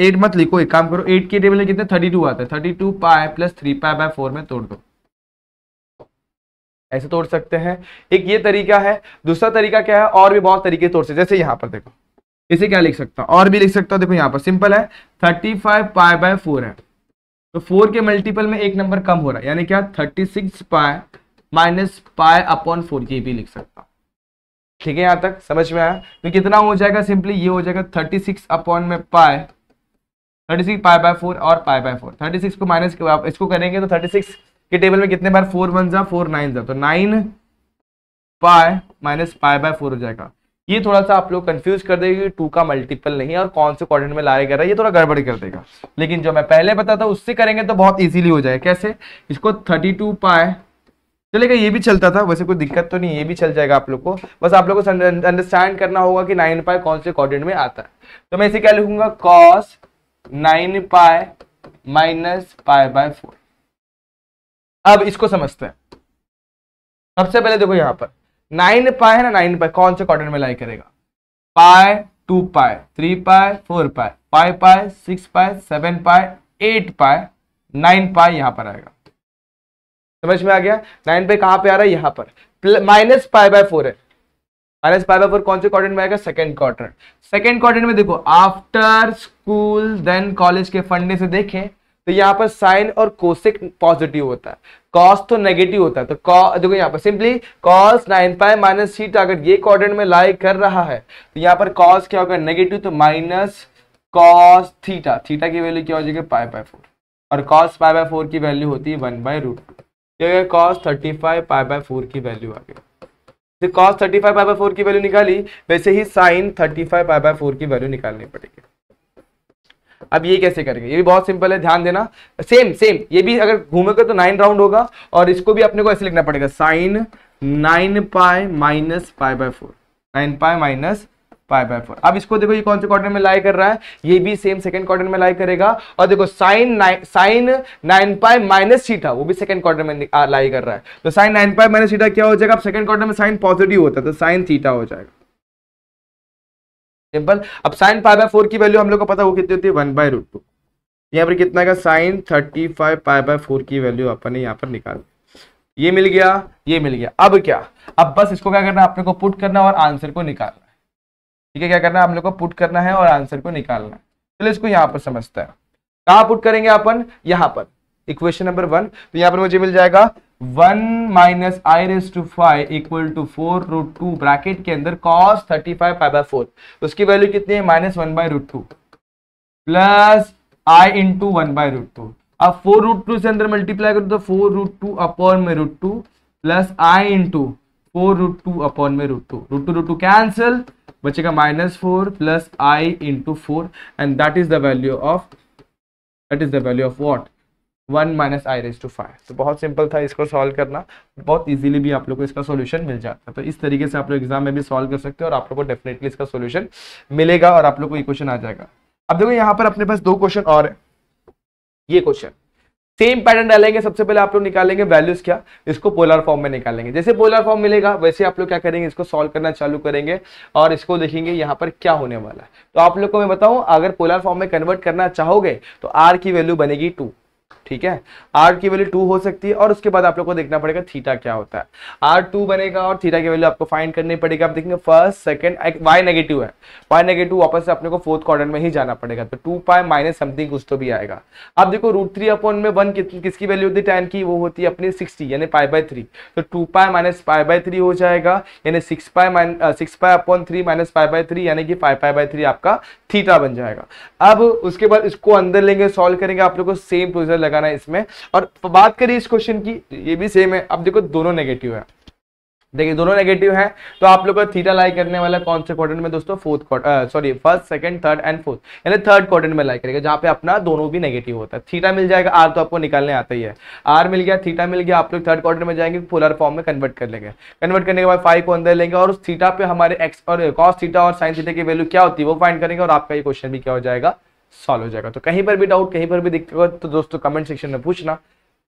एट मत लिखो एक काम करो एट के टेबल में कितने थर्टी टू आता है thirty two pi plus three pi by four में तोड़ दो ऐसे तोड़ सकते हैं एक ये तरीका है दूसरा तरीका क्या है और भी बहुत तरीके तोड़ सकते जैसे यहाँ पर देखो इसे क्या लिख सकता और भी लिख सकता देखो यहाँ पर सिंपल है thirty five pi by four है तो फोर के मल्टीपल में एक नंबर कम हो रहा है यानी क्या thirty six pi minus pi upon four ये भी लिख सकता ठीक है यहां तक समझ में आया तो कितना हो जाएगा सिंपली ये हो जाएगा थर्टी सिक्स अपॉन में pi thirty six pi by four और pi by four thirty six को माइनस इसको करेंगे तो थर्टी सिक्स के टेबल में कितने बार फोर वन जा फोर नाइन जा तो nine pi minus pi by four हो जाएगा ये थोड़ा सा आप लोग कंफ्यूज कर देगा टू का मल्टीपल नहीं है और कौन से क्वाड्रेंट में लाया गया है ये थोड़ा गड़बड़ कर देगा लेकिन जो मैं पहले बता था उससे करेंगे तो बहुत इजीली हो जाएगा कैसे इसको थर्टी टू पाए चलेगा ये भी चलता था वैसे कोई दिक्कत तो नहीं ये भी चल जाएगा आप लोग को बस आप लोग को अंडरस्टैंड करना होगा कि नाइन पाए कौन से क्वाड्रेंट में आता है तो मैं इसे क्या लिखूंगा cos nine pi minus pi by four अब इसको समझते हैं सबसे पहले देखो यहां पर नाइन पाए है ना नाइन पाए कौन से क्वार्टर में लाई करेगा पाए टू पाए थ्री पाए फोर पाए पाए पाए सिक्स पाए सेवन पाए एट पाए नाइन पाए यहां पर आएगा समझ में आ गया नाइन पाए कहां पे आ रहा है यहां पर माइनस पाए बाय फोर है माइनस पाए बाय फोर कौन से क्वार्टर में आएगा सेकेंड क्वार्टर सेकेंड क्वार्टर में देखो आफ्टर स्कूल देन कॉलेज के फंडे से देखें तो यहाँ पर साइन और कोसेक पॉजिटिव होता है कॉस तो नेगेटिव होता है तो देखो यहाँ पर simply cos nine pi minus theta अगर ये क्वाड्रेंट में लाई कर रहा है तो यहाँ पर कॉस क्या होगा नेगेटिव तो माइनस कॉस थीटा थीटा की वैल्यू क्या हो जाएगी पाई बाय फोर और कॉस पाई बाय फोर की वैल्यू होती है one by root two cos thirty five pi by four की वैल्यू आ गई cos thirty five pi by four की वैल्यू निकाली वैसे ही sine thirty five pi by four की वैल्यू निकालनी पड़ेगी अब ये कैसे करेंगे ये भी बहुत सिंपल है ध्यान देना सेम सेम ये भी अगर घूमेगा तो नाइन राउंड होगा और इसको भी अपने को ऐसे लिखना पड़ेगा sine nine pi minus five by four nine pi minus five by four अब इसको देखो ये कौन से क्वार्टर में लाई कर रहा है ये भी सेम सेकंड क्वार्टर में लाई करेगा और देखो sine sine nine pi minus theta वो भी सेकंड क्वार्टर में लाई कर रहा है तो sign nine pi minus theta क्या हो जाएगा अब सेकंड क्वार्टर में साइन पॉजिटिव होता है तो साइन सीटा हो जाएगा सिंपल अब साइन फाइव बाय फोर की वैल्यू हम लोग को पता वो कितनी होती है वन बाय रूट टू यहाँ पर कितना का sine thirty five five by four की वैल्यू अपन ने यहाँ पर निकाल ये मिल गया ये मिल गया अब क्या अब बस इसको क्या करना है अपने को पुट करना और आंसर को निकालना है ठीक है क्या करना है हम लोग को पुट करना है और आंसर को निकालना है चलो इसको यहाँ पर समझता है कहाँ पुट करेंगे अपन यहाँ पर इक्वेशन नंबर वन तो यहाँ पर मुझे मिल जाएगा one minus i raise to five equal to four root two bracket के अंदर cos thirty five five by four उसकी वैल्यू कितनी है minus one by root two plus i into one by root two अब four root two से अंदर multiply करो तो फोर रूट टू अपॉन में root two plus i into four root two upon में root two root two root to cancel बचेगा minus four plus i into four and that is the value of that is the value of what one minus i raise to five तो बहुत simple था इसको solve करना बहुत easily भी आप लोग को इसका सोल्यूशन मिल जाता है तो इस तरीके से आप लोग एग्जाम में भी सॉल्व कर सकते हो और आप लोग को डेफिनेटली इसका सॉल्यूशन मिलेगा और आप लोग को ये क्वेश्चन आ जाएगा अब देखो यहाँ पर अपने पास दो क्वेश्चन और है ये क्वेश्चन सेम पैटर्न डालेंगे सबसे पहले आप लोग निकालेंगे वैल्यूज क्या इसको पोलर फॉर्म में निकालेंगे जैसे पोलर फॉर्म मिलेगा वैसे आप लोग क्या करेंगे इसको सॉल्व करना चालू करेंगे और इसको देखेंगे यहाँ पर क्या होने वाला है तो आप लोग को मैं बताऊं अगर पोलर फॉर्म में कन्वर्ट करना चाहोगे तो आर की वैल्यू बनेगी टू ठीक है आर की वैल्यू टू हो सकती है और उसके बाद आप लोग को देखना पड़ेगा थीटा क्या होता है आर टू बनेगा और थीटा की वैल्यू आपको फाइंड करनी पड़ेगी आप देखेंगे फर्स्ट सेकंड वाई नेगेटिव है वाई नेगेटिव वापस से अपने को फोर्थ क्वार्टर में ही जाना पड़ेगा तो टू पाई माइनस समथिंग कुछ तो भी आएगा अब देखो रूट थ्री अपॉन में वन कितनी किसकी वैल्यू होती है टेन की वो होती है अपनी सिक्सटी यानी पाई बाय थ्री तो two pi minus pi by three हो जाएगा यानी six pi minus six pi upon three minus pi by three यानी कि फाइव पाई बाय थ्री आपका थीटा बन जाएगा अब उसके बाद इसको अंदर लेंगे सॉल्व करेंगे आप लोग को सेम प्रोसेस कैलकुलेटर लगाना है इसमें और बात करिए इस क्वेश्चन की तो ये भी सेम है अब देखो दोनों नेगेटिव है देखिए दोनों नेगेटिव है तो आप लोग का थीटा लाई करने वाला कौन से क्वार्टर में दोस्तों fourth quarter sorry first second third and fourth यानी थर्ड क्वार्टर में लाई करेगा जहां पे अपना दोनों भी नेगेटिव होता है थीटा मिल जाएगा आर तो आपको निकालने आता ही है आर मिल गया थीटा मिल गया आप लोग थर्ड क्वार्टर में जाएंगे फुलर फॉर्म में कन्वर्ट कर लेंगे कन्वर्ट करने के बाद फाइव को अंदर लेंगे और उस थीटा पे हमारे एक्स और कॉस थीटा और साइन थीटा की वैल्यू क्या होती है वो फाइंड करेंगे और आपका ये क्वेश्चन भी क्या हो जाएगा सॉल्व हो जाएगा तो कहीं पर भी डाउट कहीं पर भी दिक्कत तो दोस्तों कमेंट सेक्शन में पूछना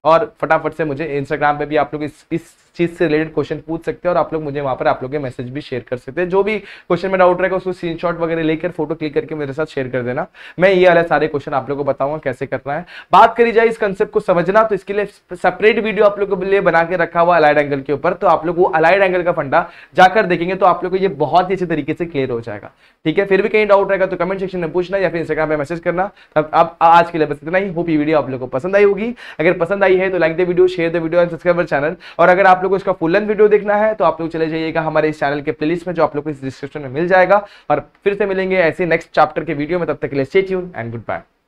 और फटाफट से मुझे इंस्टाग्राम पे भी आप लोग इस इस चीज़ से रिलेटेड क्वेश्चन पूछ सकते हैं और आप लोग मुझे वहाँ पर आप लोग के मैसेज भी शेयर कर सकते हैं जो भी क्वेश्चन में डाउट रहेगा उसको स्क्रीनशॉट वगैरह लेकर फोटो क्लिक करके मेरे साथ शेयर कर देना मैं ये वाले सारे क्वेश्चन आप लोग को बताऊंगा कैसे करना है बात करी जाए इस कंसेप्ट को समझना तो इसके लिए सेपरेट वीडियो आप लोग के लिए बना के रखा हुआ अलाइड एंगल के ऊपर तो आप लोग वो अलाइड एंगल का फंडा जाकर देखेंगे तो आप लोग को ये बहुत ही अच्छे तरीके से क्लियर हो जाएगा ठीक है फिर भी कहीं डाउट रहेगा तो कमेंट सेक्शन में पूछना या फिर इंस्टाग्राम पर मैसेज करना अब आज के लिए बस इतना ही होप ये वीडियो आप लोग को पसंद आई होगी अगर पसंद आई आई है तो like the video share the video and subscribe channel और अगर आप लोग को इसका फुल लेंथ वीडियो देखना है तो आप लोग चले जाइएगा हमारे इस चैनल के प्लेलिस्ट में जो आप लोग को इस डिस्क्रिप्शन में मिल जाएगा और फिर से मिलेंगे ऐसे नेक्स्ट चैप्टर के वीडियो में तब तक के लिए stay tune and good bye